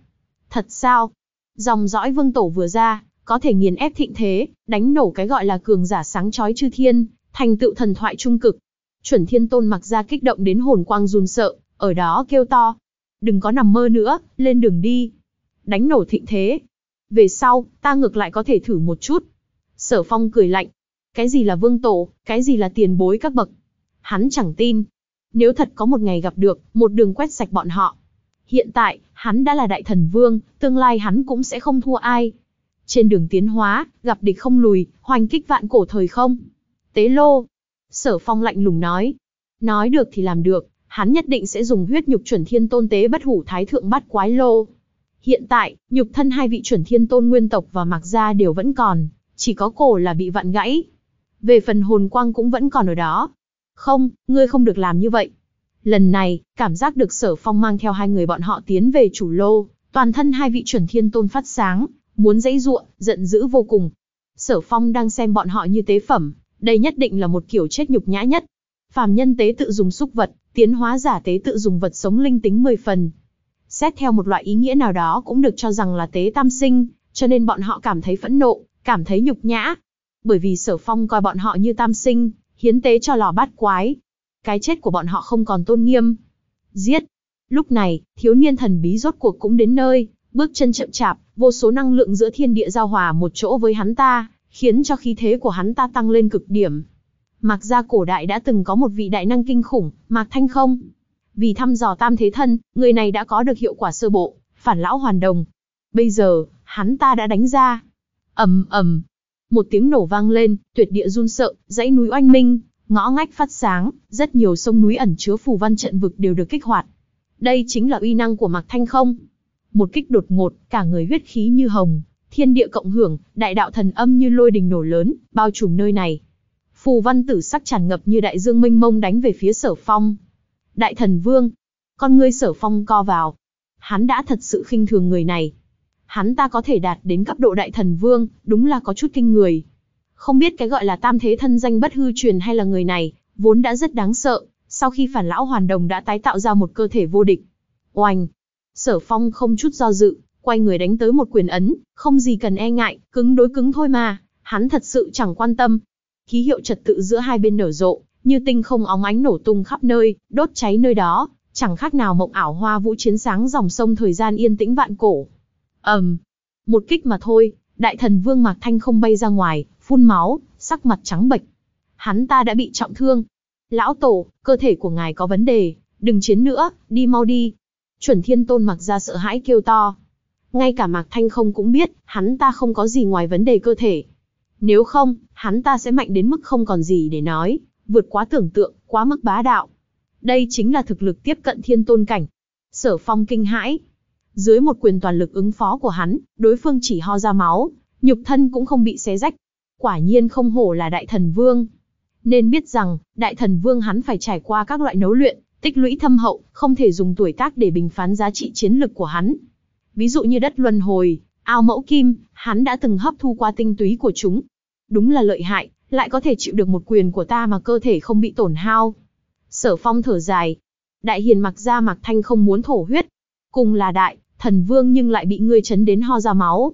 Thật sao? Dòng dõi vương tổ vừa ra, có thể nghiền ép thịnh thế, đánh nổ cái gọi là cường giả sáng chói chư thiên, thành tựu thần thoại trung cực. Chuẩn thiên tôn mặc ra kích động đến hồn quang run sợ, ở đó kêu to. Đừng có nằm mơ nữa, lên đường đi, đánh nổ thịnh thế. Về sau, ta ngược lại có thể thử một chút. Sở phong cười lạnh. Cái gì là vương tổ, cái gì là tiền bối các bậc. Hắn chẳng tin. Nếu thật có một ngày gặp được, một đường quét sạch bọn họ. Hiện tại, hắn đã là đại thần vương, tương lai hắn cũng sẽ không thua ai. Trên đường tiến hóa, gặp địch không lùi, hoành kích vạn cổ thời không. Tế lô. Sở phong lạnh lùng nói. Nói được thì làm được, hắn nhất định sẽ dùng huyết nhục chuẩn thiên tôn tế bất hủ thái thượng bắt quái lô. Hiện tại, nhục thân hai vị chuẩn thiên tôn nguyên tộc và mạc gia đều vẫn còn, chỉ có cổ là bị vặn gãy. Về phần hồn quang cũng vẫn còn ở đó. Không, ngươi không được làm như vậy. Lần này, cảm giác được sở phong mang theo hai người bọn họ tiến về chủ lô, toàn thân hai vị chuẩn thiên tôn phát sáng, muốn dãy ruộng, giận dữ vô cùng. Sở phong đang xem bọn họ như tế phẩm, đây nhất định là một kiểu chết nhục nhã nhất. Phàm nhân tế tự dùng xúc vật, tiến hóa giả tế tự dùng vật sống linh tính 10 phần, xét theo một loại ý nghĩa nào đó cũng được cho rằng là tế tam sinh, cho nên bọn họ cảm thấy phẫn nộ, cảm thấy nhục nhã. Bởi vì sở phong coi bọn họ như tam sinh, hiến tế cho lò bát quái. Cái chết của bọn họ không còn tôn nghiêm. Giết! Lúc này, thiếu niên thần bí rốt cuộc cũng đến nơi, bước chân chậm chạp, vô số năng lượng giữa thiên địa giao hòa một chỗ với hắn ta, khiến cho khí thế của hắn ta tăng lên cực điểm. Mặc gia cổ đại đã từng có một vị đại năng kinh khủng, Mạc Thanh không? Vì thăm dò tam thế thân, người này đã có được hiệu quả sơ bộ, phản lão hoàn đồng. Bây giờ, hắn ta đã đánh ra. ầm ầm, một tiếng nổ vang lên, tuyệt địa run sợ, dãy núi oanh minh, ngõ ngách phát sáng, rất nhiều sông núi ẩn chứa phù văn trận vực đều được kích hoạt. Đây chính là uy năng của Mạc Thanh không? Một kích đột ngột, cả người huyết khí như hồng, thiên địa cộng hưởng, đại đạo thần âm như lôi đình nổ lớn, bao trùm nơi này. Phù văn tử sắc tràn ngập như đại dương mênh mông đánh về phía sở phong, Đại thần vương, con ngươi sở phong co vào. Hắn đã thật sự khinh thường người này. Hắn ta có thể đạt đến cấp độ đại thần vương, đúng là có chút kinh người. Không biết cái gọi là tam thế thân danh bất hư truyền hay là người này, vốn đã rất đáng sợ, sau khi phản lão hoàn đồng đã tái tạo ra một cơ thể vô địch. Oanh! Sở phong không chút do dự, quay người đánh tới một quyền ấn, không gì cần e ngại, cứng đối cứng thôi mà, hắn thật sự chẳng quan tâm. Ký hiệu trật tự giữa hai bên nở rộ, như tinh không óng ánh nổ tung khắp nơi, đốt cháy nơi đó, chẳng khác nào mộng ảo hoa vũ chiến sáng dòng sông thời gian yên tĩnh vạn cổ. Ầm, um, một kích mà thôi, đại thần Vương Mạc Thanh không bay ra ngoài, phun máu, sắc mặt trắng bệch. Hắn ta đã bị trọng thương. Lão tổ, cơ thể của ngài có vấn đề, đừng chiến nữa, đi mau đi. Chuẩn Thiên Tôn mặc ra sợ hãi kêu to. Ngay cả Mạc Thanh không cũng biết, hắn ta không có gì ngoài vấn đề cơ thể. Nếu không, hắn ta sẽ mạnh đến mức không còn gì để nói, vượt quá tưởng tượng, quá mức bá đạo. Đây chính là thực lực tiếp cận thiên tôn cảnh. Sở phong kinh hãi. Dưới một quyền toàn lực ứng phó của hắn, đối phương chỉ ho ra máu, nhục thân cũng không bị xé rách. Quả nhiên không hổ là đại thần vương. Nên biết rằng, đại thần vương hắn phải trải qua các loại nấu luyện, tích lũy thâm hậu, không thể dùng tuổi tác để bình phán giá trị chiến lực của hắn. Ví dụ như đất luân hồi, ao mẫu kim, hắn đã từng hấp thu qua tinh túy của chúng. Đúng là lợi hại, lại có thể chịu được một quyền của ta mà cơ thể không bị tổn hao. Sở phong thở dài. Đại hiền mặc ra mặc thanh không muốn thổ huyết. Cùng là đại, thần vương nhưng lại bị ngươi chấn đến ho ra máu.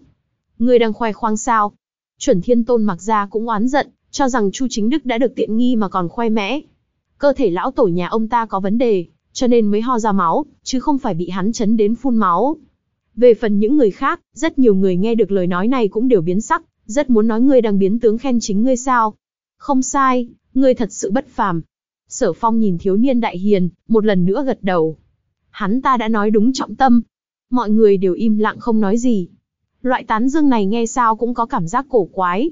Ngươi đang khoe khoang sao. Chuẩn thiên tôn mặc ra cũng oán giận, cho rằng Chu Chính Đức đã được tiện nghi mà còn khoe mẽ. Cơ thể lão tổ nhà ông ta có vấn đề, cho nên mới ho ra máu, chứ không phải bị hắn chấn đến phun máu. Về phần những người khác, rất nhiều người nghe được lời nói này cũng đều biến sắc, rất muốn nói ngươi đang biến tướng khen chính ngươi sao? Không sai, ngươi thật sự bất phàm. Sở phong nhìn thiếu niên đại hiền, một lần nữa gật đầu. Hắn ta đã nói đúng trọng tâm. Mọi người đều im lặng không nói gì. Loại tán dương này nghe sao cũng có cảm giác cổ quái.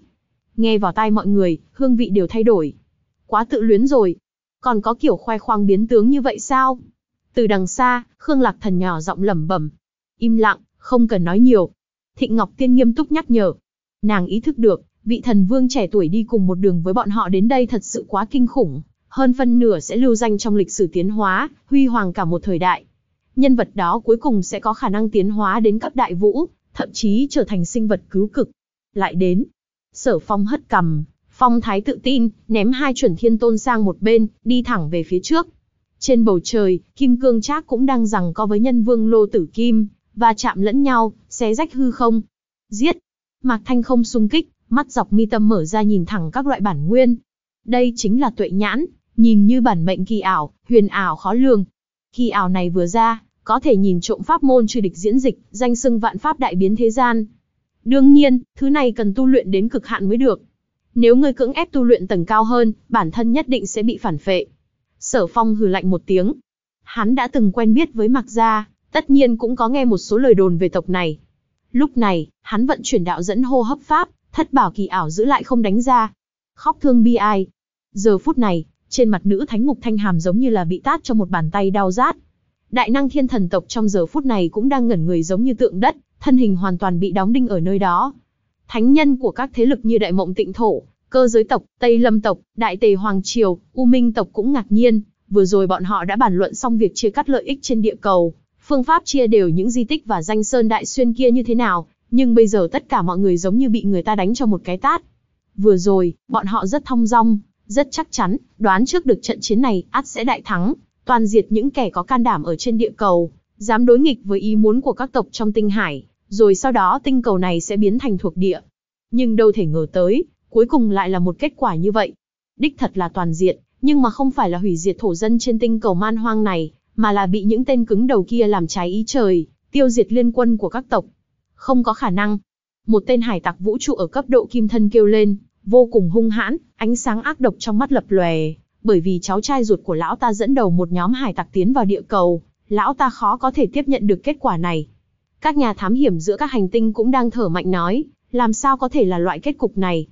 Nghe vào tai mọi người, hương vị đều thay đổi. Quá tự luyến rồi. Còn có kiểu khoe khoang biến tướng như vậy sao? Từ đằng xa, Khương Lạc Thần nhỏ giọng lẩm bẩm. Im lặng, không cần nói nhiều. Thịnh Ngọc Tiên nghiêm túc nhắc nhở. Nàng ý thức được, vị thần vương trẻ tuổi đi cùng một đường với bọn họ đến đây thật sự quá kinh khủng, hơn phân nửa sẽ lưu danh trong lịch sử tiến hóa, huy hoàng cả một thời đại. Nhân vật đó cuối cùng sẽ có khả năng tiến hóa đến cấp đại vũ, thậm chí trở thành sinh vật cứu cực. Lại đến, sở phong hất cầm, phong thái tự tin, ném hai chuẩn thiên tôn sang một bên, đi thẳng về phía trước. Trên bầu trời, Kim Cương Trác cũng đang rằng co với nhân vương Lô Tử Kim, và chạm lẫn nhau, xé rách hư không. Giết! Mạc Thanh không sung kích, mắt dọc mi tâm mở ra nhìn thẳng các loại bản nguyên. Đây chính là tuệ nhãn, nhìn như bản mệnh kỳ ảo, huyền ảo khó lường. Kỳ ảo này vừa ra, có thể nhìn trộm pháp môn trừ địch diễn dịch, danh xưng vạn pháp đại biến thế gian. Đương nhiên, thứ này cần tu luyện đến cực hạn mới được. Nếu người cưỡng ép tu luyện tầng cao hơn, bản thân nhất định sẽ bị phản phệ. Sở Phong hừ lạnh một tiếng. Hắn đã từng quen biết với Mạc Gia, tất nhiên cũng có nghe một số lời đồn về tộc này, Lúc này, hắn vận chuyển đạo dẫn hô hấp pháp, thất bảo kỳ ảo giữ lại không đánh ra. Khóc thương bi ai. Giờ phút này, trên mặt nữ thánh mục thanh hàm giống như là bị tát cho một bàn tay đau rát. Đại năng thiên thần tộc trong giờ phút này cũng đang ngẩn người giống như tượng đất, thân hình hoàn toàn bị đóng đinh ở nơi đó. Thánh nhân của các thế lực như Đại Mộng Tịnh Thổ, Cơ Giới Tộc, Tây Lâm Tộc, Đại Tề Hoàng Triều, U Minh Tộc cũng ngạc nhiên, vừa rồi bọn họ đã bàn luận xong việc chia cắt lợi ích trên địa cầu, phương pháp chia đều những di tích và danh sơn đại xuyên kia như thế nào, nhưng bây giờ tất cả mọi người giống như bị người ta đánh cho một cái tát. Vừa rồi, bọn họ rất thong dong, rất chắc chắn, đoán trước được trận chiến này, ắt sẽ đại thắng, toàn diệt những kẻ có can đảm ở trên địa cầu, dám đối nghịch với ý muốn của các tộc trong tinh hải, rồi sau đó tinh cầu này sẽ biến thành thuộc địa. Nhưng đâu thể ngờ tới, cuối cùng lại là một kết quả như vậy. Đích thật là toàn diện, nhưng mà không phải là hủy diệt thổ dân trên tinh cầu man hoang này, mà là bị những tên cứng đầu kia làm trái ý trời, tiêu diệt liên quân của các tộc. Không có khả năng. Một tên hải tặc vũ trụ ở cấp độ kim thân kêu lên, vô cùng hung hãn, ánh sáng ác độc trong mắt lập lòe, bởi vì cháu trai ruột của lão ta dẫn đầu một nhóm hải tặc tiến vào địa cầu, lão ta khó có thể tiếp nhận được kết quả này. Các nhà thám hiểm giữa các hành tinh cũng đang thở mạnh nói, làm sao có thể là loại kết cục này.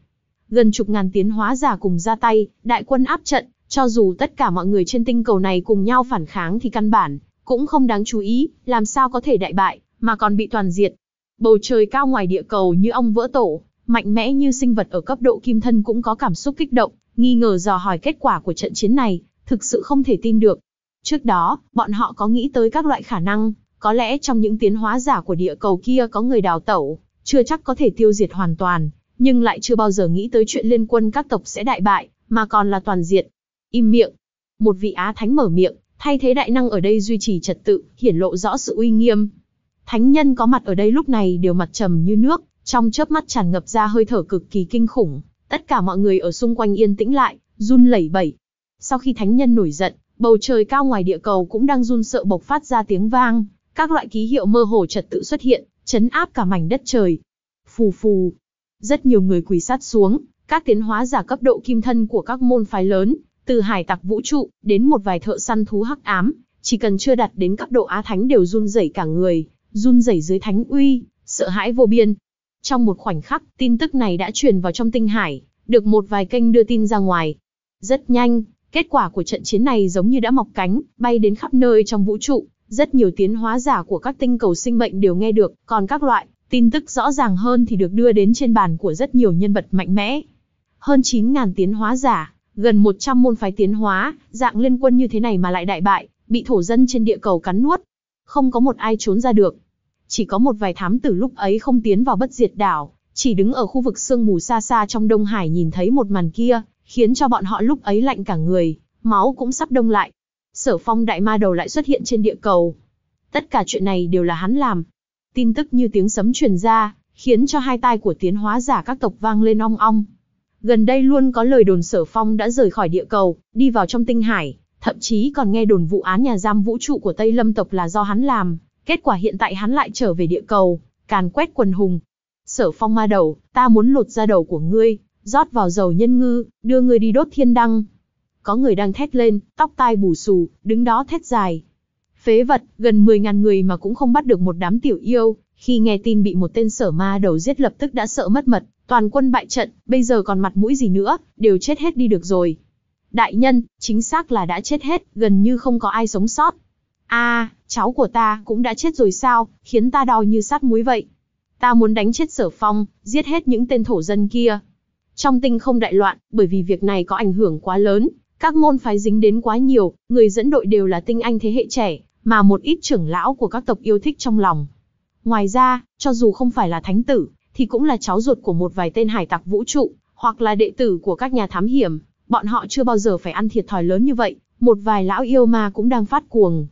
Gần chục ngàn tiến hóa giả cùng ra tay, đại quân áp trận, cho dù tất cả mọi người trên tinh cầu này cùng nhau phản kháng thì căn bản, cũng không đáng chú ý, làm sao có thể đại bại, mà còn bị toàn diệt. Bầu trời cao ngoài địa cầu như ông vỡ tổ, mạnh mẽ như sinh vật ở cấp độ kim thân cũng có cảm xúc kích động, nghi ngờ dò hỏi kết quả của trận chiến này, thực sự không thể tin được. Trước đó, bọn họ có nghĩ tới các loại khả năng, có lẽ trong những tiến hóa giả của địa cầu kia có người đào tẩu, chưa chắc có thể tiêu diệt hoàn toàn, nhưng lại chưa bao giờ nghĩ tới chuyện liên quân các tộc sẽ đại bại, mà còn là toàn diệt. Im miệng. Một vị Á Thánh mở miệng, thay thế đại năng ở đây duy trì trật tự, hiển lộ rõ sự uy nghiêm. Thánh nhân có mặt ở đây lúc này đều mặt trầm như nước, trong chớp mắt tràn ngập ra hơi thở cực kỳ kinh khủng. Tất cả mọi người ở xung quanh yên tĩnh lại, run lẩy bẩy. Sau khi thánh nhân nổi giận, bầu trời cao ngoài địa cầu cũng đang run sợ bộc phát ra tiếng vang, các loại ký hiệu mơ hồ trật tự xuất hiện, chấn áp cả mảnh đất trời. Phù phù, rất nhiều người quỳ sát xuống, các tiến hóa giả cấp độ kim thân của các môn phái lớn, từ hải tặc vũ trụ, đến một vài thợ săn thú hắc ám, chỉ cần chưa đạt đến cấp độ á thánh đều run rẩy cả người, run rẩy dưới thánh uy, sợ hãi vô biên. Trong một khoảnh khắc, tin tức này đã truyền vào trong tinh hải, được một vài kênh đưa tin ra ngoài. Rất nhanh, kết quả của trận chiến này giống như đã mọc cánh, bay đến khắp nơi trong vũ trụ, rất nhiều tiến hóa giả của các tinh cầu sinh mệnh đều nghe được, còn các loại tin tức rõ ràng hơn thì được đưa đến trên bàn của rất nhiều nhân vật mạnh mẽ. Hơn 9.000 tiến hóa giả, gần 100 môn phái tiến hóa, dạng liên quân như thế này mà lại đại bại, bị thổ dân trên địa cầu cắn nuốt. Không có một ai trốn ra được. Chỉ có một vài thám tử lúc ấy không tiến vào bất diệt đảo, chỉ đứng ở khu vực sương mù xa xa trong Đông Hải nhìn thấy một màn kia, khiến cho bọn họ lúc ấy lạnh cả người, máu cũng sắp đông lại. Sở phong đại ma đầu lại xuất hiện trên địa cầu. Tất cả chuyện này đều là hắn làm. Tin tức như tiếng sấm truyền ra, khiến cho hai tai của tiến hóa giả các tộc vang lên ong ong, Gần đây luôn có lời đồn Sở Phong đã rời khỏi địa cầu, đi vào trong tinh hải, thậm chí còn nghe đồn vụ án nhà giam vũ trụ của Tây Lâm tộc là do hắn làm, kết quả hiện tại hắn lại trở về địa cầu, càn quét quần hùng. Sở Phong ma đầu, ta muốn lột ra đầu của ngươi, rót vào dầu nhân ngư, đưa ngươi đi đốt thiên đăng. Có người đang thét lên, tóc tai bù xù, đứng đó thét dài. Phế vật, gần 10.000 người mà cũng không bắt được một đám tiểu yêu, khi nghe tin bị một tên sở ma đầu giết lập tức đã sợ mất mật, Toàn quân bại trận, bây giờ còn mặt mũi gì nữa, đều chết hết đi được rồi. Đại nhân, chính xác là đã chết hết, gần như không có ai sống sót. à, cháu của ta cũng đã chết rồi sao, khiến ta đau như sát muối vậy. Ta muốn đánh chết sở phong, giết hết những tên thổ dân kia. Trong tinh không đại loạn, bởi vì việc này có ảnh hưởng quá lớn, các môn phái dính đến quá nhiều, người dẫn đội đều là tinh anh thế hệ trẻ, mà một ít trưởng lão của các tộc yêu thích trong lòng. Ngoài ra, cho dù không phải là thánh tử, thì cũng là cháu ruột của một vài tên hải tặc vũ trụ, hoặc là đệ tử của các nhà thám hiểm. Bọn họ chưa bao giờ phải ăn thiệt thòi lớn như vậy, một vài lão yêu ma cũng đang phát cuồng.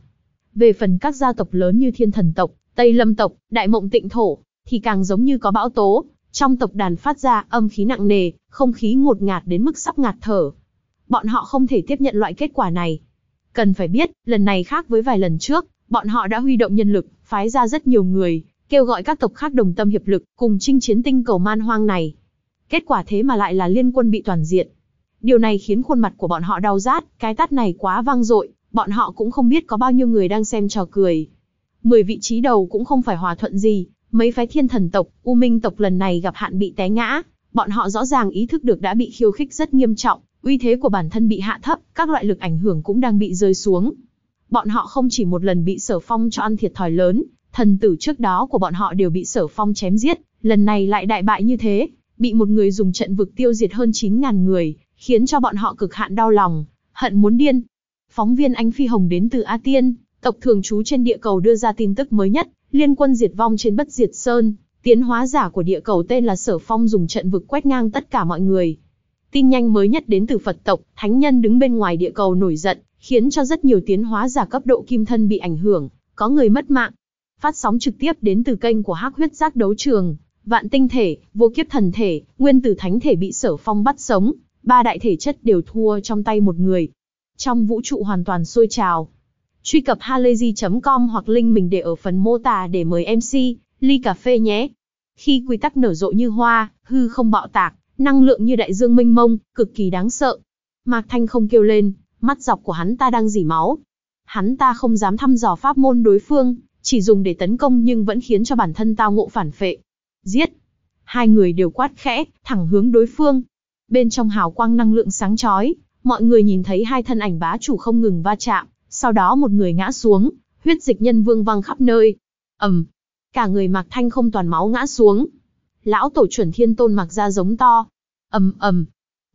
Về phần các gia tộc lớn như thiên thần tộc, Tây Lâm tộc, Đại Mộng Tịnh Thổ, thì càng giống như có bão tố, trong tộc đàn phát ra âm khí nặng nề, không khí ngột ngạt đến mức sắp ngạt thở. Bọn họ không thể tiếp nhận loại kết quả này. Cần phải biết, lần này khác với vài lần trước, bọn họ đã huy động nhân lực, phái ra rất nhiều người, kêu gọi các tộc khác đồng tâm hiệp lực, cùng chinh chiến tinh cầu man hoang này. Kết quả thế mà lại là liên quân bị toàn diện. Điều này khiến khuôn mặt của bọn họ đau rát, cái tát này quá vang dội, bọn họ cũng không biết có bao nhiêu người đang xem trò cười. Mười vị trí đầu cũng không phải hòa thuận gì, mấy phái thiên thần tộc, u minh tộc lần này gặp hạn bị té ngã, bọn họ rõ ràng ý thức được đã bị khiêu khích rất nghiêm trọng, uy thế của bản thân bị hạ thấp, các loại lực ảnh hưởng cũng đang bị rơi xuống. Bọn họ không chỉ một lần bị sở phong cho ăn thiệt thòi lớn, Thần tử trước đó của bọn họ đều bị sở phong chém giết, lần này lại đại bại như thế, bị một người dùng trận vực tiêu diệt hơn 9.000 người, khiến cho bọn họ cực hạn đau lòng, hận muốn điên. Phóng viên Anh Phi Hồng đến từ A Tiên, tộc thường trú trên địa cầu đưa ra tin tức mới nhất, liên quân diệt vong trên bất diệt sơn, tiến hóa giả của địa cầu tên là Sở Phong dùng trận vực quét ngang tất cả mọi người. Tin nhanh mới nhất đến từ Phật tộc, thánh nhân đứng bên ngoài địa cầu nổi giận, khiến cho rất nhiều tiến hóa giả cấp độ kim thân bị ảnh hưởng, có người mất mạng, phát sóng trực tiếp đến từ kênh của Hắc Huyết Giác Đấu Trường, Vạn Tinh Thể, Vô Kiếp Thần Thể, Nguyên Tử Thánh Thể bị Sở Phong bắt sống, ba đại thể chất đều thua trong tay một người. Trong vũ trụ hoàn toàn sôi trào. Truy cập halayzi.com hoặc link mình để ở phần mô tả để mời MC, ly cà phê nhé. Khi quy tắc nở rộ như hoa, hư không bạo tạc, năng lượng như đại dương mênh mông, cực kỳ đáng sợ. Mạc Thanh không kêu lên, mắt dọc của hắn ta đang dỉ máu. Hắn ta không dám thăm dò pháp môn đối phương, chỉ dùng để tấn công nhưng vẫn khiến cho bản thân tao ngộ phản phệ. Giết! Hai người đều quát khẽ, thẳng hướng đối phương. Bên trong hào quang năng lượng sáng chói, mọi người nhìn thấy hai thân ảnh bá chủ không ngừng va chạm, sau đó một người ngã xuống, huyết dịch nhân vương văng khắp nơi. ầm, cả người Mạc Thanh không toàn máu ngã xuống. Lão tổ chuẩn thiên tôn mặc ra giống to. ầm um, ầm,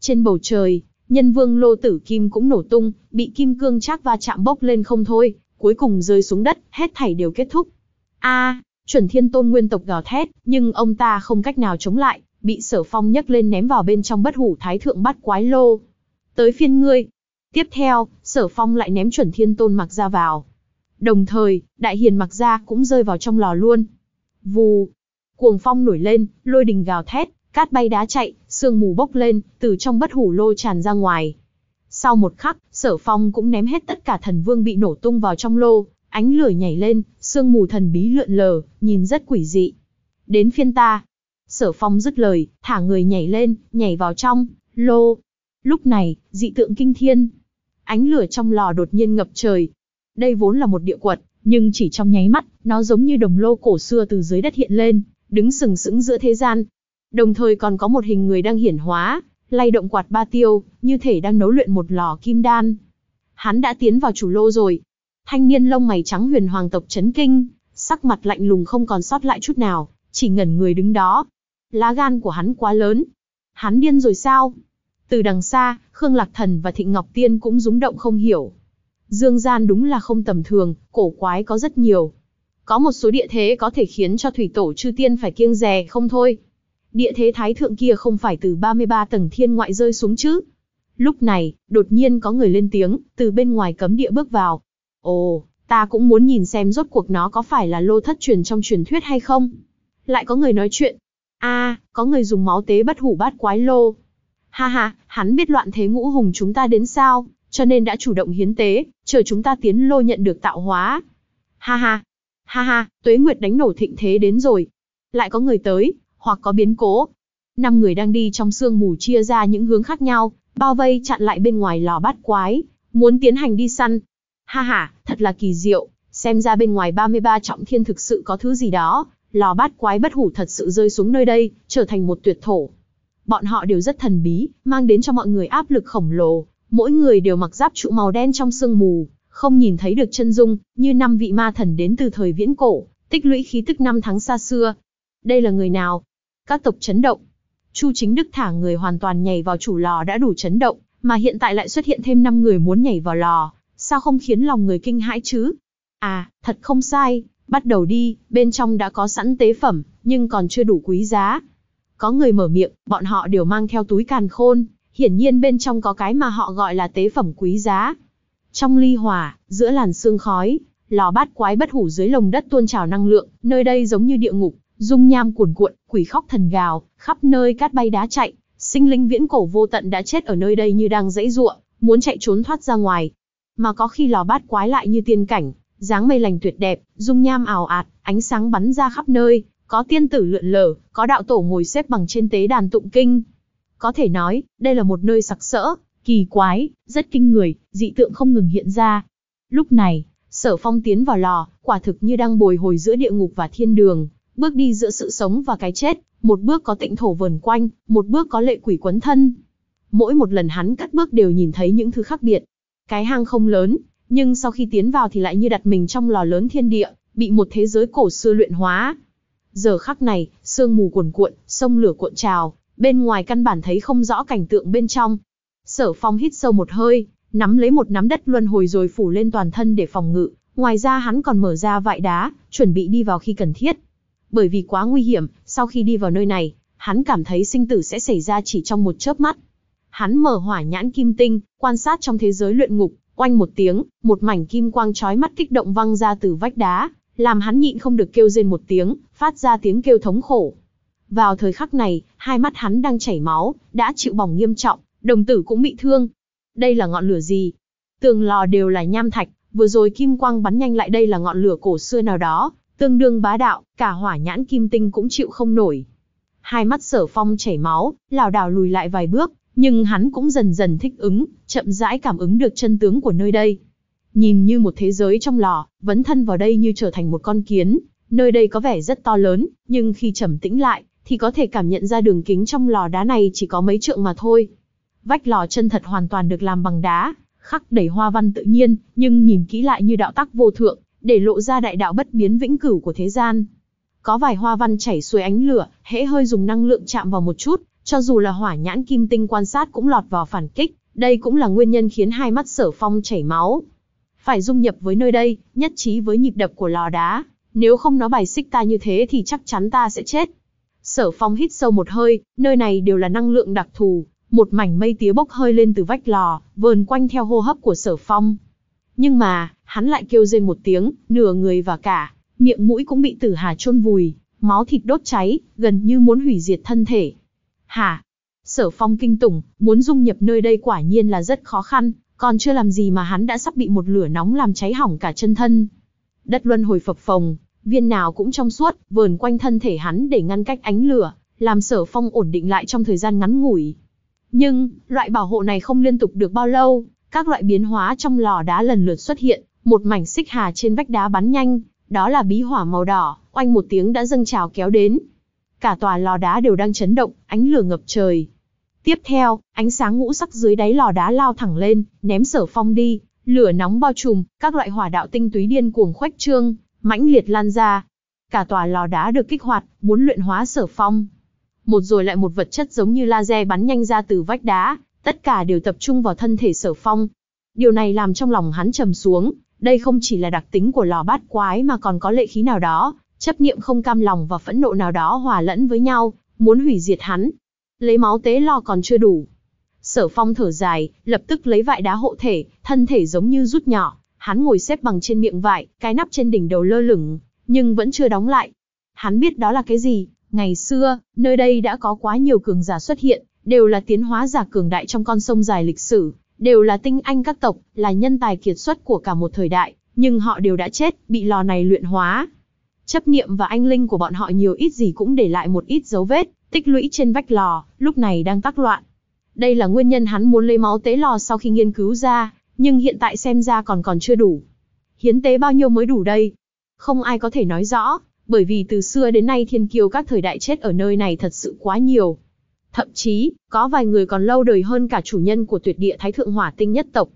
trên bầu trời, nhân vương lô tử kim cũng nổ tung, bị kim cương trác va chạm bốc lên không thôi, cuối cùng rơi xuống đất, hết thảy đều kết thúc. A, chuẩn thiên tôn nguyên tộc gào thét, nhưng ông ta không cách nào chống lại, bị sở phong nhấc lên ném vào bên trong bất hủ thái thượng bắt quái lô. Tới phiên ngươi. Tiếp theo, sở phong lại ném chuẩn thiên tôn mặc ra vào. Đồng thời, đại hiền mặc ra cũng rơi vào trong lò luôn. Vù. Cuồng phong nổi lên, lôi đình gào thét, cát bay đá chạy, sương mù bốc lên, từ trong bất hủ lô tràn ra ngoài. Sau một khắc, sở phong cũng ném hết tất cả thần vương bị nổ tung vào trong lô, ánh lửa nhảy lên, sương mù thần bí lượn lờ, nhìn rất quỷ dị. Đến phiên ta. Sở phong dứt lời, thả người nhảy lên, nhảy vào trong, lô. Lúc này, dị tượng kinh thiên. Ánh lửa trong lò đột nhiên ngập trời. Đây vốn là một địa quật, nhưng chỉ trong nháy mắt, nó giống như đồng lô cổ xưa từ dưới đất hiện lên, đứng sừng sững giữa thế gian. Đồng thời còn có một hình người đang hiển hóa, lay động quạt ba tiêu, như thể đang nấu luyện một lò kim đan. Hắn đã tiến vào chủ lô rồi. Thanh niên lông mày trắng huyền hoàng tộc chấn kinh, sắc mặt lạnh lùng không còn sót lại chút nào, chỉ ngẩn người đứng đó. Lá gan của hắn quá lớn. Hắn điên rồi sao? Từ đằng xa, Khương Lạc Thần và Thịnh Ngọc Tiên cũng rúng động không hiểu. Dương gian đúng là không tầm thường, cổ quái có rất nhiều. Có một số địa thế có thể khiến cho thủy tổ chư tiên phải kiêng rè không thôi, địa thế thái thượng kia không phải từ 33 tầng thiên ngoại rơi xuống chứ. Lúc này, đột nhiên có người lên tiếng, từ bên ngoài cấm địa bước vào. Ồ, ta cũng muốn nhìn xem rốt cuộc nó có phải là lô thất truyền trong truyền thuyết hay không. Lại có người nói chuyện. a có người dùng máu tế bất hủ bát quái lô. Ha ha, hắn biết loạn thế ngũ hùng chúng ta đến sao, cho nên đã chủ động hiến tế, chờ chúng ta tiến lô nhận được tạo hóa. Ha ha, ha ha, tuế nguyệt đánh nổ thịnh thế đến rồi. Lại có người tới, hoặc có biến cố. Năm người đang đi trong sương mù chia ra những hướng khác nhau, bao vây chặn lại bên ngoài lò bắt quái, muốn tiến hành đi săn. Ha ha, thật là kỳ diệu, xem ra bên ngoài 33 trọng thiên thực sự có thứ gì đó, lò bát quái bất hủ thật sự rơi xuống nơi đây, trở thành một tuyệt thổ. Bọn họ đều rất thần bí, mang đến cho mọi người áp lực khổng lồ, mỗi người đều mặc giáp trụ màu đen trong sương mù, không nhìn thấy được chân dung, như năm vị ma thần đến từ thời viễn cổ, tích lũy khí tức năm tháng xa xưa. Đây là người nào? các tộc chấn động. Chu Chính Đức thả người hoàn toàn nhảy vào chủ lò đã đủ chấn động, mà hiện tại lại xuất hiện thêm 5 người muốn nhảy vào lò, sao không khiến lòng người kinh hãi chứ? À, thật không sai, bắt đầu đi, bên trong đã có sẵn tế phẩm, nhưng còn chưa đủ quý giá. Có người mở miệng, bọn họ đều mang theo túi càn khôn, hiển nhiên bên trong có cái mà họ gọi là tế phẩm quý giá. Trong ly hòa, giữa làn sương khói, lò bát quái bất hủ dưới lồng đất tuôn trào năng lượng, nơi đây giống như địa ngục, dung nham cuồn cuộn, quỷ khóc thần gào, khắp nơi cát bay đá chạy, sinh linh viễn cổ vô tận đã chết ở nơi đây như đang dãy ruộng, muốn chạy trốn thoát ra ngoài. Mà có khi lò bát quái lại như tiên cảnh, dáng mây lành tuyệt đẹp, dung nham ảo ạt, ánh sáng bắn ra khắp nơi, có tiên tử lượn lờ, có đạo tổ ngồi xếp bằng trên tế đàn tụng kinh. Có thể nói, đây là một nơi sặc sỡ, kỳ quái, rất kinh người, dị tượng không ngừng hiện ra. Lúc này, sở phong tiến vào lò, quả thực như đang bồi hồi giữa địa ngục và thiên đường. Bước đi giữa sự sống và cái chết, một bước có tịnh thổ vờn quanh, một bước có lệ quỷ quấn thân. Mỗi một lần hắn cắt bước đều nhìn thấy những thứ khác biệt. Cái hang không lớn, nhưng sau khi tiến vào thì lại như đặt mình trong lò lớn thiên địa, bị một thế giới cổ xưa luyện hóa. Giờ khắc này, sương mù cuồn cuộn, sông lửa cuộn trào, bên ngoài căn bản thấy không rõ cảnh tượng bên trong. Sở Phong hít sâu một hơi, nắm lấy một nắm đất luân hồi rồi phủ lên toàn thân để phòng ngự, ngoài ra hắn còn mở ra vại đá, chuẩn bị đi vào khi cần thiết, bởi vì quá nguy hiểm, sau khi đi vào nơi này, hắn cảm thấy sinh tử sẽ xảy ra chỉ trong một chớp mắt. Hắn mở hỏa nhãn kim tinh, quan sát trong thế giới luyện ngục, oanh một tiếng, một mảnh kim quang chói mắt kích động văng ra từ vách đá, làm hắn nhịn không được kêu rên một tiếng, phát ra tiếng kêu thống khổ. Vào thời khắc này, hai mắt hắn đang chảy máu, đã chịu bỏng nghiêm trọng, đồng tử cũng bị thương. Đây là ngọn lửa gì? Tường lò đều là nham thạch, vừa rồi kim quang bắn nhanh lại đây là ngọn lửa cổ xưa nào đó, tương đương bá đạo, cả hỏa nhãn kim tinh cũng chịu không nổi. Hai mắt sở phong chảy máu, lảo đảo lùi lại vài bước, nhưng hắn cũng dần dần thích ứng, chậm rãi cảm ứng được chân tướng của nơi đây. Nhìn như một thế giới trong lò, vấn thân vào đây như trở thành một con kiến, nơi đây có vẻ rất to lớn, nhưng khi trầm tĩnh lại, thì có thể cảm nhận ra đường kính trong lò đá này chỉ có mấy trượng mà thôi. Vách lò chân thật hoàn toàn được làm bằng đá, khắc đầy hoa văn tự nhiên, nhưng nhìn kỹ lại như đạo tắc vô thượng, để lộ ra đại đạo bất biến vĩnh cửu của thế gian. Có vài hoa văn chảy xuôi ánh lửa, hễ hơi dùng năng lượng chạm vào một chút, cho dù là hỏa nhãn kim tinh quan sát cũng lọt vào phản kích, đây cũng là nguyên nhân khiến hai mắt sở phong chảy máu. Phải dung nhập với nơi đây, nhất trí với nhịp đập của lò đá, nếu không nó bài xích ta như thế thì chắc chắn ta sẽ chết. Sở phong hít sâu một hơi, nơi này đều là năng lượng đặc thù, một mảnh mây tía bốc hơi lên từ vách lò, vờn quanh theo hô hấp của sở phong, nhưng mà, hắn lại kêu rên một tiếng, nửa người và cả, miệng mũi cũng bị tử hà chôn vùi, máu thịt đốt cháy, gần như muốn hủy diệt thân thể. Hả? Sở phong kinh tủng, muốn dung nhập nơi đây quả nhiên là rất khó khăn, còn chưa làm gì mà hắn đã sắp bị một lửa nóng làm cháy hỏng cả chân thân. Đất luân hồi phập phồng, viên nào cũng trong suốt, vờn quanh thân thể hắn để ngăn cách ánh lửa, làm sở phong ổn định lại trong thời gian ngắn ngủi. Nhưng, loại bảo hộ này không liên tục được bao lâu, các loại biến hóa trong lò đá lần lượt xuất hiện, một mảnh xích hà trên vách đá bắn nhanh, đó là bí hỏa màu đỏ, oanh một tiếng đã dâng trào kéo đến. Cả tòa lò đá đều đang chấn động, ánh lửa ngập trời. Tiếp theo, ánh sáng ngũ sắc dưới đáy lò đá lao thẳng lên, ném sở phong đi, lửa nóng bao trùm, các loại hỏa đạo tinh túy điên cuồng khuếch trương, mãnh liệt lan ra. Cả tòa lò đá được kích hoạt, muốn luyện hóa sở phong. Một rồi lại một vật chất giống như laser bắn nhanh ra từ vách đá, tất cả đều tập trung vào thân thể sở phong. Điều này làm trong lòng hắn trầm xuống, đây không chỉ là đặc tính của lò bát quái mà còn có lệ khí nào đó, chấp niệm không cam lòng và phẫn nộ nào đó hòa lẫn với nhau, muốn hủy diệt hắn. Lấy máu tế lò còn chưa đủ. Sở phong thở dài, lập tức lấy vại đá hộ thể, thân thể giống như rút nhỏ, hắn ngồi xếp bằng trên miệng vải, cái nắp trên đỉnh đầu lơ lửng, nhưng vẫn chưa đóng lại. Hắn biết đó là cái gì, ngày xưa, nơi đây đã có quá nhiều cường giả xuất hiện, đều là tiến hóa giả cường đại trong con sông dài lịch sử, đều là tinh anh các tộc, là nhân tài kiệt xuất của cả một thời đại, nhưng họ đều đã chết, bị lò này luyện hóa. Chấp niệm và anh linh của bọn họ nhiều ít gì cũng để lại một ít dấu vết, tích lũy trên vách lò, lúc này đang tắc loạn. Đây là nguyên nhân hắn muốn lấy máu tế lò sau khi nghiên cứu ra, nhưng hiện tại xem ra còn còn chưa đủ. Hiến tế bao nhiêu mới đủ đây? Không ai có thể nói rõ, bởi vì từ xưa đến nay thiên kiều các thời đại chết ở nơi này thật sự quá nhiều, Thậm chí, có vài người còn lâu đời hơn cả chủ nhân của tuyệt địa thái thượng hỏa tinh nhất tộc.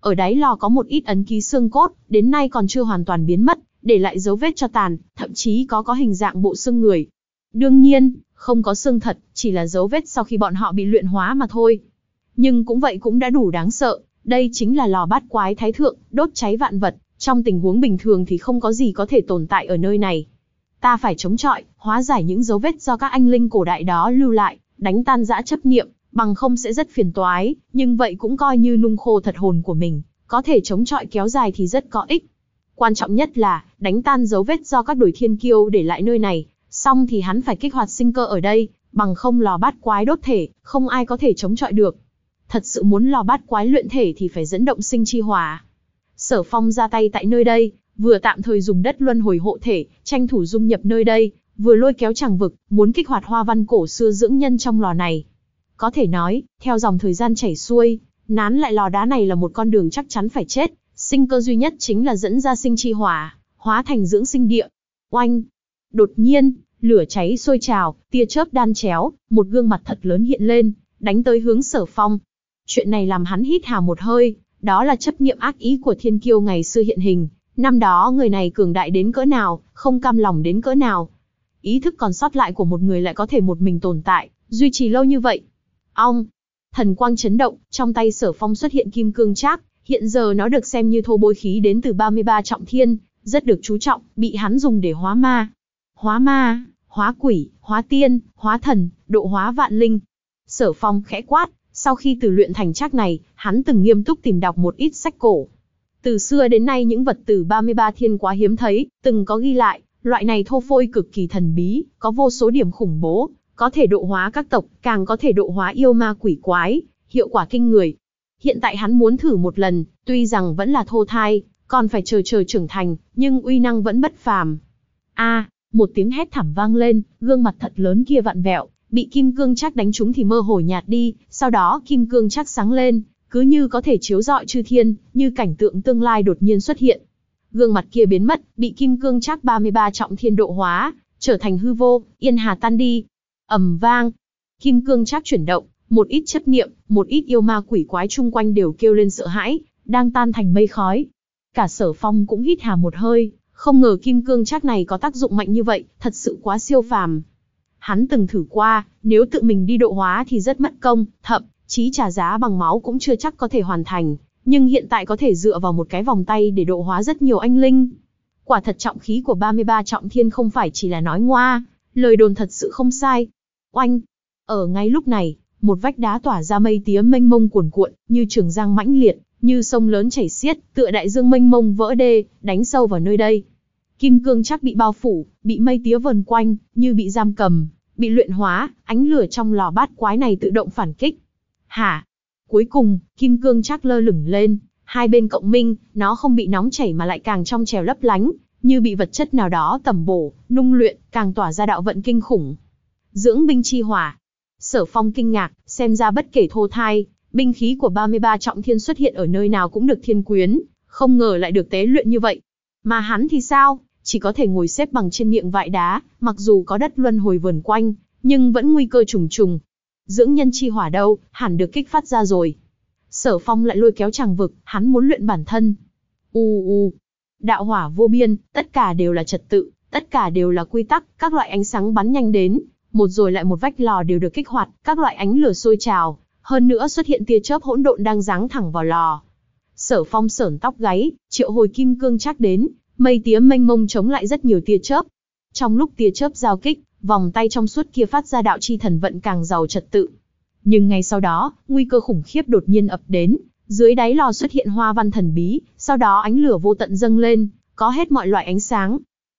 Ở đáy lò có một ít ấn ký xương cốt, đến nay còn chưa hoàn toàn biến mất, để lại dấu vết cho tàn, thậm chí có có hình dạng bộ xương người. Đương nhiên, không có xương thật, chỉ là dấu vết sau khi bọn họ bị luyện hóa mà thôi. Nhưng cũng vậy cũng đã đủ đáng sợ, đây chính là lò bát quái thái thượng, đốt cháy vạn vật, trong tình huống bình thường thì không có gì có thể tồn tại ở nơi này. Ta phải chống chọi, hóa giải những dấu vết do các anh linh cổ đại đó lưu lại, đánh tan dã chấp niệm, bằng không sẽ rất phiền toái, nhưng vậy cũng coi như nung khô thật hồn của mình, có thể chống chọi kéo dài thì rất có ích. Quan trọng nhất là, đánh tan dấu vết do các đổi thiên kiêu để lại nơi này, xong thì hắn phải kích hoạt sinh cơ ở đây, bằng không lò bát quái đốt thể, không ai có thể chống chọi được. Thật sự muốn lò bát quái luyện thể thì phải dẫn động sinh chi hòa. Sở Phong ra tay tại nơi đây, vừa tạm thời dùng đất luân hồi hộ thể, tranh thủ dung nhập nơi đây, vừa lôi kéo chàng vực, muốn kích hoạt hoa văn cổ xưa dưỡng nhân trong lò này. Có thể nói, theo dòng thời gian chảy xuôi, nán lại lò đá này là một con đường chắc chắn phải chết, sinh cơ duy nhất chính là dẫn ra sinh chi hỏa, hóa thành dưỡng sinh địa. Oanh! Đột nhiên, lửa cháy sôi trào, tia chớp đan chéo, một gương mặt thật lớn hiện lên, đánh tới hướng sở phong. Chuyện này làm hắn hít hà một hơi, đó là chấp niệm ác ý của thiên kiêu ngày xưa hiện hình. Năm đó người này cường đại đến cỡ nào, không cam lòng đến cỡ nào, ý thức còn sót lại của một người lại có thể một mình tồn tại, duy trì lâu như vậy. Ong, thần quang chấn động, trong tay sở phong xuất hiện kim cương trác, hiện giờ nó được xem như thô bôi khí đến từ 33 trọng thiên, rất được chú trọng, bị hắn dùng để hóa ma. Hóa ma, hóa quỷ, hóa tiên, hóa thần, độ hóa vạn linh. Sở phong khẽ quát, sau khi từ luyện thành trác này, hắn từng nghiêm túc tìm đọc một ít sách cổ. Từ xưa đến nay những vật từ 33 thiên quá hiếm thấy, từng có ghi lại, Loại này thô phôi cực kỳ thần bí, có vô số điểm khủng bố, có thể độ hóa các tộc, càng có thể độ hóa yêu ma quỷ quái, hiệu quả kinh người. Hiện tại hắn muốn thử một lần, tuy rằng vẫn là thô thai, còn phải chờ chờ trưởng thành, nhưng uy năng vẫn bất phàm. A, một tiếng hét thảm vang lên, gương mặt thật lớn kia vặn vẹo, bị kim cương chắc đánh trúng thì mơ hồ nhạt đi, sau đó kim cương chắc sáng lên, cứ như có thể chiếu rọi chư thiên, như cảnh tượng tương lai đột nhiên xuất hiện. Gương mặt kia biến mất, bị kim cương chắc 33 trọng thiên độ hóa, trở thành hư vô, yên hà tan đi. ầm vang, kim cương chắc chuyển động, một ít chấp niệm, một ít yêu ma quỷ quái chung quanh đều kêu lên sợ hãi, đang tan thành mây khói. Cả sở phong cũng hít hà một hơi, không ngờ kim cương chắc này có tác dụng mạnh như vậy, thật sự quá siêu phàm. Hắn từng thử qua, nếu tự mình đi độ hóa thì rất mất công, thậm chí trả giá bằng máu cũng chưa chắc có thể hoàn thành, nhưng hiện tại có thể dựa vào một cái vòng tay để độ hóa rất nhiều anh linh. Quả thật trọng khí của 33 trọng thiên không phải chỉ là nói ngoa, lời đồn thật sự không sai. Oanh! Ở ngay lúc này, một vách đá tỏa ra mây tía mênh mông cuồn cuộn, như trường giang mãnh liệt, như sông lớn chảy xiết, tựa đại dương mênh mông vỡ đê, đánh sâu vào nơi đây. Kim cương chắc bị bao phủ, bị mây tía vần quanh, như bị giam cầm, bị luyện hóa, ánh lửa trong lò bát quái này tự động phản kích. Hả, Cuối cùng, kim cương chắc lơ lửng lên, hai bên cộng minh, nó không bị nóng chảy mà lại càng trong trèo lấp lánh, như bị vật chất nào đó tầm bổ, nung luyện, càng tỏa ra đạo vận kinh khủng. Dưỡng binh chi hỏa. Sở Phong kinh ngạc, xem ra bất kể thô thai, binh khí của 33 trọng thiên xuất hiện ở nơi nào cũng được thiên quyến, không ngờ lại được tế luyện như vậy. Mà hắn thì sao? Chỉ có thể ngồi xếp bằng trên miệng vại đá, mặc dù có đất luân hồi vườn quanh, nhưng vẫn nguy cơ trùng trùng. Dưỡng nhân chi hỏa đâu, hẳn được kích phát ra rồi. Sở phong lại lôi kéo chàng vực, hắn muốn luyện bản thân. U u, đạo hỏa vô biên, tất cả đều là trật tự, tất cả đều là quy tắc, các loại ánh sáng bắn nhanh đến, một rồi lại một vách lò đều được kích hoạt, các loại ánh lửa sôi trào, hơn nữa xuất hiện tia chớp hỗn độn đang giáng thẳng vào lò. Sở Phong sởn tóc gáy, triệu hồi kim cương chắc đến, mây tía mênh mông chống lại rất nhiều tia chớp. Trong lúc tia chớp giao kích, vòng tay trong suốt kia phát ra đạo chi thần vận càng giàu trật tự. Nhưng ngay sau đó, nguy cơ khủng khiếp đột nhiên ập đến, dưới đáy lò xuất hiện hoa văn thần bí, sau đó ánh lửa vô tận dâng lên, có hết mọi loại ánh sáng.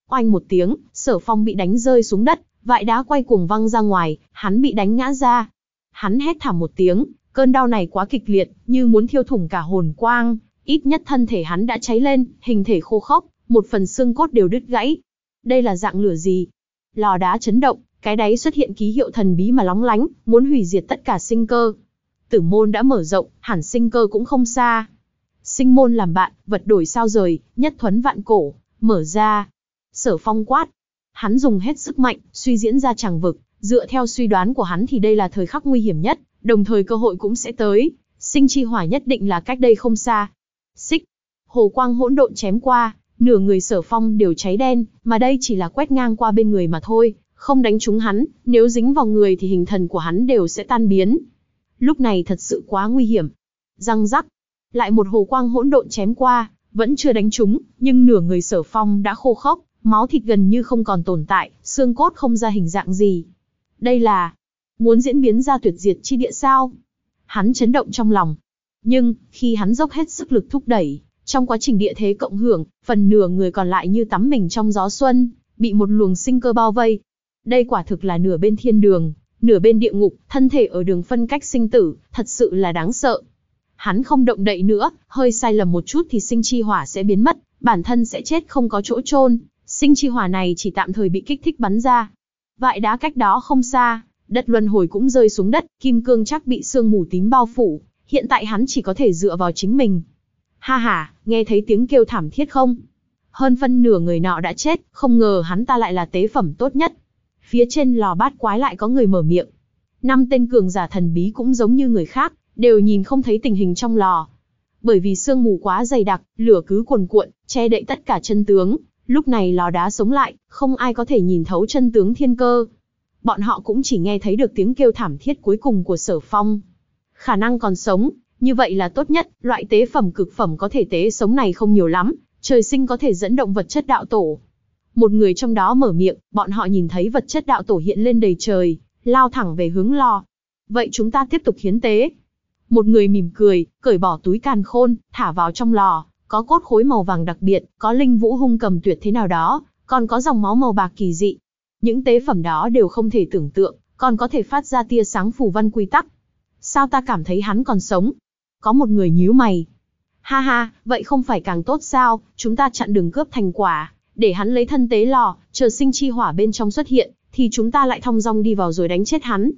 Oanh một tiếng, sở phong bị đánh rơi xuống đất, vại đá quay cuồng văng ra ngoài, hắn bị đánh ngã ra. Hắn hét thảm một tiếng, cơn đau này quá kịch liệt, như muốn thiêu thủng cả hồn quang, ít nhất thân thể hắn đã cháy lên, hình thể khô khốc, một phần xương cốt đều đứt gãy. Đây là dạng lửa gì? lò đá chấn động, cái đáy xuất hiện ký hiệu thần bí mà lóng lánh, muốn hủy diệt tất cả sinh cơ. Tử môn đã mở rộng, hẳn sinh cơ cũng không xa. Sinh môn làm bạn, vật đổi sao rời, nhất thuấn vạn cổ, mở ra. Sở phong quát. Hắn dùng hết sức mạnh, suy diễn ra chàng vực. Dựa theo suy đoán của hắn thì đây là thời khắc nguy hiểm nhất, đồng thời cơ hội cũng sẽ tới. Sinh chi hỏa nhất định là cách đây không xa. Xích. Hồ quang hỗn độn chém qua, nửa người sở phong đều cháy đen, mà đây chỉ là quét ngang qua bên người mà thôi, không đánh trúng hắn, nếu dính vào người thì hình thần của hắn đều sẽ tan biến. Lúc này thật sự quá nguy hiểm. Răng rắc, lại một hồ quang hỗn độn chém qua, vẫn chưa đánh trúng, nhưng nửa người sở phong đã khô khốc, máu thịt gần như không còn tồn tại, xương cốt không ra hình dạng gì. Đây là muốn diễn biến ra tuyệt diệt chi địa sao? Hắn chấn động trong lòng. Nhưng, khi hắn dốc hết sức lực thúc đẩy, trong quá trình địa thế cộng hưởng, phần nửa người còn lại như tắm mình trong gió xuân, bị một luồng sinh cơ bao vây. Đây quả thực là nửa bên thiên đường, nửa bên địa ngục, thân thể ở đường phân cách sinh tử, thật sự là đáng sợ. Hắn không động đậy nữa, hơi sai lầm một chút thì sinh chi hỏa sẽ biến mất, bản thân sẽ chết không có chỗ chôn. Sinh chi hỏa này chỉ tạm thời bị kích thích bắn ra. Vại đá cách đó không xa, đất luân hồi cũng rơi xuống đất, kim cương chắc bị sương mù tím bao phủ, hiện tại hắn chỉ có thể dựa vào chính mình. Ha ha, nghe thấy tiếng kêu thảm thiết không? Hơn phân nửa người nọ đã chết, không ngờ hắn ta lại là tế phẩm tốt nhất. Phía trên lò bát quái lại có người mở miệng. Năm tên cường giả thần bí cũng giống như người khác, đều nhìn không thấy tình hình trong lò. Bởi vì sương mù quá dày đặc, lửa cứ cuồn cuộn, che đậy tất cả chân tướng. Lúc này lò đá sống lại, không ai có thể nhìn thấu chân tướng thiên cơ. Bọn họ cũng chỉ nghe thấy được tiếng kêu thảm thiết cuối cùng của sở phong. Khả năng còn sống, như vậy là tốt nhất, loại tế phẩm cực phẩm có thể tế sống này không nhiều lắm, trời sinh có thể dẫn động vật chất đạo tổ. Một người trong đó mở miệng, bọn họ nhìn thấy vật chất đạo tổ hiện lên đầy trời, lao thẳng về hướng lò. Vậy chúng ta tiếp tục hiến tế. Một người mỉm cười, cởi bỏ túi càn khôn, thả vào trong lò, có cốt khối màu vàng đặc biệt, có linh vũ hung cầm tuyệt thế nào đó, còn có dòng máu màu bạc kỳ dị. Những tế phẩm đó đều không thể tưởng tượng, còn có thể phát ra tia sáng phù văn quy tắc. Sao ta cảm thấy hắn còn sống, có một người nhíu mày. Ha ha, vậy không phải càng tốt sao, chúng ta chặn đường cướp thành quả, để hắn lấy thân tế lò, chờ sinh chi hỏa bên trong xuất hiện, thì chúng ta lại thong dong đi vào rồi đánh chết hắn.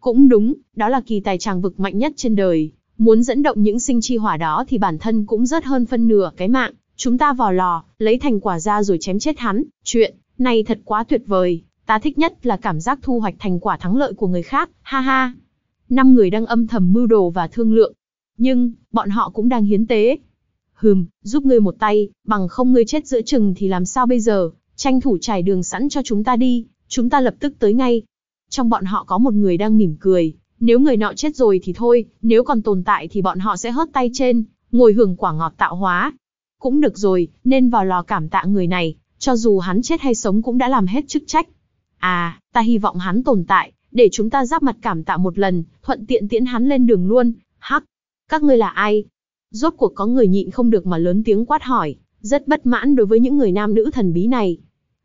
Cũng đúng, đó là kỳ tài tràng vực mạnh nhất trên đời, muốn dẫn động những sinh chi hỏa đó thì bản thân cũng rớt hơn phân nửa cái mạng, chúng ta vào lò, lấy thành quả ra rồi chém chết hắn, chuyện này thật quá tuyệt vời, ta thích nhất là cảm giác thu hoạch thành quả thắng lợi của người khác, ha ha. Năm người đang âm thầm mưu đồ và thương lượng, nhưng, bọn họ cũng đang hiến tế. Hừm, giúp ngươi một tay, bằng không ngươi chết giữa chừng thì làm sao bây giờ, tranh thủ trải đường sẵn cho chúng ta đi, chúng ta lập tức tới ngay. Trong bọn họ có một người đang mỉm cười, nếu người nọ chết rồi thì thôi, nếu còn tồn tại thì bọn họ sẽ hớt tay trên, ngồi hưởng quả ngọt tạo hóa. Cũng được rồi, nên vào lò cảm tạ người này, cho dù hắn chết hay sống cũng đã làm hết chức trách. À, ta hy vọng hắn tồn tại, để chúng ta giáp mặt cảm tạ một lần, thuận tiện tiễn hắn lên đường luôn. Hắc, các ngươi là ai? Rốt cuộc có người nhịn không được mà lớn tiếng quát hỏi, rất bất mãn đối với những người nam nữ thần bí này.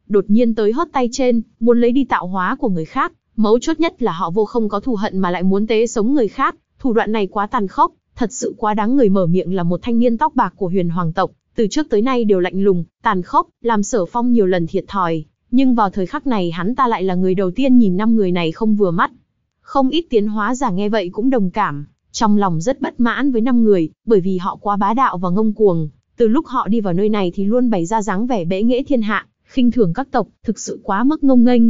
Đột nhiên tới hớt tay trên, muốn lấy đi tạo hóa của người khác, mấu chốt nhất là họ vô không có thù hận mà lại muốn tế sống người khác, thủ đoạn này quá tàn khốc, thật sự quá đáng người mở miệng là một thanh niên tóc bạc của huyền hoàng tộc, từ trước tới nay đều lạnh lùng, tàn khốc, làm sở phong nhiều lần thiệt thòi, nhưng vào thời khắc này hắn ta lại là người đầu tiên nhìn năm người này không vừa mắt. Không ít tiến hóa giả nghe vậy cũng đồng cảm, trong lòng rất bất mãn với năm người, bởi vì họ quá bá đạo và ngông cuồng, từ lúc họ đi vào nơi này thì luôn bày ra dáng vẻ bẽ nghĩa thiên hạ, khinh thường các tộc, thực sự quá mức ngông nghênh.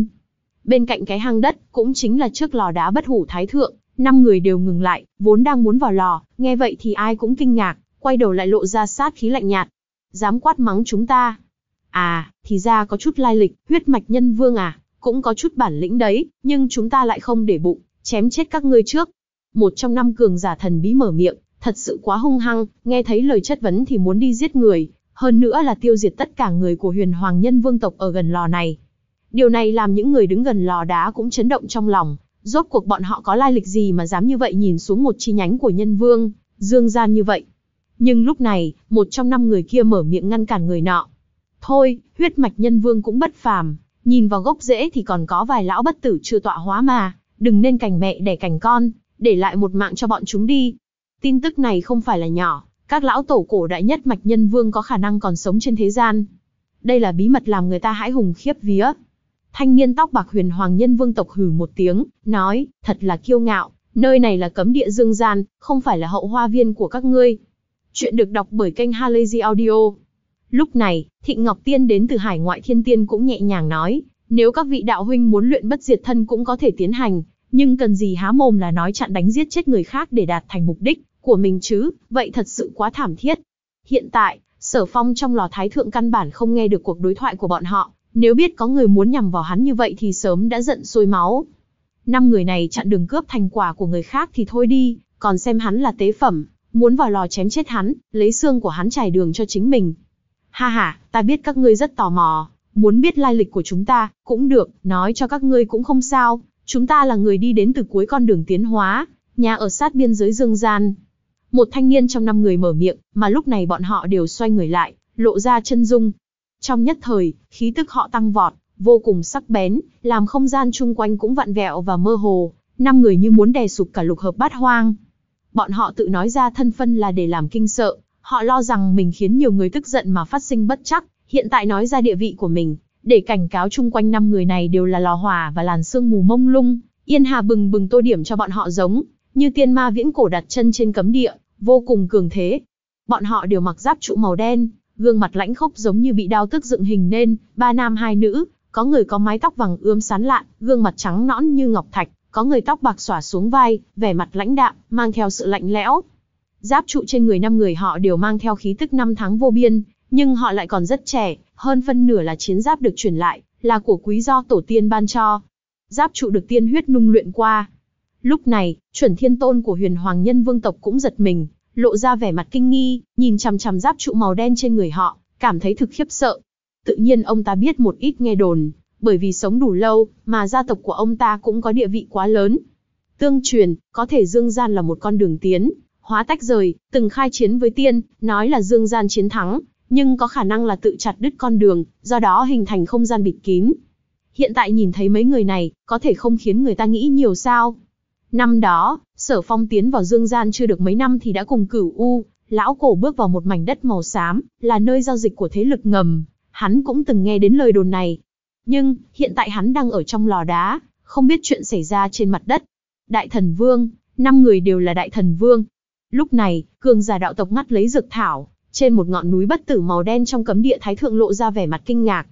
Bên cạnh cái hang đất, cũng chính là trước lò đá bất hủ thái thượng, năm người đều ngừng lại, vốn đang muốn vào lò, nghe vậy thì ai cũng kinh ngạc, quay đầu lại lộ ra sát khí lạnh nhạt. Dám quát mắng chúng ta. À, thì ra có chút lai lịch, huyết mạch nhân vương à, cũng có chút bản lĩnh đấy, nhưng chúng ta lại không để bụng, chém chết các ngươi trước, một trong năm cường giả thần bí mở miệng, thật sự quá hung hăng, nghe thấy lời chất vấn thì muốn đi giết người, hơn nữa là tiêu diệt tất cả người của huyền hoàng nhân vương tộc ở gần lò này. Điều này làm những người đứng gần lò đá cũng chấn động trong lòng, rốt cuộc bọn họ có lai lịch gì mà dám như vậy nhìn xuống một chi nhánh của nhân vương, dương gian như vậy. Nhưng lúc này, một trong năm người kia mở miệng ngăn cản người nọ. Thôi, huyết mạch nhân vương cũng bất phàm, nhìn vào gốc rễ thì còn có vài lão bất tử chưa tọa hóa mà, đừng nên cành mẹ để cành con, để lại một mạng cho bọn chúng đi. Tin tức này không phải là nhỏ, các lão tổ cổ đại nhất mạch nhân vương có khả năng còn sống trên thế gian. Đây là bí mật làm người ta hãi hùng khiếp vía. Thanh niên tóc bạc huyền hoàng nhân vương tộc hừ một tiếng, nói, thật là kiêu ngạo, nơi này là cấm địa dương gian, không phải là hậu hoa viên của các ngươi. Chuyện được đọc bởi kênh Halazy Audio. Lúc này, Thịnh Ngọc Tiên đến từ hải ngoại thiên tiên cũng nhẹ nhàng nói, nếu các vị đạo huynh muốn luyện bất diệt thân cũng có thể tiến hành, nhưng cần gì há mồm là nói chặn đánh giết chết người khác để đạt thành mục đích của mình chứ, vậy thật sự quá thảm thiết. Hiện tại, Sở Phong trong lò thái thượng căn bản không nghe được cuộc đối thoại của bọn họ, nếu biết có người muốn nhằm vào hắn như vậy thì sớm đã giận sôi máu. Năm người này chặn đường cướp thành quả của người khác thì thôi đi, còn xem hắn là tế phẩm, muốn vào lò chém chết hắn, lấy xương của hắn trải đường cho chính mình. Ha ha, ta biết các ngươi rất tò mò, muốn biết lai lịch của chúng ta, cũng được, nói cho các ngươi cũng không sao, Chúng ta là người đi đến từ cuối con đường tiến hóa, nhà ở sát biên giới dương gian. Một thanh niên trong năm người mở miệng, mà lúc này bọn họ đều xoay người lại, lộ ra chân dung. Trong nhất thời, khí tức họ tăng vọt, vô cùng sắc bén, làm không gian chung quanh cũng vặn vẹo và mơ hồ, năm người như muốn đè sụp cả lục hợp bát hoang. Bọn họ tự nói ra thân phân là để làm kinh sợ, họ lo rằng mình khiến nhiều người tức giận mà phát sinh bất chắc, hiện tại nói ra địa vị của mình, để cảnh cáo chung quanh năm người này đều là lò hỏa và làn sương mù mông lung, Yên Hà bừng bừng tô điểm cho bọn họ giống, như tiên ma viễn cổ đặt chân trên cấm địa, vô cùng cường thế. Bọn họ đều mặc giáp trụ màu đen, gương mặt lãnh khốc giống như bị đao tức dựng hình nên, ba nam hai nữ, có người có mái tóc vàng ươm sán lạn, gương mặt trắng nõn như ngọc thạch, có người tóc bạc xõa xuống vai, vẻ mặt lãnh đạm, mang theo sự lạnh lẽo. Giáp trụ trên người năm người họ đều mang theo khí tức năm tháng vô biên, nhưng họ lại còn rất trẻ, hơn phân nửa là chiến giáp được chuyển lại, là của quý do tổ tiên ban cho. Giáp trụ được tiên huyết nung luyện qua. Lúc này, chuẩn thiên tôn của huyền hoàng nhân vương tộc cũng giật mình, lộ ra vẻ mặt kinh nghi, nhìn chằm chằm giáp trụ màu đen trên người họ, cảm thấy thực khiếp sợ. Tự nhiên ông ta biết một ít nghe đồn, bởi vì sống đủ lâu, mà gia tộc của ông ta cũng có địa vị quá lớn. Tương truyền, có thể dương gian là một con đường tiến, hóa tách rời, từng khai chiến với tiên, nói là dương gian chiến thắng, nhưng có khả năng là tự chặt đứt con đường, do đó hình thành không gian bịt kín. Hiện tại nhìn thấy mấy người này, có thể không khiến người ta nghĩ nhiều sao. Năm đó, Sở Phong tiến vào dương gian chưa được mấy năm thì đã cùng cửu U, lão cổ bước vào một mảnh đất màu xám, là nơi giao dịch của thế lực ngầm. Hắn cũng từng nghe đến lời đồn này. Nhưng, hiện tại hắn đang ở trong lò đá, không biết chuyện xảy ra trên mặt đất. Đại thần vương, năm người đều là đại thần vương. Lúc này, cường giả đạo tộc ngắt lấy dược thảo, trên một ngọn núi bất tử màu đen trong cấm địa Thái Thượng lộ ra vẻ mặt kinh ngạc.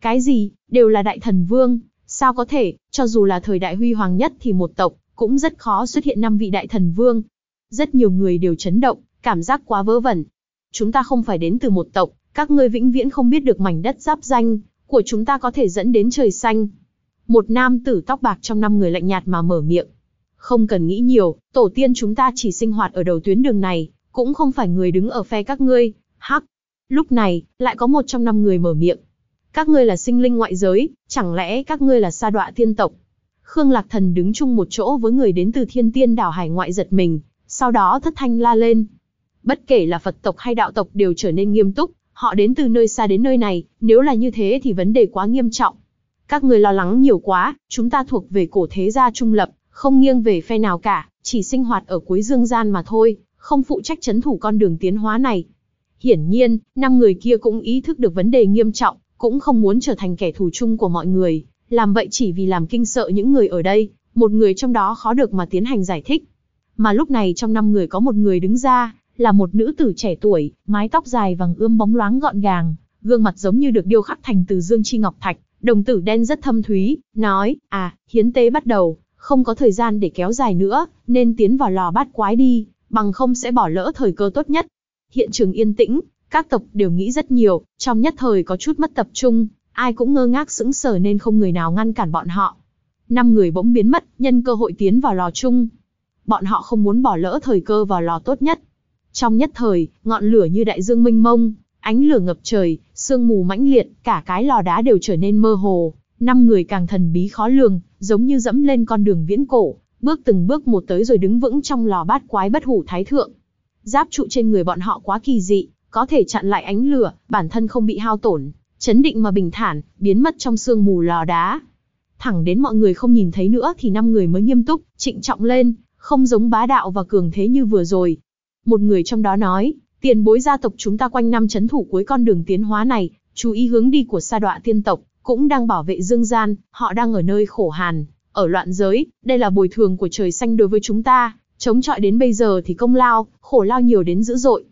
Cái gì, đều là đại thần vương, sao có thể, cho dù là thời đại huy hoàng nhất thì một tộc, cũng rất khó xuất hiện năm vị đại thần vương. Rất nhiều người đều chấn động, cảm giác quá vớ vẩn. Chúng ta không phải đến từ một tộc, các ngươi vĩnh viễn không biết được mảnh đất giáp danh, của chúng ta có thể dẫn đến trời xanh. Một nam tử tóc bạc trong năm người lạnh nhạt mà mở miệng. Không cần nghĩ nhiều, tổ tiên chúng ta chỉ sinh hoạt ở đầu tuyến đường này, cũng không phải người đứng ở phe các ngươi, hắc. Lúc này, lại có một trong năm người mở miệng. Các ngươi là sinh linh ngoại giới, chẳng lẽ các ngươi là sa đọa thiên tộc? Khương Lạc Thần đứng chung một chỗ với người đến từ thiên tiên đảo hải ngoại giật mình, sau đó thất thanh la lên. Bất kể là Phật tộc hay đạo tộc đều trở nên nghiêm túc, họ đến từ nơi xa đến nơi này, nếu là như thế thì vấn đề quá nghiêm trọng. Các người lo lắng nhiều quá, chúng ta thuộc về cổ thế gia trung lập, không nghiêng về phe nào cả, chỉ sinh hoạt ở cuối dương gian mà thôi không phụ trách chấn thủ con đường tiến hóa này. Hiển nhiên, năm người kia cũng ý thức được vấn đề nghiêm trọng, cũng không muốn trở thành kẻ thù chung của mọi người, làm vậy chỉ vì làm kinh sợ những người ở đây, một người trong đó khó được mà tiến hành giải thích. Mà lúc này trong năm người có một người đứng ra, là một nữ tử trẻ tuổi, mái tóc dài vàng ươm bóng loáng gọn gàng, gương mặt giống như được điêu khắc thành từ dương chi ngọc thạch, đồng tử đen rất thâm thúy, nói, à, hiến tế bắt đầu, không có thời gian để kéo dài nữa, nên tiến vào lò bát quái đi bằng không sẽ bỏ lỡ thời cơ tốt nhất. Hiện trường yên tĩnh, các tộc đều nghĩ rất nhiều, trong nhất thời có chút mất tập trung, ai cũng ngơ ngác sững sờ nên không người nào ngăn cản bọn họ. Năm người bỗng biến mất, nhân cơ hội tiến vào lò chung. Bọn họ không muốn bỏ lỡ thời cơ vào lò tốt nhất. Trong nhất thời, ngọn lửa như đại dương mênh mông, ánh lửa ngập trời, sương mù mãnh liệt, cả cái lò đá đều trở nên mơ hồ. Năm người càng thần bí khó lường, giống như dẫm lên con đường viễn cổ, bước từng bước một tới rồi đứng vững trong lò bát quái bất hủ thái thượng. Giáp trụ trên người bọn họ quá kỳ dị, có thể chặn lại ánh lửa, bản thân không bị hao tổn, chấn định mà bình thản, biến mất trong sương mù lò đá. Thẳng đến mọi người không nhìn thấy nữa thì năm người mới nghiêm túc, trịnh trọng lên, không giống bá đạo và cường thế như vừa rồi. Một người trong đó nói, tiền bối gia tộc chúng ta quanh năm chấn thủ cuối con đường tiến hóa này, chú ý hướng đi của sa đọa tiên tộc, cũng đang bảo vệ dương gian, họ đang ở nơi khổ hàn. Ở loạn giới, đây là bồi thường của trời xanh đối với chúng ta, chống chọi đến bây giờ thì công lao, khổ lao nhiều đến dữ dội.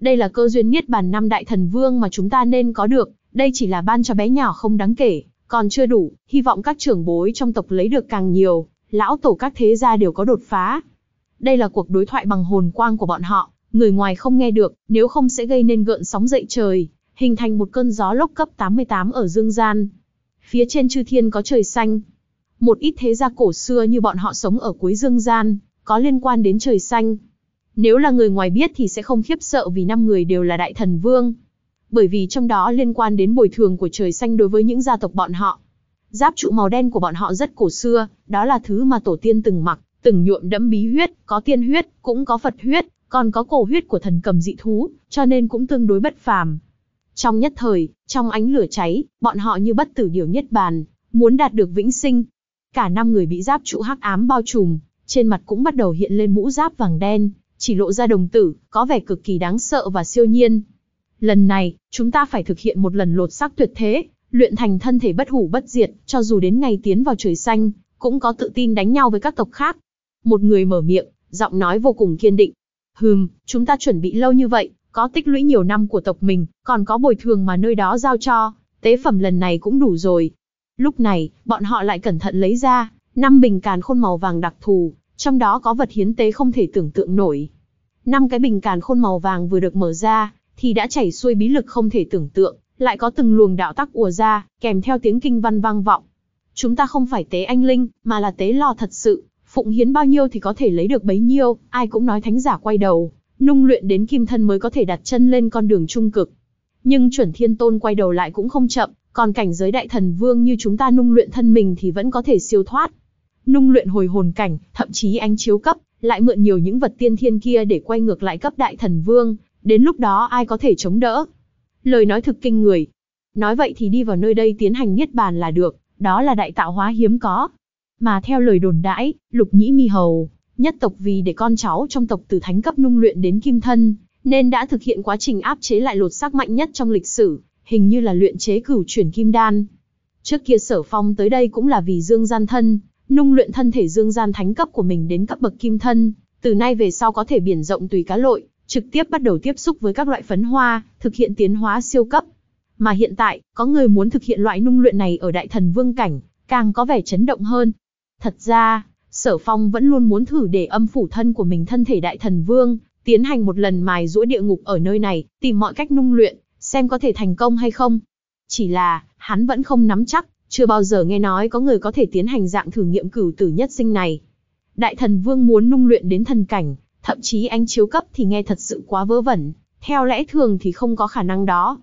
Đây là cơ duyên niết bàn năm đại thần vương mà chúng ta nên có được, đây chỉ là ban cho bé nhỏ không đáng kể, còn chưa đủ, hy vọng các trưởng bối trong tộc lấy được càng nhiều, lão tổ các thế gia đều có đột phá. Đây là cuộc đối thoại bằng hồn quang của bọn họ, người ngoài không nghe được, nếu không sẽ gây nên gợn sóng dậy trời, hình thành một cơn gió lốc cấp 88 ở dương gian. Phía trên chư thiên có trời xanh, một ít thế gia cổ xưa như bọn họ sống ở cuối dương gian, có liên quan đến trời xanh. Nếu là người ngoài biết thì sẽ không khiếp sợ vì năm người đều là đại thần vương, bởi vì trong đó liên quan đến bồi thường của trời xanh đối với những gia tộc bọn họ. Giáp trụ màu đen của bọn họ rất cổ xưa, đó là thứ mà tổ tiên từng mặc, từng nhuộm đẫm bí huyết, có tiên huyết, cũng có Phật huyết, còn có cổ huyết của thần cầm dị thú, cho nên cũng tương đối bất phàm. Trong nhất thời, trong ánh lửa cháy, bọn họ như bất tử điều nhất bàn, muốn đạt được vĩnh sinh, Cả năm người bị giáp trụ hắc ám bao trùm, trên mặt cũng bắt đầu hiện lên mũ giáp vàng đen, chỉ lộ ra đồng tử, có vẻ cực kỳ đáng sợ và siêu nhiên. Lần này, chúng ta phải thực hiện một lần lột xác tuyệt thế, luyện thành thân thể bất hủ bất diệt, cho dù đến ngày tiến vào trời xanh, cũng có tự tin đánh nhau với các tộc khác. Một người mở miệng, giọng nói vô cùng kiên định. Hừm, chúng ta chuẩn bị lâu như vậy, có tích lũy nhiều năm của tộc mình, còn có bồi thường mà nơi đó giao cho, tế phẩm lần này cũng đủ rồi, Lúc này, bọn họ lại cẩn thận lấy ra, năm bình càn khôn màu vàng đặc thù, trong đó có vật hiến tế không thể tưởng tượng nổi. Năm cái bình càn khôn màu vàng vừa được mở ra, thì đã chảy xuôi bí lực không thể tưởng tượng, lại có từng luồng đạo tắc ùa ra, kèm theo tiếng kinh văn vang vọng. Chúng ta không phải tế anh linh, mà là tế lo thật sự, phụng hiến bao nhiêu thì có thể lấy được bấy nhiêu, ai cũng nói thánh giả quay đầu, nung luyện đến kim thân mới có thể đặt chân lên con đường trung cực. Nhưng chuẩn thiên tôn quay đầu lại cũng không chậm, còn cảnh giới đại thần vương như chúng ta nung luyện thân mình thì vẫn có thể siêu thoát. Nung luyện hồi hồn cảnh, thậm chí ánh chiếu cấp, lại mượn nhiều những vật tiên thiên kia để quay ngược lại cấp đại thần vương, đến lúc đó ai có thể chống đỡ. Lời nói thực kinh người. Nói vậy thì đi vào nơi đây tiến hành niết bàn là được, đó là đại tạo hóa hiếm có. Mà theo lời đồn đãi, lục nhĩ mi hầu, nhất tộc vì để con cháu trong tộc từ thánh cấp nung luyện đến kim thân, nên đã thực hiện quá trình áp chế lại lột xác mạnh nhất trong lịch sử, hình như là luyện chế cửu chuyển kim đan. Trước kia sở phong tới đây cũng là vì dương gian thân, nung luyện thân thể dương gian thánh cấp của mình đến cấp bậc kim thân, từ nay về sau có thể biển rộng tùy cá lội, trực tiếp bắt đầu tiếp xúc với các loại phấn hoa, thực hiện tiến hóa siêu cấp. Mà hiện tại, có người muốn thực hiện loại nung luyện này ở đại thần vương cảnh, càng có vẻ chấn động hơn. Thật ra, sở phong vẫn luôn muốn thử để âm phủ thân của mình thân thể đại thần vương, tiến hành một lần mài rũa địa ngục ở nơi này, tìm mọi cách nung luyện, xem có thể thành công hay không. Chỉ là, hắn vẫn không nắm chắc, chưa bao giờ nghe nói có người có thể tiến hành dạng thử nghiệm cửu tử nhất sinh này. Đại thần vương muốn nung luyện đến thần cảnh, thậm chí anh chiếu cấp thì nghe thật sự quá vớ vẩn, theo lẽ thường thì không có khả năng đó.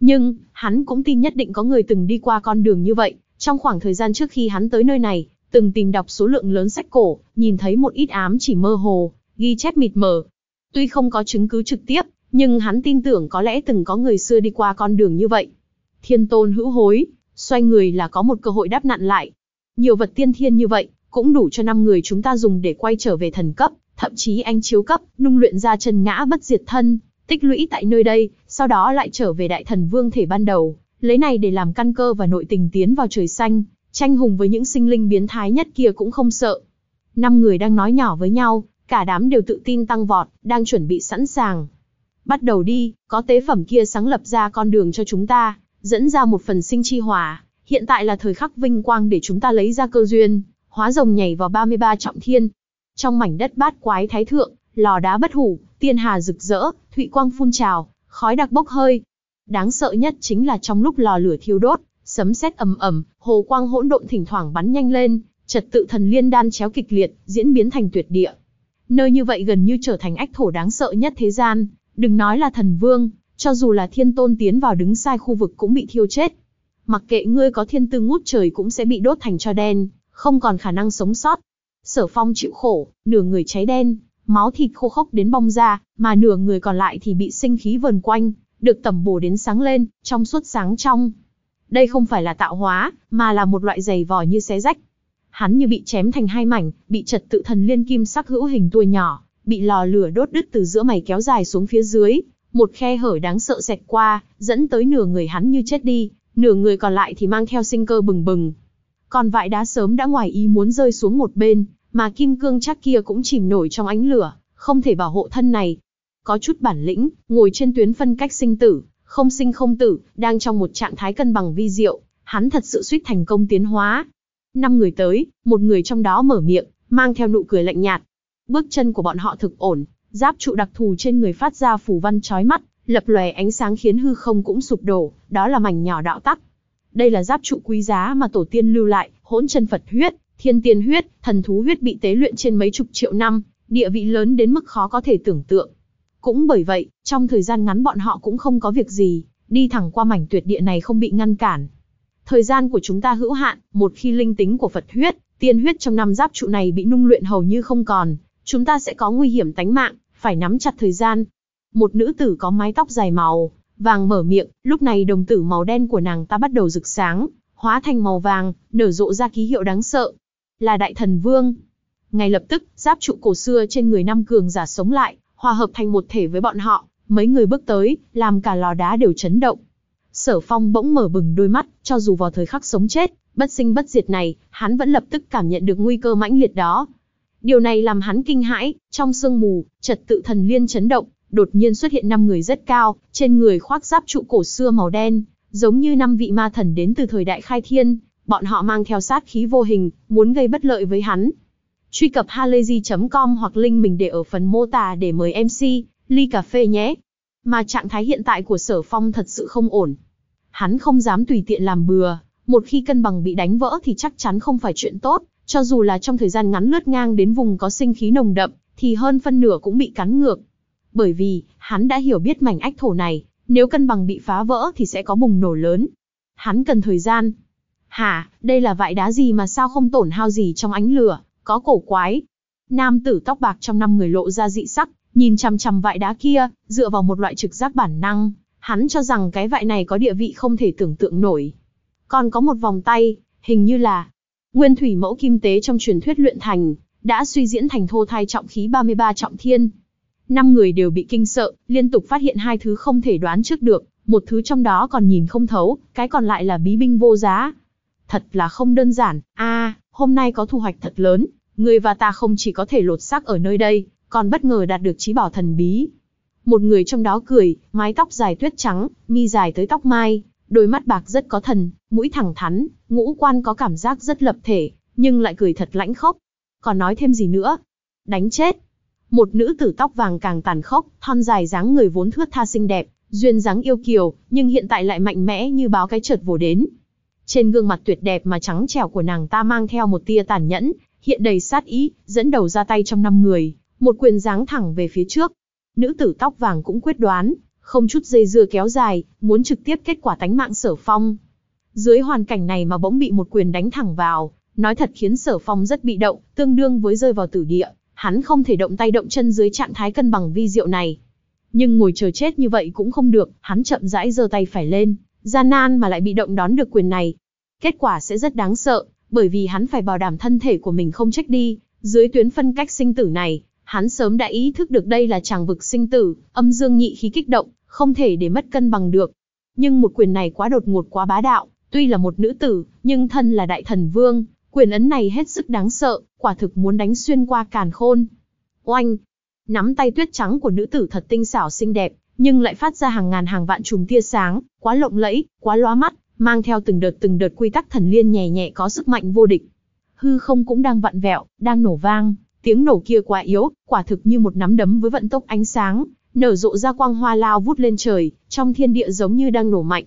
Nhưng, hắn cũng tin nhất định có người từng đi qua con đường như vậy, trong khoảng thời gian trước khi hắn tới nơi này, từng tìm đọc số lượng lớn sách cổ, nhìn thấy một ít ám chỉ mơ hồ, ghi chép mịt mờ. Tuy không có chứng cứ trực tiếp, nhưng hắn tin tưởng có lẽ từng có người xưa đi qua con đường như vậy. Thiên tôn hữu hối, xoay người là có một cơ hội đáp nặn lại. Nhiều vật tiên thiên như vậy, cũng đủ cho năm người chúng ta dùng để quay trở về thần cấp, thậm chí anh chiếu cấp, nung luyện ra chân ngã bất diệt thân, tích lũy tại nơi đây, sau đó lại trở về đại thần vương thể ban đầu, lấy này để làm căn cơ và nội tình tiến vào trời xanh, tranh hùng với những sinh linh biến thái nhất kia cũng không sợ. Năm người đang nói nhỏ với nhau, cả đám đều tự tin tăng vọt, đang chuẩn bị sẵn sàng. Bắt đầu đi, có tế phẩm kia sáng lập ra con đường cho chúng ta, dẫn ra một phần sinh chi hỏa, hiện tại là thời khắc vinh quang để chúng ta lấy ra cơ duyên, hóa rồng nhảy vào 33 trọng thiên. Trong mảnh đất bát quái thái thượng, lò đá bất hủ, tiên hà rực rỡ, thụy quang phun trào, khói đặc bốc hơi. Đáng sợ nhất chính là trong lúc lò lửa thiêu đốt, sấm sét ầm ầm, hồ quang hỗn độn thỉnh thoảng bắn nhanh lên, trật tự thần liên đan chéo kịch liệt, diễn biến thành tuyệt địa. Nơi như vậy gần như trở thành ách thổ đáng sợ nhất thế gian, Đừng nói là thần vương, cho dù là thiên tôn tiến vào đứng sai khu vực cũng bị thiêu chết. Mặc kệ ngươi có thiên tư ngút trời cũng sẽ bị đốt thành cho đen, không còn khả năng sống sót. Sở phong chịu khổ, nửa người cháy đen, máu thịt khô khốc đến bong ra, mà nửa người còn lại thì bị sinh khí vần quanh, được tẩm bổ đến sáng lên, trong suốt sáng trong. Đây không phải là tạo hóa, mà là một loại giày vò như xé rách. Hắn như bị chém thành hai mảnh, bị trật tự thần liên kim sắc hữu hình tua nhỏ, bị lò lửa đốt đứt từ giữa mày kéo dài xuống phía dưới, một khe hở đáng sợ xẹt qua, dẫn tới nửa người hắn như chết đi, nửa người còn lại thì mang theo sinh cơ bừng bừng. Còn vại đá sớm đã ngoài ý muốn rơi xuống một bên, mà kim cương chắc kia cũng chìm nổi trong ánh lửa, không thể bảo hộ thân này. Có chút bản lĩnh, ngồi trên tuyến phân cách sinh tử, không sinh không tử, đang trong một trạng thái cân bằng vi diệu, hắn thật sự suýt thành công tiến hóa. Năm người tới, một người trong đó mở miệng, mang theo nụ cười lạnh nhạt, Bước chân của bọn họ thực ổn, giáp trụ đặc thù trên người phát ra phủ văn trói mắt, lập lòe ánh sáng khiến hư không cũng sụp đổ, đó là mảnh nhỏ đạo tắc. Đây là giáp trụ quý giá mà tổ tiên lưu lại, hỗn chân Phật huyết, thiên tiên huyết, thần thú huyết bị tế luyện trên mấy chục triệu năm, địa vị lớn đến mức khó có thể tưởng tượng. Cũng bởi vậy, trong thời gian ngắn bọn họ cũng không có việc gì, đi thẳng qua mảnh tuyệt địa này không bị ngăn cản. Thời gian của chúng ta hữu hạn, một khi linh tính của Phật huyết, tiên huyết trong năm giáp trụ này bị nung luyện hầu như không còn, chúng ta sẽ có nguy hiểm tánh mạng, phải nắm chặt thời gian. Một nữ tử có mái tóc dài màu, vàng mở miệng, lúc này đồng tử màu đen của nàng ta bắt đầu rực sáng, hóa thành màu vàng, nở rộ ra ký hiệu đáng sợ. Là đại thần vương. Ngay lập tức, giáp trụ cổ xưa trên người năm cường giả sống lại, hòa hợp thành một thể với bọn họ, mấy người bước tới, làm cả lò đá đều chấn động. Sở phong bỗng mở bừng đôi mắt, cho dù vào thời khắc sống chết, bất sinh bất diệt này, hắn vẫn lập tức cảm nhận được nguy cơ mãnh liệt đó. Điều này làm hắn kinh hãi, trong sương mù, trật tự thần liên chấn động, đột nhiên xuất hiện năm người rất cao, trên người khoác giáp trụ cổ xưa màu đen, giống như năm vị ma thần đến từ thời đại khai thiên, bọn họ mang theo sát khí vô hình, muốn gây bất lợi với hắn. Truy cập halayzi.com hoặc link mình để ở phần mô tả để mời MC, ly cà phê nhé. Mà trạng thái hiện tại của sở phong thật sự không ổn. Hắn không dám tùy tiện làm bừa, một khi cân bằng bị đánh vỡ thì chắc chắn không phải chuyện tốt, cho dù là trong thời gian ngắn lướt ngang đến vùng có sinh khí nồng đậm, thì hơn phân nửa cũng bị cắn ngược. Bởi vì, hắn đã hiểu biết mảnh ách thổ này, nếu cân bằng bị phá vỡ thì sẽ có bùng nổ lớn. Hắn cần thời gian. Hả, đây là vại đá gì mà sao không tổn hao gì trong ánh lửa, có cổ quái. Nam tử tóc bạc trong năm người lộ ra dị sắc, nhìn chằm chằm vại đá kia, dựa vào một loại trực giác bản năng, hắn cho rằng cái vại này có địa vị không thể tưởng tượng nổi. Còn có một vòng tay, hình như là Nguyên thủy mẫu kim tế trong truyền thuyết luyện thành, đã suy diễn thành thô thai trọng khí 33 trọng thiên. Năm người đều bị kinh sợ, liên tục phát hiện hai thứ không thể đoán trước được, một thứ trong đó còn nhìn không thấu, cái còn lại là bí binh vô giá. Thật là không đơn giản, a, à, hôm nay có thu hoạch thật lớn, người và ta không chỉ có thể lột xác ở nơi đây, còn bất ngờ đạt được trí bảo thần bí. Một người trong đó cười, mái tóc dài tuyết trắng, mi dài tới tóc mai, đôi mắt bạc rất có thần, mũi thẳng thắn, ngũ quan có cảm giác rất lập thể, nhưng lại cười thật lãnh khốc. Còn nói thêm gì nữa? Đánh chết! Một nữ tử tóc vàng càng tàn khốc, thon dài dáng người vốn thướt tha xinh đẹp, duyên dáng yêu kiều, nhưng hiện tại lại mạnh mẽ như báo cái chợt vồ đến. Trên gương mặt tuyệt đẹp mà trắng trẻo của nàng ta mang theo một tia tàn nhẫn, hiện đầy sát ý, dẫn đầu ra tay trong năm người, một quyền giáng thẳng về phía trước. Nữ tử tóc vàng cũng quyết đoán, không chút dây dưa kéo dài, muốn trực tiếp kết quả tánh mạng sở phong. Dưới hoàn cảnh này mà bỗng bị một quyền đánh thẳng vào, nói thật khiến sở phong rất bị động, tương đương với rơi vào tử địa, hắn không thể động tay động chân dưới trạng thái cân bằng vi diệu này. Nhưng ngồi chờ chết như vậy cũng không được, hắn chậm rãi giơ tay phải lên, gian nan mà lại bị động đón được quyền này. Kết quả sẽ rất đáng sợ, bởi vì hắn phải bảo đảm thân thể của mình không trách đi, dưới tuyến phân cách sinh tử này, Hắn sớm đã ý thức được đây là chàng vực sinh tử, âm dương nhị khí kích động, không thể để mất cân bằng được. Nhưng một quyền này quá đột ngột quá bá đạo, tuy là một nữ tử, nhưng thân là đại thần vương, quyền ấn này hết sức đáng sợ, quả thực muốn đánh xuyên qua càn khôn. Oanh! Nắm tay tuyết trắng của nữ tử thật tinh xảo xinh đẹp, nhưng lại phát ra hàng ngàn hàng vạn chùm tia sáng, quá lộng lẫy, quá lóa mắt, mang theo từng đợt từng đợt quy tắc thần liên nhẹ nhẹ có sức mạnh vô địch. Hư không cũng đang vặn vẹo, đang nổ vang. Tiếng nổ kia quá yếu, quả thực như một nắm đấm với vận tốc ánh sáng, nở rộ ra quang hoa lao vút lên trời, trong thiên địa giống như đang nổ mạnh.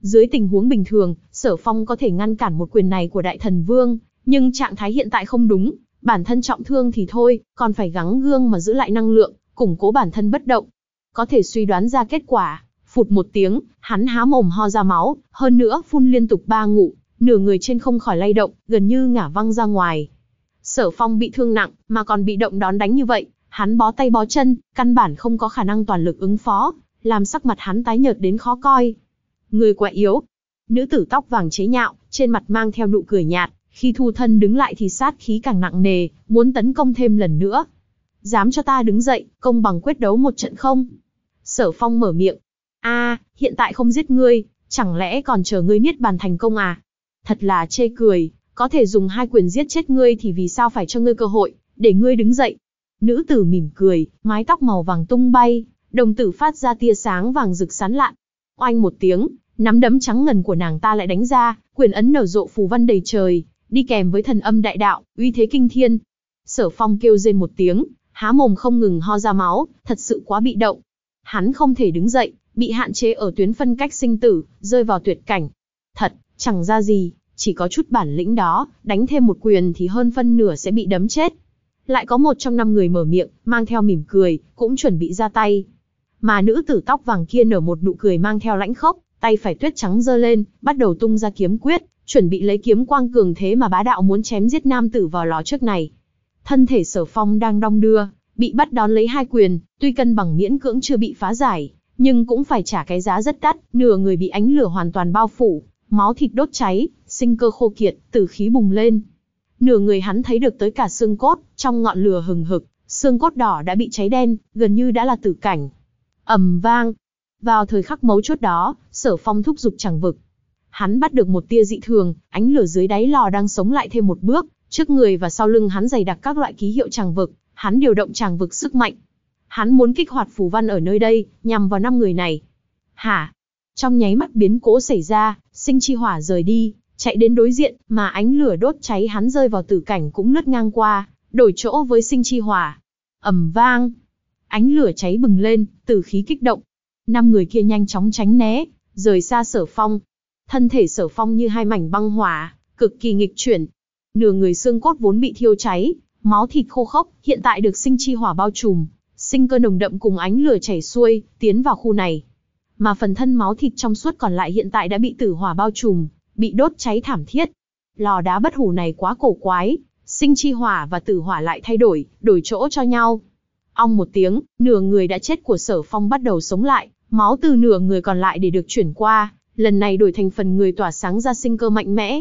Dưới tình huống bình thường, Sở Phong có thể ngăn cản một quyền này của Đại Thần Vương, nhưng trạng thái hiện tại không đúng, bản thân trọng thương thì thôi, còn phải gắng gương mà giữ lại năng lượng, củng cố bản thân bất động. Có thể suy đoán ra kết quả, phụt một tiếng, hắn há mồm ho ra máu, hơn nữa phun liên tục ba ngụ, nửa người trên không khỏi lay động, gần như ngả văng ra ngoài, Sở Phong bị thương nặng, mà còn bị động đón đánh như vậy, hắn bó tay bó chân, căn bản không có khả năng toàn lực ứng phó, làm sắc mặt hắn tái nhợt đến khó coi. Người quá yếu. Nữ tử tóc vàng chế nhạo, trên mặt mang theo nụ cười nhạt, khi thu thân đứng lại thì sát khí càng nặng nề, muốn tấn công thêm lần nữa. Dám cho ta đứng dậy, công bằng quyết đấu một trận không? Sở Phong mở miệng. a hiện tại không giết ngươi, chẳng lẽ còn chờ ngươi niết bàn thành công à? Thật là chê cười, có thể dùng hai quyền giết chết ngươi thì vì sao phải cho ngươi cơ hội, để ngươi đứng dậy. Nữ tử mỉm cười, mái tóc màu vàng tung bay, đồng tử phát ra tia sáng vàng rực sán lạn. Oanh một tiếng, nắm đấm trắng ngần của nàng ta lại đánh ra, quyền ấn nở rộ phù văn đầy trời, đi kèm với thần âm đại đạo, uy thế kinh thiên. Sở phong kêu rên một tiếng, há mồm không ngừng ho ra máu, thật sự quá bị động. Hắn không thể đứng dậy, bị hạn chế ở tuyến phân cách sinh tử, rơi vào tuyệt cảnh. Thật, chẳng ra gì, chỉ có chút bản lĩnh đó, đánh thêm một quyền thì hơn phân nửa sẽ bị đấm chết. Lại có một trong năm người mở miệng, mang theo mỉm cười, cũng chuẩn bị ra tay. Mà nữ tử tóc vàng kia nở một nụ cười mang theo lãnh khốc, tay phải tuyết trắng giơ lên, bắt đầu tung ra kiếm quyết, chuẩn bị lấy kiếm quang cường thế mà bá đạo muốn chém giết nam tử vào lò trước này. Thân thể sở phong đang đong đưa, bị bắt đón lấy hai quyền, tuy cân bằng miễn cưỡng chưa bị phá giải, nhưng cũng phải trả cái giá rất đắt, nửa người bị ánh lửa hoàn toàn bao phủ, máu thịt đốt cháy, sinh cơ khô kiệt, tử khí bùng lên. Nửa người hắn thấy được tới cả xương cốt, trong ngọn lửa hừng hực, xương cốt đỏ đã bị cháy đen, gần như đã là tử cảnh. ầm vang. Vào thời khắc mấu chốt đó, sở phong thúc dục chẳng vực. Hắn bắt được một tia dị thường, ánh lửa dưới đáy lò đang sống lại thêm một bước, trước người và sau lưng hắn dày đặc các loại ký hiệu chẳng vực, hắn điều động chẳng vực sức mạnh. Hắn muốn kích hoạt phù văn ở nơi đây, nhằm vào năm người này. Hả? Trong nháy mắt biến cố xảy ra, sinh chi hỏa rời đi, chạy đến đối diện, mà ánh lửa đốt cháy hắn rơi vào tử cảnh cũng lướt ngang qua, đổi chỗ với sinh chi hỏa. ầm vang, ánh lửa cháy bừng lên, tử khí kích động. Năm người kia nhanh chóng tránh né, rời xa sở phong. Thân thể sở phong như hai mảnh băng hỏa, cực kỳ nghịch chuyển. Nửa người xương cốt vốn bị thiêu cháy, máu thịt khô khốc, hiện tại được sinh chi hỏa bao trùm, sinh cơ nồng đậm cùng ánh lửa chảy xuôi, tiến vào khu này. Mà phần thân máu thịt trong suốt còn lại hiện tại đã bị tử hỏa bao trùm, bị đốt cháy thảm thiết. Lò đá bất hủ này quá cổ quái, sinh chi hỏa và tử hỏa lại thay đổi, đổi chỗ cho nhau. Ong một tiếng, nửa người đã chết của sở phong bắt đầu sống lại, máu từ nửa người còn lại để được chuyển qua, lần này đổi thành phần người tỏa sáng ra sinh cơ mạnh mẽ.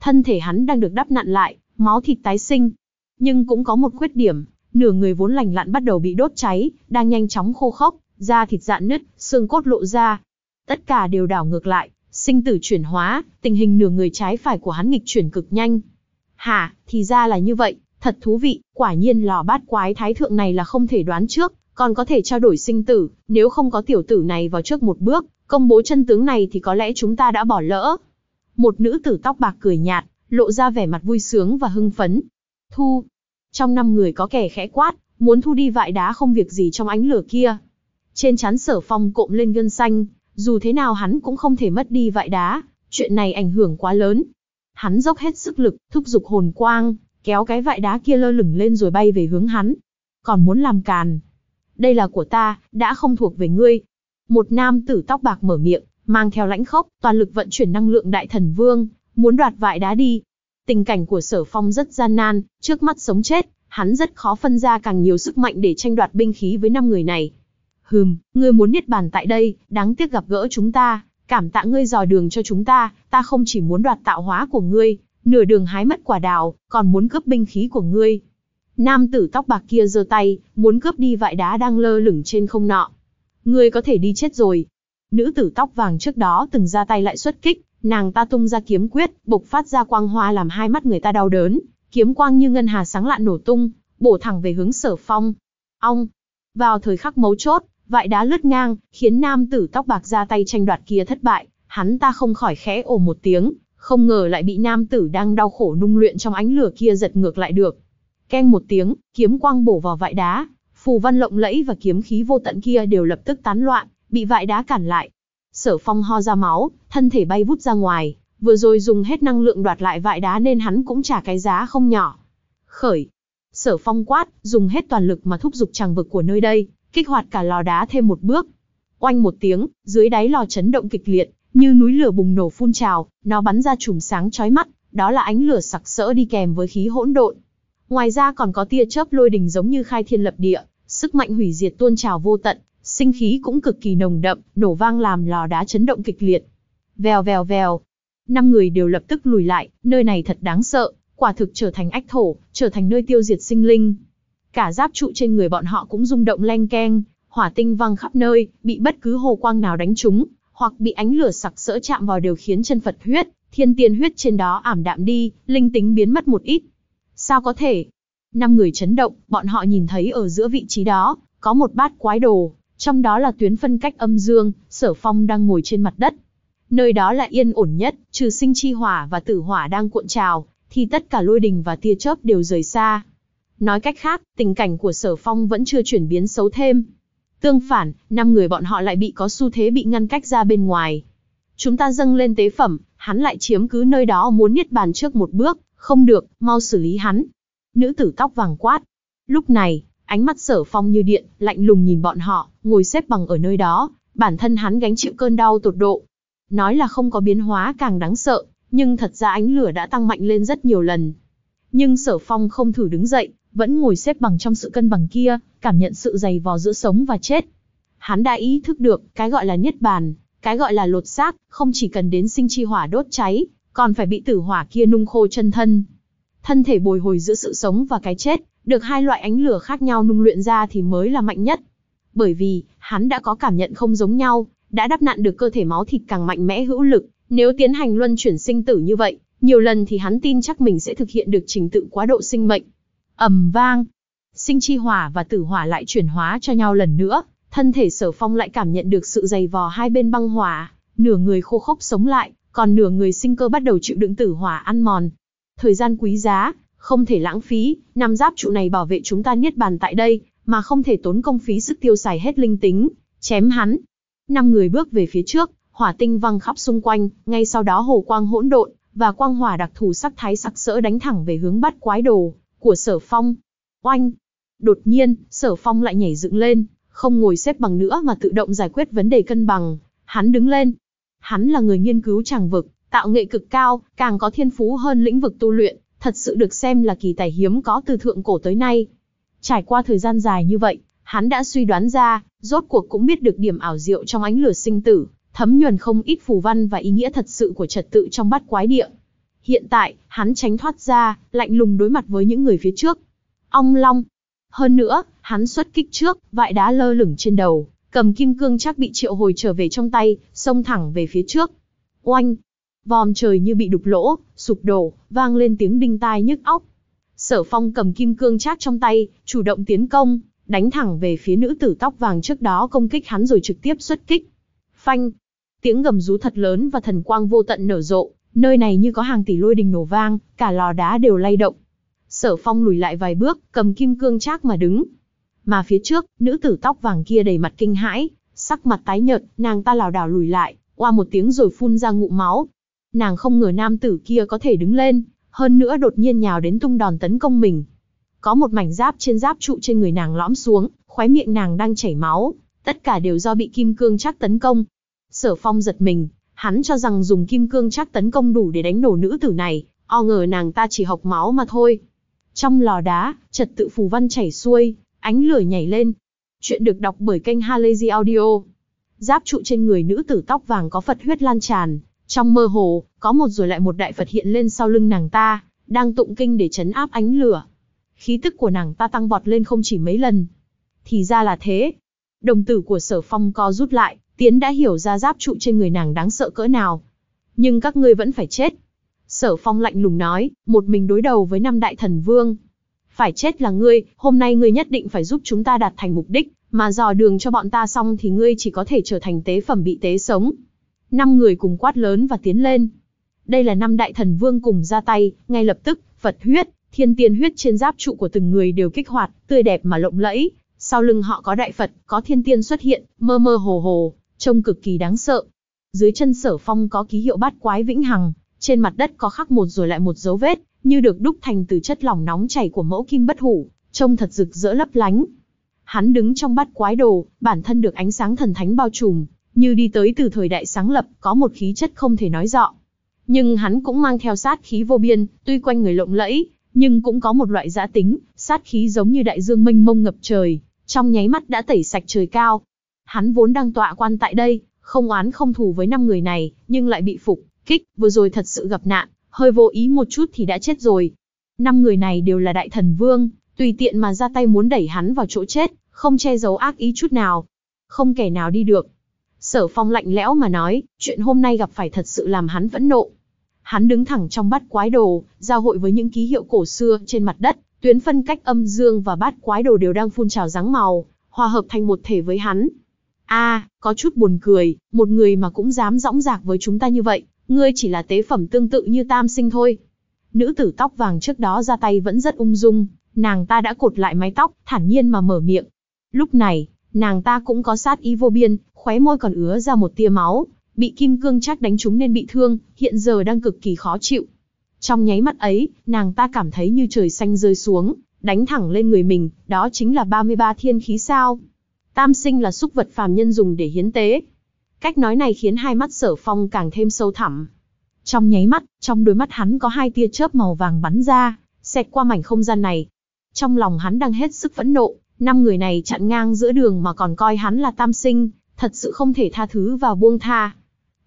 Thân thể hắn đang được đắp nặn lại, máu thịt tái sinh. Nhưng cũng có một khuyết điểm, nửa người vốn lành lặn bắt đầu bị đốt cháy, đang nhanh chóng khô khốc, da thịt dạn nứt, xương cốt lộ ra. Tất cả đều đảo ngược lại, Sinh tử chuyển hóa, tình hình nửa người trái phải của hắn nghịch chuyển cực nhanh. Hả, thì ra là như vậy, thật thú vị, quả nhiên lò bát quái thái thượng này là không thể đoán trước, còn có thể trao đổi sinh tử, nếu không có tiểu tử này vào trước một bước, công bố chân tướng này thì có lẽ chúng ta đã bỏ lỡ. Một nữ tử tóc bạc cười nhạt, lộ ra vẻ mặt vui sướng và hưng phấn. Thu. Trong năm người có kẻ khẽ quát, muốn thu đi vại đá không việc gì trong ánh lửa kia. Trên chán sở phong cộm lên gân xanh, dù thế nào hắn cũng không thể mất đi vại đá, chuyện này ảnh hưởng quá lớn. Hắn dốc hết sức lực, thúc giục hồn quang, kéo cái vại đá kia lơ lửng lên rồi bay về hướng hắn. Còn muốn làm càn. Đây là của ta, đã không thuộc về ngươi. Một nam tử tóc bạc mở miệng, mang theo lãnh khốc, toàn lực vận chuyển năng lượng đại thần vương, muốn đoạt vại đá đi. Tình cảnh của sở phong rất gian nan, trước mắt sống chết, hắn rất khó phân ra càng nhiều sức mạnh để tranh đoạt binh khí với năm người này hừm, ngươi muốn niết bàn tại đây, đáng tiếc gặp gỡ chúng ta, cảm tạ ngươi dò đường cho chúng ta, ta không chỉ muốn đoạt tạo hóa của ngươi, nửa đường hái mất quả đào, còn muốn cướp binh khí của ngươi. Nam tử tóc bạc kia giơ tay, muốn cướp đi vại đá đang lơ lửng trên không nọ. Ngươi có thể đi chết rồi. Nữ tử tóc vàng trước đó từng ra tay lại xuất kích, nàng ta tung ra kiếm quyết, bộc phát ra quang hoa làm hai mắt người ta đau đớn, kiếm quang như ngân hà sáng lạn nổ tung, bổ thẳng về hướng sở phong. Ong! Vào thời khắc mấu chốt, Vại đá lướt ngang, khiến nam tử tóc bạc ra tay tranh đoạt kia thất bại, hắn ta không khỏi khẽ ồ một tiếng, không ngờ lại bị nam tử đang đau khổ nung luyện trong ánh lửa kia giật ngược lại được. Keng một tiếng, kiếm quang bổ vào vại đá, phù văn lộng lẫy và kiếm khí vô tận kia đều lập tức tán loạn, bị vại đá cản lại. Sở Phong ho ra máu, thân thể bay vút ra ngoài, vừa rồi dùng hết năng lượng đoạt lại vại đá nên hắn cũng trả cái giá không nhỏ. Khởi. Sở Phong quát, dùng hết toàn lực mà thúc giục chàng vực của nơi đây kích hoạt cả lò đá thêm một bước. Oanh một tiếng, dưới đáy lò chấn động kịch liệt, như núi lửa bùng nổ phun trào, nó bắn ra chùm sáng chói mắt, đó là ánh lửa sặc sỡ đi kèm với khí hỗn độn. Ngoài ra còn có tia chớp lôi đình giống như khai thiên lập địa, sức mạnh hủy diệt tuôn trào vô tận, sinh khí cũng cực kỳ nồng đậm, nổ vang làm lò đá chấn động kịch liệt. Vèo vèo vèo, năm người đều lập tức lùi lại, nơi này thật đáng sợ, quả thực trở thành ách thổ, trở thành nơi tiêu diệt sinh linh. Cả giáp trụ trên người bọn họ cũng rung động leng keng, hỏa tinh văng khắp nơi, bị bất cứ hồ quang nào đánh trúng, hoặc bị ánh lửa sặc sỡ chạm vào đều khiến chân Phật huyết, thiên tiên huyết trên đó ảm đạm đi, linh tính biến mất một ít. Sao có thể? Năm người chấn động, bọn họ nhìn thấy ở giữa vị trí đó, có một bát quái đồ, trong đó là tuyến phân cách âm dương, sở phong đang ngồi trên mặt đất. Nơi đó là yên ổn nhất, trừ sinh chi hỏa và tử hỏa đang cuộn trào, thì tất cả lôi đình và tia chớp đều rời xa, Nói cách khác, tình cảnh của sở phong vẫn chưa chuyển biến xấu thêm. Tương phản, năm người bọn họ lại bị có xu thế bị ngăn cách ra bên ngoài. Chúng ta dâng lên tế phẩm, hắn lại chiếm cứ nơi đó muốn niết bàn trước một bước, không được, mau xử lý hắn. Nữ tử tóc vàng quát. Lúc này, ánh mắt sở phong như điện, lạnh lùng nhìn bọn họ, ngồi xếp bằng ở nơi đó, bản thân hắn gánh chịu cơn đau tột độ. Nói là không có biến hóa càng đáng sợ, nhưng thật ra ánh lửa đã tăng mạnh lên rất nhiều lần. Nhưng sở phong không thử đứng dậy, vẫn ngồi xếp bằng trong sự cân bằng kia, cảm nhận sự dày vò giữa sống và chết. Hắn đã ý thức được, cái gọi là niết bàn, cái gọi là lột xác, không chỉ cần đến sinh chi hỏa đốt cháy, còn phải bị tử hỏa kia nung khô chân thân. Thân thể bồi hồi giữa sự sống và cái chết, được hai loại ánh lửa khác nhau nung luyện ra thì mới là mạnh nhất. Bởi vì, hắn đã có cảm nhận không giống nhau, đã đắp nặn được cơ thể máu thịt càng mạnh mẽ hữu lực, nếu tiến hành luân chuyển sinh tử như vậy, nhiều lần thì hắn tin chắc mình sẽ thực hiện được trình tự quá độ sinh mệnh, ầm vang, sinh chi hỏa và tử hỏa lại chuyển hóa cho nhau lần nữa, thân thể sở phong lại cảm nhận được sự dày vò hai bên băng hỏa, nửa người khô khốc sống lại, còn nửa người sinh cơ bắt đầu chịu đựng tử hỏa ăn mòn. Thời gian quý giá, không thể lãng phí, năm giáp trụ này bảo vệ chúng ta niết bàn tại đây, mà không thể tốn công phí sức tiêu xài hết linh tính, chém hắn. Năm người bước về phía trước, hỏa tinh văng khắp xung quanh, ngay sau đó hồ quang hỗn độn và quang hỏa đặc thù sắc thái sặc sỡ đánh thẳng về hướng bắt quái đồ, của sở phong. Oanh! Đột nhiên, sở phong lại nhảy dựng lên, không ngồi xếp bằng nữa mà tự động giải quyết vấn đề cân bằng. Hắn đứng lên. Hắn là người nghiên cứu tràng vực, tạo nghệ cực cao, càng có thiên phú hơn lĩnh vực tu luyện, thật sự được xem là kỳ tài hiếm có từ thượng cổ tới nay. Trải qua thời gian dài như vậy, hắn đã suy đoán ra, rốt cuộc cũng biết được điểm ảo diệu trong ánh lửa sinh tử, thấm nhuần không ít phù văn và ý nghĩa thật sự của trật tự trong bát quái địa. Hiện tại, hắn tránh thoát ra, lạnh lùng đối mặt với những người phía trước. Ong long. Hơn nữa, hắn xuất kích trước, vại đá lơ lửng trên đầu, cầm kim cương chắc bị triệu hồi trở về trong tay, xông thẳng về phía trước. Oanh. Vòm trời như bị đục lỗ, sụp đổ, vang lên tiếng đinh tai nhức óc. Sở phong cầm kim cương chắc trong tay, chủ động tiến công, đánh thẳng về phía nữ tử tóc vàng trước đó công kích hắn rồi trực tiếp xuất kích. Phanh. Tiếng gầm rú thật lớn và thần quang vô tận nở rộ, Nơi này như có hàng tỷ lôi đình nổ vang, cả lò đá đều lay động. Sở phong lùi lại vài bước, cầm kim cương trác mà đứng. Mà phía trước, nữ tử tóc vàng kia đầy mặt kinh hãi, sắc mặt tái nhợt, nàng ta lảo đảo lùi lại, qua một tiếng rồi phun ra ngụm máu. Nàng không ngờ nam tử kia có thể đứng lên, hơn nữa đột nhiên nhào đến tung đòn tấn công mình. Có một mảnh giáp trên giáp trụ trên người nàng lõm xuống, khóe miệng nàng đang chảy máu, tất cả đều do bị kim cương chắc tấn công. Sở phong giật mình, Hắn cho rằng dùng kim cương chắc tấn công đủ để đánh nổ nữ tử này, o ngờ nàng ta chỉ học máu mà thôi. Trong lò đá, trật tự phù văn chảy xuôi, ánh lửa nhảy lên. Chuyện được đọc bởi kênh Halazy Audio. Giáp trụ trên người nữ tử tóc vàng có Phật huyết lan tràn, trong mơ hồ, có một rồi lại một đại Phật hiện lên sau lưng nàng ta, đang tụng kinh để chấn áp ánh lửa. Khí tức của nàng ta tăng vọt lên không chỉ mấy lần. Thì ra là thế. Đồng tử của sở phong co rút lại, Tiến đã hiểu ra giáp trụ trên người nàng đáng sợ cỡ nào. Nhưng các ngươi vẫn phải chết. Sở phong lạnh lùng nói, một mình đối đầu với năm đại thần vương. Phải chết là ngươi, hôm nay ngươi nhất định phải giúp chúng ta đạt thành mục đích, mà dò đường cho bọn ta xong thì ngươi chỉ có thể trở thành tế phẩm bị tế sống. Năm người cùng quát lớn và tiến lên. Đây là năm đại thần vương cùng ra tay, ngay lập tức, Phật huyết, thiên tiên huyết trên giáp trụ của từng người đều kích hoạt, tươi đẹp mà lộng lẫy. Sau lưng họ có đại Phật, có thiên tiên xuất hiện, mơ mơ hồ hồ, trông cực kỳ đáng sợ. Dưới chân sở phong có ký hiệu bát quái vĩnh hằng, trên mặt đất có khắc một rồi lại một dấu vết, như được đúc thành từ chất lỏng nóng chảy của mẫu kim bất hủ, trông thật rực rỡ lấp lánh. Hắn đứng trong bát quái đồ, bản thân được ánh sáng thần thánh bao trùm, như đi tới từ thời đại sáng lập, có một khí chất không thể nói rõ. Nhưng hắn cũng mang theo sát khí vô biên, tuy quanh người lộng lẫy, nhưng cũng có một loại giã tính, sát khí giống như đại dương mênh mông ngập trời, trong nháy mắt đã tẩy sạch trời cao, Hắn vốn đang tọa quan tại đây, không oán không thù với năm người này, nhưng lại bị phục, kích, vừa rồi thật sự gặp nạn, hơi vô ý một chút thì đã chết rồi. Năm người này đều là đại thần vương, tùy tiện mà ra tay muốn đẩy hắn vào chỗ chết, không che giấu ác ý chút nào. Không kẻ nào đi được. Sở phong lạnh lẽo mà nói, chuyện hôm nay gặp phải thật sự làm hắn vẫn nộ. Hắn đứng thẳng trong bát quái đồ, giao hội với những ký hiệu cổ xưa trên mặt đất, tuyến phân cách âm dương và bát quái đồ đều đang phun trào dáng màu, hòa hợp thành một thể với hắn, a à, có chút buồn cười, một người mà cũng dám dõng dạc với chúng ta như vậy, ngươi chỉ là tế phẩm tương tự như tam sinh thôi. Nữ tử tóc vàng trước đó ra tay vẫn rất ung dung, nàng ta đã cột lại mái tóc, thản nhiên mà mở miệng. Lúc này, nàng ta cũng có sát ý vô biên, khóe môi còn ứa ra một tia máu, bị kim cương chắc đánh trúng nên bị thương, hiện giờ đang cực kỳ khó chịu. Trong nháy mắt ấy, nàng ta cảm thấy như trời xanh rơi xuống, đánh thẳng lên người mình, đó chính là 33 thiên khí sao. Tam sinh là xúc vật phàm nhân dùng để hiến tế. Cách nói này khiến hai mắt sở phong càng thêm sâu thẳm. Trong nháy mắt, trong đôi mắt hắn có hai tia chớp màu vàng bắn ra, xẹt qua mảnh không gian này. Trong lòng hắn đang hết sức phẫn nộ, năm người này chặn ngang giữa đường mà còn coi hắn là tam sinh, thật sự không thể tha thứ và buông tha.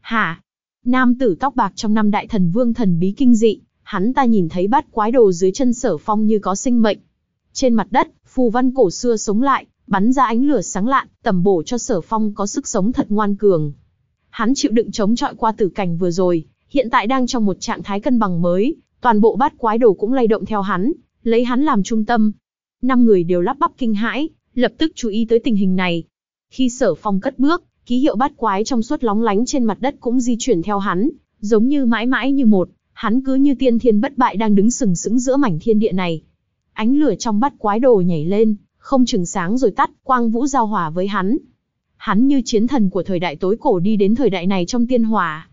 Hả? Nam tử tóc bạc trong năm đại thần vương thần bí kinh dị, hắn ta nhìn thấy bát quái đồ dưới chân sở phong như có sinh mệnh. Trên mặt đất, phù văn cổ xưa sống lại, bắn ra ánh lửa sáng lạn, tầm bổ cho sở phong có sức sống thật ngoan cường. Hắn chịu đựng chống chọi qua tử cảnh vừa rồi, hiện tại đang trong một trạng thái cân bằng mới, toàn bộ bát quái đồ cũng lay động theo hắn, lấy hắn làm trung tâm. Năm người đều lắp bắp kinh hãi, lập tức chú ý tới tình hình này. Khi sở phong cất bước, ký hiệu bát quái trong suốt lóng lánh trên mặt đất cũng di chuyển theo hắn, giống như mãi mãi như một, hắn cứ như tiên thiên bất bại đang đứng sừng sững giữa mảnh thiên địa này. Ánh lửa trong bát quái đồ nhảy lên, không chừng sáng rồi tắt, quang vũ giao hòa với hắn. Hắn như chiến thần của thời đại tối cổ đi đến thời đại này trong tiên hòa.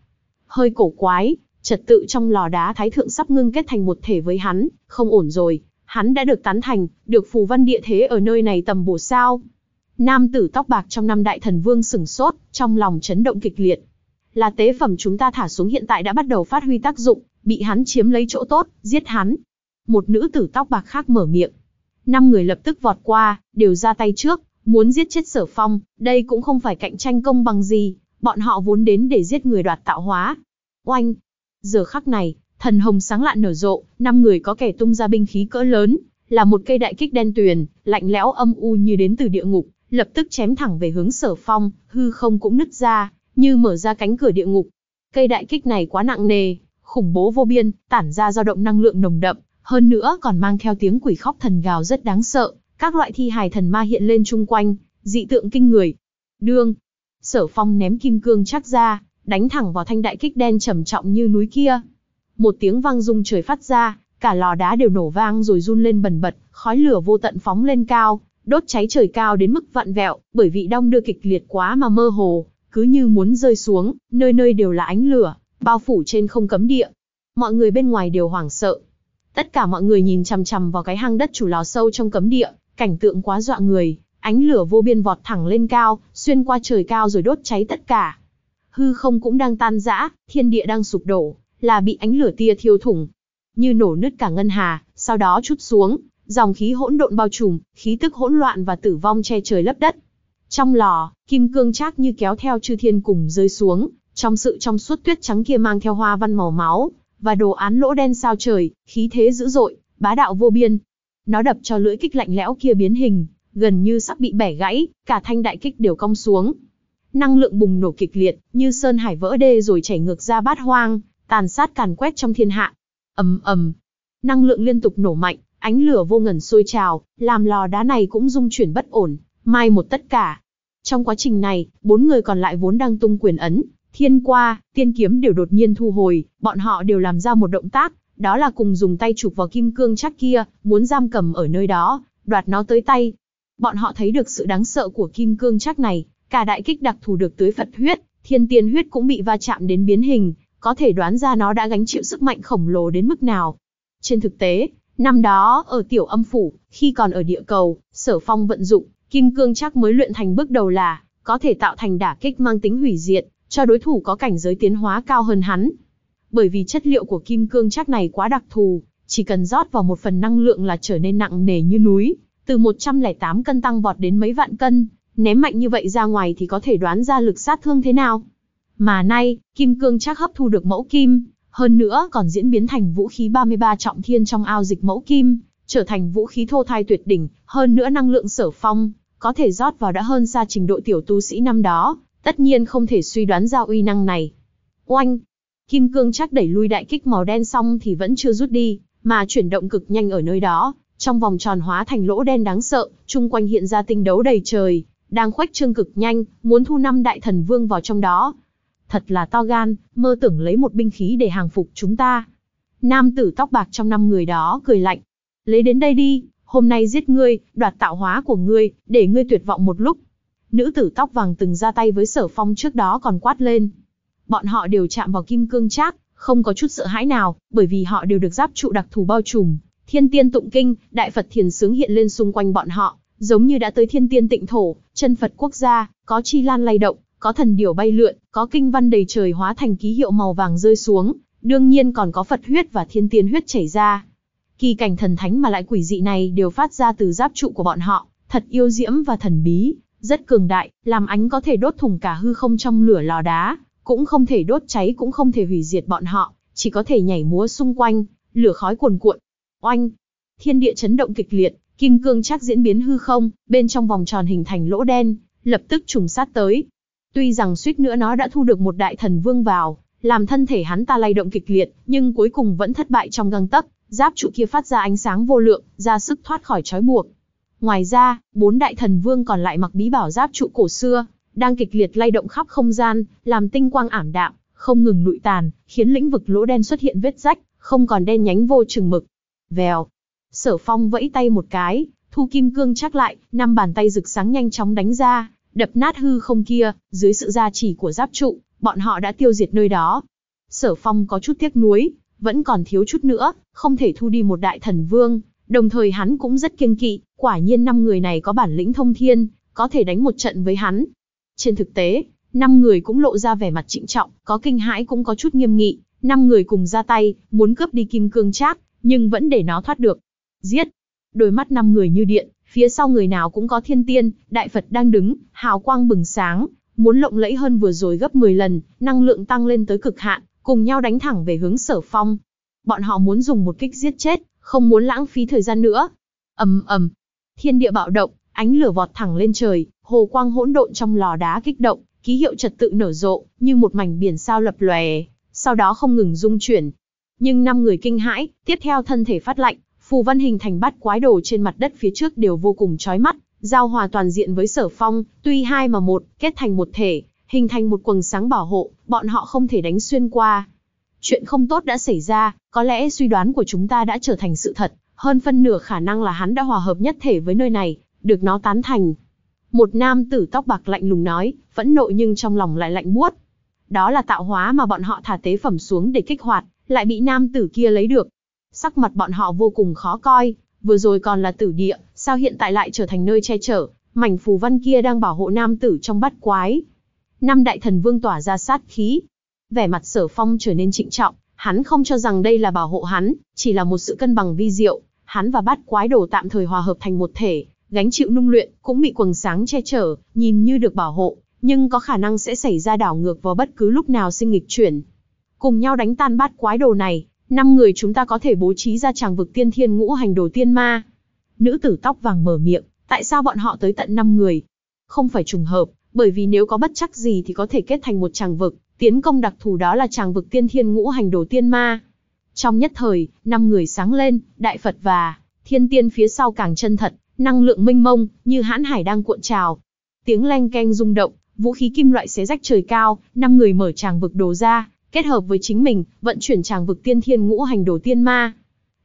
Hơi cổ quái, trật tự trong lò đá thái thượng sắp ngưng kết thành một thể với hắn, không ổn rồi, hắn đã được tán thành, được phù văn địa thế ở nơi này tầm bổ sao. Nam tử tóc bạc trong năm đại thần vương sừng sốt, trong lòng chấn động kịch liệt. Là tế phẩm chúng ta thả xuống hiện tại đã bắt đầu phát huy tác dụng, bị hắn chiếm lấy chỗ tốt, giết hắn. Một nữ tử tóc bạc khác mở miệng năm người lập tức vọt qua, đều ra tay trước, muốn giết chết sở phong, đây cũng không phải cạnh tranh công bằng gì, bọn họ vốn đến để giết người đoạt tạo hóa. Oanh! Giờ khắc này, thần hồng sáng lạn nở rộ, năm người có kẻ tung ra binh khí cỡ lớn, là một cây đại kích đen tuyền, lạnh lẽo âm u như đến từ địa ngục, lập tức chém thẳng về hướng sở phong, hư không cũng nứt ra, như mở ra cánh cửa địa ngục. Cây đại kích này quá nặng nề, khủng bố vô biên, tản ra dao động năng lượng nồng đậm, hơn nữa còn mang theo tiếng quỷ khóc thần gào rất đáng sợ, các loại thi hài thần ma hiện lên chung quanh, dị tượng kinh người. Đương, Sở Phong ném kim cương chắc ra, đánh thẳng vào thanh đại kích đen trầm trọng như núi kia. Một tiếng vang rung trời phát ra, cả lò đá đều nổ vang rồi run lên bần bật, khói lửa vô tận phóng lên cao, đốt cháy trời cao đến mức vặn vẹo, bởi vị đong đưa kịch liệt quá mà mơ hồ, cứ như muốn rơi xuống, nơi nơi đều là ánh lửa, bao phủ trên không cấm địa. Mọi người bên ngoài đều hoảng sợ, Tất cả mọi người nhìn chằm chằm vào cái hang đất chủ lò sâu trong cấm địa, cảnh tượng quá dọa người, ánh lửa vô biên vọt thẳng lên cao, xuyên qua trời cao rồi đốt cháy tất cả. Hư không cũng đang tan rã, thiên địa đang sụp đổ, là bị ánh lửa tia thiêu thủng, như nổ nứt cả ngân hà, sau đó chút xuống, dòng khí hỗn độn bao trùm, khí tức hỗn loạn và tử vong che trời lấp đất. Trong lò, kim cương trác như kéo theo chư thiên cùng rơi xuống, trong sự trong suốt tuyết trắng kia mang theo hoa văn màu máu, và đồ án lỗ đen sao trời, khí thế dữ dội, bá đạo vô biên. Nó đập cho lưỡi kích lạnh lẽo kia biến hình, gần như sắp bị bẻ gãy, cả thanh đại kích đều cong xuống. Năng lượng bùng nổ kịch liệt, như sơn hải vỡ đê rồi chảy ngược ra bát hoang, tàn sát càn quét trong thiên hạ. Ầm ầm, năng lượng liên tục nổ mạnh, ánh lửa vô ngần sôi trào, làm lò đá này cũng rung chuyển bất ổn, mai một tất cả. Trong quá trình này, bốn người còn lại vốn đang tung quyền ấn, Thiên qua, tiên kiếm đều đột nhiên thu hồi, bọn họ đều làm ra một động tác, đó là cùng dùng tay chụp vào kim cương chắc kia, muốn giam cầm ở nơi đó, đoạt nó tới tay. Bọn họ thấy được sự đáng sợ của kim cương chắc này, cả đại kích đặc thù được tưới Phật huyết, thiên tiên huyết cũng bị va chạm đến biến hình, có thể đoán ra nó đã gánh chịu sức mạnh khổng lồ đến mức nào. Trên thực tế, năm đó ở tiểu âm phủ, khi còn ở địa cầu, sở phong vận dụng, kim cương chắc mới luyện thành bước đầu là, có thể tạo thành đả kích mang tính hủy diệt, cho đối thủ có cảnh giới tiến hóa cao hơn hắn. Bởi vì chất liệu của kim cương chắc này quá đặc thù, chỉ cần rót vào một phần năng lượng là trở nên nặng nề như núi, từ 108 cân tăng vọt đến mấy vạn cân, ném mạnh như vậy ra ngoài thì có thể đoán ra lực sát thương thế nào. Mà nay, kim cương chắc hấp thu được mẫu kim, hơn nữa còn diễn biến thành vũ khí 33 trọng thiên trong ao dịch mẫu kim, trở thành vũ khí thô thai tuyệt đỉnh, hơn nữa năng lượng sở phong, có thể rót vào đã hơn xa trình độ tiểu tu sĩ năm đó, Tất nhiên không thể suy đoán ra uy năng này. Oanh! Kim cương chắc đẩy lui đại kích màu đen xong thì vẫn chưa rút đi, mà chuyển động cực nhanh ở nơi đó, trong vòng tròn hóa thành lỗ đen đáng sợ, chung quanh hiện ra tinh đấu đầy trời, đang khuếch trương cực nhanh, muốn thu năm đại thần vương vào trong đó. Thật là to gan, mơ tưởng lấy một binh khí để hàng phục chúng ta. Nam tử tóc bạc trong năm người đó cười lạnh. Lấy đến đây đi, hôm nay giết ngươi, đoạt tạo hóa của ngươi, để ngươi tuyệt vọng một lúc, Nữ tử tóc vàng từng ra tay với sở phong trước đó còn quát lên. Bọn họ đều chạm vào kim cương trác, không có chút sợ hãi nào, bởi vì họ đều được giáp trụ đặc thù bao trùm. Thiên tiên tụng kinh, đại Phật thiền sướng hiện lên xung quanh bọn họ, giống như đã tới thiên tiên tịnh thổ, chân Phật quốc gia, có chi lan lay động, có thần điểu bay lượn, có kinh văn đầy trời hóa thành ký hiệu màu vàng rơi xuống, đương nhiên còn có Phật huyết và thiên tiên huyết chảy ra. Kỳ cảnh thần thánh mà lại quỷ dị này đều phát ra từ giáp trụ của bọn họ, thật yêu diễm và thần bí, rất cường đại, làm ánh có thể đốt thủng cả hư không trong lửa lò đá, cũng không thể đốt cháy cũng không thể hủy diệt bọn họ, chỉ có thể nhảy múa xung quanh, lửa khói cuồn cuộn. Oanh! Thiên địa chấn động kịch liệt, kim cương chắc diễn biến hư không, bên trong vòng tròn hình thành lỗ đen, lập tức trùng sát tới. Tuy rằng suýt nữa nó đã thu được một đại thần vương vào, làm thân thể hắn ta lay động kịch liệt, nhưng cuối cùng vẫn thất bại trong găng tấc, giáp trụ kia phát ra ánh sáng vô lượng, ra sức thoát khỏi trói buộc, Ngoài ra, bốn đại thần vương còn lại mặc bí bảo giáp trụ cổ xưa, đang kịch liệt lay động khắp không gian, làm tinh quang ảm đạm, không ngừng lụi tàn, khiến lĩnh vực lỗ đen xuất hiện vết rách, không còn đen nhánh vô chừng mực. Vèo. Sở Phong vẫy tay một cái, thu kim cương chắc lại, năm bàn tay rực sáng nhanh chóng đánh ra, đập nát hư không kia, dưới sự gia trì của giáp trụ, bọn họ đã tiêu diệt nơi đó. Sở Phong có chút tiếc nuối, vẫn còn thiếu chút nữa, không thể thu đi một đại thần vương, đồng thời hắn cũng rất kiêng kỵ, Quả nhiên năm người này có bản lĩnh thông thiên, có thể đánh một trận với hắn. Trên thực tế, năm người cũng lộ ra vẻ mặt trịnh trọng, có kinh hãi cũng có chút nghiêm nghị, năm người cùng ra tay, muốn cướp đi kim cương trác, nhưng vẫn để nó thoát được. Giết! Đôi mắt năm người như điện, phía sau người nào cũng có thiên tiên, đại Phật đang đứng, hào quang bừng sáng, muốn lộng lẫy hơn vừa rồi gấp 10 lần, năng lượng tăng lên tới cực hạn, cùng nhau đánh thẳng về hướng Sở Phong. Bọn họ muốn dùng một kích giết chết, không muốn lãng phí thời gian nữa. Ầm ầm, Thiên địa bạo động, ánh lửa vọt thẳng lên trời, hồ quang hỗn độn trong lò đá kích động, ký hiệu trật tự nở rộ, như một mảnh biển sao lập lòe, sau đó không ngừng rung chuyển. Nhưng năm người kinh hãi, tiếp theo thân thể phát lạnh, phù văn hình thành bát quái đồ trên mặt đất phía trước đều vô cùng chói mắt, giao hòa toàn diện với sở phong, tuy hai mà một, kết thành một thể, hình thành một quần sáng bảo hộ, bọn họ không thể đánh xuyên qua. Chuyện không tốt đã xảy ra, có lẽ suy đoán của chúng ta đã trở thành sự thật, hơn phân nửa khả năng là hắn đã hòa hợp nhất thể với nơi này, được nó tán thành. Một nam tử tóc bạc lạnh lùng nói, vẫn nộ nhưng trong lòng lại lạnh buốt. Đó là tạo hóa mà bọn họ thả tế phẩm xuống để kích hoạt, lại bị nam tử kia lấy được. Sắc mặt bọn họ vô cùng khó coi, vừa rồi còn là tử địa, sao hiện tại lại trở thành nơi che chở, mảnh phù văn kia đang bảo hộ nam tử trong bắt quái. Năm đại thần vương tỏa ra sát khí. Vẻ mặt sở phong trở nên trịnh trọng, hắn không cho rằng đây là bảo hộ hắn, chỉ là một sự cân bằng vi diệu hắn và bát quái đồ tạm thời hòa hợp thành một thể, gánh chịu nung luyện, cũng bị quần sáng che chở, nhìn như được bảo hộ, nhưng có khả năng sẽ xảy ra đảo ngược vào bất cứ lúc nào sinh nghịch chuyển. Cùng nhau đánh tan bát quái đồ này, năm người chúng ta có thể bố trí ra tràng vực tiên thiên ngũ hành đồ tiên ma. Nữ tử tóc vàng mở miệng, tại sao bọn họ tới tận năm người? Không phải trùng hợp, bởi vì nếu có bất chắc gì thì có thể kết thành một tràng vực, tiến công đặc thù đó là tràng vực tiên thiên ngũ hành đồ tiên ma. Trong nhất thời, năm người sáng lên, đại Phật và thiên tiên phía sau càng chân thật, năng lượng mênh mông, như hãn hải đang cuộn trào. Tiếng leng keng rung động, vũ khí kim loại xé rách trời cao, năm người mở tràng vực đồ ra, kết hợp với chính mình, vận chuyển tràng vực tiên thiên ngũ hành đồ tiên ma.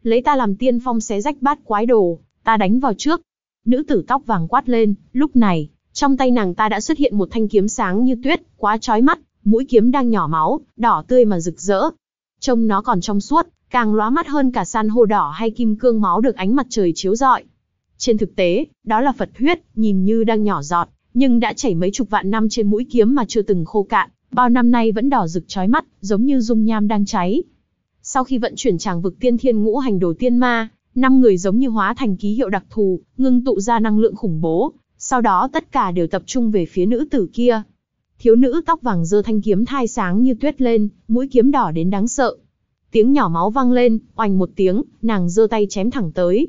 Lấy ta làm tiên phong xé rách bát quái đồ, ta đánh vào trước. Nữ tử tóc vàng quát lên, lúc này, trong tay nàng ta đã xuất hiện một thanh kiếm sáng như tuyết, quá chói mắt, mũi kiếm đang nhỏ máu, đỏ tươi mà rực rỡ, Trông nó còn trong suốt, càng lóa mắt hơn cả san hô đỏ hay kim cương máu được ánh mặt trời chiếu rọi. Trên thực tế, đó là Phật huyết, nhìn như đang nhỏ giọt, nhưng đã chảy mấy chục vạn năm trên mũi kiếm mà chưa từng khô cạn, bao năm nay vẫn đỏ rực chói mắt, giống như dung nham đang cháy. Sau khi vận chuyển tràng vực tiên thiên ngũ hành đồ tiên ma, năm người giống như hóa thành ký hiệu đặc thù, ngưng tụ ra năng lượng khủng bố, sau đó tất cả đều tập trung về phía nữ tử kia. Thiếu nữ tóc vàng giơ thanh kiếm thai sáng như tuyết lên, mũi kiếm đỏ đến đáng sợ. Tiếng nhỏ máu vang lên, oành một tiếng, nàng giơ tay chém thẳng tới.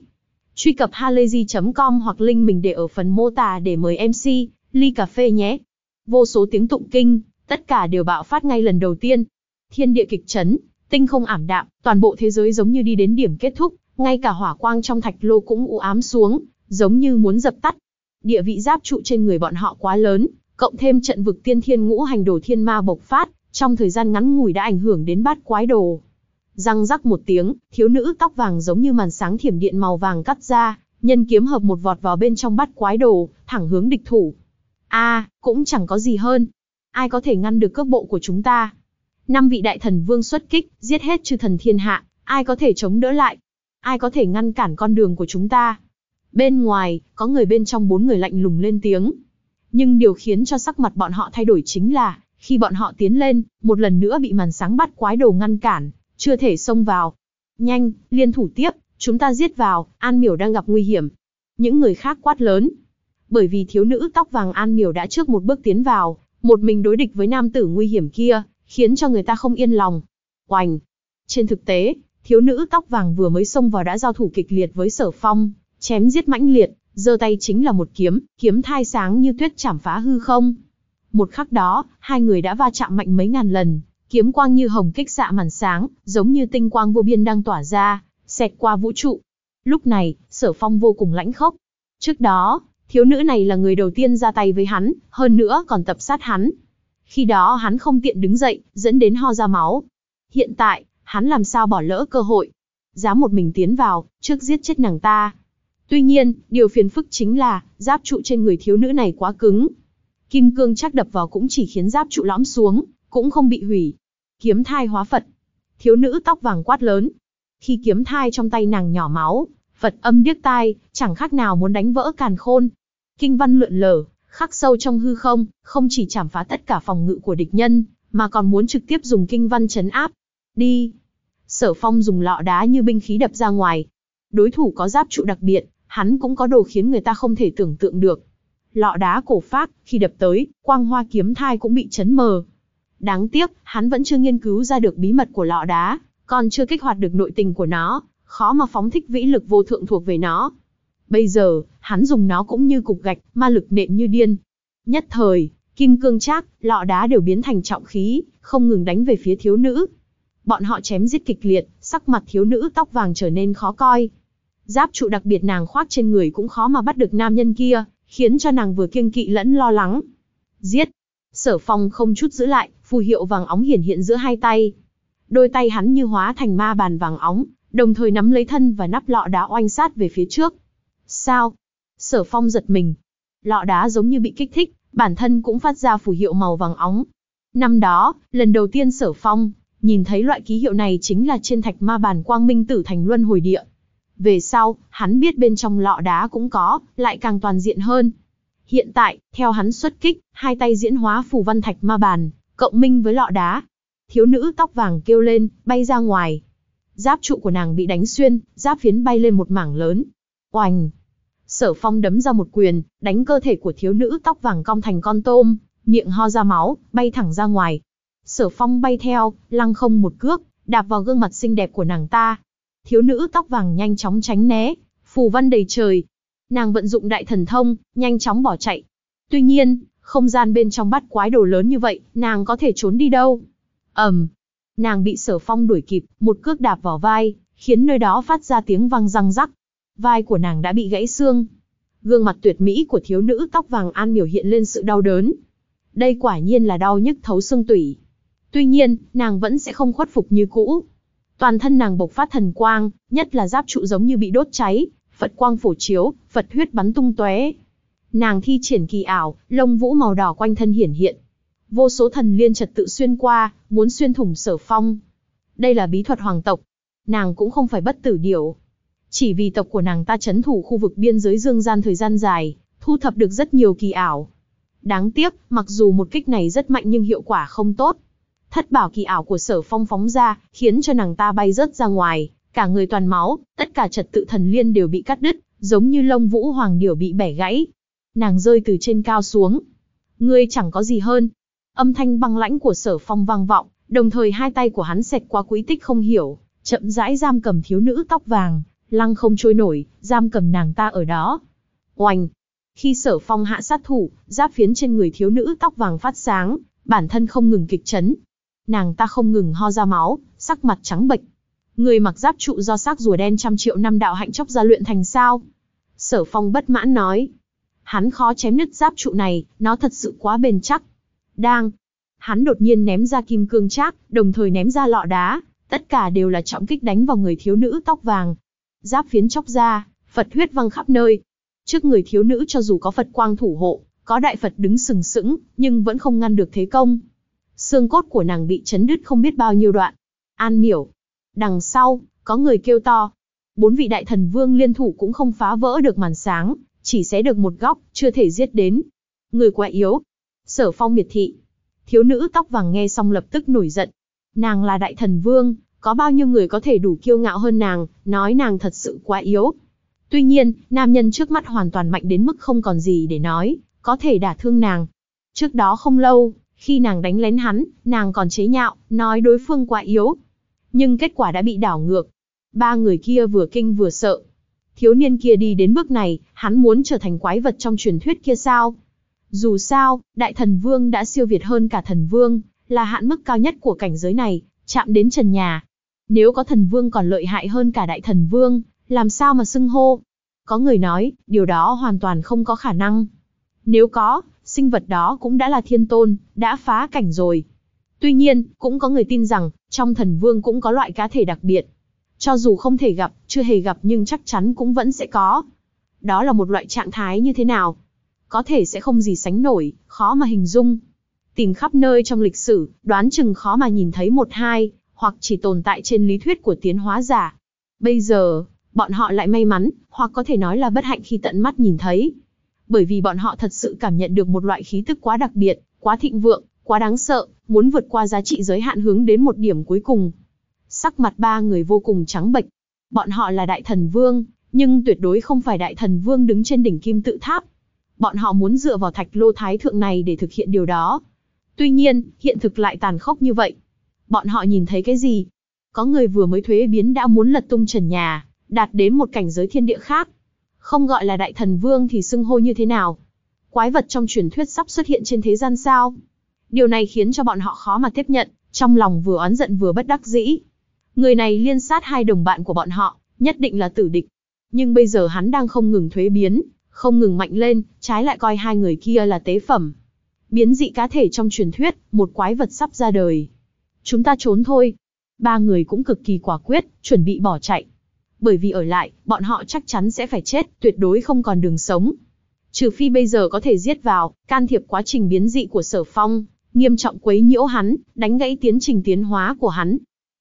Truy cập halayzi.com hoặc link mình để ở phần mô tả để mời MC, ly cà phê nhé. Vô số tiếng tụng kinh, tất cả đều bạo phát ngay lần đầu tiên. Thiên địa kịch chấn, tinh không ảm đạm, toàn bộ thế giới giống như đi đến điểm kết thúc, ngay cả hỏa quang trong thạch lô cũng u ám xuống, giống như muốn dập tắt. Địa vị giáp trụ trên người bọn họ quá lớn, cộng thêm trận vực tiên thiên ngũ hành đồ thiên ma bộc phát, trong thời gian ngắn ngủi đã ảnh hưởng đến bát quái đồ. Răng rắc một tiếng, thiếu nữ tóc vàng giống như màn sáng thiểm điện màu vàng cắt ra, nhân kiếm hợp một vọt vào bên trong bát quái đồ, thẳng hướng địch thủ. A, cũng chẳng có gì hơn. Ai có thể ngăn được cước bộ của chúng ta? Năm vị đại thần vương xuất kích, giết hết chư thần thiên hạ, ai có thể chống đỡ lại? Ai có thể ngăn cản con đường của chúng ta? Bên ngoài, có người bên trong bốn người lạnh lùng lên tiếng, nhưng điều khiến cho sắc mặt bọn họ thay đổi chính là, khi bọn họ tiến lên, một lần nữa bị màn sáng bắt quái đầu ngăn cản, chưa thể xông vào. Nhanh, liên thủ tiếp, chúng ta giết vào, An Miểu đang gặp nguy hiểm. Những người khác quát lớn. Bởi vì thiếu nữ tóc vàng An Miểu đã trước một bước tiến vào, một mình đối địch với nam tử nguy hiểm kia, khiến cho người ta không yên lòng. Oành! Trên thực tế, thiếu nữ tóc vàng vừa mới xông vào đã giao thủ kịch liệt với sở phong, chém giết mãnh liệt, giơ tay chính là một kiếm, kiếm thai sáng như tuyết chảm phá hư không. Một khắc đó, hai người đã va chạm mạnh mấy ngàn lần, kiếm quang như hồng kích xạ màn sáng, giống như tinh quang vô biên đang tỏa ra, xẹt qua vũ trụ. Lúc này, sở phong vô cùng lãnh khốc. Trước đó, thiếu nữ này là người đầu tiên ra tay với hắn, hơn nữa còn tập sát hắn. Khi đó hắn không tiện đứng dậy, dẫn đến ho ra máu. Hiện tại, hắn làm sao bỏ lỡ cơ hội. Dám một mình tiến vào, trước giết chết nàng ta, Tuy nhiên, điều phiền phức chính là, giáp trụ trên người thiếu nữ này quá cứng. Kim cương chắc đập vào cũng chỉ khiến giáp trụ lõm xuống, cũng không bị hủy. Kiếm thai hóa Phật. Thiếu nữ tóc vàng quát lớn. Khi kiếm thai trong tay nàng nhỏ máu, Phật âm điếc tai, chẳng khác nào muốn đánh vỡ càn khôn. Kinh văn lượn lờ, khắc sâu trong hư không, không chỉ chảm phá tất cả phòng ngự của địch nhân, mà còn muốn trực tiếp dùng kinh văn chấn áp. Đi! Sở phong dùng lọ đá như binh khí đập ra ngoài. Đối thủ có giáp trụ đặc biệt, hắn cũng có đồ khiến người ta không thể tưởng tượng được. Lọ đá cổ phát, khi đập tới, quang hoa kiếm thai cũng bị chấn mờ. Đáng tiếc, hắn vẫn chưa nghiên cứu ra được bí mật của lọ đá, còn chưa kích hoạt được nội tình của nó, khó mà phóng thích vĩ lực vô thượng thuộc về nó. Bây giờ, hắn dùng nó cũng như cục gạch, ma lực nện như điên. Nhất thời, kim cương trác, lọ đá đều biến thành trọng khí, không ngừng đánh về phía thiếu nữ. Bọn họ chém giết kịch liệt, sắc mặt thiếu nữ tóc vàng trở nên khó coi, Giáp trụ đặc biệt nàng khoác trên người cũng khó mà bắt được nam nhân kia, khiến cho nàng vừa kiêng kỵ lẫn lo lắng. Giết! Sở phong không chút giữ lại, phù hiệu vàng óng hiển hiện giữa hai tay. Đôi tay hắn như hóa thành ma bàn vàng óng, đồng thời nắm lấy thân và nắp lọ đá oanh sát về phía trước. Sao? Sở phong giật mình. Lọ đá giống như bị kích thích, bản thân cũng phát ra phù hiệu màu vàng óng. Năm đó, lần đầu tiên sở phong, nhìn thấy loại ký hiệu này chính là trên thạch ma bàn quang minh tử thành luân hồi địa. Về sau, hắn biết bên trong lọ đá cũng có, lại càng toàn diện hơn. Hiện tại, theo hắn xuất kích, hai tay diễn hóa phù văn thạch ma bàn, cộng minh với lọ đá. Thiếu nữ tóc vàng kêu lên, bay ra ngoài. Giáp trụ của nàng bị đánh xuyên, giáp phiến bay lên một mảng lớn. Oành! Sở phong đấm ra một quyền, đánh cơ thể của thiếu nữ tóc vàng cong thành con tôm, miệng ho ra máu, bay thẳng ra ngoài. Sở phong bay theo, lăng không một cước, đạp vào gương mặt xinh đẹp của nàng ta, thiếu nữ tóc vàng nhanh chóng tránh né, phù văn đầy trời. Nàng vận dụng đại thần thông, nhanh chóng bỏ chạy. Tuy nhiên, không gian bên trong bắt quái đồ lớn như vậy, nàng có thể trốn đi đâu? Ầm. nàng bị Sở Phong đuổi kịp, một cước đạp vào vai, khiến nơi đó phát ra tiếng vang răng rắc. Vai của nàng đã bị gãy xương. Gương mặt tuyệt mỹ của thiếu nữ tóc vàng An biểu hiện lên sự đau đớn. Đây quả nhiên là đau nhức thấu xương tủy. Tuy nhiên, nàng vẫn sẽ không khuất phục như cũ, Toàn thân nàng bộc phát thần quang, nhất là giáp trụ giống như bị đốt cháy, Phật quang phổ chiếu, Phật huyết bắn tung tóe. Nàng thi triển kỳ ảo, lông vũ màu đỏ quanh thân hiển hiện. Vô số thần liên trật tự xuyên qua, muốn xuyên thủng Sở Phong. Đây là bí thuật hoàng tộc. Nàng cũng không phải bất tử điểu. Chỉ vì tộc của nàng ta chấn thủ khu vực biên giới dương gian thời gian dài, thu thập được rất nhiều kỳ ảo. Đáng tiếc, mặc dù một kích này rất mạnh nhưng hiệu quả không tốt, Thất bảo kỳ ảo của sở phong phóng ra, khiến cho nàng ta bay rớt ra ngoài, cả người toàn máu, tất cả trật tự thần liên đều bị cắt đứt, giống như lông vũ hoàng điểu bị bẻ gãy. Nàng rơi từ trên cao xuống. Ngươi chẳng có gì hơn. Âm thanh băng lãnh của sở phong vang vọng, đồng thời hai tay của hắn xẹt qua quỹ tích không hiểu, chậm rãi giam cầm thiếu nữ tóc vàng, lăng không trôi nổi, giam cầm nàng ta ở đó. oanh, Khi sở phong hạ sát thủ, giáp phiến trên người thiếu nữ tóc vàng phát sáng, bản thân không ngừng kịch chấn, Nàng ta không ngừng ho ra máu, sắc mặt trắng bệch. Người mặc giáp trụ do xác rùa đen trăm triệu năm đạo hạnh chóc ra luyện thành sao? Sở Phong bất mãn nói. Hắn khó chém nứt giáp trụ này, nó thật sự quá bền chắc. Đang. Hắn đột nhiên ném ra kim cương trác, đồng thời ném ra lọ đá, tất cả đều là trọng kích đánh vào người thiếu nữ tóc vàng. Giáp phiến chóc ra, Phật huyết văng khắp nơi. Trước người thiếu nữ cho dù có Phật quang thủ hộ, có đại Phật đứng sừng sững, nhưng vẫn không ngăn được thế công xương cốt của nàng bị chấn đứt không biết bao nhiêu đoạn. An miểu. Đằng sau, có người kêu to. Bốn vị đại thần vương liên thủ cũng không phá vỡ được màn sáng, chỉ xé được một góc, chưa thể giết đến. Người quá yếu. Sở phong miệt thị. Thiếu nữ tóc vàng nghe xong lập tức nổi giận. Nàng là đại thần vương, có bao nhiêu người có thể đủ kiêu ngạo hơn nàng, nói nàng thật sự quá yếu. Tuy nhiên, nam nhân trước mắt hoàn toàn mạnh đến mức không còn gì để nói, có thể đả thương nàng. Trước đó không lâu, khi nàng đánh lén hắn, nàng còn chế nhạo, nói đối phương quá yếu. Nhưng kết quả đã bị đảo ngược. Ba người kia vừa kinh vừa sợ. Thiếu niên kia đi đến bước này, hắn muốn trở thành quái vật trong truyền thuyết kia sao? Dù sao, đại thần vương đã siêu việt hơn cả thần vương, là hạn mức cao nhất của cảnh giới này, chạm đến trần nhà. Nếu có thần vương còn lợi hại hơn cả đại thần vương, làm sao mà xưng hô? Có người nói, điều đó hoàn toàn không có khả năng. Nếu có, sinh vật đó cũng đã là thiên tôn, đã phá cảnh rồi. Tuy nhiên, cũng có người tin rằng, trong thần vương cũng có loại cá thể đặc biệt. Cho dù không thể gặp, chưa hề gặp nhưng chắc chắn cũng vẫn sẽ có. Đó là một loại trạng thái như thế nào? Có thể sẽ không gì sánh nổi, khó mà hình dung. Tìm khắp nơi trong lịch sử, đoán chừng khó mà nhìn thấy một hai, hoặc chỉ tồn tại trên lý thuyết của tiến hóa giả. Bây giờ, bọn họ lại may mắn, hoặc có thể nói là bất hạnh khi tận mắt nhìn thấy, bởi vì bọn họ thật sự cảm nhận được một loại khí tức quá đặc biệt, quá thịnh vượng, quá đáng sợ, muốn vượt qua giá trị giới hạn hướng đến một điểm cuối cùng. Sắc mặt ba người vô cùng trắng bệch. Bọn họ là đại thần vương, nhưng tuyệt đối không phải đại thần vương đứng trên đỉnh kim tự tháp. Bọn họ muốn dựa vào thạch lô thái thượng này để thực hiện điều đó. Tuy nhiên, hiện thực lại tàn khốc như vậy. Bọn họ nhìn thấy cái gì? Có người vừa mới thuế biến đã muốn lật tung trần nhà, đạt đến một cảnh giới thiên địa khác, không gọi là đại thần vương thì xưng hô như thế nào? Quái vật trong truyền thuyết sắp xuất hiện trên thế gian sao? Điều này khiến cho bọn họ khó mà tiếp nhận, trong lòng vừa oán giận vừa bất đắc dĩ. Người này liên sát hai đồng bạn của bọn họ, nhất định là tử địch. Nhưng bây giờ hắn đang không ngừng thuế biến, không ngừng mạnh lên, trái lại coi hai người kia là tế phẩm. Biến dị cá thể trong truyền thuyết, một quái vật sắp ra đời. Chúng ta trốn thôi. Ba người cũng cực kỳ quả quyết, chuẩn bị bỏ chạy bởi vì ở lại, bọn họ chắc chắn sẽ phải chết, tuyệt đối không còn đường sống. Trừ phi bây giờ có thể giết vào, can thiệp quá trình biến dị của sở phong, nghiêm trọng quấy nhiễu hắn, đánh gãy tiến trình tiến hóa của hắn.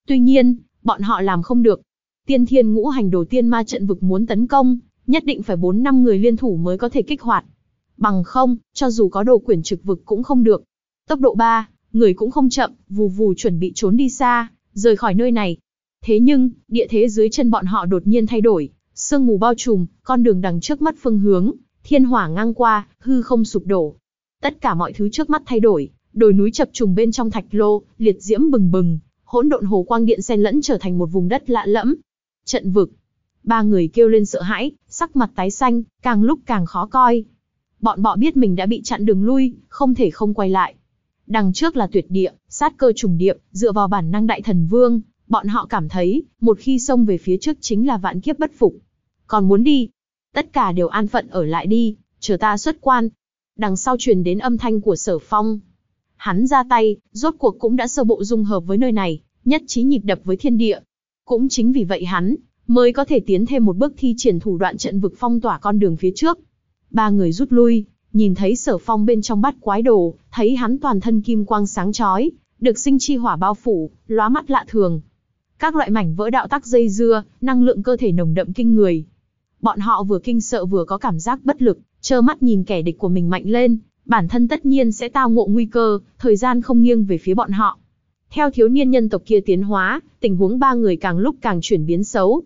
Tuy nhiên, bọn họ làm không được. Tiên thiên ngũ hành đầu tiên ma trận vực muốn tấn công, nhất định phải 4 năm người liên thủ mới có thể kích hoạt. Bằng không, cho dù có đồ quyển trực vực cũng không được. Tốc độ 3, người cũng không chậm, vù vù chuẩn bị trốn đi xa, rời khỏi nơi này. Thế nhưng, địa thế dưới chân bọn họ đột nhiên thay đổi, sương mù bao trùm, con đường đằng trước mắt phương hướng, thiên hỏa ngang qua, hư không sụp đổ. Tất cả mọi thứ trước mắt thay đổi, đồi núi chập trùng bên trong thạch lô, liệt diễm bừng bừng, hỗn độn hồ quang điện xen lẫn trở thành một vùng đất lạ lẫm. Trận vực. Ba người kêu lên sợ hãi, sắc mặt tái xanh, càng lúc càng khó coi. Bọn bọ biết mình đã bị chặn đường lui, không thể không quay lại. Đằng trước là tuyệt địa, sát cơ trùng điệp, dựa vào bản năng đại thần vương, Bọn họ cảm thấy, một khi xông về phía trước chính là vạn kiếp bất phục. Còn muốn đi, tất cả đều an phận ở lại đi, chờ ta xuất quan. Đằng sau truyền đến âm thanh của sở phong. Hắn ra tay, rốt cuộc cũng đã sơ bộ dung hợp với nơi này, nhất trí nhịp đập với thiên địa. Cũng chính vì vậy hắn, mới có thể tiến thêm một bước thi triển thủ đoạn trận vực phong tỏa con đường phía trước. Ba người rút lui, nhìn thấy sở phong bên trong bắt quái đồ, thấy hắn toàn thân kim quang sáng chói, được sinh chi hỏa bao phủ, lóa mắt lạ thường. Các loại mảnh vỡ đạo tắc dây dưa, năng lượng cơ thể nồng đậm kinh người. Bọn họ vừa kinh sợ vừa có cảm giác bất lực, trơ mắt nhìn kẻ địch của mình mạnh lên, bản thân tất nhiên sẽ tao ngộ nguy cơ, thời gian không nghiêng về phía bọn họ. Theo thiếu niên nhân tộc kia tiến hóa, tình huống ba người càng lúc càng chuyển biến xấu.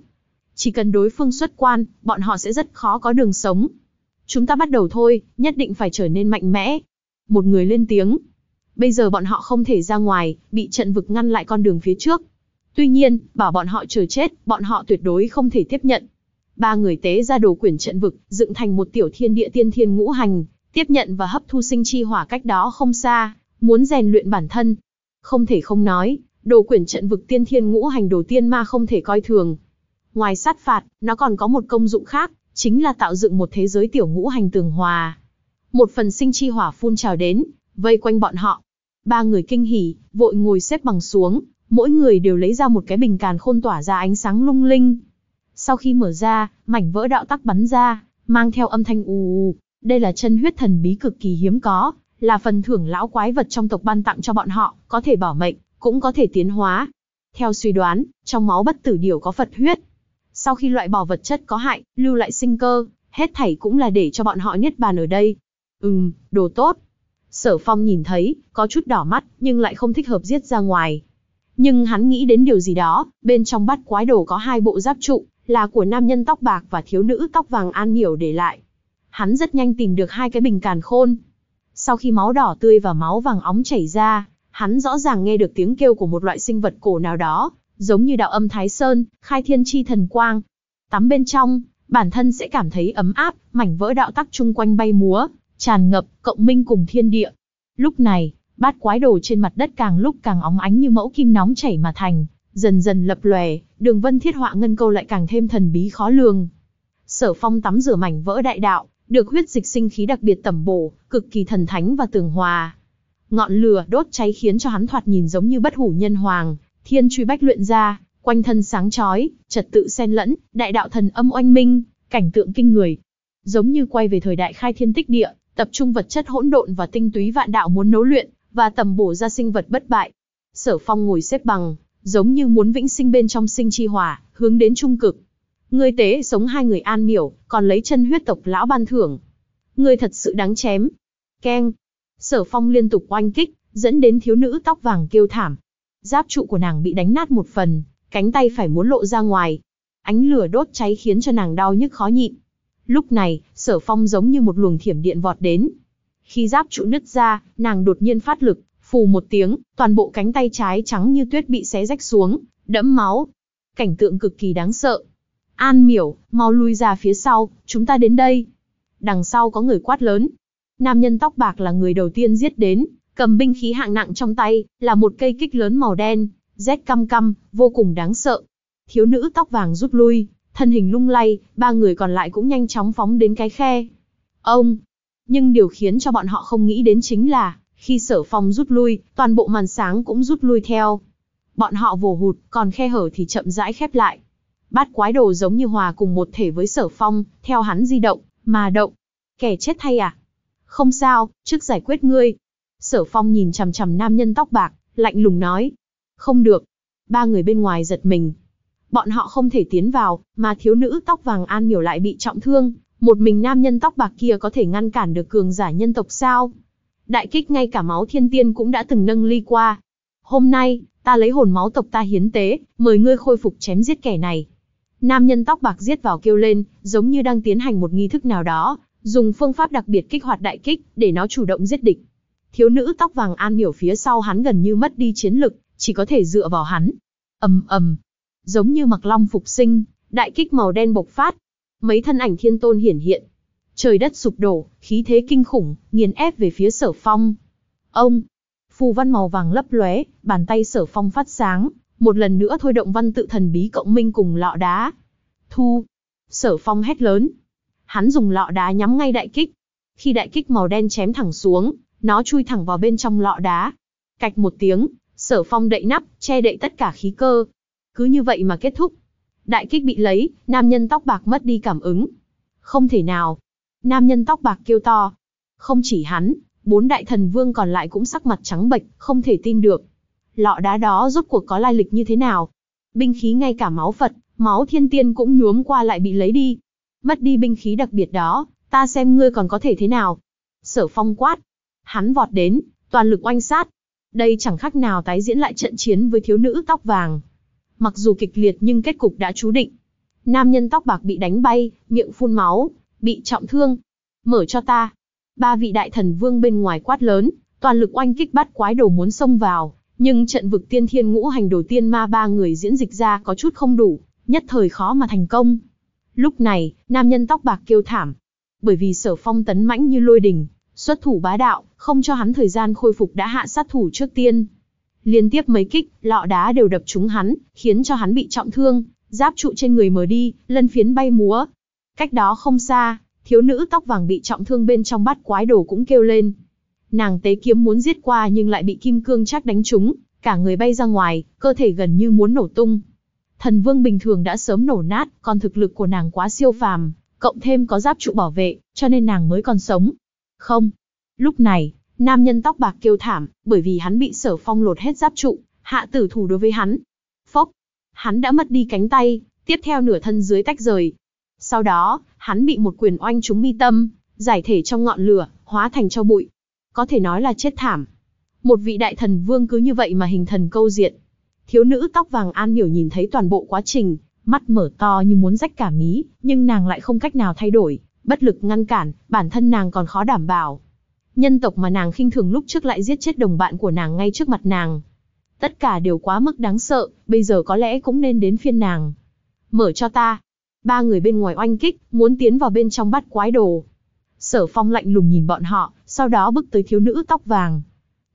Chỉ cần đối phương xuất quan, bọn họ sẽ rất khó có đường sống. Chúng ta bắt đầu thôi, nhất định phải trở nên mạnh mẽ. Một người lên tiếng. Bây giờ bọn họ không thể ra ngoài, bị trận vực ngăn lại con đường phía trước. Tuy nhiên, bảo bọn họ chờ chết, bọn họ tuyệt đối không thể tiếp nhận. Ba người tế ra đồ quyển trận vực, dựng thành một tiểu thiên địa tiên thiên ngũ hành, tiếp nhận và hấp thu sinh chi hỏa cách đó không xa, muốn rèn luyện bản thân. Không thể không nói, đồ quyển trận vực tiên thiên ngũ hành đồ tiên ma không thể coi thường. Ngoài sát phạt, nó còn có một công dụng khác, chính là tạo dựng một thế giới tiểu ngũ hành tường hòa. Một phần sinh chi hỏa phun trào đến, vây quanh bọn họ. Ba người kinh hỉ, vội ngồi xếp bằng xuống, mỗi người đều lấy ra một cái bình càn khôn tỏa ra ánh sáng lung linh. Sau khi mở ra, mảnh vỡ đạo tắc bắn ra, mang theo âm thanh ù ù. Đây là chân huyết thần bí cực kỳ hiếm có, là phần thưởng lão quái vật trong tộc ban tặng cho bọn họ, có thể bảo mệnh, cũng có thể tiến hóa. Theo suy đoán, trong máu bất tử điều có Phật huyết. Sau khi loại bỏ vật chất có hại, lưu lại sinh cơ, hết thảy cũng là để cho bọn họ nhất bàn ở đây. Ừm, đồ tốt. Sở Phong nhìn thấy, có chút đỏ mắt, nhưng lại không thích hợp giết ra ngoài, nhưng hắn nghĩ đến điều gì đó, bên trong bát quái đồ có hai bộ giáp trụ, là của nam nhân tóc bạc và thiếu nữ tóc vàng An Hiểu để lại. Hắn rất nhanh tìm được hai cái bình càn khôn. Sau khi máu đỏ tươi và máu vàng óng chảy ra, hắn rõ ràng nghe được tiếng kêu của một loại sinh vật cổ nào đó, giống như đạo âm Thái Sơn, khai thiên chi thần quang. Tắm bên trong, bản thân sẽ cảm thấy ấm áp, mảnh vỡ đạo tắc chung quanh bay múa, tràn ngập, cộng minh cùng thiên địa. Lúc này, Bát quái đồ trên mặt đất càng lúc càng óng ánh như mẫu kim nóng chảy mà thành, dần dần lập lòe, đường vân thiết họa ngân câu lại càng thêm thần bí khó lường. Sở Phong tắm rửa mảnh vỡ đại đạo, được huyết dịch sinh khí đặc biệt tẩm bổ, cực kỳ thần thánh và tường hòa. Ngọn lửa đốt cháy khiến cho hắn thoạt nhìn giống như bất hủ nhân hoàng, thiên truy bách luyện ra, quanh thân sáng chói, trật tự xen lẫn, đại đạo thần âm oanh minh, cảnh tượng kinh người. Giống như quay về thời đại khai thiên tích địa, tập trung vật chất hỗn độn và tinh túy vạn đạo muốn nấu luyện, và tầm bổ ra sinh vật bất bại. Sở Phong ngồi xếp bằng, giống như muốn vĩnh sinh bên trong sinh chi hòa hướng đến trung cực. người tế sống hai người an miểu, còn lấy chân huyết tộc lão ban thưởng. người thật sự đáng chém. Keng. Sở Phong liên tục oanh kích, dẫn đến thiếu nữ tóc vàng kêu thảm. Giáp trụ của nàng bị đánh nát một phần, cánh tay phải muốn lộ ra ngoài. Ánh lửa đốt cháy khiến cho nàng đau nhức khó nhịn. Lúc này, Sở Phong giống như một luồng thiểm điện vọt đến, khi giáp trụ nứt ra, nàng đột nhiên phát lực, phù một tiếng, toàn bộ cánh tay trái trắng như tuyết bị xé rách xuống, đẫm máu. Cảnh tượng cực kỳ đáng sợ. An miểu, mau lui ra phía sau, chúng ta đến đây. Đằng sau có người quát lớn. Nam nhân tóc bạc là người đầu tiên giết đến, cầm binh khí hạng nặng trong tay, là một cây kích lớn màu đen, rét căm căm, vô cùng đáng sợ. Thiếu nữ tóc vàng rút lui, thân hình lung lay, ba người còn lại cũng nhanh chóng phóng đến cái khe. Ông, nhưng điều khiến cho bọn họ không nghĩ đến chính là, khi sở phong rút lui, toàn bộ màn sáng cũng rút lui theo. Bọn họ vồ hụt, còn khe hở thì chậm rãi khép lại. Bát quái đồ giống như hòa cùng một thể với sở phong, theo hắn di động, mà động. Kẻ chết thay à? Không sao, trước giải quyết ngươi. Sở phong nhìn chằm chằm nam nhân tóc bạc, lạnh lùng nói. Không được. Ba người bên ngoài giật mình. Bọn họ không thể tiến vào, mà thiếu nữ tóc vàng an miểu lại bị trọng thương, một mình nam nhân tóc bạc kia có thể ngăn cản được cường giả nhân tộc sao? Đại kích ngay cả máu thiên tiên cũng đã từng nâng ly qua. Hôm nay, ta lấy hồn máu tộc ta hiến tế, mời ngươi khôi phục chém giết kẻ này. Nam nhân tóc bạc giết vào kêu lên, giống như đang tiến hành một nghi thức nào đó, dùng phương pháp đặc biệt kích hoạt đại kích để nó chủ động giết địch. Thiếu nữ tóc vàng An hiểu phía sau hắn gần như mất đi chiến lực, chỉ có thể dựa vào hắn. Ầm ầm, giống như mặc long phục sinh, đại kích màu đen bộc phát, mấy thân ảnh thiên tôn hiển hiện. Trời đất sụp đổ, khí thế kinh khủng, nghiền ép về phía sở phong. Ông, phù văn màu vàng lấp lóe, bàn tay sở phong phát sáng, một lần nữa thôi động văn tự thần bí cộng minh cùng lọ đá. Thu, sở phong hét lớn. Hắn dùng lọ đá nhắm ngay đại kích. Khi đại kích màu đen chém thẳng xuống, nó chui thẳng vào bên trong lọ đá. Cạch một tiếng, sở phong đậy nắp, che đậy tất cả khí cơ. Cứ như vậy mà kết thúc. Đại kích bị lấy, nam nhân tóc bạc mất đi cảm ứng. Không thể nào. Nam nhân tóc bạc kêu to. Không chỉ hắn, bốn đại thần vương còn lại cũng sắc mặt trắng bệch, không thể tin được. Lọ đá đó rốt cuộc có lai lịch như thế nào? Binh khí ngay cả máu Phật, máu thiên tiên cũng nhuốm qua lại bị lấy đi. Mất đi binh khí đặc biệt đó, ta xem ngươi còn có thể thế nào. Sở phong quát. Hắn vọt đến, toàn lực oanh sát. Đây chẳng khác nào tái diễn lại trận chiến với thiếu nữ tóc vàng, mặc dù kịch liệt nhưng kết cục đã chú định. Nam nhân tóc bạc bị đánh bay, miệng phun máu, bị trọng thương. Mở cho ta. Ba vị đại thần vương bên ngoài quát lớn, toàn lực oanh kích bắt quái đầu muốn xông vào, nhưng trận vực tiên thiên ngũ hành đầu tiên ma ba người diễn dịch ra có chút không đủ, nhất thời khó mà thành công. Lúc này, nam nhân tóc bạc kêu thảm, bởi vì sở phong tấn mãnh như lôi đình, xuất thủ bá đạo, không cho hắn thời gian khôi phục đã hạ sát thủ trước tiên. Liên tiếp mấy kích, lọ đá đều đập trúng hắn, khiến cho hắn bị trọng thương, giáp trụ trên người mở đi, lân phiến bay múa. Cách đó không xa, thiếu nữ tóc vàng bị trọng thương bên trong bát quái đồ cũng kêu lên. Nàng tế kiếm muốn giết qua nhưng lại bị kim cương chắc đánh trúng, cả người bay ra ngoài, cơ thể gần như muốn nổ tung. Thần vương bình thường đã sớm nổ nát, còn thực lực của nàng quá siêu phàm, cộng thêm có giáp trụ bảo vệ, cho nên nàng mới còn sống. Không. Lúc này, Nam nhân tóc bạc kêu thảm, bởi vì hắn bị sở phong lột hết giáp trụ, hạ tử thủ đối với hắn. Phốc! Hắn đã mất đi cánh tay, tiếp theo nửa thân dưới tách rời. Sau đó, hắn bị một quyền oanh trúng mi tâm, giải thể trong ngọn lửa, hóa thành cho bụi. Có thể nói là chết thảm. Một vị đại thần vương cứ như vậy mà hình thần câu diện. Thiếu nữ tóc vàng An hiểu nhìn thấy toàn bộ quá trình, mắt mở to như muốn rách cả mí, nhưng nàng lại không cách nào thay đổi, bất lực ngăn cản, bản thân nàng còn khó đảm bảo, nhân tộc mà nàng khinh thường lúc trước lại giết chết đồng bạn của nàng ngay trước mặt nàng. Tất cả đều quá mức đáng sợ, bây giờ có lẽ cũng nên đến phiên nàng. Mở cho ta. Ba người bên ngoài oanh kích, muốn tiến vào bên trong bắt quái đồ. Sở phong lạnh lùng nhìn bọn họ, sau đó bước tới thiếu nữ tóc vàng.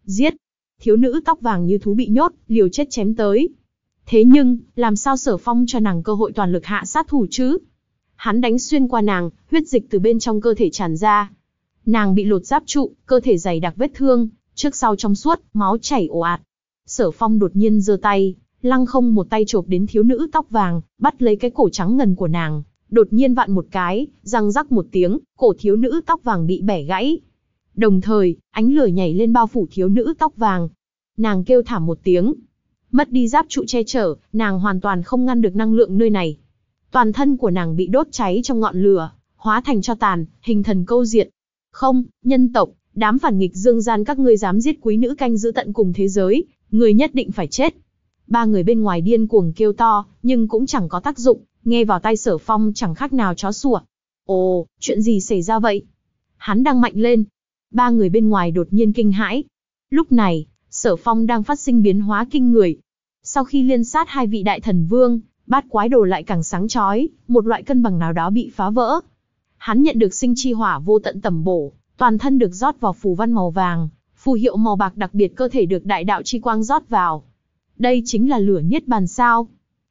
Giết! Thiếu nữ tóc vàng như thú bị nhốt, liều chết chém tới. Thế nhưng, làm sao sở phong cho nàng cơ hội toàn lực hạ sát thủ chứ? Hắn đánh xuyên qua nàng, huyết dịch từ bên trong cơ thể tràn ra, Nàng bị lột giáp trụ, cơ thể dày đặc vết thương, trước sau trong suốt, máu chảy ồ ạt. Sở Phong đột nhiên giơ tay, lăng không một tay chộp đến thiếu nữ tóc vàng, bắt lấy cái cổ trắng ngần của nàng, đột nhiên vặn một cái, răng rắc một tiếng, cổ thiếu nữ tóc vàng bị bẻ gãy. Đồng thời, ánh lửa nhảy lên bao phủ thiếu nữ tóc vàng. Nàng kêu thảm một tiếng. Mất đi giáp trụ che chở, nàng hoàn toàn không ngăn được năng lượng nơi này. Toàn thân của nàng bị đốt cháy trong ngọn lửa, hóa thành cho tàn, hình thần câu diệt, không, nhân tộc, đám phản nghịch dương gian các ngươi dám giết quý nữ canh giữ tận cùng thế giới, người nhất định phải chết. Ba người bên ngoài điên cuồng kêu to, nhưng cũng chẳng có tác dụng, nghe vào tay sở phong chẳng khác nào chó sủa. Ồ, chuyện gì xảy ra vậy? Hắn đang mạnh lên. Ba người bên ngoài đột nhiên kinh hãi. Lúc này, sở phong đang phát sinh biến hóa kinh người. Sau khi liên sát hai vị đại thần vương, bát quái đồ lại càng sáng chói, một loại cân bằng nào đó bị phá vỡ, Hắn nhận được sinh chi hỏa vô tận tầm bổ, toàn thân được rót vào phù văn màu vàng, phù hiệu màu bạc đặc biệt cơ thể được đại đạo chi quang rót vào. Đây chính là lửa niết bàn sao.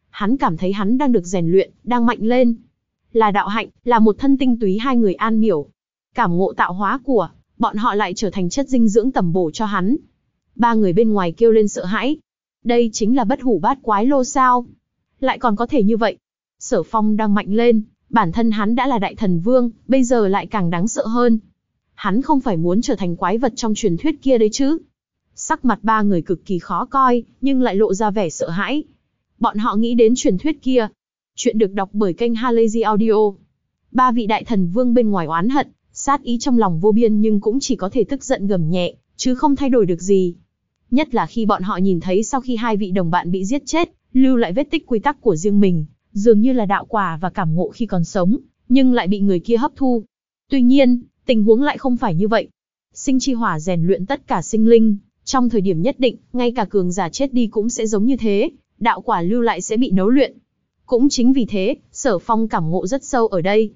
Hắn cảm thấy hắn đang được rèn luyện, đang mạnh lên. Là đạo hạnh, là một thân tinh túy hai người an miểu. Cảm ngộ tạo hóa của, bọn họ lại trở thành chất dinh dưỡng tầm bổ cho hắn. Ba người bên ngoài kêu lên sợ hãi. Đây chính là bất hủ bát quái lô sao. Lại còn có thể như vậy. Sở phong đang mạnh lên, Bản thân hắn đã là đại thần vương, bây giờ lại càng đáng sợ hơn. Hắn không phải muốn trở thành quái vật trong truyền thuyết kia đấy chứ. Sắc mặt ba người cực kỳ khó coi, nhưng lại lộ ra vẻ sợ hãi. Bọn họ nghĩ đến truyền thuyết kia. Chuyện được đọc bởi kênh Halazy Audio. Ba vị đại thần vương bên ngoài oán hận, sát ý trong lòng vô biên nhưng cũng chỉ có thể tức giận gầm nhẹ, chứ không thay đổi được gì. Nhất là khi bọn họ nhìn thấy sau khi hai vị đồng bạn bị giết chết, lưu lại vết tích quy tắc của riêng mình, dường như là đạo quả và cảm ngộ khi còn sống, nhưng lại bị người kia hấp thu. Tuy nhiên, tình huống lại không phải như vậy. Sinh chi hỏa rèn luyện tất cả sinh linh, trong thời điểm nhất định, ngay cả cường giả chết đi cũng sẽ giống như thế, đạo quả lưu lại sẽ bị nấu luyện. Cũng chính vì thế, sở phong cảm ngộ rất sâu ở đây.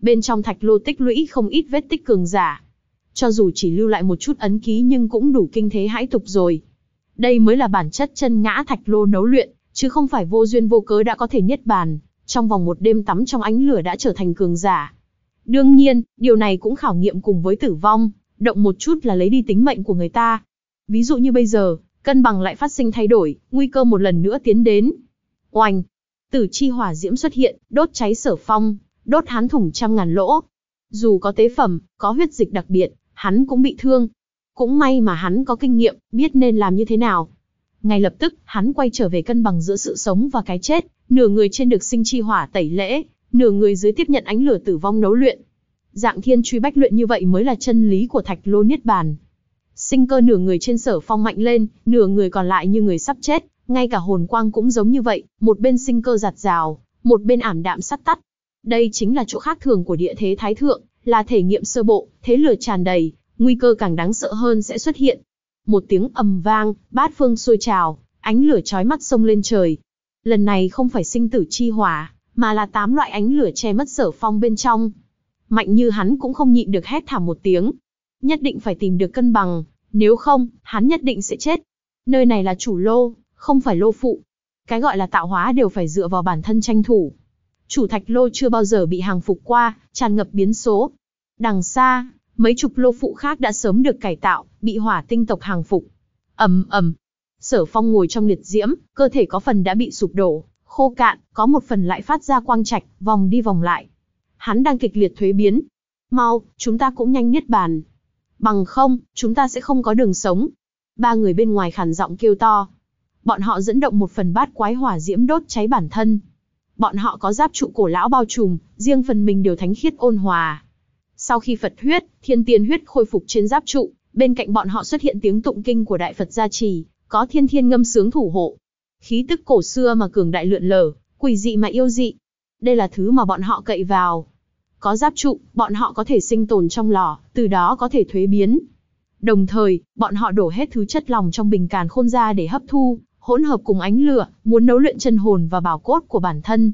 Bên trong thạch lô tích lũy không ít vết tích cường giả. Cho dù chỉ lưu lại một chút ấn ký nhưng cũng đủ kinh thế hãi tục rồi. Đây mới là bản chất chân ngã thạch lô nấu luyện, chứ không phải vô duyên vô cớ đã có thể niết bàn, trong vòng một đêm tắm trong ánh lửa đã trở thành cường giả. Đương nhiên, điều này cũng khảo nghiệm cùng với tử vong, động một chút là lấy đi tính mệnh của người ta. Ví dụ như bây giờ, cân bằng lại phát sinh thay đổi, nguy cơ một lần nữa tiến đến. Oanh! Tử chi hỏa diễm xuất hiện, đốt cháy sở phong, đốt hắn thủng trăm ngàn lỗ. Dù có tế phẩm, có huyết dịch đặc biệt, hắn cũng bị thương. Cũng may mà hắn có kinh nghiệm, biết nên làm như thế nào, ngay lập tức, hắn quay trở về cân bằng giữa sự sống và cái chết, nửa người trên được sinh chi hỏa tẩy lễ, nửa người dưới tiếp nhận ánh lửa tử vong nấu luyện. Dạng thiên truy bách luyện như vậy mới là chân lý của thạch lô niết bàn. Sinh cơ nửa người trên sở phong mạnh lên, nửa người còn lại như người sắp chết, ngay cả hồn quang cũng giống như vậy, một bên sinh cơ giạt rào, một bên ảm đạm sắt tắt. Đây chính là chỗ khác thường của địa thế thái thượng, là thể nghiệm sơ bộ, thế lửa tràn đầy, nguy cơ càng đáng sợ hơn sẽ xuất hiện một tiếng ầm vang, bát phương sôi trào, ánh lửa chói mắt sông lên trời. Lần này không phải sinh tử chi hỏa, mà là tám loại ánh lửa che mất sở phong bên trong. Mạnh như hắn cũng không nhịn được hét thảm một tiếng. Nhất định phải tìm được cân bằng, nếu không, hắn nhất định sẽ chết. Nơi này là chủ lô, không phải lô phụ. Cái gọi là tạo hóa đều phải dựa vào bản thân tranh thủ. Chủ thạch lô chưa bao giờ bị hàng phục qua, tràn ngập biến số. Đằng xa, mấy chục lô phụ khác đã sớm được cải tạo, bị hỏa tinh tộc hàng phục. ầm ầm, Sở Phong ngồi trong liệt diễm, cơ thể có phần đã bị sụp đổ, khô cạn, có một phần lại phát ra quang trạch, vòng đi vòng lại. Hắn đang kịch liệt thuế biến. Mau, chúng ta cũng nhanh niết bàn. Bằng không, chúng ta sẽ không có đường sống. Ba người bên ngoài khàn giọng kêu to. Bọn họ dẫn động một phần bát quái hỏa diễm đốt cháy bản thân. Bọn họ có giáp trụ cổ lão bao trùm, riêng phần mình đều thánh khiết ôn hòa, sau khi Phật huyết, thiên tiên huyết khôi phục trên giáp trụ, bên cạnh bọn họ xuất hiện tiếng tụng kinh của Đại Phật gia trì, có thiên thiên ngâm sướng thủ hộ. Khí tức cổ xưa mà cường đại lượn lờ, quỷ dị mà yêu dị. Đây là thứ mà bọn họ cậy vào. Có giáp trụ, bọn họ có thể sinh tồn trong lò, từ đó có thể thuế biến. Đồng thời, bọn họ đổ hết thứ chất lòng trong bình càn khôn ra để hấp thu, hỗn hợp cùng ánh lửa, muốn nấu luyện chân hồn và bảo cốt của bản thân.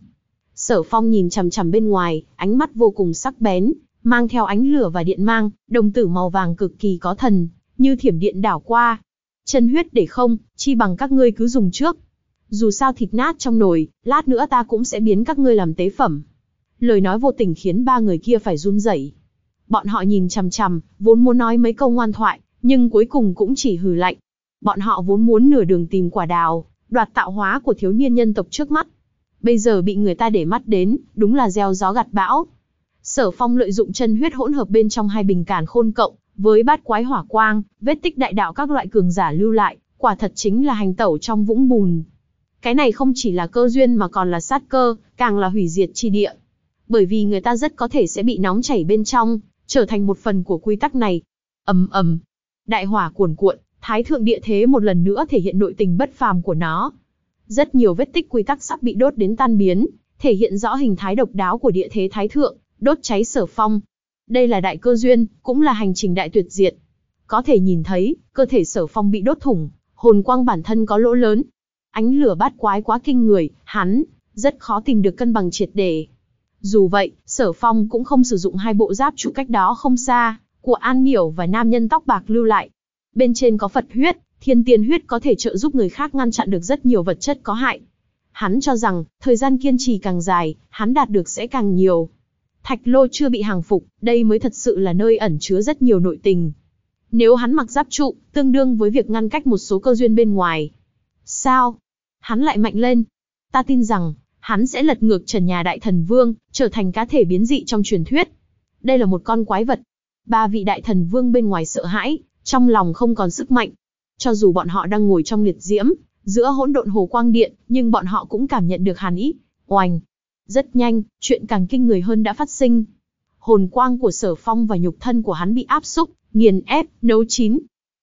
Sở Phong nhìn chằm chằm bên ngoài, ánh mắt vô cùng sắc bén, mang theo ánh lửa và điện mang, đồng tử màu vàng cực kỳ có thần, như thiểm điện đảo qua. Chân huyết để không, chi bằng các ngươi cứ dùng trước. Dù sao thịt nát trong nồi, lát nữa ta cũng sẽ biến các ngươi làm tế phẩm. Lời nói vô tình khiến ba người kia phải run rẩy. Bọn họ nhìn chằm chằm, vốn muốn nói mấy câu ngoan thoại, nhưng cuối cùng cũng chỉ hừ lạnh. Bọn họ vốn muốn nửa đường tìm quả đào, đoạt tạo hóa của thiếu niên nhân tộc trước mắt. Bây giờ bị người ta để mắt đến, đúng là gieo gió gặt bão. Sở Phong lợi dụng chân huyết hỗn hợp bên trong hai bình càn khôn cộng, với bát quái hỏa quang, vết tích đại đạo các loại cường giả lưu lại, quả thật chính là hành tẩu trong vũng bùn. Cái này không chỉ là cơ duyên mà còn là sát cơ, càng là hủy diệt chi địa. Bởi vì người ta rất có thể sẽ bị nóng chảy bên trong, trở thành một phần của quy tắc này. Ầm ầm. Đại hỏa cuồn cuộn, thái thượng địa thế một lần nữa thể hiện nội tình bất phàm của nó. Rất nhiều vết tích quy tắc sắp bị đốt đến tan biến, thể hiện rõ hình thái độc đáo của địa thế thái thượng, đốt cháy sở phong. Đây là đại cơ duyên, cũng là hành trình đại tuyệt diệt. Có thể nhìn thấy, cơ thể sở phong bị đốt thủng, hồn quang bản thân có lỗ lớn. Ánh lửa bát quái quá kinh người, hắn, rất khó tìm được cân bằng triệt để. Dù vậy, sở phong cũng không sử dụng hai bộ giáp trụ cách đó không xa, của An Miểu và nam nhân tóc bạc lưu lại. Bên trên có Phật huyết, thiên tiên huyết có thể trợ giúp người khác ngăn chặn được rất nhiều vật chất có hại. Hắn cho rằng, thời gian kiên trì càng dài, hắn đạt được sẽ càng nhiều. Thạch Lô chưa bị hàng phục, đây mới thật sự là nơi ẩn chứa rất nhiều nội tình. Nếu hắn mặc giáp trụ, tương đương với việc ngăn cách một số cơ duyên bên ngoài. Sao? Hắn lại mạnh lên. Ta tin rằng, hắn sẽ lật ngược trần nhà đại thần vương, trở thành cá thể biến dị trong truyền thuyết. Đây là một con quái vật. Ba vị đại thần vương bên ngoài sợ hãi, trong lòng không còn sức mạnh. Cho dù bọn họ đang ngồi trong liệt diễm, giữa hỗn độn hồ quang điện, nhưng bọn họ cũng cảm nhận được hàn ý. Oành, rất nhanh, chuyện càng kinh người hơn đã phát sinh. Hồn quang của sở phong và nhục thân của hắn bị áp xúc, nghiền ép, nấu chín.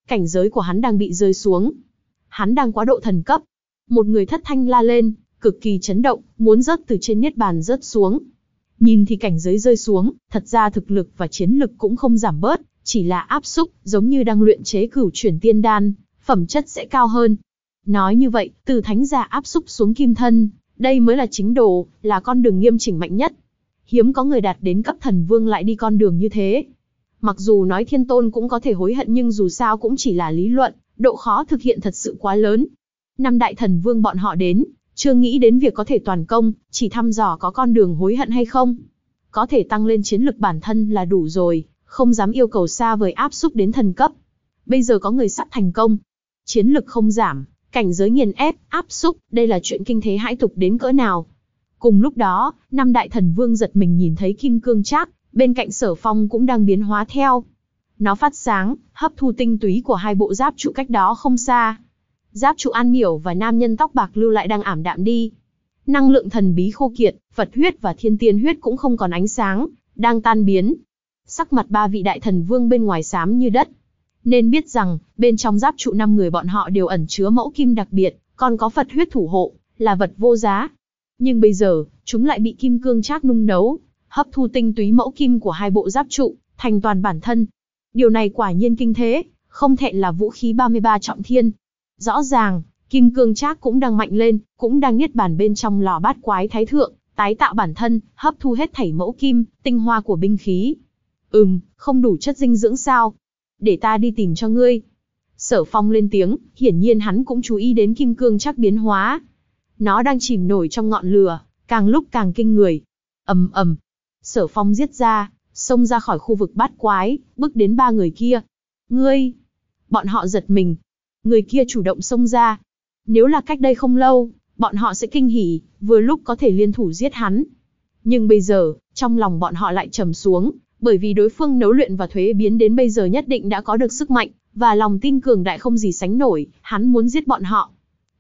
Cảnh giới của hắn đang bị rơi xuống. Hắn đang quá độ thần cấp. Một người thất thanh la lên, cực kỳ chấn động, muốn rớt từ trên niết bàn rớt xuống. Nhìn thì cảnh giới rơi xuống, thật ra thực lực và chiến lực cũng không giảm bớt, chỉ là áp xúc, giống như đang luyện chế cửu chuyển tiên đan, phẩm chất sẽ cao hơn. Nói như vậy, từ thánh giả áp xúc xuống kim thân, đây mới là chính đồ, là con đường nghiêm chỉnh mạnh nhất. Hiếm có người đạt đến cấp thần vương lại đi con đường như thế. Mặc dù nói thiên tôn cũng có thể hối hận nhưng dù sao cũng chỉ là lý luận, độ khó thực hiện thật sự quá lớn. Năm đại thần vương bọn họ đến, chưa nghĩ đến việc có thể toàn công, chỉ thăm dò có con đường hối hận hay không. Có thể tăng lên chiến lực bản thân là đủ rồi, không dám yêu cầu xa vời áp xúc đến thần cấp. Bây giờ có người sắp thành công, chiến lực không giảm, cảnh giới nghiền ép, áp xúc, đây là chuyện kinh thế hãi tục đến cỡ nào. Cùng lúc đó, năm đại thần vương giật mình nhìn thấy kim cương chắc, bên cạnh sở phong cũng đang biến hóa theo. Nó phát sáng, hấp thu tinh túy của hai bộ giáp trụ cách đó không xa. Giáp trụ an miểu và nam nhân tóc bạc lưu lại đang ảm đạm đi. Năng lượng thần bí khô kiệt, Phật huyết và thiên tiên huyết cũng không còn ánh sáng, đang tan biến. Sắc mặt ba vị đại thần vương bên ngoài xám như đất, nên biết rằng, bên trong giáp trụ năm người bọn họ đều ẩn chứa mẫu kim đặc biệt, còn có Phật huyết thủ hộ, là vật vô giá. Nhưng bây giờ, chúng lại bị kim cương trác nung nấu, hấp thu tinh túy mẫu kim của hai bộ giáp trụ, thành toàn bản thân. Điều này quả nhiên kinh thế, không thể là vũ khí 33 trọng thiên. Rõ ràng, kim cương trác cũng đang mạnh lên, cũng đang niết bàn bên trong lò bát quái thái thượng, tái tạo bản thân, hấp thu hết thảy mẫu kim, tinh hoa của binh khí. Ừm, không đủ chất dinh dưỡng sao, để ta đi tìm cho ngươi. Sở phong lên tiếng, hiển nhiên hắn cũng chú ý đến kim cương chắc biến hóa. Nó đang chìm nổi trong ngọn lửa, càng lúc càng kinh người. ầm ầm, sở phong giết ra, xông ra khỏi khu vực bát quái, bước đến ba người kia. Ngươi! Bọn họ giật mình. Người kia chủ động xông ra. Nếu là cách đây không lâu, bọn họ sẽ kinh hỉ, vừa lúc có thể liên thủ giết hắn. Nhưng bây giờ, trong lòng bọn họ lại trầm xuống, bởi vì đối phương nấu luyện và thuế biến đến bây giờ nhất định đã có được sức mạnh, và lòng tin cường đại không gì sánh nổi, hắn muốn giết bọn họ.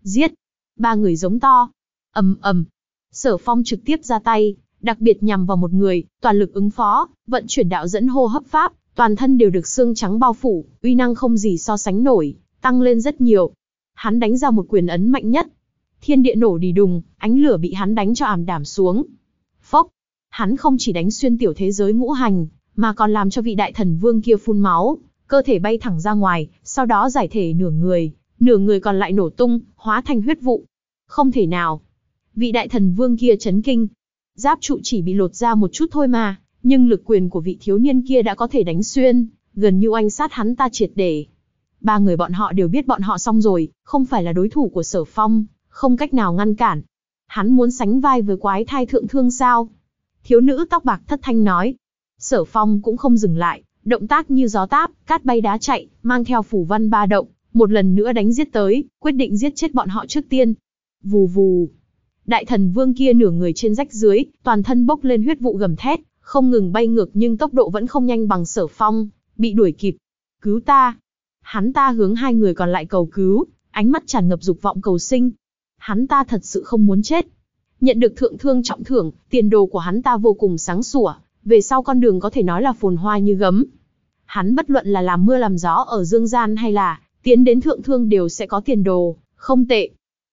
Giết! Ba người giống to. ầm ầm. Sở phong trực tiếp ra tay, đặc biệt nhằm vào một người, toàn lực ứng phó, vận chuyển đạo dẫn hô hấp pháp, toàn thân đều được xương trắng bao phủ, uy năng không gì so sánh nổi, tăng lên rất nhiều. Hắn đánh ra một quyền ấn mạnh nhất. Thiên địa nổ đi đùng, ánh lửa bị hắn đánh cho ảm đảm xuống hắn không chỉ đánh xuyên tiểu thế giới ngũ hành, mà còn làm cho vị đại thần vương kia phun máu, cơ thể bay thẳng ra ngoài, sau đó giải thể nửa người, nửa người còn lại nổ tung, hóa thành huyết vụ. Không thể nào. Vị đại thần vương kia chấn kinh. Giáp trụ chỉ bị lột ra một chút thôi mà, nhưng lực quyền của vị thiếu niên kia đã có thể đánh xuyên, gần như anh sát hắn ta triệt để. Ba người bọn họ đều biết bọn họ xong rồi, không phải là đối thủ của sở phong, không cách nào ngăn cản. Hắn muốn sánh vai với quái thai thượng thương sao? Thiếu nữ tóc bạc thất thanh nói. Sở phong cũng không dừng lại, động tác như gió táp, cát bay đá chạy, mang theo phủ văn ba động, một lần nữa đánh giết tới, quyết định giết chết bọn họ trước tiên. Vù vù. Đại thần vương kia nửa người trên rách dưới, toàn thân bốc lên huyết vụ gầm thét, không ngừng bay ngược nhưng tốc độ vẫn không nhanh bằng sở phong, bị đuổi kịp. Cứu ta. Hắn ta hướng hai người còn lại cầu cứu, ánh mắt tràn ngập dục vọng cầu sinh. Hắn ta thật sự không muốn chết, nhận được thượng thương trọng thưởng, tiền đồ của hắn ta vô cùng sáng sủa, về sau con đường có thể nói là phồn hoa như gấm. Hắn bất luận là làm mưa làm gió ở dương gian hay là tiến đến thượng thương đều sẽ có tiền đồ, không tệ.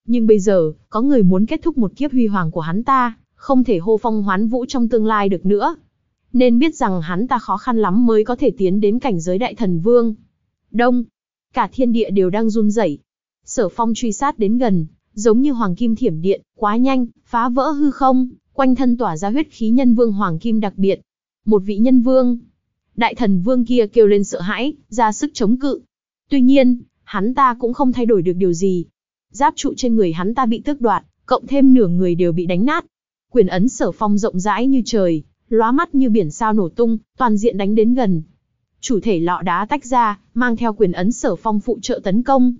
Nhưng bây giờ, có người muốn kết thúc một kiếp huy hoàng của hắn ta, không thể hô phong hoán vũ trong tương lai được nữa. Nên biết rằng hắn ta khó khăn lắm mới có thể tiến đến cảnh giới đại thần vương. Đông, cả thiên địa đều đang run rẩy. Sở phong truy sát đến gần, giống như hoàng kim thiểm điện, quá nhanh, phá vỡ hư không, quanh thân tỏa ra huyết khí nhân vương hoàng kim đặc biệt. Một vị nhân vương, đại thần vương kia kêu lên sợ hãi, ra sức chống cự. Tuy nhiên, hắn ta cũng không thay đổi được điều gì. Giáp trụ trên người hắn ta bị tước đoạt, cộng thêm nửa người đều bị đánh nát. Quyền ấn sở phong rộng rãi như trời, lóa mắt như biển sao nổ tung, toàn diện đánh đến gần. Chủ thể lọ đá tách ra, mang theo quyền ấn sở phong phụ trợ tấn công,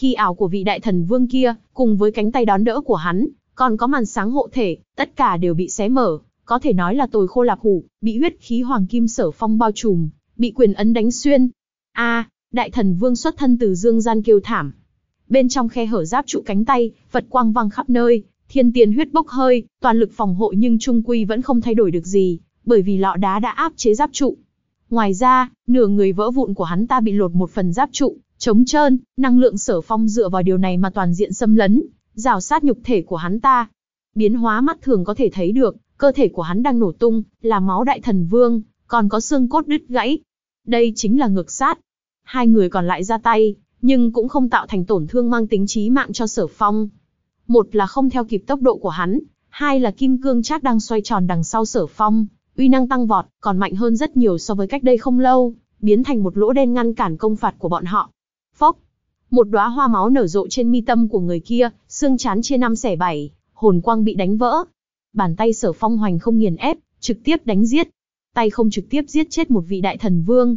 kỳ ảo của vị đại thần vương kia, cùng với cánh tay đón đỡ của hắn, còn có màn sáng hộ thể, tất cả đều bị xé mở, có thể nói là tồi khô lạp hủ, bị huyết khí hoàng kim sở phong bao trùm, bị quyền ấn đánh xuyên. A, đại thần vương xuất thân từ dương gian kêu thảm. Bên trong khe hở giáp trụ cánh tay, vật quang văng khắp nơi, thiên tiền huyết bốc hơi, toàn lực phòng hộ nhưng trung quy vẫn không thay đổi được gì, bởi vì lọ đá đã áp chế giáp trụ. Ngoài ra, nửa người vỡ vụn của hắn ta bị lột một phần giáp trụ, Chống trơn, năng lượng sở phong dựa vào điều này mà toàn diện xâm lấn, rào sát nhục thể của hắn ta. Biến hóa mắt thường có thể thấy được, cơ thể của hắn đang nổ tung, là máu đại thần vương, còn có xương cốt đứt gãy. Đây chính là ngược sát. Hai người còn lại ra tay, nhưng cũng không tạo thành tổn thương mang tính chí mạng cho sở phong. Một là không theo kịp tốc độ của hắn, hai là kim cương trác đang xoay tròn đằng sau sở phong, uy năng tăng vọt, còn mạnh hơn rất nhiều so với cách đây không lâu, biến thành một lỗ đen ngăn cản công phạt của bọn họ. Phốc. Một đóa hoa máu nở rộ trên mi tâm của người kia, xương chán chia năm xẻ bảy, hồn quang bị đánh vỡ. Bàn tay sở phong hoành không nghiền ép, trực tiếp đánh giết. Tay không trực tiếp giết chết một vị đại thần vương.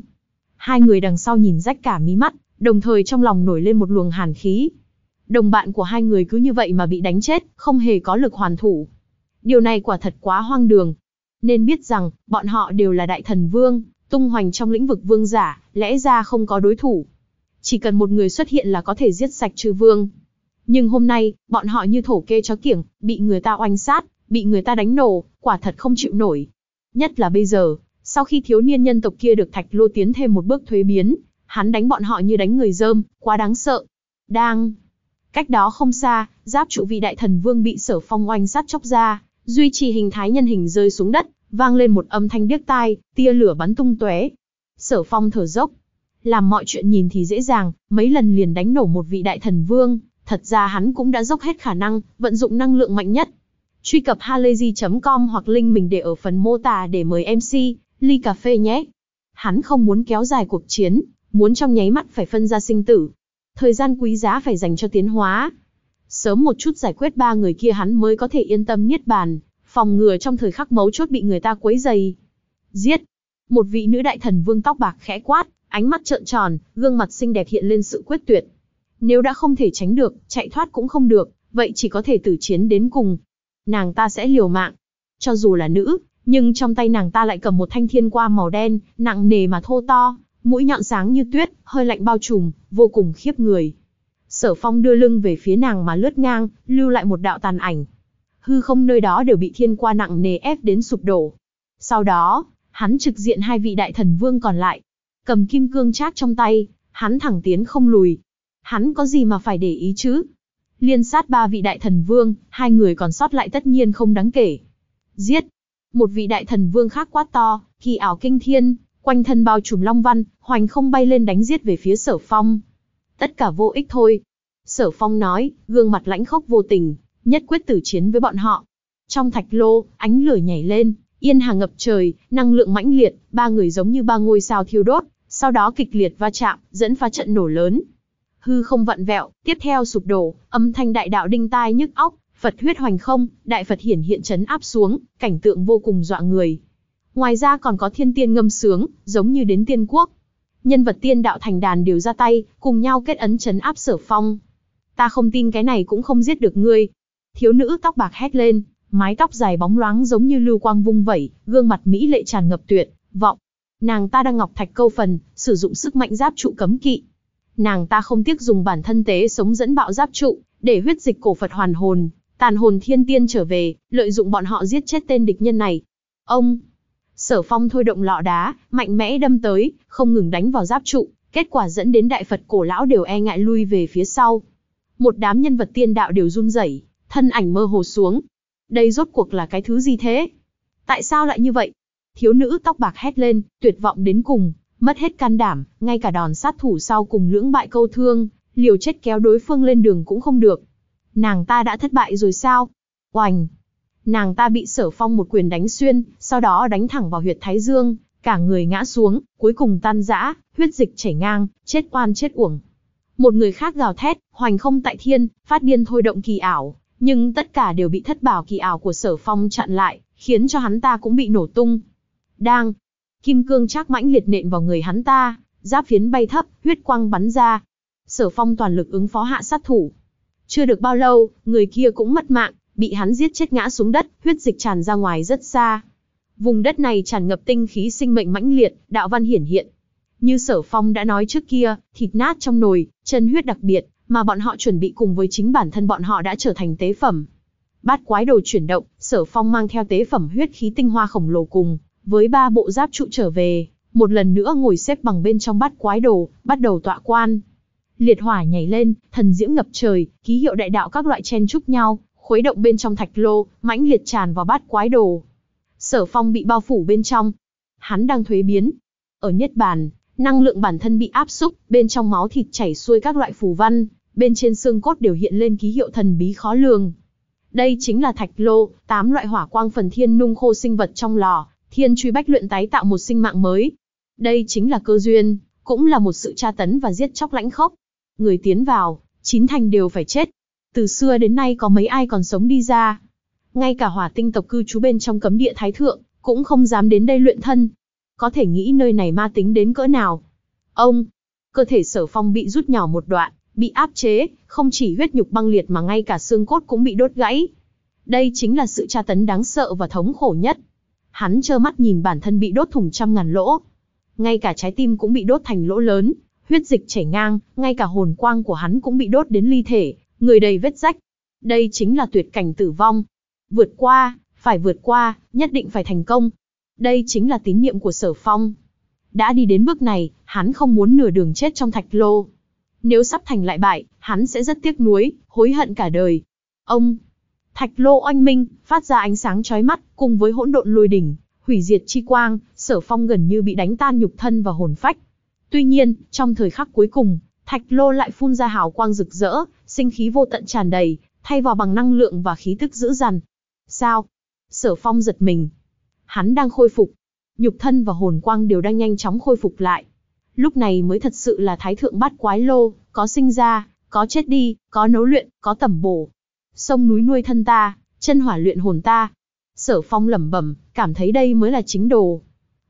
Hai người đằng sau nhìn rách cả mí mắt, đồng thời trong lòng nổi lên một luồng hàn khí. Đồng bạn của hai người cứ như vậy mà bị đánh chết, không hề có lực hoàn thủ. Điều này quả thật quá hoang đường. Nên biết rằng, bọn họ đều là đại thần vương, tung hoành trong lĩnh vực vương giả, lẽ ra không có đối thủ chỉ cần một người xuất hiện là có thể giết sạch trừ vương. Nhưng hôm nay, bọn họ như thổ kê chó kiểng, bị người ta oanh sát, bị người ta đánh nổ, quả thật không chịu nổi. Nhất là bây giờ, sau khi thiếu niên nhân tộc kia được thạch lô tiến thêm một bước thuế biến, hắn đánh bọn họ như đánh người dơm, quá đáng sợ. Đang. Cách đó không xa, giáp trụ vị đại thần vương bị sở phong oanh sát chóc ra, duy trì hình thái nhân hình rơi xuống đất, vang lên một âm thanh điếc tai, tia lửa bắn tung tóe. Sở phong thở dốc, làm mọi chuyện nhìn thì dễ dàng, mấy lần liền đánh nổ một vị đại thần vương, thật ra hắn cũng đã dốc hết khả năng, vận dụng năng lượng mạnh nhất. Truy cập halayzi.com hoặc link mình để ở phần mô tả để mời MC, ly cà phê nhé. Hắn không muốn kéo dài cuộc chiến, muốn trong nháy mắt phải phân ra sinh tử. Thời gian quý giá phải dành cho tiến hóa. Sớm một chút giải quyết ba người kia hắn mới có thể yên tâm niết bàn, phòng ngừa trong thời khắc mấu chốt bị người ta quấy dày. Giết! Một vị nữ đại thần vương tóc bạc khẽ quát, ánh mắt trợn tròn, gương mặt xinh đẹp hiện lên sự quyết tuyệt. Nếu đã không thể tránh được, chạy thoát cũng không được, vậy chỉ có thể tử chiến đến cùng. Nàng ta sẽ liều mạng. Cho dù là nữ, nhưng trong tay nàng ta lại cầm một thanh thiên qua màu đen, nặng nề mà thô to, mũi nhọn sáng như tuyết, hơi lạnh bao trùm, vô cùng khiếp người. Sở phong đưa lưng về phía nàng mà lướt ngang, lưu lại một đạo tàn ảnh. Hư không nơi đó đều bị thiên qua nặng nề ép đến sụp đổ. Sau đó, hắn trực diện hai vị đại thần vương còn lại, cầm kim cương trác trong tay, hắn thẳng tiến không lùi. Hắn có gì mà phải để ý chứ? Liên sát ba vị đại thần vương, hai người còn sót lại tất nhiên không đáng kể. Giết! Một vị đại thần vương khác quát to, kỳ ảo kinh thiên, quanh thân bao trùm long văn, hoành không bay lên đánh giết về phía sở phong. Tất cả vô ích thôi. Sở phong nói, gương mặt lãnh khốc vô tình, nhất quyết tử chiến với bọn họ. Trong thạch lô, ánh lửa nhảy lên, Yên hà ngập trời, năng lượng mãnh liệt, ba người giống như ba ngôi sao thiêu đốt, sau đó kịch liệt va chạm, dẫn phá trận nổ lớn. Hư không vặn vẹo, tiếp theo sụp đổ, âm thanh đại đạo đinh tai nhức óc, Phật huyết hoành không, đại Phật hiển hiện chấn áp xuống, cảnh tượng vô cùng dọa người. Ngoài ra còn có thiên tiên ngâm sướng, giống như đến tiên quốc. Nhân vật tiên đạo thành đàn đều ra tay, cùng nhau kết ấn chấn áp sở phong. Ta không tin cái này cũng không giết được ngươi. Thiếu nữ tóc bạc hét lên, mái tóc dài bóng loáng giống như lưu quang vung vẩy, gương mặt mỹ lệ tràn ngập tuyệt vọng. Nàng ta đang ngọc thạch câu phần, sử dụng sức mạnh giáp trụ cấm kỵ. Nàng ta không tiếc dùng bản thân tế sống dẫn bạo giáp trụ, để huyết dịch cổ Phật hoàn hồn, tàn hồn thiên tiên trở về, lợi dụng bọn họ giết chết tên địch nhân này. Ông Sở Phong thôi động lọ đá, mạnh mẽ đâm tới, không ngừng đánh vào giáp trụ, kết quả dẫn đến đại Phật cổ lão đều e ngại lui về phía sau. Một đám nhân vật tiên đạo đều run rẩy, thân ảnh mơ hồ xuống, đây rốt cuộc là cái thứ gì thế? Tại sao lại như vậy? Thiếu nữ tóc bạc hét lên, tuyệt vọng đến cùng, mất hết can đảm, ngay cả đòn sát thủ sau cùng lưỡng bại câu thương, liều chết kéo đối phương lên đường cũng không được. Nàng ta đã thất bại rồi sao? Oành! Nàng ta bị sở phong một quyền đánh xuyên, sau đó đánh thẳng vào huyệt thái dương, cả người ngã xuống, cuối cùng tan rã, huyết dịch chảy ngang, chết oan chết uổng. Một người khác gào thét, hoành không tại thiên, phát điên thôi động kỳ ảo. Nhưng tất cả đều bị thất bảo kỳ ảo của sở phong chặn lại, khiến cho hắn ta cũng bị nổ tung. Đang, kim cương chắc mãnh liệt nện vào người hắn ta, giáp phiến bay thấp, huyết quang bắn ra. Sở phong toàn lực ứng phó hạ sát thủ. Chưa được bao lâu, người kia cũng mất mạng, bị hắn giết chết ngã xuống đất, huyết dịch tràn ra ngoài rất xa. Vùng đất này tràn ngập tinh khí sinh mệnh mãnh liệt, đạo văn hiển hiện. Như sở phong đã nói trước kia, thịt nát trong nồi, chân huyết đặc biệt, mà bọn họ chuẩn bị cùng với chính bản thân bọn họ đã trở thành tế phẩm. Bát quái đồ chuyển động, sở phong mang theo tế phẩm huyết khí tinh hoa khổng lồ cùng, với ba bộ giáp trụ trở về, một lần nữa ngồi xếp bằng bên trong bát quái đồ, bắt đầu tọa quan. Liệt hỏa nhảy lên, thần diễm ngập trời, ký hiệu đại đạo các loại chen chúc nhau, khuấy động bên trong thạch lô, mãnh liệt tràn vào bát quái đồ. Sở phong bị bao phủ bên trong. Hắn đang thuế biến. Ở Niết Bàn, năng lượng bản thân bị áp xúc, bên trong máu thịt chảy xuôi các loại phù văn, bên trên xương cốt đều hiện lên ký hiệu thần bí khó lường. Đây chính là thạch lô, tám loại hỏa quang phần thiên nung khô sinh vật trong lò, thiên truy bách luyện tái tạo một sinh mạng mới. Đây chính là cơ duyên, cũng là một sự tra tấn và giết chóc lãnh khốc. Người tiến vào, chín thành đều phải chết. Từ xưa đến nay có mấy ai còn sống đi ra. Ngay cả hỏa tinh tộc cư trú bên trong cấm địa thái thượng, cũng không dám đến đây luyện thân. Có thể nghĩ nơi này ma tính đến cỡ nào. Ông, cơ thể sở phong bị rút nhỏ một đoạn, bị áp chế, không chỉ huyết nhục băng liệt mà ngay cả xương cốt cũng bị đốt gãy. Đây chính là sự tra tấn đáng sợ và thống khổ nhất. Hắn trơ mắt nhìn bản thân bị đốt thủng trăm ngàn lỗ. Ngay cả trái tim cũng bị đốt thành lỗ lớn, huyết dịch chảy ngang, ngay cả hồn quang của hắn cũng bị đốt đến ly thể, người đầy vết rách. Đây chính là tuyệt cảnh tử vong. Vượt qua, phải vượt qua, nhất định phải thành công. Đây chính là tín niệm của sở phong. Đã đi đến bước này, hắn không muốn nửa đường chết trong thạch lô. Nếu sắp thành lại bại, hắn sẽ rất tiếc nuối, hối hận cả đời. Ông, thạch lô oanh minh, phát ra ánh sáng chói mắt, cùng với hỗn độn lùi đỉnh, hủy diệt chi quang, sở phong gần như bị đánh tan nhục thân và hồn phách. Tuy nhiên, trong thời khắc cuối cùng, thạch lô lại phun ra hào quang rực rỡ, sinh khí vô tận tràn đầy, thay vào bằng năng lượng và khí tức dữ dằn. Sao? Sở phong giật mình. Hắn đang khôi phục. Nhục thân và hồn quang đều đang nhanh chóng khôi phục lại lúc này mới thật sự là thái thượng bát quái lô, có sinh ra, có chết đi, có nấu luyện, có tẩm bổ. Sông núi nuôi thân ta, chân hỏa luyện hồn ta. Sở phong lẩm bẩm, cảm thấy đây mới là chính đồ.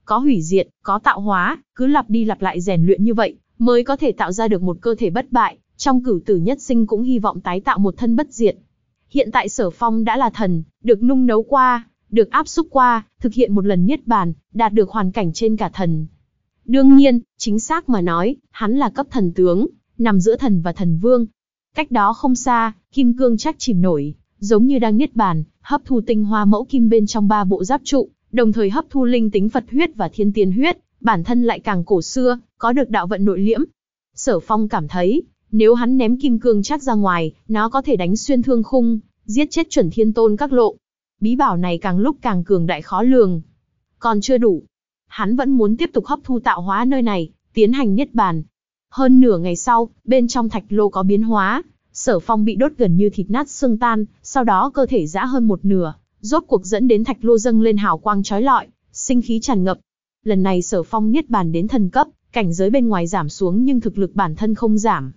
Có hủy diệt, có tạo hóa, cứ lặp đi lặp lại rèn luyện như vậy, mới có thể tạo ra được một cơ thể bất bại, trong cửu tử nhất sinh cũng hy vọng tái tạo một thân bất diệt. Hiện tại sở phong đã là thần, được nung nấu qua, được áp xúc qua, thực hiện một lần niết bàn, đạt được hoàn cảnh trên cả thần, Đương nhiên, chính xác mà nói, hắn là cấp thần tướng, nằm giữa thần và thần vương. Cách đó không xa, kim cương chắc chìm nổi, giống như đang niết bàn, hấp thu tinh hoa mẫu kim bên trong ba bộ giáp trụ, đồng thời hấp thu linh tính Phật huyết và thiên tiên huyết, bản thân lại càng cổ xưa, có được đạo vận nội liễm. Sở Phong cảm thấy, nếu hắn ném kim cương chắc ra ngoài, nó có thể đánh xuyên thương khung, giết chết chuẩn thiên tôn các lộ. Bí bảo này càng lúc càng cường đại khó lường. Còn chưa đủ, hắn vẫn muốn tiếp tục hấp thu tạo hóa nơi này, tiến hành niết bàn. Hơn nửa ngày sau, bên trong thạch lô có biến hóa, sở phong bị đốt gần như thịt nát xương tan, sau đó cơ thể giã hơn một nửa, rốt cuộc dẫn đến thạch lô dâng lên hào quang trói lọi, sinh khí tràn ngập. Lần này sở phong niết bàn đến thần cấp, cảnh giới bên ngoài giảm xuống nhưng thực lực bản thân không giảm.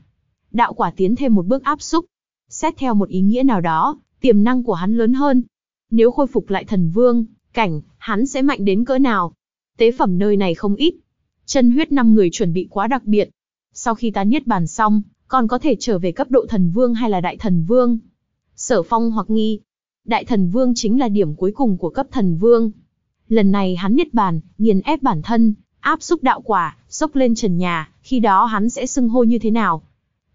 Đạo quả tiến thêm một bước áp xúc. Xét theo một ý nghĩa nào đó, tiềm năng của hắn lớn hơn. Nếu khôi phục lại thần vương, cảnh, hắn sẽ mạnh đến cỡ nào? tế phẩm nơi này không ít. Chân huyết năm người chuẩn bị quá đặc biệt. Sau khi ta niết bàn xong, còn có thể trở về cấp độ thần vương hay là đại thần vương. Sở phong hoặc nghi, đại thần vương chính là điểm cuối cùng của cấp thần vương. Lần này hắn niết bàn, nghiền ép bản thân, áp xúc đạo quả, sốc lên trần nhà, khi đó hắn sẽ xưng hô như thế nào.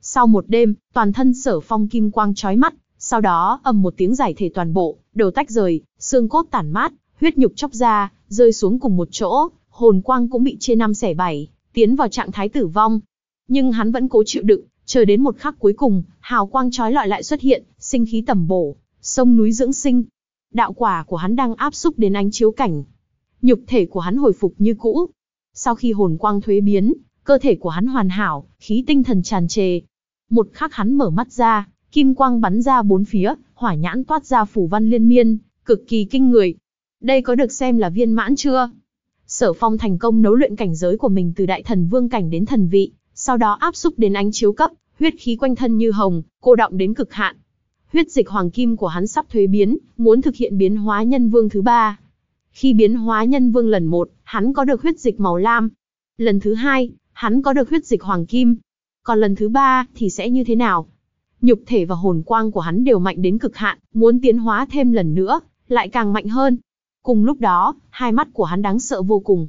Sau một đêm, toàn thân sở phong kim quang trói mắt, sau đó ầm một tiếng giải thể toàn bộ, đầu tách rời, xương cốt tản mát, huyết nhục chóc ra, rơi xuống cùng một chỗ, hồn quang cũng bị chia năm xẻ bảy, tiến vào trạng thái tử vong. Nhưng hắn vẫn cố chịu đựng, chờ đến một khắc cuối cùng, hào quang trói lọi lại xuất hiện, sinh khí tầm bổ, sông núi dưỡng sinh. Đạo quả của hắn đang áp xúc đến ánh chiếu cảnh. Nhục thể của hắn hồi phục như cũ. Sau khi hồn quang thuế biến, cơ thể của hắn hoàn hảo, khí tinh thần tràn trề. Một khắc hắn mở mắt ra, kim quang bắn ra bốn phía, hỏa nhãn toát ra phủ văn liên miên, cực kỳ kinh người. Đây có được xem là viên mãn chưa? Sở Phong thành công nấu luyện cảnh giới của mình từ đại thần vương cảnh đến thần vị, sau đó áp xúc đến ánh chiếu cấp, huyết khí quanh thân như hồng, cô động đến cực hạn. Huyết dịch hoàng kim của hắn sắp thuế biến, muốn thực hiện biến hóa nhân vương thứ ba. Khi biến hóa nhân vương lần một, hắn có được huyết dịch màu lam. Lần thứ hai, hắn có được huyết dịch hoàng kim. Còn lần thứ ba thì sẽ như thế nào? Nhục thể và hồn quang của hắn đều mạnh đến cực hạn, muốn tiến hóa thêm lần nữa, lại càng mạnh hơn, Cùng lúc đó, hai mắt của hắn đáng sợ vô cùng.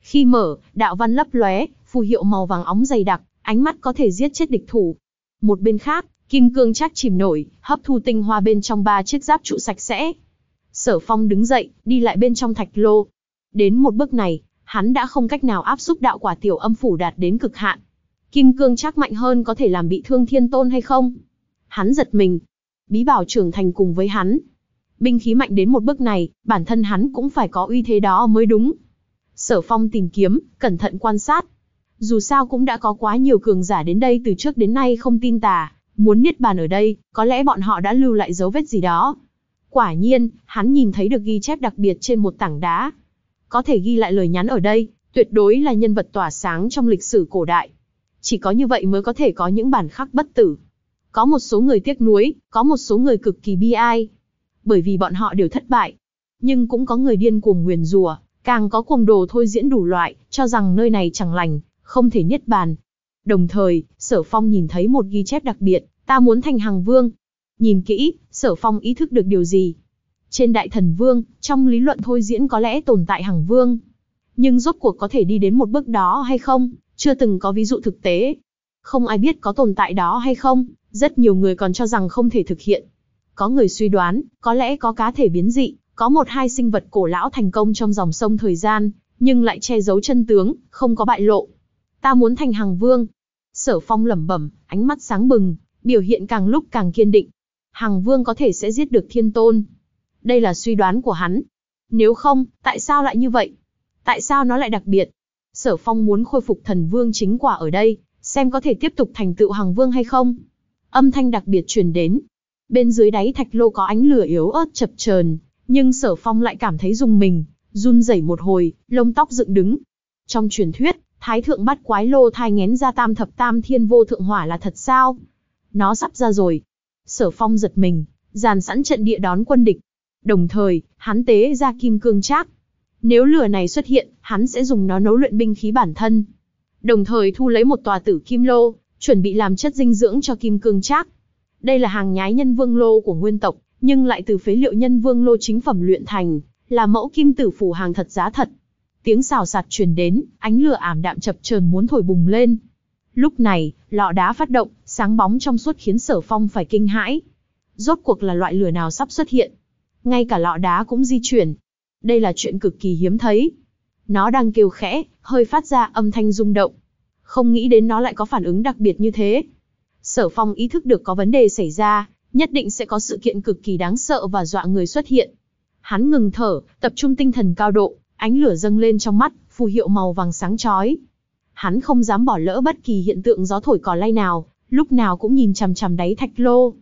Khi mở, đạo văn lấp lóe, phù hiệu màu vàng óng dày đặc, ánh mắt có thể giết chết địch thủ. Một bên khác, kim cương chắc chìm nổi, hấp thu tinh hoa bên trong ba chiếc giáp trụ sạch sẽ. Sở Phong đứng dậy, đi lại bên trong thạch lô. Đến một bước này, hắn đã không cách nào áp xúc đạo quả tiểu âm phủ đạt đến cực hạn. Kim cương chắc mạnh hơn có thể làm bị thương thiên tôn hay không? Hắn giật mình. Bí bảo trưởng thành cùng với hắn, binh khí mạnh đến một bước này, bản thân hắn cũng phải có uy thế đó mới đúng. Sở Phong tìm kiếm, cẩn thận quan sát. Dù sao cũng đã có quá nhiều cường giả đến đây từ trước đến nay không tin tà, muốn niết bàn ở đây, có lẽ bọn họ đã lưu lại dấu vết gì đó. Quả nhiên, hắn nhìn thấy được ghi chép đặc biệt trên một tảng đá. Có thể ghi lại lời nhắn ở đây, tuyệt đối là nhân vật tỏa sáng trong lịch sử cổ đại. Chỉ có như vậy mới có thể có những bản khắc bất tử. Có một số người tiếc nuối, có một số người cực kỳ bi ai, bởi vì bọn họ đều thất bại. Nhưng cũng có người điên cuồng nguyền rủa, càng có cuồng đồ thôi diễn đủ loại, cho rằng nơi này chẳng lành, không thể niết bàn. Đồng thời, Sở Phong nhìn thấy một ghi chép đặc biệt, ta muốn thành hàng vương. Nhìn kỹ, Sở Phong ý thức được điều gì? Trên đại thần vương, trong lý luận thôi diễn có lẽ tồn tại hàng vương. Nhưng rốt cuộc có thể đi đến một bước đó hay không, chưa từng có ví dụ thực tế. Không ai biết có tồn tại đó hay không, rất nhiều người còn cho rằng không thể thực hiện. Có người suy đoán, có lẽ có cá thể biến dị, có một hai sinh vật cổ lão thành công trong dòng sông thời gian, nhưng lại che giấu chân tướng, không có bại lộ. Ta muốn thành hàng vương. Sở phong lẩm bẩm, ánh mắt sáng bừng, biểu hiện càng lúc càng kiên định. Hàng vương có thể sẽ giết được thiên tôn. Đây là suy đoán của hắn. Nếu không, tại sao lại như vậy? Tại sao nó lại đặc biệt? Sở phong muốn khôi phục thần vương chính quả ở đây, xem có thể tiếp tục thành tựu hàng vương hay không. Âm thanh đặc biệt truyền đến, bên dưới đáy thạch lô có ánh lửa yếu ớt chập chờn, nhưng Sở Phong lại cảm thấy rùng mình, run rẩy một hồi, lông tóc dựng đứng. Trong truyền thuyết, Thái thượng bắt quái lô thai ngén ra tam thập tam thiên vô thượng hỏa là thật sao? Nó sắp ra rồi. Sở Phong giật mình, dàn sẵn trận địa đón quân địch. Đồng thời, hắn tế ra kim cương trác. Nếu lửa này xuất hiện, hắn sẽ dùng nó nấu luyện binh khí bản thân. Đồng thời thu lấy một tòa tử kim lô, chuẩn bị làm chất dinh dưỡng cho kim cương trác. Đây là hàng nhái nhân vương lô của nguyên tộc, nhưng lại từ phế liệu nhân vương lô chính phẩm luyện thành, là mẫu kim tử phủ hàng thật giá thật. Tiếng xào sạt truyền đến, ánh lửa ảm đạm chập chờn muốn thổi bùng lên. Lúc này, lọ đá phát động, sáng bóng trong suốt khiến Sở Phong phải kinh hãi. Rốt cuộc là loại lửa nào sắp xuất hiện? Ngay cả lọ đá cũng di chuyển. Đây là chuyện cực kỳ hiếm thấy. Nó đang kêu khẽ, hơi phát ra âm thanh rung động. Không nghĩ đến nó lại có phản ứng đặc biệt như thế. Sở Phong ý thức được có vấn đề xảy ra, nhất định sẽ có sự kiện cực kỳ đáng sợ và dọa người xuất hiện. Hắn ngừng thở, tập trung tinh thần cao độ, ánh lửa dâng lên trong mắt, phù hiệu màu vàng sáng chói. Hắn không dám bỏ lỡ bất kỳ hiện tượng gió thổi cỏ lay nào, lúc nào cũng nhìn chằm chằm đáy thạch lô.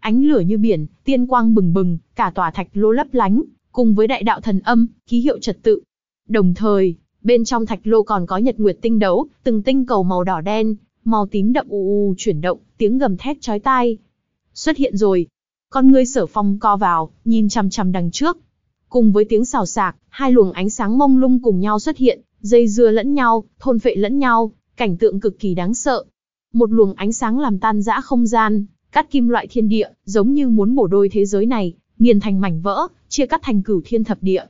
Ánh lửa như biển, tiên quang bừng bừng, cả tòa thạch lô lấp lánh, cùng với đại đạo thần âm, ký hiệu trật tự. Đồng thời, bên trong thạch lô còn có nhật nguyệt tinh đấu, từng tinh cầu màu đỏ đen, màu tím đậm u u chuyển động, tiếng gầm thét chói tai. Xuất hiện rồi. Con ngươi sở phong co vào, nhìn chằm chằm đằng trước. Cùng với tiếng xào sạc, hai luồng ánh sáng mông lung cùng nhau xuất hiện, dây dưa lẫn nhau, thôn phệ lẫn nhau, cảnh tượng cực kỳ đáng sợ. Một luồng ánh sáng làm tan rã không gian, cắt kim loại thiên địa, giống như muốn bổ đôi thế giới này, nghiền thành mảnh vỡ, chia cắt thành cửu thiên thập địa.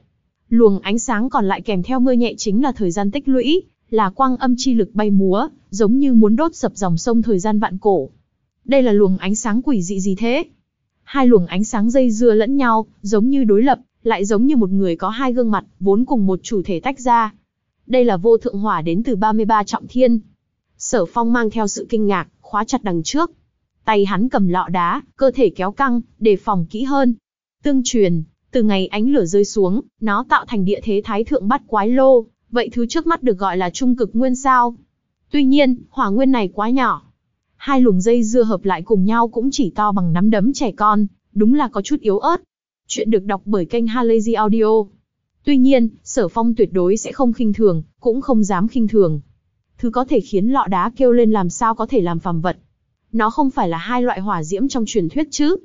Luồng ánh sáng còn lại kèm theo mưa nhẹ chính là thời gian tích lũy, là quang âm chi lực bay múa, giống như muốn đốt sập dòng sông thời gian vạn cổ. Đây là luồng ánh sáng quỷ dị gì thế? Hai luồng ánh sáng dây dưa lẫn nhau, giống như đối lập, lại giống như một người có hai gương mặt, vốn cùng một chủ thể tách ra. Đây là vô thượng hỏa đến từ 33 trọng thiên. Sở phong mang theo sự kinh ngạc, khóa chặt đằng trước. Tay hắn cầm lọ đá, cơ thể kéo căng, đề phòng kỹ hơn. Tương truyền, từ ngày ánh lửa rơi xuống, nó tạo thành địa thế thái thượng bắt quái lô, Vậy thứ trước mắt được gọi là trung cực nguyên sao? Tuy nhiên, hỏa nguyên này quá nhỏ. Hai luồng dây dưa hợp lại cùng nhau cũng chỉ to bằng nắm đấm trẻ con, đúng là có chút yếu ớt. Chuyện được đọc bởi kênh Halazy Audio. Tuy nhiên, sở phong tuyệt đối sẽ không khinh thường, cũng không dám khinh thường. Thứ có thể khiến lọ đá kêu lên làm sao có thể làm phàm vật. Nó không phải là hai loại hỏa diễm trong truyền thuyết chứ.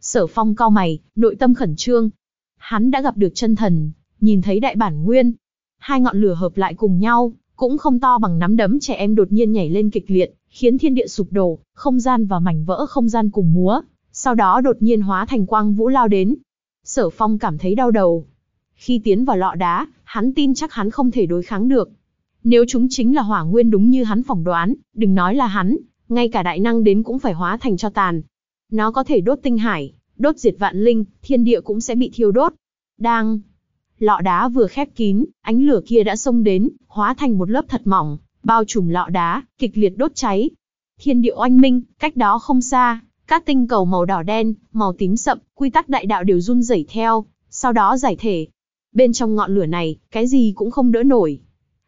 Sở phong cao mày, nội tâm khẩn trương. Hắn đã gặp được chân thần, nhìn thấy đại bản nguyên, hai ngọn lửa hợp lại cùng nhau, cũng không to bằng nắm đấm trẻ em đột nhiên nhảy lên kịch liệt, khiến thiên địa sụp đổ, không gian và mảnh vỡ không gian cùng múa, sau đó đột nhiên hóa thành quang vũ lao đến. Sở Phong cảm thấy đau đầu. Khi tiến vào lọ đá, hắn tin chắc hắn không thể đối kháng được. Nếu chúng chính là hỏa nguyên đúng như hắn phỏng đoán, đừng nói là hắn, ngay cả đại năng đến cũng phải hóa thành cho tàn. Nó có thể đốt tinh hải, đốt diệt vạn linh, thiên địa cũng sẽ bị thiêu đốt. Đang, Lọ đá vừa khép kín, ánh lửa kia đã xông đến, hóa thành một lớp thật mỏng, bao trùm lọ đá, kịch liệt đốt cháy. Thiên địa oanh minh, cách đó không xa, các tinh cầu màu đỏ đen, màu tím sậm, quy tắc đại đạo đều run rẩy theo, sau đó giải thể. Bên trong ngọn lửa này, cái gì cũng không đỡ nổi.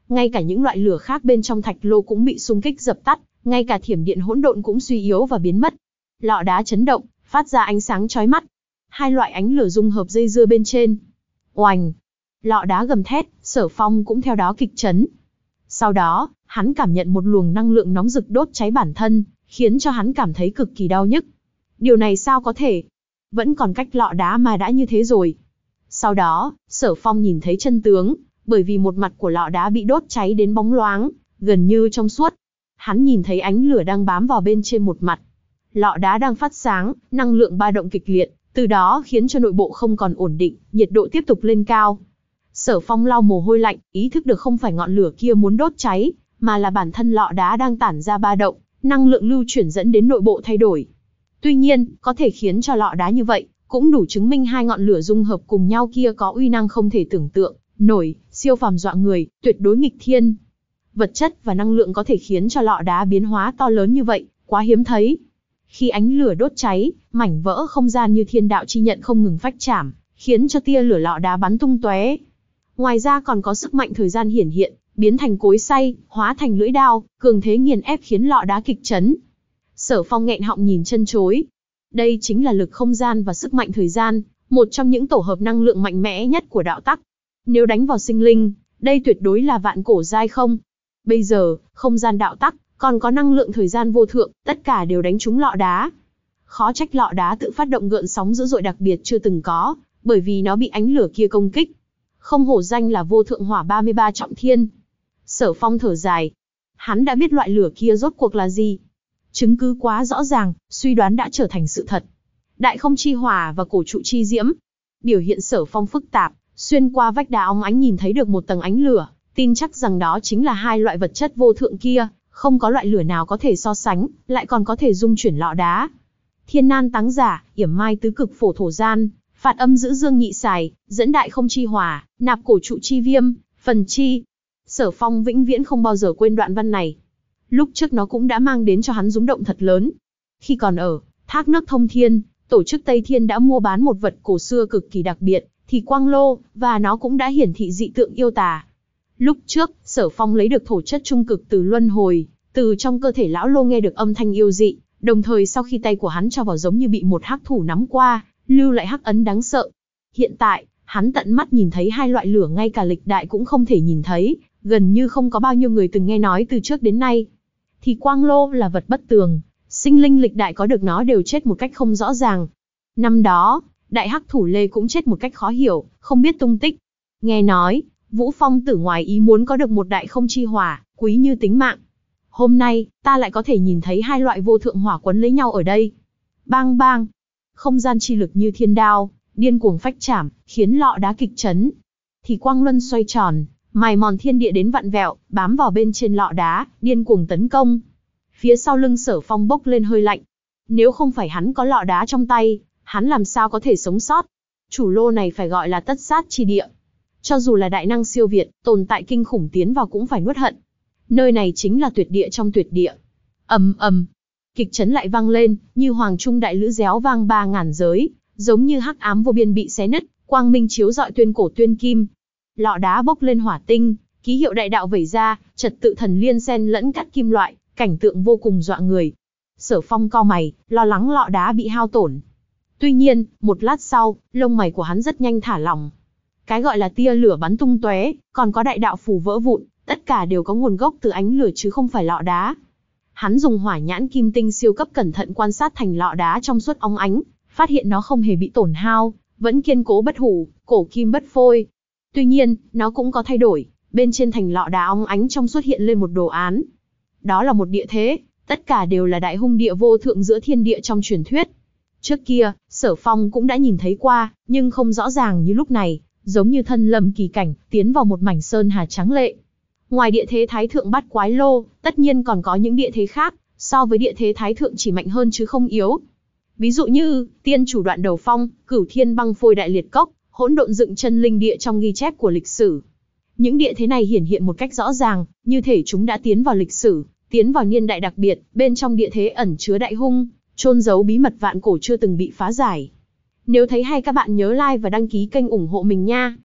Ngay cả những loại lửa khác bên trong thạch lô cũng bị xung kích dập tắt, ngay cả thiểm điện hỗn độn cũng suy yếu và biến mất. Lọ đá chấn động, phát ra ánh sáng chói mắt. Hai loại ánh lửa dung hợp dây dưa bên trên. Oành, Lọ đá gầm thét, sở phong cũng theo đó kịch chấn. Sau đó, hắn cảm nhận một luồng năng lượng nóng rực đốt cháy bản thân, khiến cho hắn cảm thấy cực kỳ đau nhức. Điều này sao có thể? Vẫn còn cách lọ đá mà đã như thế rồi. Sau đó, sở phong nhìn thấy chân tướng, bởi vì một mặt của lọ đá bị đốt cháy đến bóng loáng, gần như trong suốt. Hắn nhìn thấy ánh lửa đang bám vào bên trên một mặt. Lọ đá đang phát sáng, năng lượng ba động kịch liệt, từ đó khiến cho nội bộ không còn ổn định, nhiệt độ tiếp tục lên cao. Sở phong lau mồ hôi lạnh, ý thức được không phải ngọn lửa kia muốn đốt cháy, mà là bản thân lọ đá đang tản ra ba động, năng lượng lưu chuyển dẫn đến nội bộ thay đổi. Tuy nhiên, có thể khiến cho lọ đá như vậy, cũng đủ chứng minh hai ngọn lửa dung hợp cùng nhau kia có uy năng không thể tưởng tượng, nổi, siêu phàm dọa người, tuyệt đối nghịch thiên. Vật chất và năng lượng có thể khiến cho lọ đá biến hóa to lớn như vậy, quá hiếm thấy. Khi ánh lửa đốt cháy, mảnh vỡ không gian như thiên đạo chi nhận không ngừng phách chạm, khiến cho tia lửa lọ đá bắn tung tóe, Ngoài ra còn có sức mạnh thời gian hiển hiện, biến thành cối xay, hóa thành lưỡi đao, cường thế nghiền ép khiến lọ đá kịch chấn. Sở Phong nghẹn họng nhìn chân chối. Đây chính là lực không gian và sức mạnh thời gian, một trong những tổ hợp năng lượng mạnh mẽ nhất của đạo tắc. Nếu đánh vào sinh linh, đây tuyệt đối là vạn cổ dai không. Bây giờ, không gian đạo tắc, còn có năng lượng thời gian vô thượng, tất cả đều đánh trúng lọ đá. Khó trách lọ đá tự phát động gợn sóng dữ dội đặc biệt chưa từng có, bởi vì nó bị ánh lửa kia công kích, không hổ danh là vô thượng hỏa 33 trọng thiên. Sở phong thở dài. Hắn đã biết loại lửa kia rốt cuộc là gì. Chứng cứ quá rõ ràng, suy đoán đã trở thành sự thật. Đại không chi hỏa và cổ trụ chi diễm. Biểu hiện sở phong phức tạp, xuyên qua vách đá ông ánh nhìn thấy được một tầng ánh lửa, tin chắc rằng đó chính là hai loại vật chất vô thượng kia, không có loại lửa nào có thể so sánh, lại còn có thể dung chuyển lọ đá. Thiên nan táng giả, yểm mai tứ cực phổ thổ gian, phạt âm giữ dương nhị xài, dẫn đại không chi hòa, nạp cổ trụ chi viêm, phần chi. Sở Phong vĩnh viễn không bao giờ quên đoạn văn này. Lúc trước nó cũng đã mang đến cho hắn rúng động thật lớn. Khi còn ở Thác Nước Thông Thiên, tổ chức Tây Thiên đã mua bán một vật cổ xưa cực kỳ đặc biệt, thì quang lô, và nó cũng đã hiển thị dị tượng yêu tà. Lúc trước, Sở Phong lấy được thổ chất trung cực từ luân hồi, từ trong cơ thể lão lô nghe được âm thanh yêu dị, đồng thời sau khi tay của hắn cho vào giống như bị một hắc thủ nắm qua, lưu lại hắc ấn đáng sợ. Hiện tại, hắn tận mắt nhìn thấy hai loại lửa ngay cả lịch đại cũng không thể nhìn thấy, gần như không có bao nhiêu người từng nghe nói từ trước đến nay. Thì quang lô là vật bất tường, sinh linh lịch đại có được nó đều chết một cách không rõ ràng. Năm đó, đại hắc thủ lê cũng chết một cách khó hiểu, không biết tung tích. Nghe nói, Vũ Phong tử ngoài ý muốn có được một đại không chi hỏa, quý như tính mạng. Hôm nay, ta lại có thể nhìn thấy hai loại vô thượng hỏa quấn lấy nhau ở đây. Bang bang, không gian chi lực như thiên đao, điên cuồng phách chạm, khiến lọ đá kịch chấn. Thì quang luân xoay tròn, mài mòn thiên địa đến vặn vẹo, bám vào bên trên lọ đá, điên cuồng tấn công. Phía sau lưng sở phong bốc lên hơi lạnh. Nếu không phải hắn có lọ đá trong tay, hắn làm sao có thể sống sót? Chủ lô này phải gọi là tất sát chi địa. Cho dù là đại năng siêu việt, tồn tại kinh khủng tiến vào cũng phải nuốt hận. Nơi này chính là tuyệt địa trong tuyệt địa. ầm ầm, Kịch chấn lại vang lên, như hoàng trung đại lữ réo vang ba ngàn giới, giống như hắc ám vô biên bị xé nứt, quang minh chiếu dọi tuyên cổ tuyên kim. Lọ đá bốc lên hỏa tinh, ký hiệu đại đạo vẩy ra, trật tự thần liên xen lẫn cắt kim loại, cảnh tượng vô cùng dọa người. Sở phong co mày, lo lắng lọ đá bị hao tổn. Tuy nhiên, một lát sau, lông mày của hắn rất nhanh thả lỏng. Cái gọi là tia lửa bắn tung tóe, còn có đại đạo phù vỡ vụn, tất cả đều có nguồn gốc từ ánh lửa chứ không phải lọ đá. Hắn dùng hỏa nhãn kim tinh siêu cấp cẩn thận quan sát thành lọ đá trong suốt óng ánh, phát hiện nó không hề bị tổn hao, vẫn kiên cố bất hủ, cổ kim bất phôi. Tuy nhiên, nó cũng có thay đổi, bên trên thành lọ đá óng ánh trong xuất hiện lên một đồ án. Đó là một địa thế, tất cả đều là đại hung địa vô thượng giữa thiên địa trong truyền thuyết. Trước kia, Sở Phong cũng đã nhìn thấy qua, nhưng không rõ ràng như lúc này, giống như thân lầm kỳ cảnh, tiến vào một mảnh sơn hà trắng lệ. Ngoài địa thế thái thượng bắt quái lô, tất nhiên còn có những địa thế khác, so với địa thế thái thượng chỉ mạnh hơn chứ không yếu. Ví dụ như, tiên chủ đoạn đầu phong, cửu thiên băng phôi đại liệt cốc, hỗn độn dựng chân linh địa trong ghi chép của lịch sử. Những địa thế này hiển hiện một cách rõ ràng, như thể chúng đã tiến vào lịch sử, tiến vào niên đại đặc biệt, bên trong địa thế ẩn chứa đại hung, chôn giấu bí mật vạn cổ chưa từng bị phá giải. Nếu thấy hay các bạn nhớ like và đăng ký kênh ủng hộ mình nha.